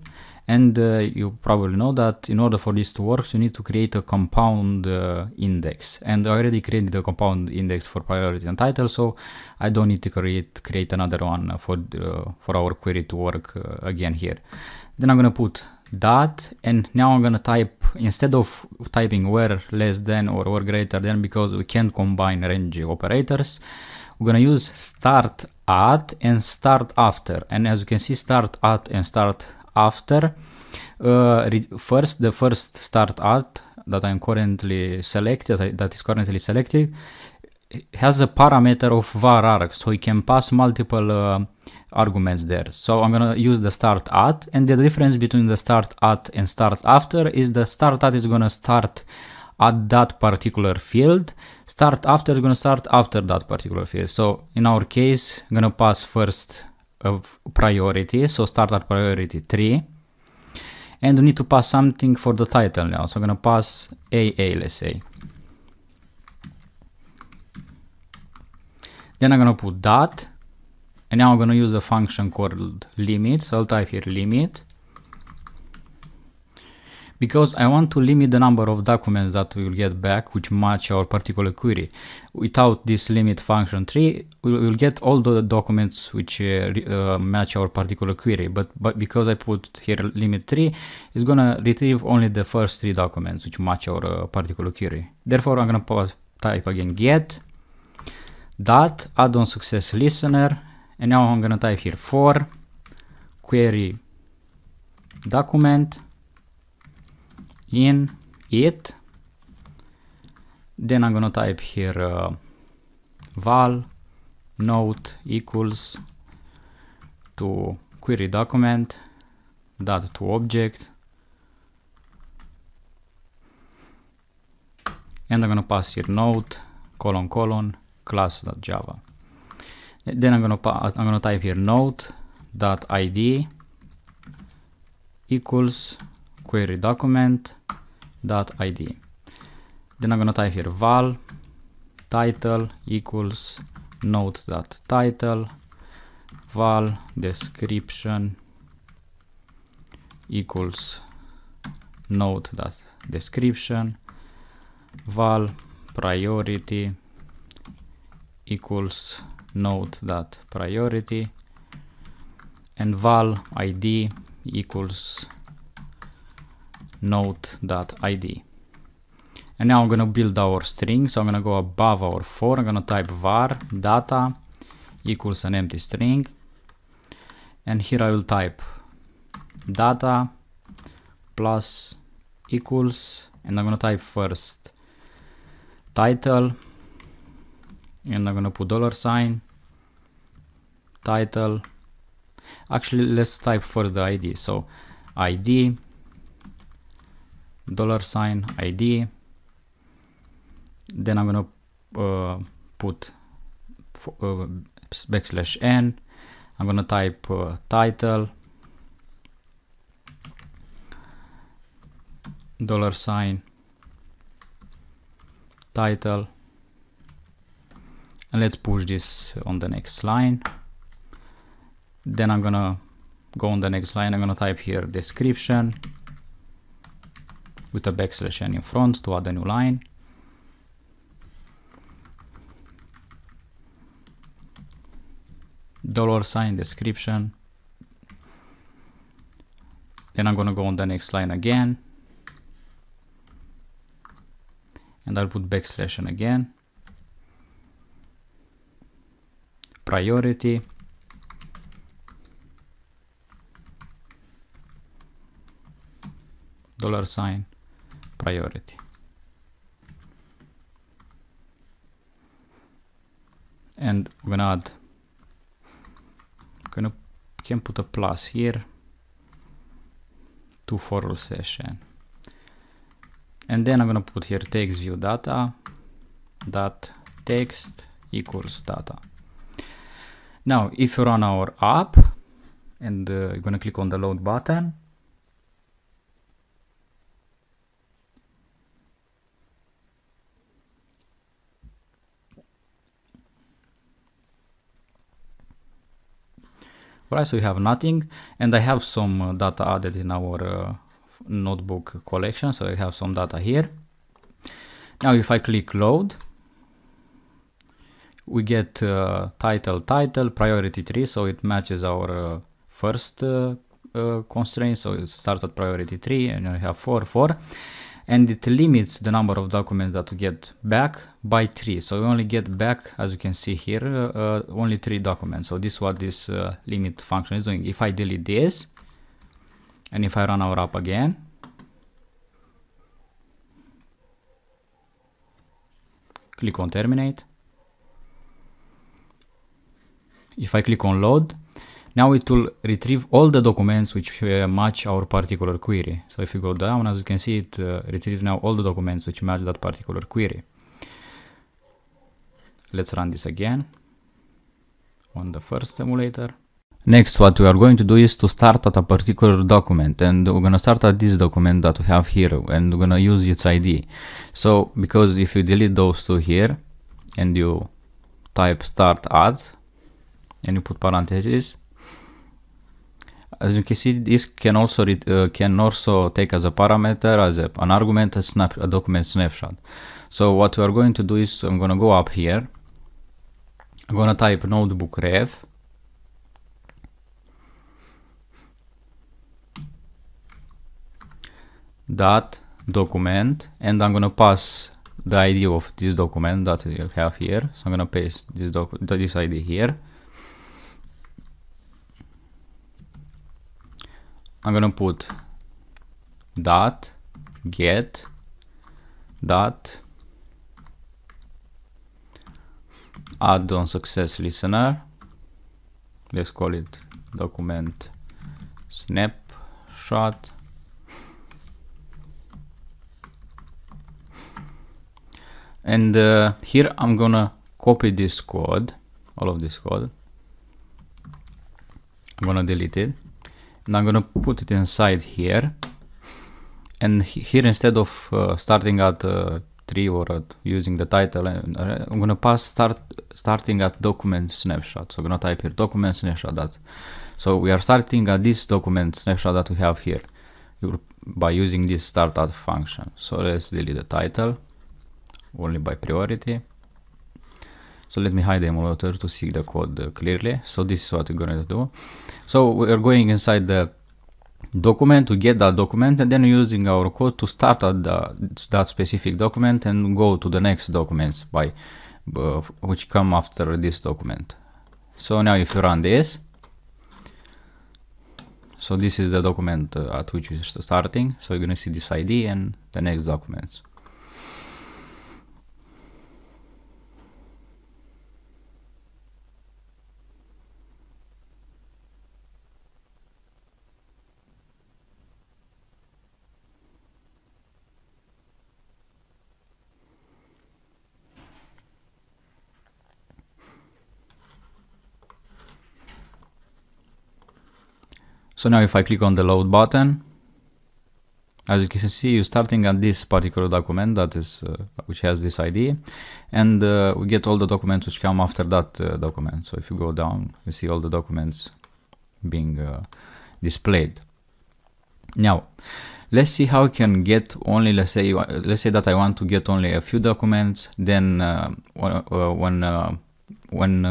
and uh, you probably know that in order for this to work you need to create a compound uh, index and I already created a compound index for priority and title so I don't need to create create another one for uh, for our query to work uh, again here then I'm gonna put dot and now I'm gonna type instead of typing where less than or where greater than because we can't combine range operators we're gonna use start at and start after and as you can see start at and start after uh, first the first start at that I'm currently selected that is currently selected has a parameter of var arg so you can pass multiple uh, arguments there. So I'm gonna use the start at and the difference between the start at and start after is the start at is gonna start at that particular field, start after is gonna start after that particular field. So in our case, I'm gonna pass first of priority, so start at priority 3. And we need to pass something for the title now. So I'm gonna pass AA, let's say. Then I'm gonna put dot and now I'm going to use a function called limit. So I'll type here limit. Because I want to limit the number of documents that we will get back, which match our particular query. Without this limit function tree, we will get all the documents which uh, uh match our particular query. But, but because I put here limit tree, it's going to retrieve only the first three documents which match our uh, particular query. Therefore, I'm going to type again get dot add on success listener and now I'm gonna type here for query document in it. Then I'm gonna type here uh, val note equals to query document dot to object and I'm gonna pass here note colon colon class.java then I'm gonna I'm gonna type here node dot id equals query document dot id. Then I'm gonna type here val title equals node dot title val description equals node dot description val priority equals node.priority and val id equals node.id. And now I'm gonna build our string. So I'm gonna go above our for. I'm gonna type var data equals an empty string. And here I will type data plus equals. And I'm gonna type first title and I'm gonna put dollar sign title actually let's type first the ID so ID dollar sign ID then I'm gonna uh, put uh, backslash n I'm gonna type uh, title dollar sign title and let's push this on the next line then I'm gonna go on the next line I'm gonna type here description with a backslash n in front to add a new line dollar sign description then I'm gonna go on the next line again and I'll put backslash n again priority dollar sign priority and we're gonna add gonna can put a plus here to for session and then I'm gonna put here text view data dot text equals data now, if you're on our app and uh, you're going to click on the load button, Alright, so we have nothing and I have some uh, data added in our uh, notebook collection. So I have some data here. Now, if I click load, we get uh, title title priority tree so it matches our uh, first uh, uh constraint so it starts at priority three and we have four four and it limits the number of documents that we get back by three so we only get back as you can see here uh, uh, only three documents so this is what this limit function is doing if i delete this and if i run our app again click on terminate If I click on load, now it will retrieve all the documents which uh, match our particular query. So if you go down, as you can see, it uh, retrieves now all the documents which match that particular query. Let's run this again on the first emulator. Next, what we are going to do is to start at a particular document and we're going to start at this document that we have here and we're going to use its ID. So because if you delete those two here and you type start at and you put parentheses as you can see this can also uh, can also take as a parameter as a, an argument a snap a document snapshot so what we are going to do is i'm going to go up here i'm going to type notebook ref dot document and i'm going to pass the id of this document that we have here so i'm going to paste this doc this id here I'm gonna put dot get dot add-on success listener let's call it document snapshot and uh, here I'm gonna copy this code all of this code I'm gonna delete it now I'm gonna put it inside here and here instead of uh, starting at uh, 3 or at using the title uh, I'm gonna pass start starting at document snapshot so I'm gonna type here document snapshot that so we are starting at this document snapshot that we have here by using this start at function so let's delete the title only by priority so let me hide the emulator to see the code clearly. So this is what we're going to do. So we're going inside the document to get that document and then using our code to start at the, that specific document and go to the next documents by uh, which come after this document. So now if you run this, so this is the document uh, at which we're starting. So you're going to see this ID and the next documents. So now if I click on the load button, as you can see, you're starting at this particular document that is, uh, which has this ID, and uh, we get all the documents which come after that uh, document. So if you go down, you see all the documents being uh, displayed. Now, let's see how I can get only, let's say, uh, let's say that I want to get only a few documents, then when, uh, when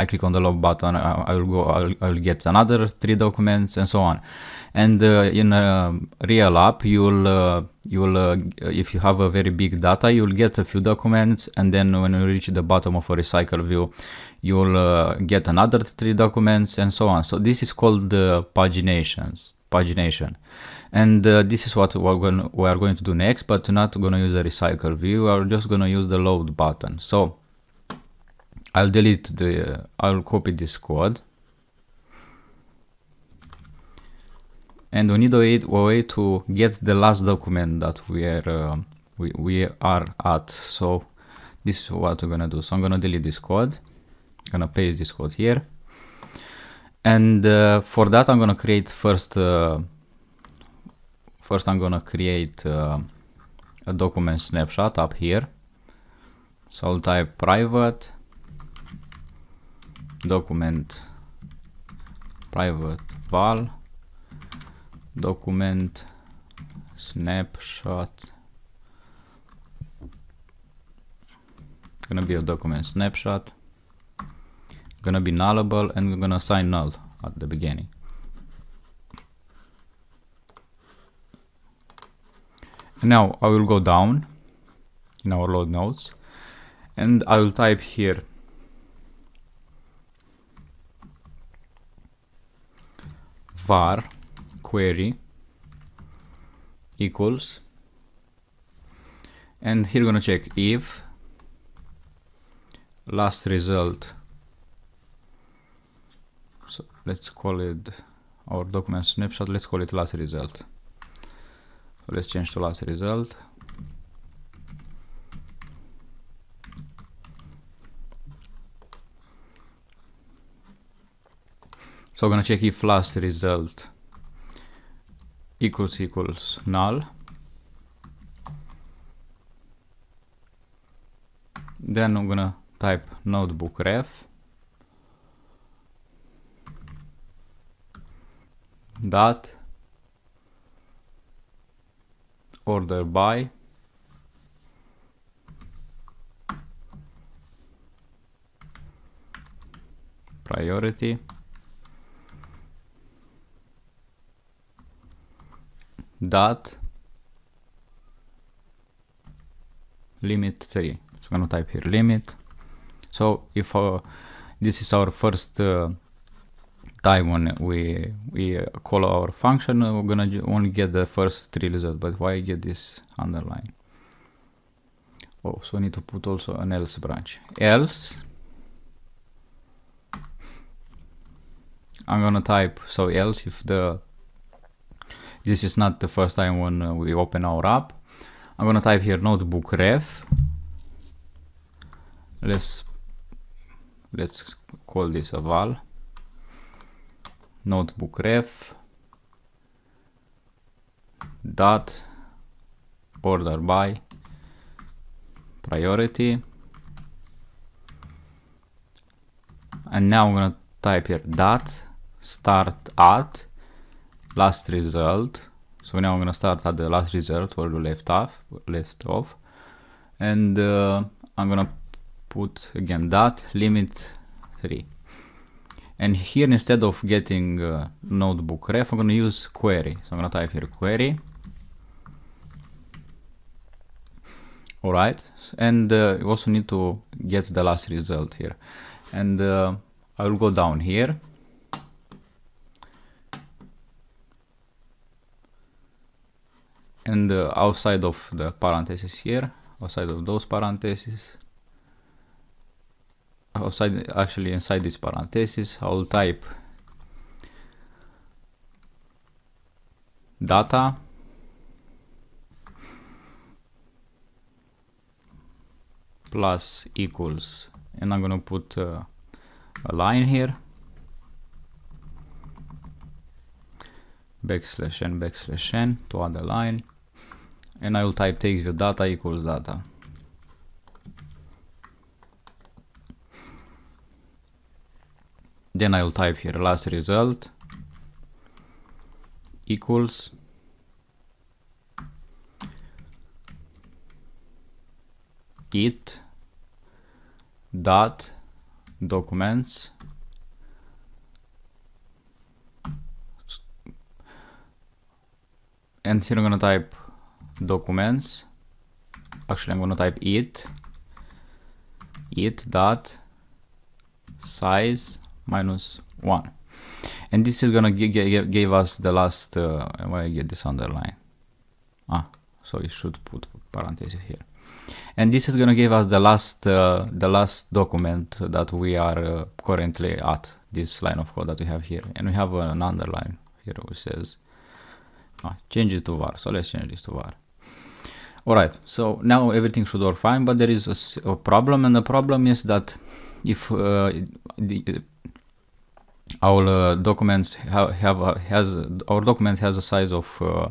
I click on the log button, I, will go, I'll, I'll, get another three documents and so on. And uh, in a uh, real app, you'll, uh, you'll, uh, if you have a very big data, you'll get a few documents. And then when you reach the bottom of a recycle view, you'll uh, get another three documents and so on. So this is called the paginations pagination. And uh, this is what we're going, we are going to do next, but not going to use a recycle view, we're just going to use the load button. So I'll delete the, uh, I'll copy this code. And we need a way to get the last document that we are, uh, we, we are at. So this is what we're gonna do. So I'm gonna delete this code. I'm gonna paste this code here. And uh, for that, I'm gonna create first, uh, first I'm gonna create uh, a document snapshot up here. So I'll type private document private val document snapshot gonna be a document snapshot gonna be nullable and we're gonna assign null at the beginning and now I will go down in our load nodes and I will type here var query equals and here we're gonna check if last result so let's call it our document snapshot let's call it last result so let's change to last result So I'm going to check if last result equals equals null. Then I'm going to type notebook ref dot order by priority dot limit 3 so i'm going to type here limit so if uh, this is our first uh, time when we we call our function uh, we're gonna only get the first three results but why get this underline oh so I need to put also an else branch else I'm gonna type so else if the this is not the first time when uh, we open our app. I'm gonna type here notebook ref. Let's let's call this a val. Notebook ref dot order by priority and now I'm gonna type here dot start at last result. So now I'm gonna start at the last result where we left off, left off, and uh, I'm gonna put again that limit three. And here instead of getting uh, notebook ref, I'm gonna use query. So I'm gonna type here query. All right, and uh, you also need to get the last result here, and uh, I will go down here and uh, outside of the parentheses here, outside of those parentheses, outside actually inside this parentheses, I'll type data plus equals and I'm gonna put uh, a line here backslash n backslash n to add a line and I will type takesview data equals data. Then I will type here last result equals it dot documents and here I'm gonna type documents actually I'm gonna type it it dot size minus one and this is gonna give us the last uh, where I get this underline ah so you should put parentheses here and this is gonna give us the last uh, the last document that we are uh, currently at this line of code that we have here and we have an underline here which says ah, change it to var so let's change this to var all right, so now everything should work fine, but there is a, a problem, and the problem is that if uh, the, uh, our uh, documents have, have has our document has a size of uh,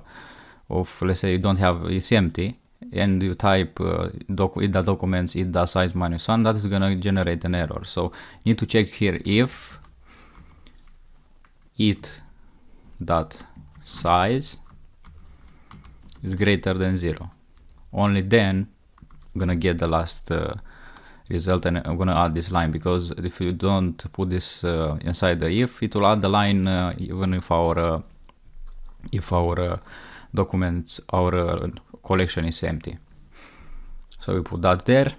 of let's say you don't have it's empty, and you type uh, doc the documents it the size minus one, that is gonna generate an error. So need to check here if it dot size is greater than zero only then I'm gonna get the last uh, result and I'm gonna add this line because if you don't put this uh, inside the if it will add the line uh, even if our uh, if our uh, documents our uh, collection is empty so we put that there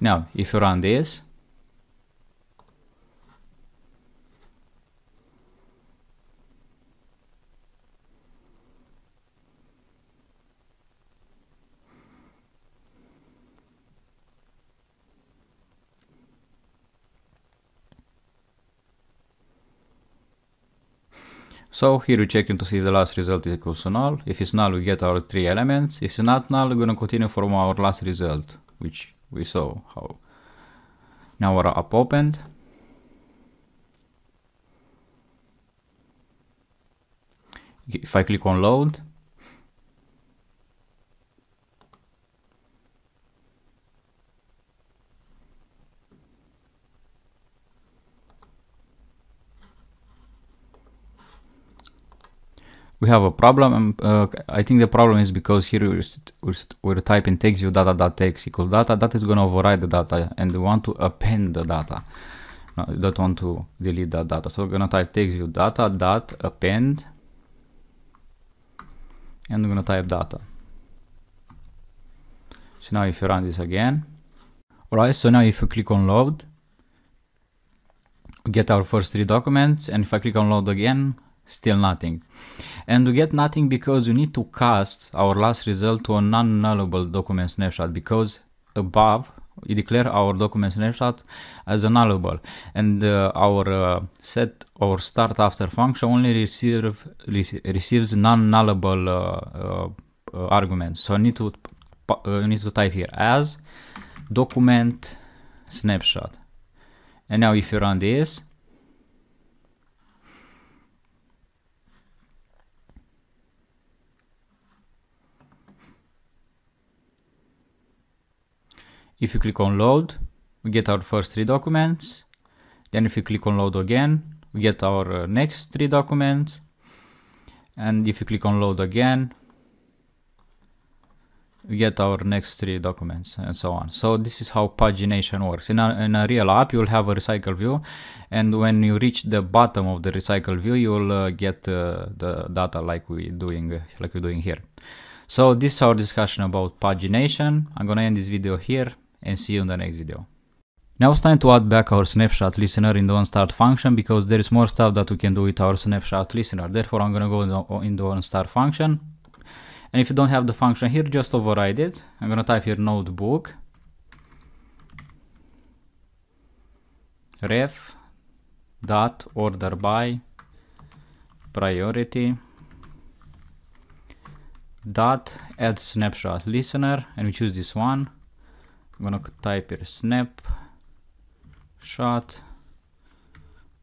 now if you run this So here we are checking to see if the last result is equal to null. If it's null, we get our three elements. If it's not null, we're going to continue from our last result, which we saw how. Now we're up opened. If I click on load, we have a problem. uh, I think the problem is because here we're, we're, we're typing text view data dot text equal data. That is going to override the data and we want to append the data. No, don't want to delete that data. So we're going to type text view data dot append and we're going to type data. So now if you run this again, all right, so now if you click on load, get our first three documents. And if I click on load again, still nothing. And we get nothing because we need to cast our last result to a non-nullable document snapshot because above we declare our document snapshot as a nullable and uh, our uh, set or start after function only receive, re receives non-nullable uh, uh, uh, arguments. So I need to uh, need to type here as document snapshot. And now if you run this, If you click on load, we get our first three documents. Then if you click on load again, we get our uh, next three documents. And if you click on load again, we get our next three documents and so on. So this is how pagination works. In a, in a real app, you'll have a recycle view and when you reach the bottom of the recycle view, you'll uh, get uh, the data like we doing uh, like we're doing here. So this is our discussion about pagination. I'm gonna end this video here and see you in the next video. Now it's time to add back our snapshot listener in the onStart function because there is more stuff that we can do with our snapshot listener. Therefore, I'm gonna go in the, onStart function. And if you don't have the function here, just override it. I'm gonna type here notebook ref dot order by priority dot add snapshot listener and we choose this one I'm gonna type here snap shot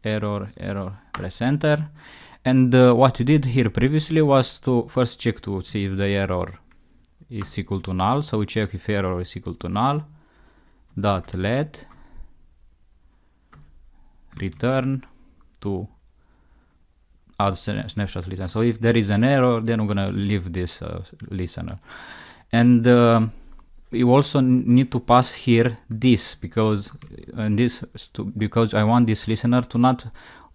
error error press enter and uh, what you did here previously was to first check to see if the error is equal to null so we check if error is equal to null dot let return to add snapshot listener so if there is an error then we're gonna leave this uh, listener and um, you also need to pass here this because and uh, this to, because I want this listener to not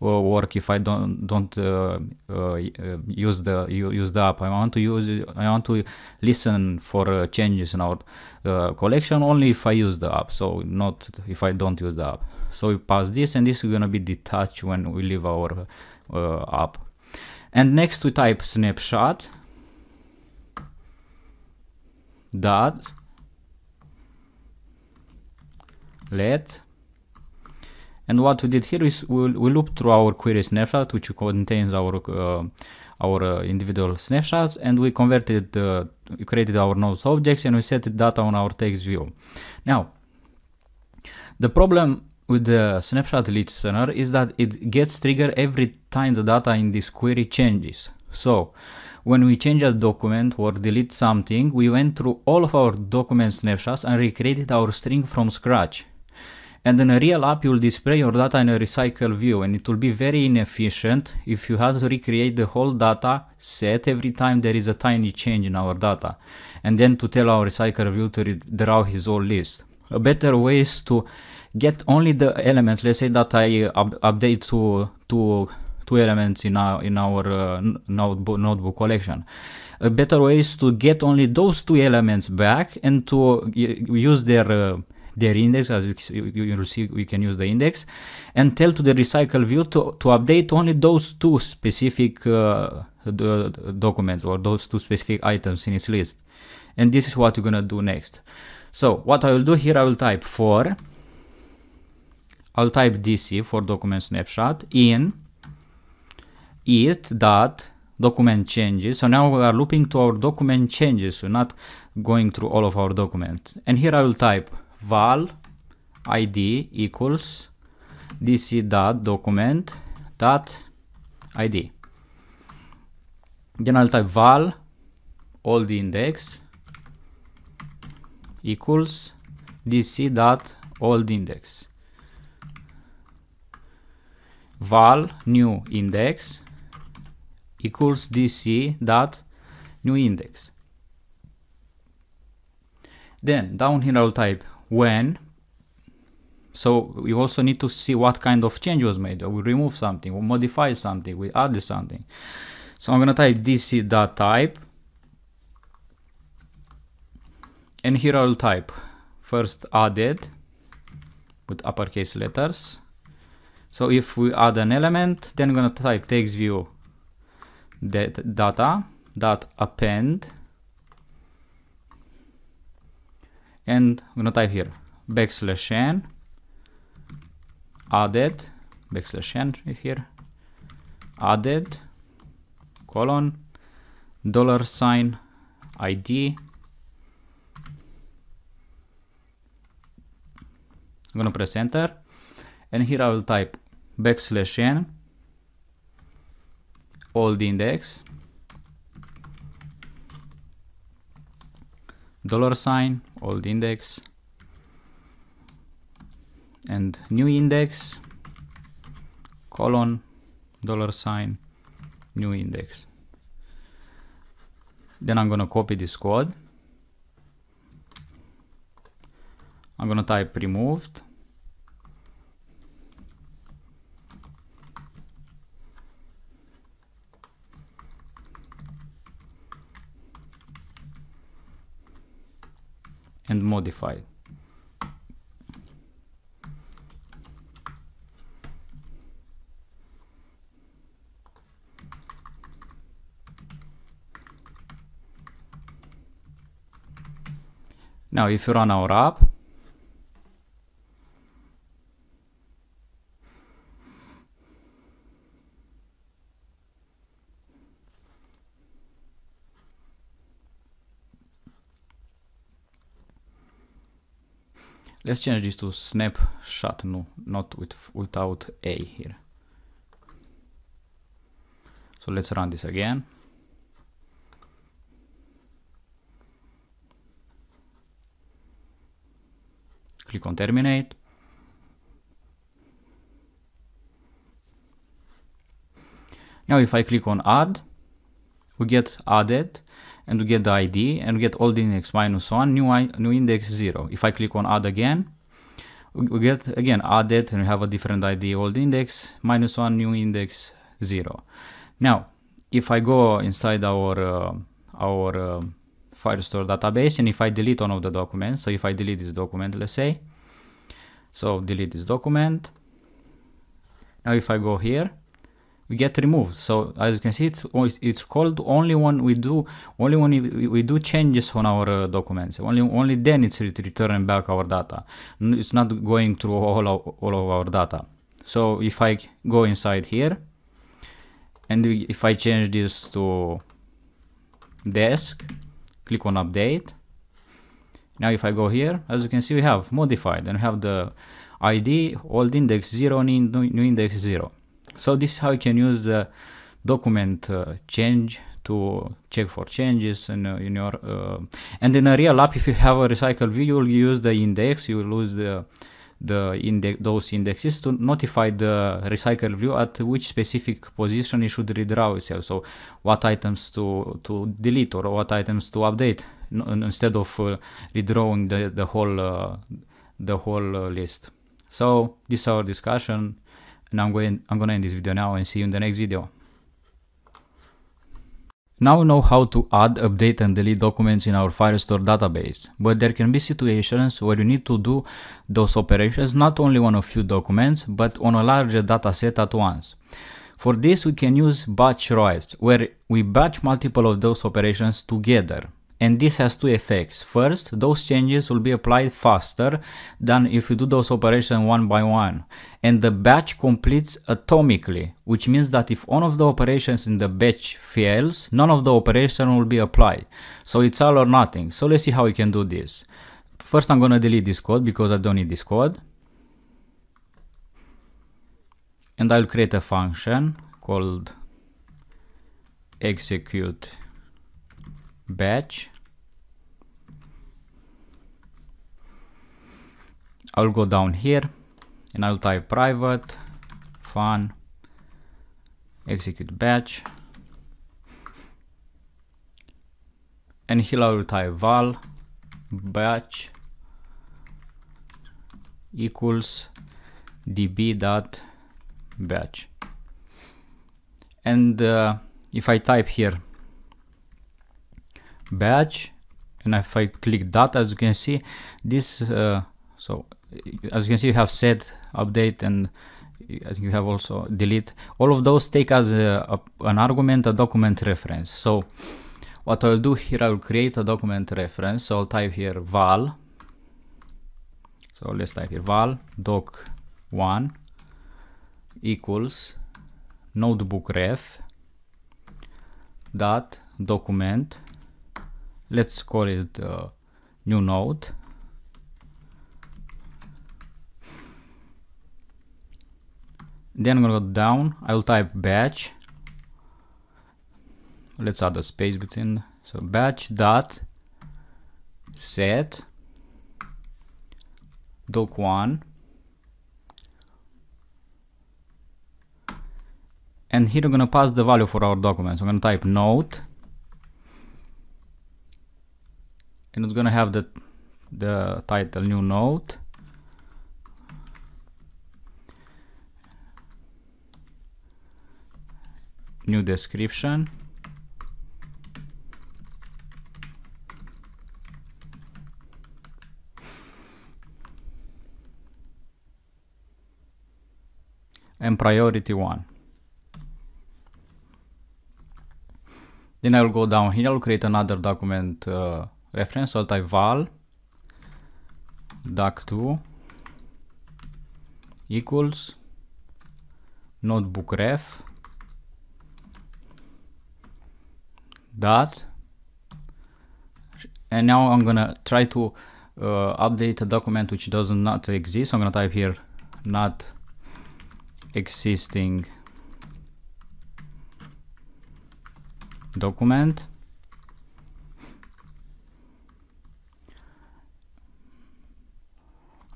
uh, work if I don't don't uh, uh, use the use the app. I want to use I want to listen for uh, changes in our uh, collection only if I use the app. So not if I don't use the app. So we pass this and this is gonna be detached when we leave our app. And next we type snapshot dot let. And what we did here is we looped through our query snapshot, which contains our uh, our uh, individual snapshots, and we converted, uh, we created our nodes objects, and we set the data on our text view. Now, the problem with the snapshot listener is that it gets triggered every time the data in this query changes. So when we change a document or delete something, we went through all of our document snapshots and recreated our string from scratch and in a real app you'll display your data in a recycle view and it will be very inefficient if you have to recreate the whole data set every time there is a tiny change in our data and then to tell our recycle view to draw his whole list. A better way is to get only the elements, let's say that I up update two two two two elements in our, in our uh, notebook, notebook collection. A better way is to get only those two elements back and to use their uh, their index as you, you, you will see we can use the index and tell to the recycle view to, to update only those two specific uh, documents or those two specific items in its list and this is what we're gonna do next so what I will do here I will type for I'll type DC for document snapshot in it dot document changes. So now we are looping to our document changes, so not going through all of our documents. And here I will type val id equals dc dot document dot id. Then I'll type val all the index equals dc dot old index val new index equals dc dot new index. Then down here I'll type when so we also need to see what kind of change was made. We remove something, we modify something, we add something. So I'm gonna type dc.type. And here I'll type first added with uppercase letters. So if we add an element, then I'm gonna type text view data dot append and I'm gonna type here backslash n added backslash n here added colon dollar sign id I'm gonna press enter and here I will type backslash n all the index dollar sign old index and new index colon dollar sign new index then I'm gonna copy this code I'm gonna type removed and modify. Now if you run our app, Let's change this to snapshot, no, not with without A here. So let's run this again. Click on terminate. Now if I click on add, we get added and we get the ID and we get old index minus one, new, I, new index zero. If I click on add again, we get again added and we have a different ID old index minus one, new index zero. Now, if I go inside our, uh, our uh, um, Firestore database and if I delete one of the documents, so if I delete this document, let's say, so delete this document. Now if I go here, we get removed. So as you can see, it's it's called only when we do only when we do changes on our uh, documents. Only only then it's returning back our data. It's not going through all of, all of our data. So if I go inside here, and if I change this to desk, click on update. Now if I go here, as you can see, we have modified and we have the ID old index 0 and new index 0. So this is how you can use the document uh, change to check for changes and in, uh, in your uh, and in a real app if you have a recycle view you'll use the index you will use the the index those indexes to notify the recycle view at which specific position it should redraw itself so what items to to delete or what items to update instead of uh, redrawing the the whole uh, the whole uh, list so this is our discussion and I'm going I'm gonna end this video now and see you in the next video. Now know how to add, update and delete documents in our Firestore database, but there can be situations where you need to do those operations not only on a few documents, but on a larger dataset at once. For this we can use batch writes, where we batch multiple of those operations together. And this has two effects. First, those changes will be applied faster than if you do those operations one by one. And the batch completes atomically, which means that if one of the operations in the batch fails, none of the operation will be applied. So it's all or nothing. So let's see how we can do this. First, I'm gonna delete this code because I don't need this code. And I'll create a function called execute batch I'll go down here and I'll type private fun execute batch and here I'll type val batch equals db dot batch and uh, if I type here batch and if I click that as you can see this uh, so as you can see you have set update and I think you have also delete all of those take as a, a, an argument a document reference so what I'll do here I'll create a document reference so I'll type here val so let's type here val doc 1 equals notebook ref dot document let's call it uh, new node Then I'm gonna go down, I will type batch. Let's add a space between. So batch dot set doc one. And here I'm gonna pass the value for our document. So I'm gonna type note. And it's gonna have the the title new note new description and priority one. Then I'll go down here, I'll create another document uh, reference, so I'll type val doc2 equals notebook ref dot and now I'm gonna try to uh, update a document which does not exist. I'm gonna type here not existing document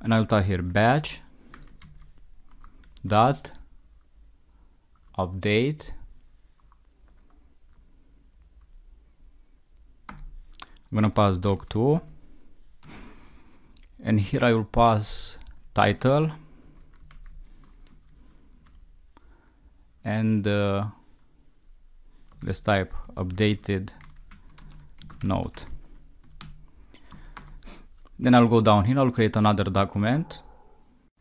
and I'll type here batch dot update I'm gonna pass doc 2 and here I will pass title and uh, let's type updated note then I'll go down here I'll create another document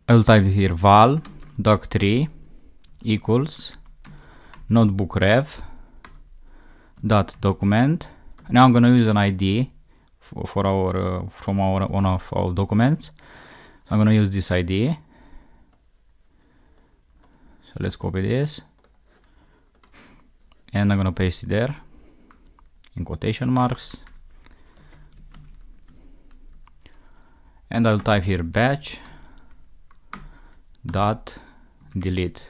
I'll type here val doc3 equals notebook rev dot document now I'm going to use an ID for, for our uh, from our one of our documents. So I'm going to use this ID. So let's copy this, and I'm going to paste it there in quotation marks. And I'll type here batch dot delete.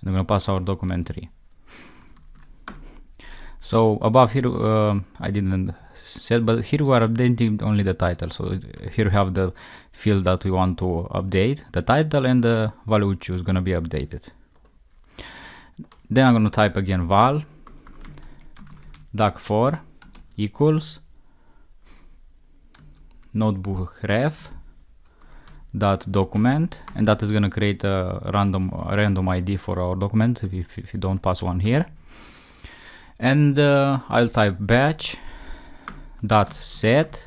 And I'm going to pass our document tree so above here uh, um, I didn't set but here we are updating only the title so here we have the field that we want to update the title and the value which is going to be updated then I'm going to type again val duck4 equals notebook ref dot document and that is going to create a random a random id for our document if, if you don't pass one here and uh, I'll type batch dot set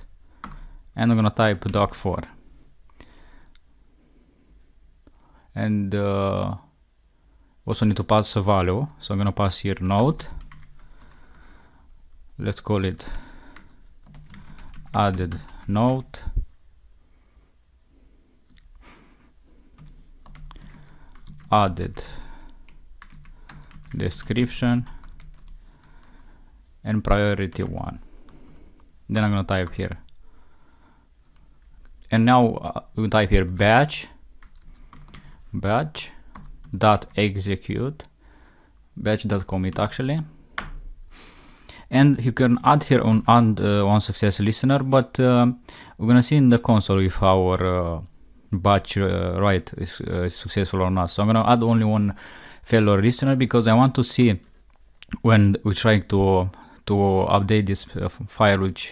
and I'm gonna type doc4 and uh, also need to pass a value so I'm gonna pass here node let's call it added node added description and priority one then I'm gonna type here and now uh, we type here batch batch dot execute batch dot commit actually and you can add here on and uh, on success listener but uh, we're gonna see in the console if our uh, batch uh, write is, uh, is successful or not so i'm gonna add only one failure listener because i want to see when we try to to update this uh, file which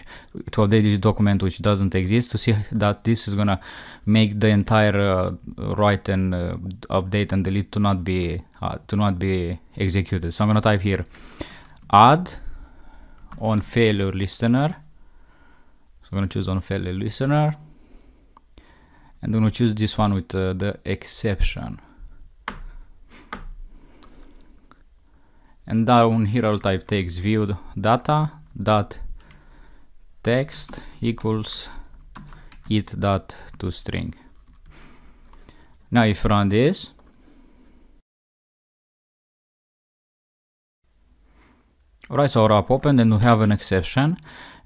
to update this document which doesn't exist to see that this is gonna make the entire uh, write and uh, update and delete to not be uh, to not be executed so I'm gonna type here add on failure listener so I'm gonna choose on failure listener and I'm gonna choose this one with uh, the exception and down here I'll type takes viewed data dot text equals it dot to string. Now if run this, Alright, so our app opened and we have an exception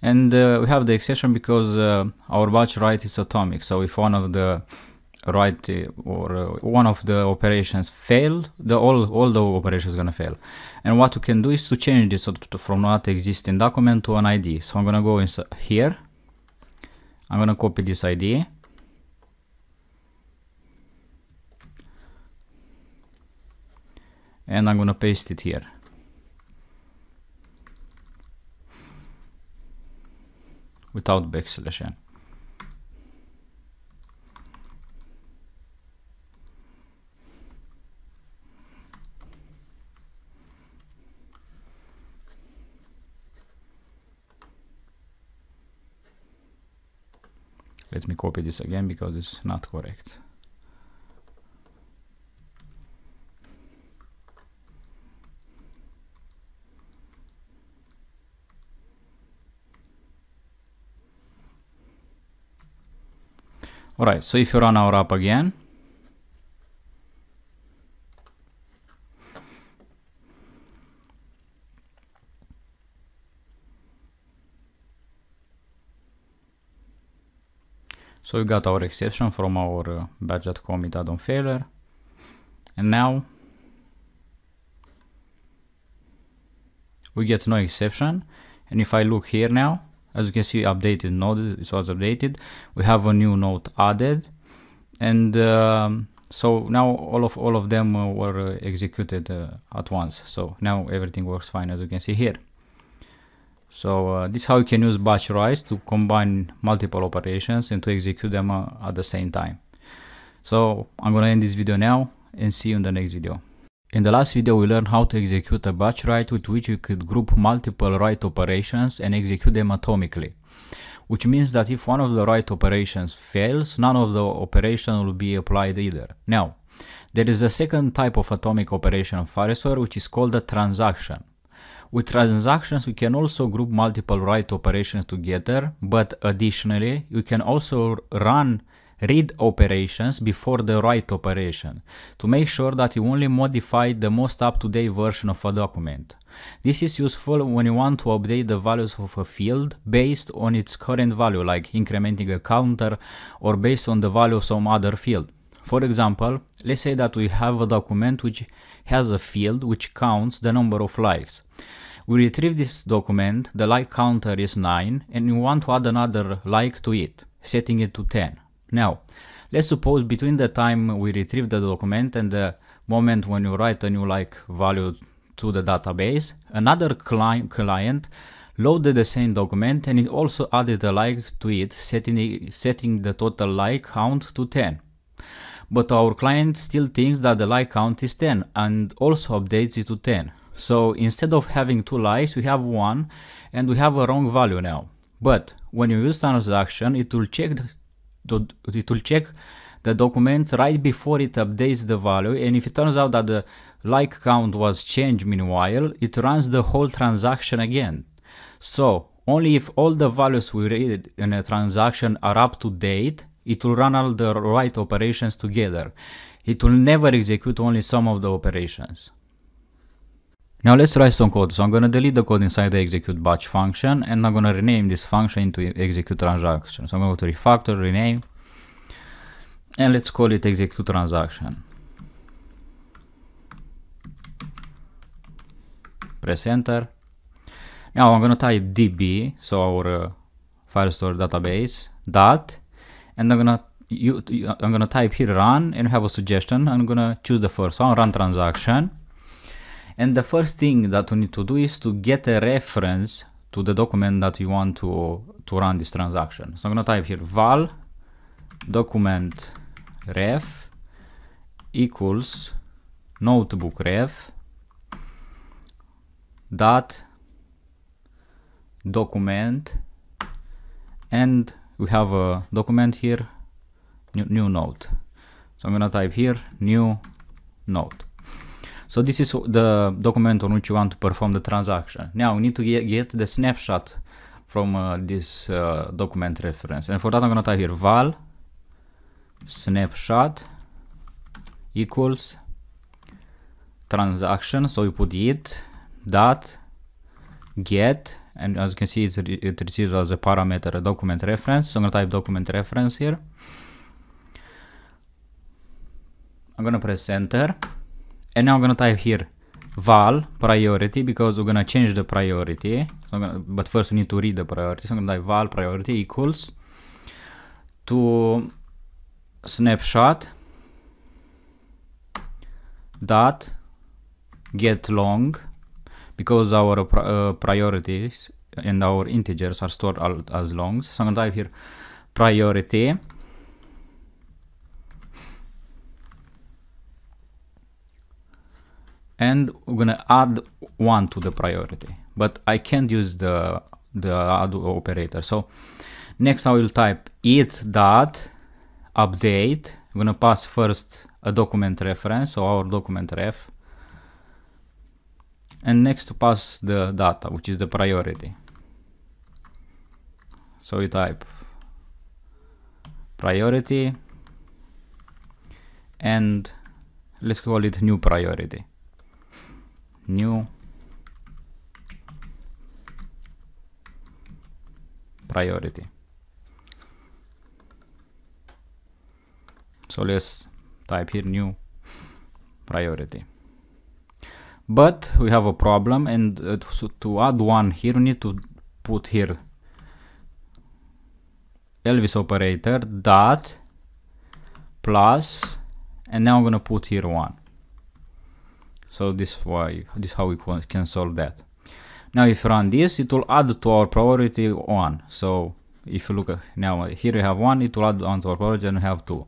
and uh, we have the exception because uh, our batch write is atomic so if one of the right or uh, one of the operations failed, the all all the operations gonna fail. And what you can do is to change this from not existing document to an ID. So I'm gonna go in here. I'm gonna copy this ID. And I'm gonna paste it here. Without backslash n. let me copy this again because it's not correct Alright, so if you run our app again, So we got our exception from our uh, budget commit add-on failure. And now we get no exception. And if I look here now, as you can see, updated node, It was updated. We have a new node added. And um, so now all of all of them uh, were uh, executed uh, at once so now everything works fine as you can see here so uh, this is how you can use batch rise to combine multiple operations and to execute them uh, at the same time. So I'm going to end this video now and see you in the next video. In the last video we learned how to execute a batch write with which you could group multiple write operations and execute them atomically. Which means that if one of the write operations fails, none of the operation will be applied either. Now, there is a second type of atomic operation of Farisware which is called a transaction. With transactions, we can also group multiple write operations together, but additionally, we can also run read operations before the write operation to make sure that you only modify the most up-to-date version of a document. This is useful when you want to update the values of a field based on its current value, like incrementing a counter or based on the value of some other field. For example, let's say that we have a document which has a field which counts the number of likes. We retrieve this document, the like counter is 9, and we want to add another like to it, setting it to 10. Now, let's suppose between the time we retrieve the document and the moment when you write a new like value to the database, another cli client loaded the same document and it also added a like to it, setting, the, setting the total like count to 10. But our client still thinks that the like count is 10 and also updates it to 10. So instead of having two lives, we have one and we have a wrong value now. But when you use transaction, it will check the, it will check the document right before it updates the value and if it turns out that the like count was changed meanwhile, it runs the whole transaction again. So only if all the values we read in a transaction are up to date, it will run all the right operations together. It will never execute only some of the operations. Now let's write some code. So I'm going to delete the code inside the execute batch function and I'm going to rename this function into execute transaction. So I'm going to refactor, rename, and let's call it execute transaction. Press enter. Now I'm going to type db, so our uh, file store database, dot, and I'm going to you, I'm gonna type here run and have a suggestion. I'm gonna choose the first one, run transaction and the first thing that you need to do is to get a reference to the document that you want to, to run this transaction. So I'm gonna type here val document ref equals notebook ref dot document and we have a document here new, new note. so i'm gonna type here new note. So this is the document on which you want to perform the transaction. Now we need to get, get the snapshot from uh, this uh, document reference. And for that I'm going to type here val snapshot equals transaction. So you put it dot get and as you can see it, re it receives as a parameter a document reference. So I'm going to type document reference here. I'm going to press enter. And now I'm gonna type here val priority because we're gonna change the priority. So gonna, but first we need to read the priority. So I'm gonna type val priority equals to snapshot dot get long because our uh, priorities and our integers are stored as longs. So I'm gonna type here priority and we're gonna add one to the priority, but I can't use the, the add operator. So next I will type it dot update. I'm gonna pass first a document reference, so our document ref, and next to pass the data, which is the priority. So you type priority and let's call it new priority new priority. So let's type here new priority. But we have a problem and uh, to, to add one here we need to put here Elvis operator dot plus and now I'm gonna put here one so this why this how we can solve that now if you run this it will add to our priority one so if you look now here we have one it will add on to our priority and we have two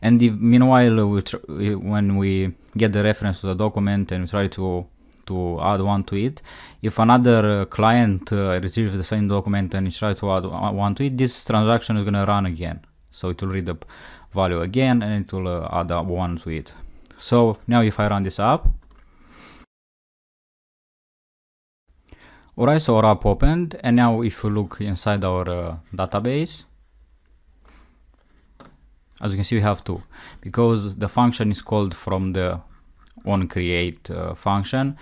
and if, meanwhile we when we get the reference to the document and we try to to add one to it if another uh, client uh, receives the same document and try to add one to it this transaction is going to run again so it will read the value again and it will uh, add one to it so now if I run this app, alright, so our app opened and now if you look inside our uh, database, as you can see we have two because the function is called from the on create uh, function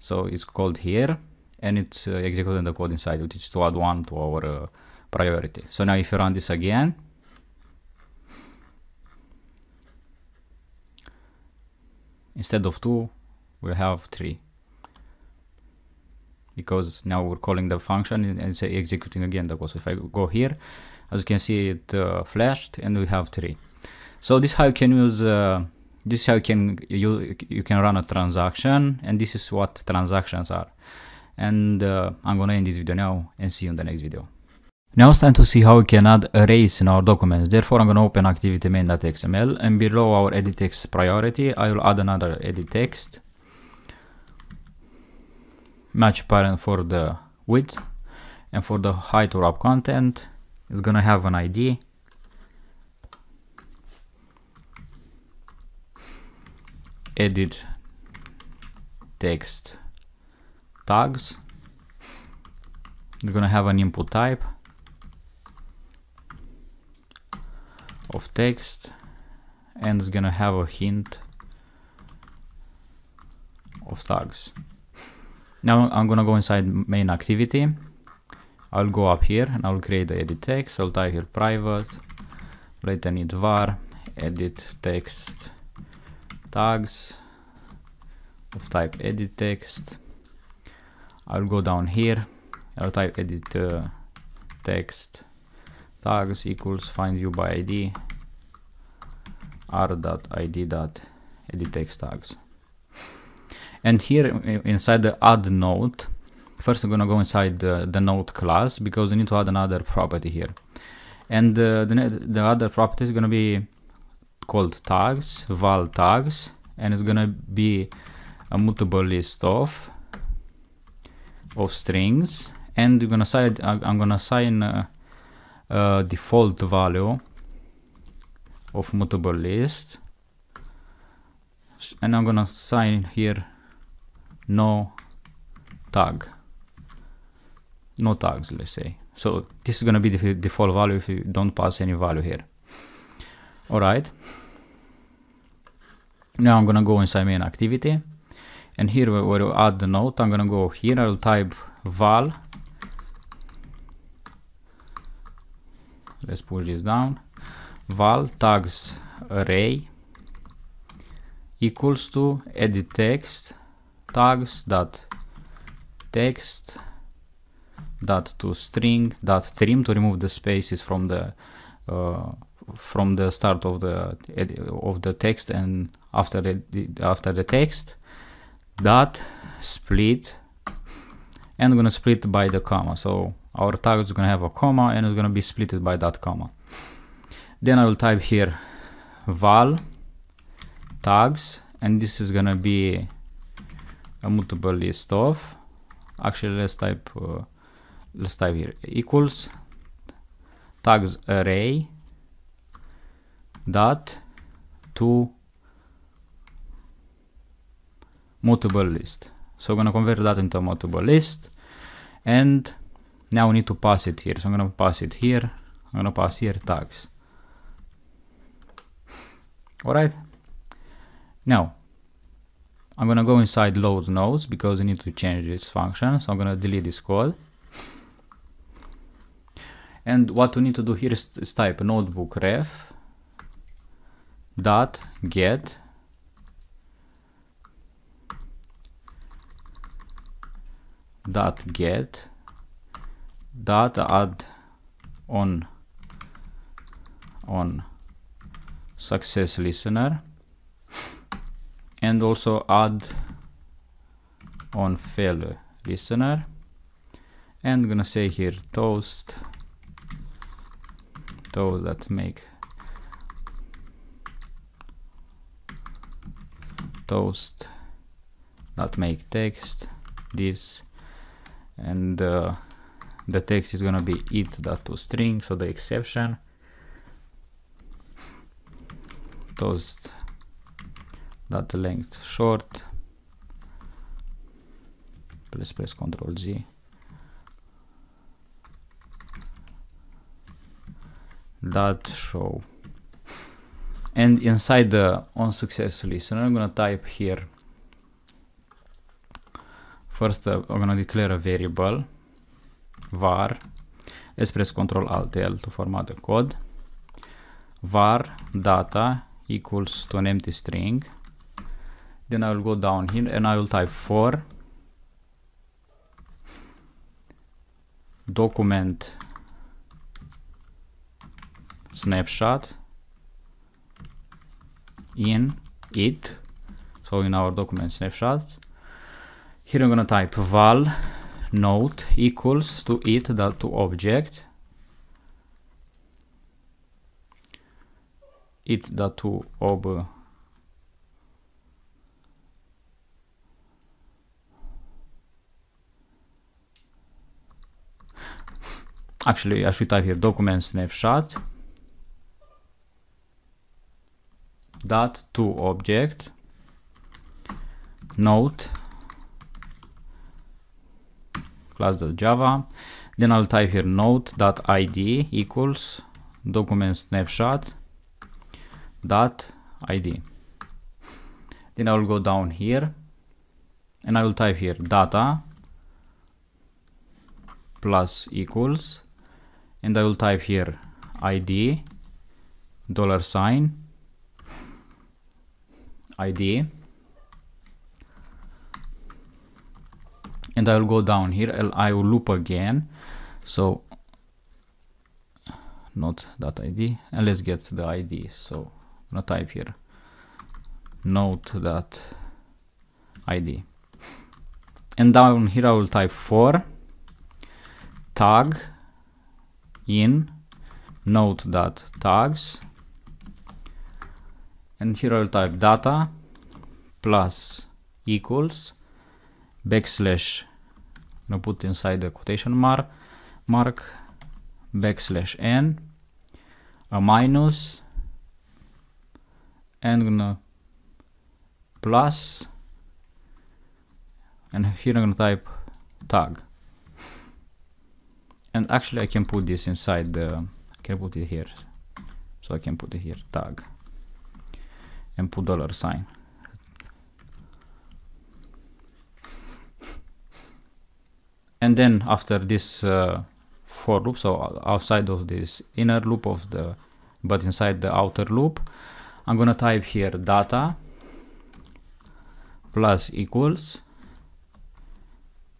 so it's called here and it's uh, executing the code inside which is to add one to our uh, priority so now if you run this again instead of 2 we have 3 because now we're calling the function and say executing again the code. So if I go here, as you can see, it uh, flashed and we have three. So this how you can use. Uh, this how you can you you can run a transaction, and this is what transactions are. And uh, I'm gonna end this video now, and see you in the next video. Now it's time to see how we can add arrays in our documents. Therefore, I'm going to open activity and below our edit text priority, I will add another edit text. Match parent for the width and for the height or up content, it's going to have an ID. Edit text tags. It's going to have an input type of text and it's gonna have a hint of tags. Now I'm gonna go inside main activity. I'll go up here and I'll create the edit text. I'll type here private, later need var, edit text tags of type edit text. I'll go down here, I'll type edit uh, text tags equals find view by id r dot id dot edit text tags and here inside the add node first I'm gonna go inside the, the node class because we need to add another property here and uh, the, the, the other property is gonna be called tags val tags and it's gonna be a mutable list of of strings and are gonna assign uh, I'm gonna assign uh, uh, default value of mutable list and I'm gonna sign here no tag no tags let's say so this is gonna be the default value if you don't pass any value here all right now I'm gonna go inside main activity and here where we add the note I'm gonna go here I'll type val let's push this down val tags array equals to edit text tags dot text dot to string dot trim to remove the spaces from the uh, from the start of the of the text and after the after the text dot split and I'm gonna split by the comma so our tag is going to have a comma and it's going to be split by that comma. Then I will type here val tags and this is going to be a mutable list of actually let's type uh, let's type here equals tags array dot to mutable list so I'm gonna convert that into a mutable list and now we need to pass it here. So I'm gonna pass it here. I'm gonna pass here tags. Alright. Now I'm gonna go inside load nodes because we need to change this function. So I'm gonna delete this code. And what we need to do here is, is type notebook ref dot get dot get data add on on success listener <laughs> and also add on fail listener and I'm gonna say here toast toast that make toast not make text this and uh, the text is gonna be it.toString, so the exception toast that length short please press control Z dot show and inside the on list, so I'm gonna type here first uh, I'm gonna declare a variable var, let's press Ctrl Alt L to format the code, var data equals to an empty string. Then I will go down here and I will type for document snapshot in it. So in our document snapshot, here I'm going to type val node equals to it dot to object it dot to ob actually I should type here document snapshot dot to object note class.java. Then I'll type here node.id equals document snapshot id. Then I will go down here and I will type here data plus equals and I will type here id dollar sign id and I'll go down here and I will loop again. So not that ID and let's get the ID. So I'm gonna type here note that ID and down here I will type for tag in note that tags and here I'll type data plus equals backslash going to put inside the quotation mark, mark backslash n, a minus, and I'm going to plus, and here I'm going to type tag. <laughs> And actually I can put this inside the, I can put it here. So I can put it here, tag, and put dollar sign. and then after this uh, for loop so outside of this inner loop of the but inside the outer loop I'm gonna type here data plus equals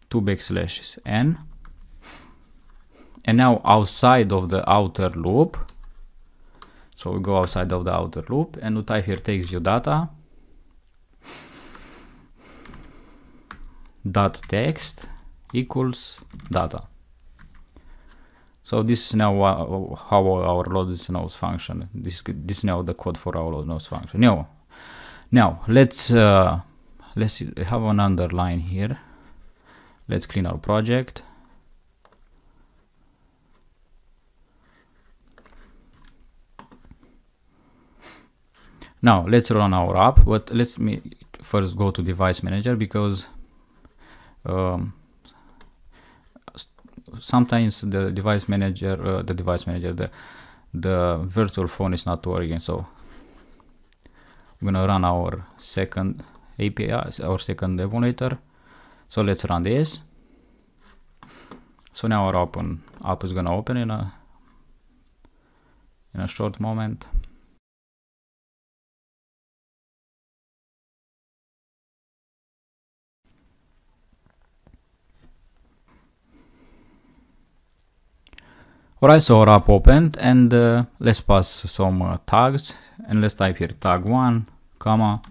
two backslashes n and now outside of the outer loop so we go outside of the outer loop and we type here takes view data dot text equals data. So this is now uh, how our load nose function. This this is now the code for our load nose function. Now, now let's uh, let's have an underline here. Let's clean our project. Now let's run our app, but let's first go to device manager because um, sometimes the device manager, uh, the device manager, the the virtual phone is not working. So I'm gonna run our second API, our second emulator. So let's run this. So now our open app is gonna open in a in a short moment. Alright, so wrap opened and uh, let's pass some uh, tags and let's type here tag 1, comma,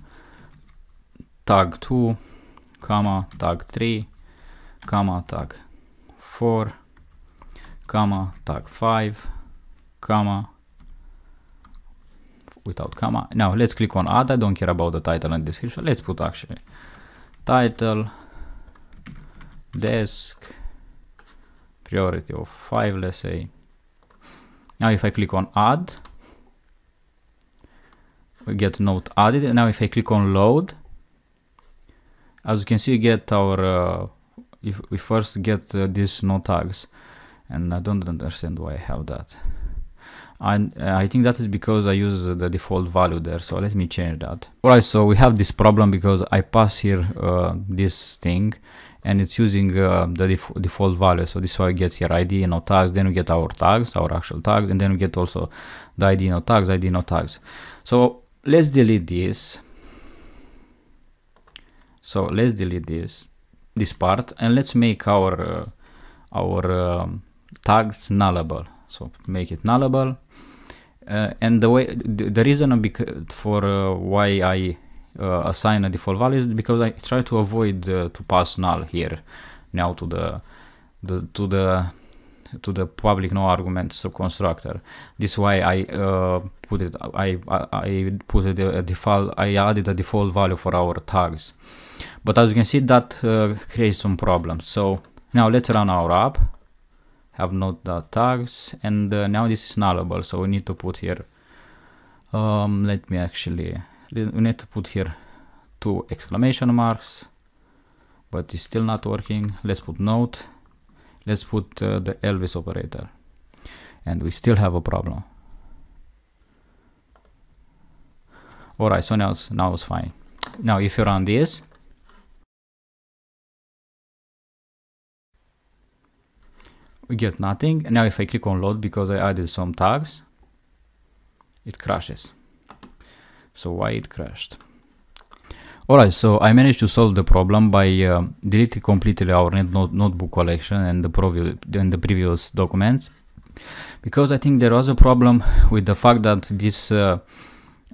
tag 2, comma, tag 3, comma, tag 4, comma, tag 5, comma, without comma. Now let's click on add, I don't care about the title and description, let's put actually title, desk, priority of 5, let's say, now if I click on add, we get note added. And now if I click on load, as you can see, we get our, uh, if we first get uh, these note tags. And I don't understand why I have that. And uh, I think that is because I use the default value there. So let me change that. All right, so we have this problem because I pass here uh, this thing and it's using uh, the def default value. So this way we I get here ID no tags, then we get our tags, our actual tags, and then we get also the ID no tags, ID no tags. So let's delete this. So let's delete this, this part, and let's make our uh, our um, tags nullable. So make it nullable. Uh, and the way the, the reason for uh, why I uh, assign a default value is because I try to avoid uh, to pass null here now to the, the to the to the public no argument subconstructor. This way I uh, put it I I put it a uh, default I added a default value for our tags. But as you can see that uh, creates some problems. So now let's run our app. Have not the tags and uh, now this is nullable so we need to put here um, let me actually we need to put here two exclamation marks but it's still not working let's put note let's put uh, the Elvis operator and we still have a problem alright so now it's, now it's fine now if you run this we get nothing now if I click on load because I added some tags it crashes so why it crashed? Alright, so I managed to solve the problem by uh, deleting completely our not notebook collection and the, and the previous documents because I think there was a problem with the fact that this uh,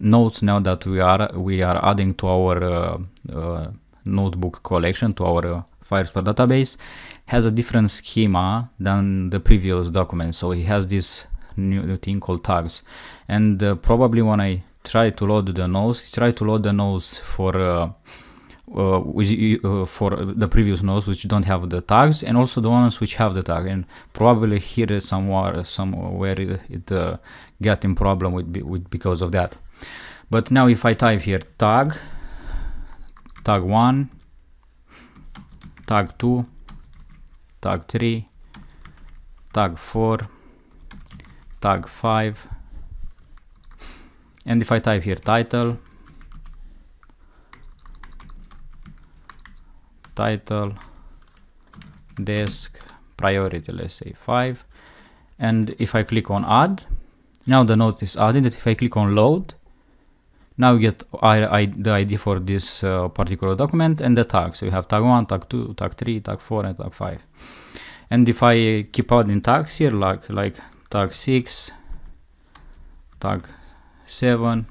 notes now that we are we are adding to our uh, uh notebook collection to our uh, Firestore database has a different schema than the previous document so it has this new thing called tags and uh, probably when I try to load the nose, try to load the nose for uh, uh, uh for the previous nodes which don't have the tags and also the ones which have the tag and probably here somewhere somewhere it, it uh, getting problem with, with because of that but now if I type here tag tag 1 tag 2 tag 3 tag 4 tag 5 and if I type here title title desk priority let's say 5 and if I click on add now the note is added that if I click on load now you get I, I, the ID for this uh, particular document and the tag so you have tag 1, tag 2, tag 3, tag 4 and tag 5 and if I keep adding tags here like like tag 6 tag seven.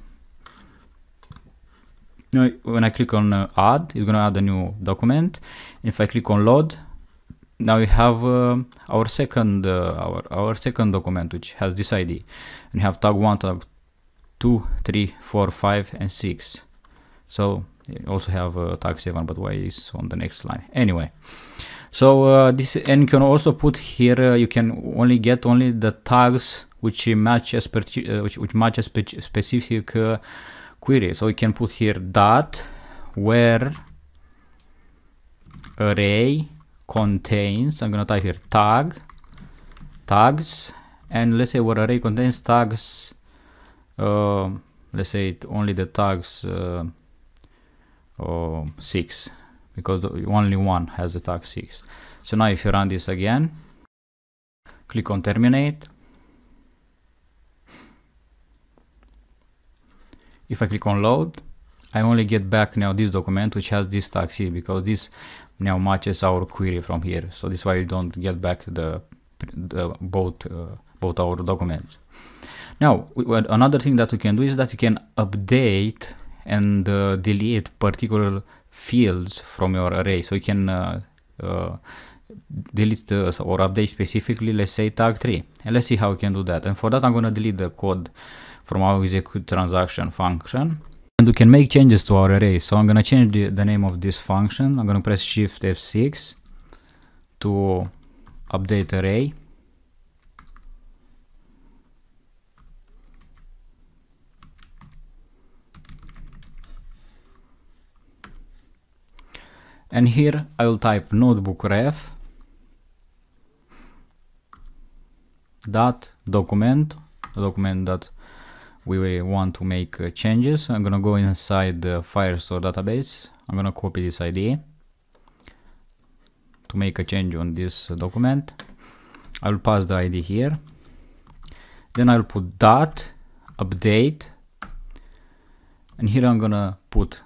Now, when I click on uh, add, it's gonna add a new document. If I click on load, now we have uh, our second uh, our our second document which has this ID. And we have tag one, tag two, three, four, five, and six. So also have uh, tag 7 but why is on the next line anyway so uh, this and you can also put here uh, you can only get only the tags which matches uh, which, which specific uh, query. So we can put here dot where array contains. I'm gonna type here tag tags, and let's say where array contains tags. Uh, let's say only the tags uh, um, because only one has the tag six. So now if you run this again, click on terminate, if I click on load, I only get back now this document which has this tag here because this now matches our query from here. So this why you don't get back the, the both uh, both our documents. Now another thing that you can do is that you can update and uh, delete particular fields from your array. So you can uh, uh, delete the, or update specifically, let's say tag three. And let's see how we can do that. And for that, I'm going to delete the code from our execute transaction function. And we can make changes to our array. So I'm going to change the, the name of this function. I'm going to press Shift F6 to update array. and here I will type notebook ref dot document document dot we want to make uh, changes. I'm gonna go inside the Firestore database. I'm gonna copy this ID to make a change on this uh, document. I'll pass the ID here. Then I'll put dot update. And here I'm gonna put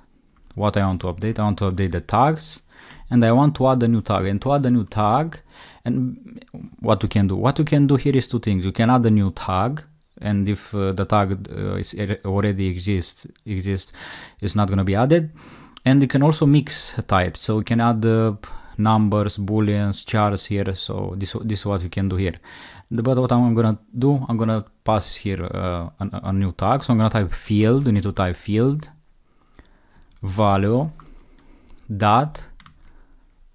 what I want to update. I want to update the tags and I want to add a new tag and to add a new tag and what we can do. What we can do here is two things. You can add a new tag and if uh, the tag uh, is already exists exists it's not going to be added and you can also mix types so you can add uh, numbers booleans chars here so this this is what you can do here but what i'm gonna do i'm gonna pass here uh, a, a new tag so i'm gonna type field you need to type field value dot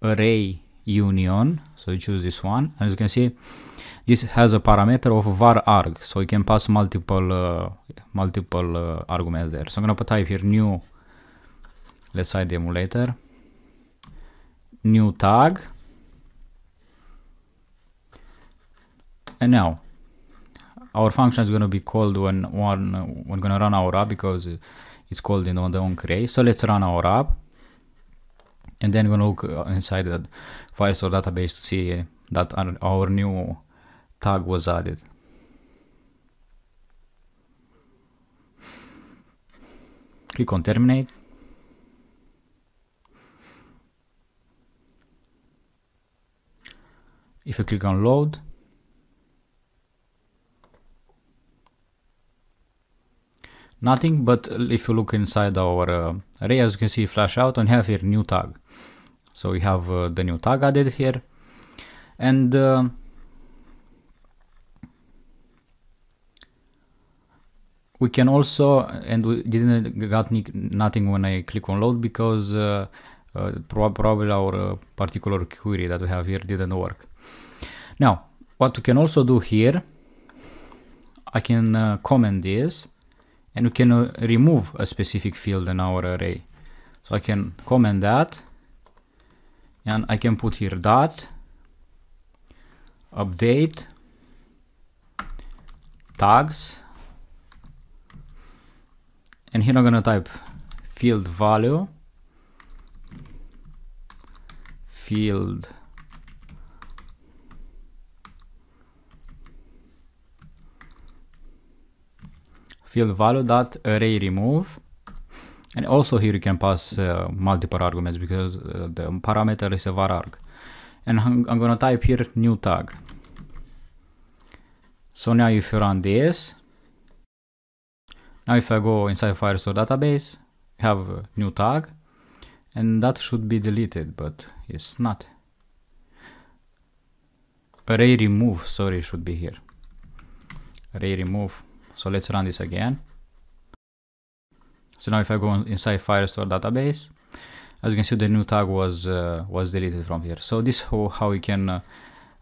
array union so you choose this one and as you can see this has a parameter of var arg, so you can pass multiple uh, multiple uh, arguments there. So I'm gonna type here new, let's say the emulator, new tag, and now our function is gonna be called when one we're gonna run our app because it's called you know the on create. So let's run our app, and then we're gonna look inside the Firestore database to see that our new tag was added. Click on terminate. If you click on load, nothing, but if you look inside our uh, array, as you can see flash out and have here new tag. So we have uh, the new tag added here. And uh, We can also, and we didn't got nothing when I click on load because uh, uh, probably our uh, particular query that we have here didn't work. Now, what we can also do here, I can uh, comment this and we can uh, remove a specific field in our array. So I can comment that and I can put here dot update tags and here I'm going to type field value, field field value dot array remove and also here you can pass uh, multiple arguments because uh, the parameter is a var arg and I'm, I'm gonna type here new tag so now if you run this now if I go inside Firestore database, have a new tag, and that should be deleted, but it's not. Array remove, sorry, should be here. Array remove. So let's run this again. So now if I go inside Firestore database, as you can see, the new tag was uh, was deleted from here. So this how, how you can uh,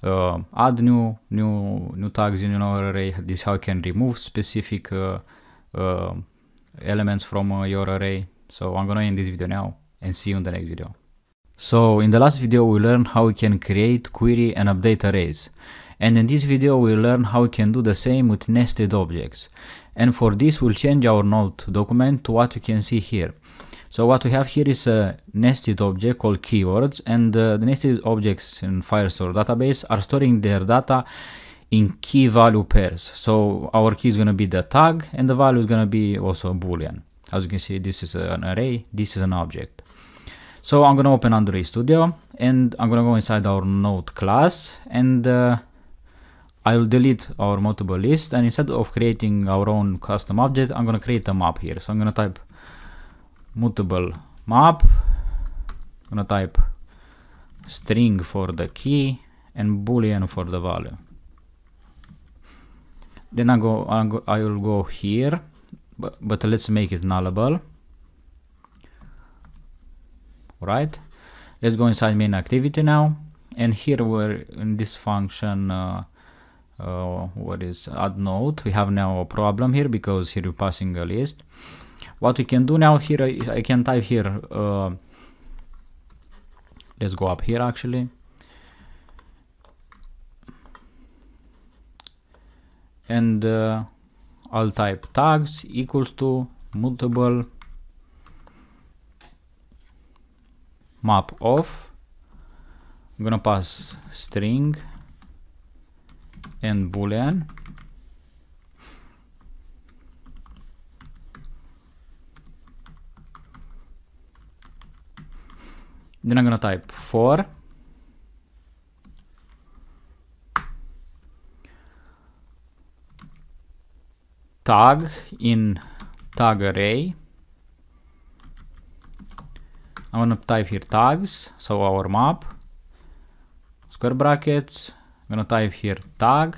uh, add new new new tags in your array. This how you can remove specific uh, uh, elements from uh, your array. So I'm gonna end this video now and see you in the next video. So in the last video we learned how we can create, query and update arrays. And in this video we learn how we can do the same with nested objects. And for this we'll change our node document to what you can see here. So what we have here is a nested object called keywords and uh, the nested objects in Firestore database are storing their data in key value pairs. So our key is going to be the tag and the value is going to be also a boolean. As you can see, this is an array, this is an object. So I'm going to open Android Studio and I'm going to go inside our node class and uh, I'll delete our multiple list and instead of creating our own custom object, I'm going to create a map here. So I'm going to type mutable map, I'm going to type string for the key and boolean for the value then I go, I'll go I will go here but, but let's make it nullable right let's go inside main activity now and here we're in this function uh, uh, what is add node we have now a problem here because here we're passing a list what we can do now here is I can type here uh, let's go up here actually and uh, I'll type tags equals to mutable map of I'm gonna pass string and boolean then I'm gonna type for tag in tag array. I want to type here tags, so our map, square brackets, I'm going to type here tag.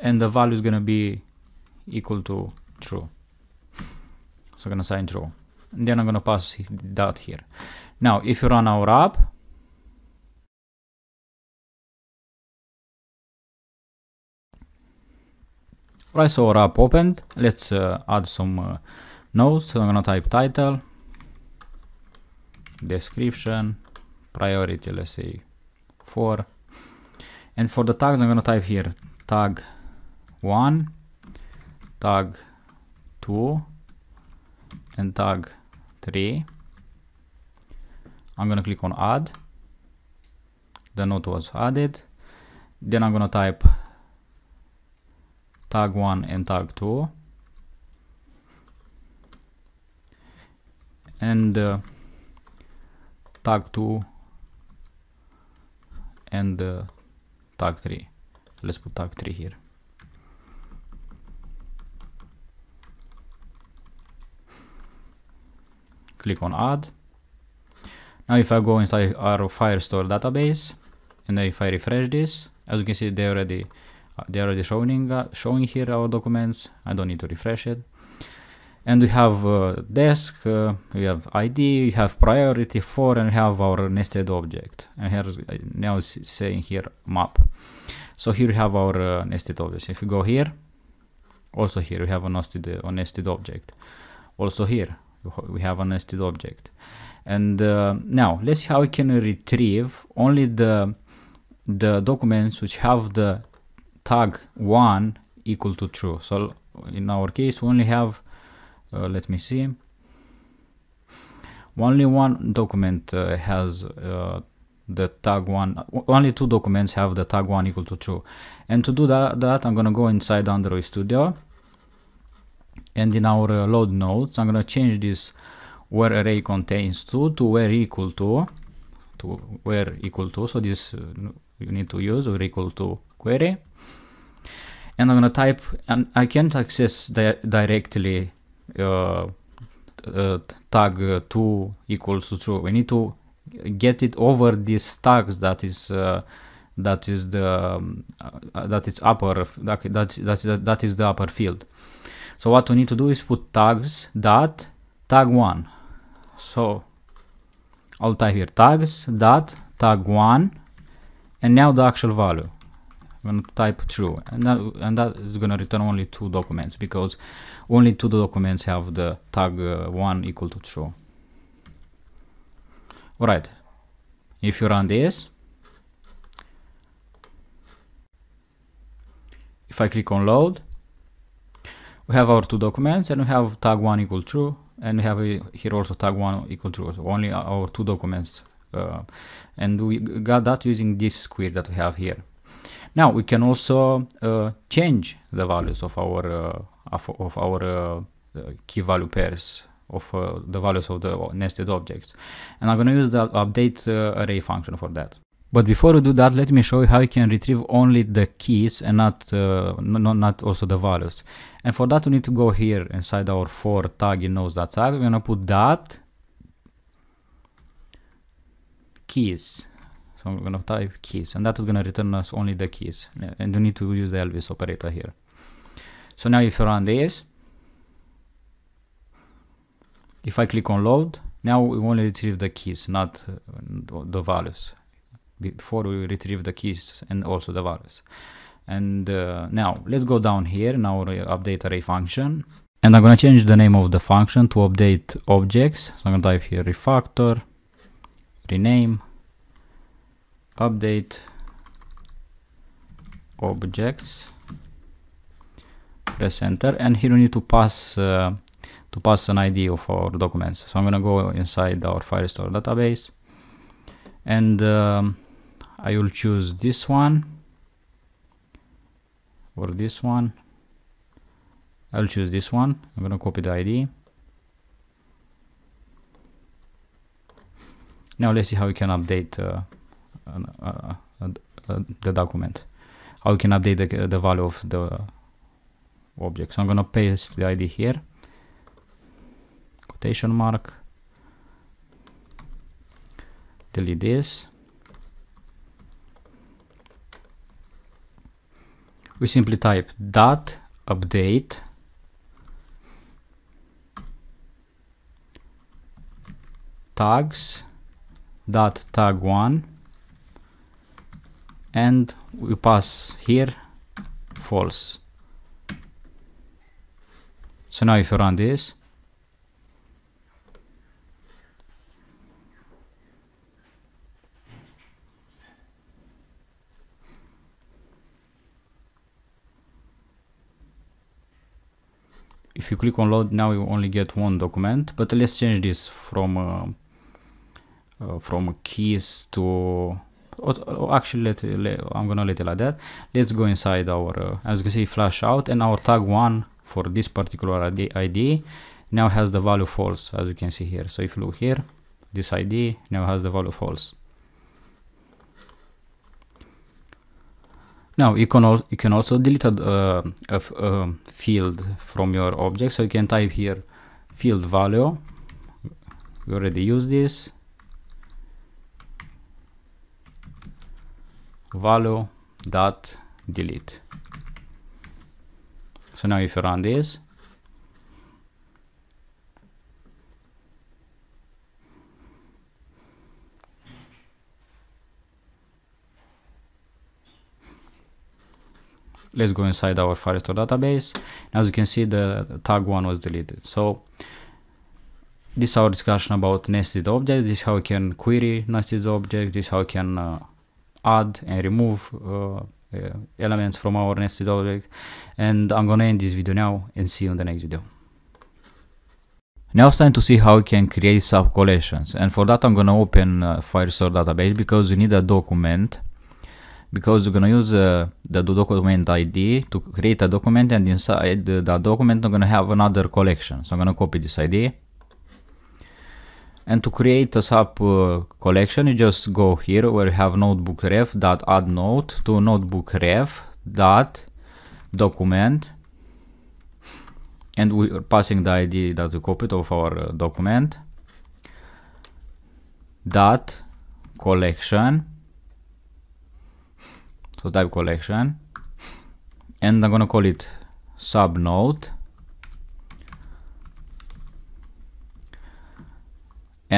And the value is going to be equal to true. So I'm going to sign true. And then I'm going to pass that here. Now, if you run our app, So our app opened. Let's uh, add some uh, nodes. So I'm gonna type title, description, priority, let's say four. And for the tags, I'm gonna type here tag one, tag two, and tag three. I'm gonna click on add. The note was added. Then I'm gonna type tag 1 and tag 2 and uh, tag 2 and uh, tag 3 let's put tag 3 here click on add now if I go inside our Firestore database and if I refresh this as you can see they already uh, they're already showing, uh, showing here our documents. I don't need to refresh it. And we have uh, desk, uh, we have ID, we have priority 4, and we have our nested object. And here's uh, now it's saying here map. So here we have our uh, nested object. If we go here, also here we have a nested, a nested object. Also here we have a nested object. And now let's see how we can retrieve only the the documents which have the tag one equal to true. So in our case, we only have, uh, let me see, only one document uh, has uh, the tag one, only two documents have the tag one equal to true. And to do that, that I'm gonna go inside Android Studio and in our uh, load nodes, I'm gonna change this where array contains two to where equal to, to where equal to. So this uh, you need to use where equal to query and I'm gonna type and I can't access di directly uh, uh, tag uh, two equals to true. We need to get it over these tags that is uh, that is the um, uh, that is upper that, that that that is the upper field. So what we need to do is put tags dot tag one. So I'll type here tags dot tag one, and now the actual value. I'm going to type true and that, and that is going to return only two documents because only two documents have the tag uh, one equal to true. All right. If you run this, if I click on load, we have our two documents and we have tag one equal true and we have a, uh, here also tag one equal true, so only our two documents. Uh, and we got that using this query that we have here. Now we can also uh, change the values of our uh, of, of, our uh, key value pairs of uh, the values of the nested objects. And I'm going to use the update uh, array function for that. But before we do that, let me show you how you can retrieve only the keys and not, uh, no, not also the values. And for that, we need to go here inside our for tag in knows that tag. We're gonna put that keys. So I'm going to type keys and that is going to return us only the keys and you need to use the Elvis operator here. So now if you run this, if I click on load, now we only retrieve the keys, not uh, the values. Before we retrieve the keys and also the values. And uh, now let's go down here in our update array function. And I'm going to change the name of the function to update objects. So I'm going to type here refactor, rename, update objects press enter and here we need to pass uh, to pass an id of our documents so i'm going to go inside our firestore database and um, i will choose this one or this one i'll choose this one i'm going to copy the id now let's see how we can update uh, uh, the document how you can update the, the value of the object so I'm gonna paste the ID here quotation mark delete this we simply type dot update tags dot tag one and we pass here false so now if you run this if you click on load now you only get one document but let's change this from uh, uh, from keys to actually let, let, I'm gonna let it like that let's go inside our uh, as you can see flash out and our tag one for this particular ID, ID now has the value false as you can see here so if you look here this ID now has the value false Now you can you can also delete a, uh, a, field from your object, so you can type here field value. We already use this. value dot delete. So now if you run this, let's go inside our Firestore database. As you can see, the tag one was deleted. So this is our discussion about nested objects. This is how we can query nested objects. This is how we can uh, add and remove uh, uh, elements from our nested object and I'm gonna end this video now and see you in the next video. Now it's time to see how we can create sub collections and for that I'm gonna open uh, Firestore database because we need a document because we're gonna use uh, the document ID to create a document and inside the document I'm gonna have another collection so I'm gonna copy this ID and to create a sub uh, collection, you just go here where you have notebook ref dot add note to notebook ref dot document. And we are passing the ID that we copied of our uh, document dot collection. So type collection and I'm gonna call it sub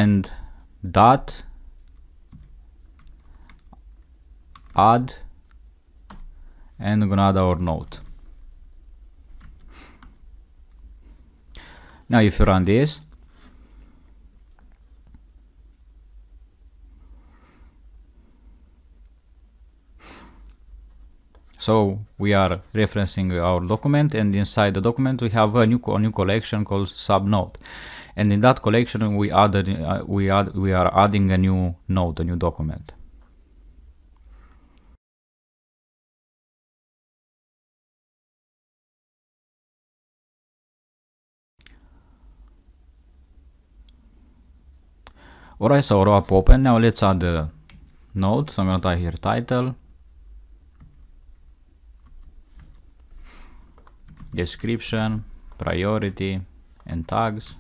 and dot add and we're gonna add our node now if you run this So we are referencing our document and inside the document we have a new, a new collection called subnode. And in that collection, we, added, uh, we, add, we are adding a new node, a new document. Alright, so row up open. Now let's add the node. So I'm going to type here title, description, priority, and tags.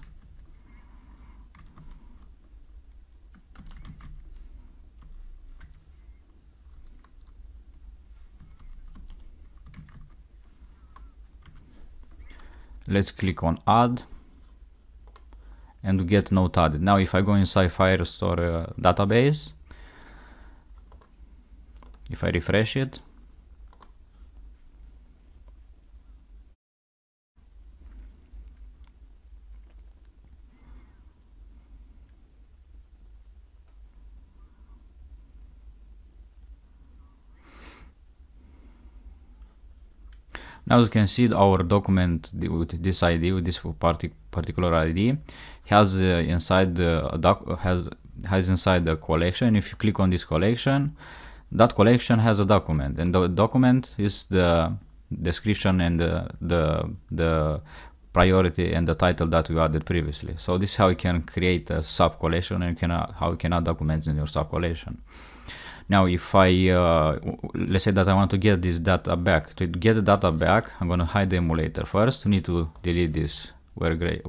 let's click on add and get note added. Now if I go inside Firestore uh, database, if I refresh it, now as you can see our document with this id with this particular id has uh, inside the doc has has inside the collection if you click on this collection that collection has a document and the document is the description and the the, the priority and the title that we added previously so this is how you can create a sub collection and you can, how you can add documents in your sub collection now, if I, uh, let's say that I want to get this data back. To get the data back, I'm going to hide the emulator first. We need to delete this where, gray,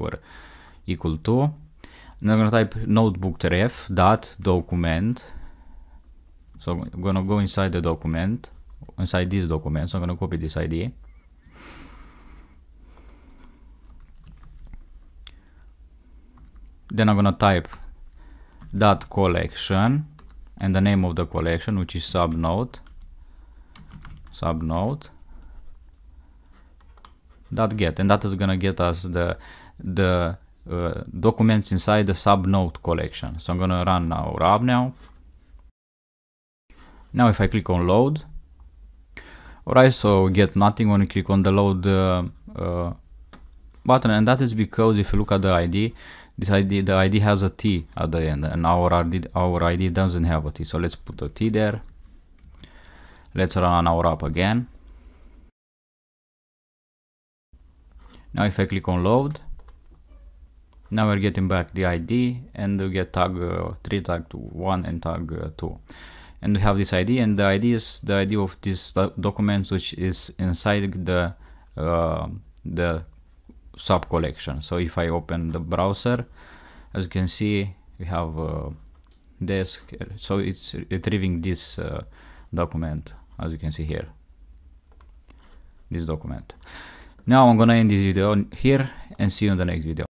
equal to. And I'm going to type notebook ref dot document. So I'm going to go inside the document, inside this document. So I'm going to copy this ID. Then I'm going to type dot collection and the name of the collection which is subnode subnode dot get and that is going to get us the the uh, documents inside the subnode collection so i'm going to run now rab now now if i click on load alright so get nothing when you click on the load uh, uh, button and that is because if you look at the id this id the id has a t at the end and our id our id doesn't have a t so let's put a t there let's run our app again now if i click on load now we're getting back the id and we get tag uh, 3 tag 1 and tag uh, 2 and we have this id and the id is the id of this document which is inside the uh, the sub collection. So if I open the browser, as you can see, we have a uh, this. So it's retrieving this uh, document, as you can see here, this document. Now I'm gonna end this video here and see you in the next video.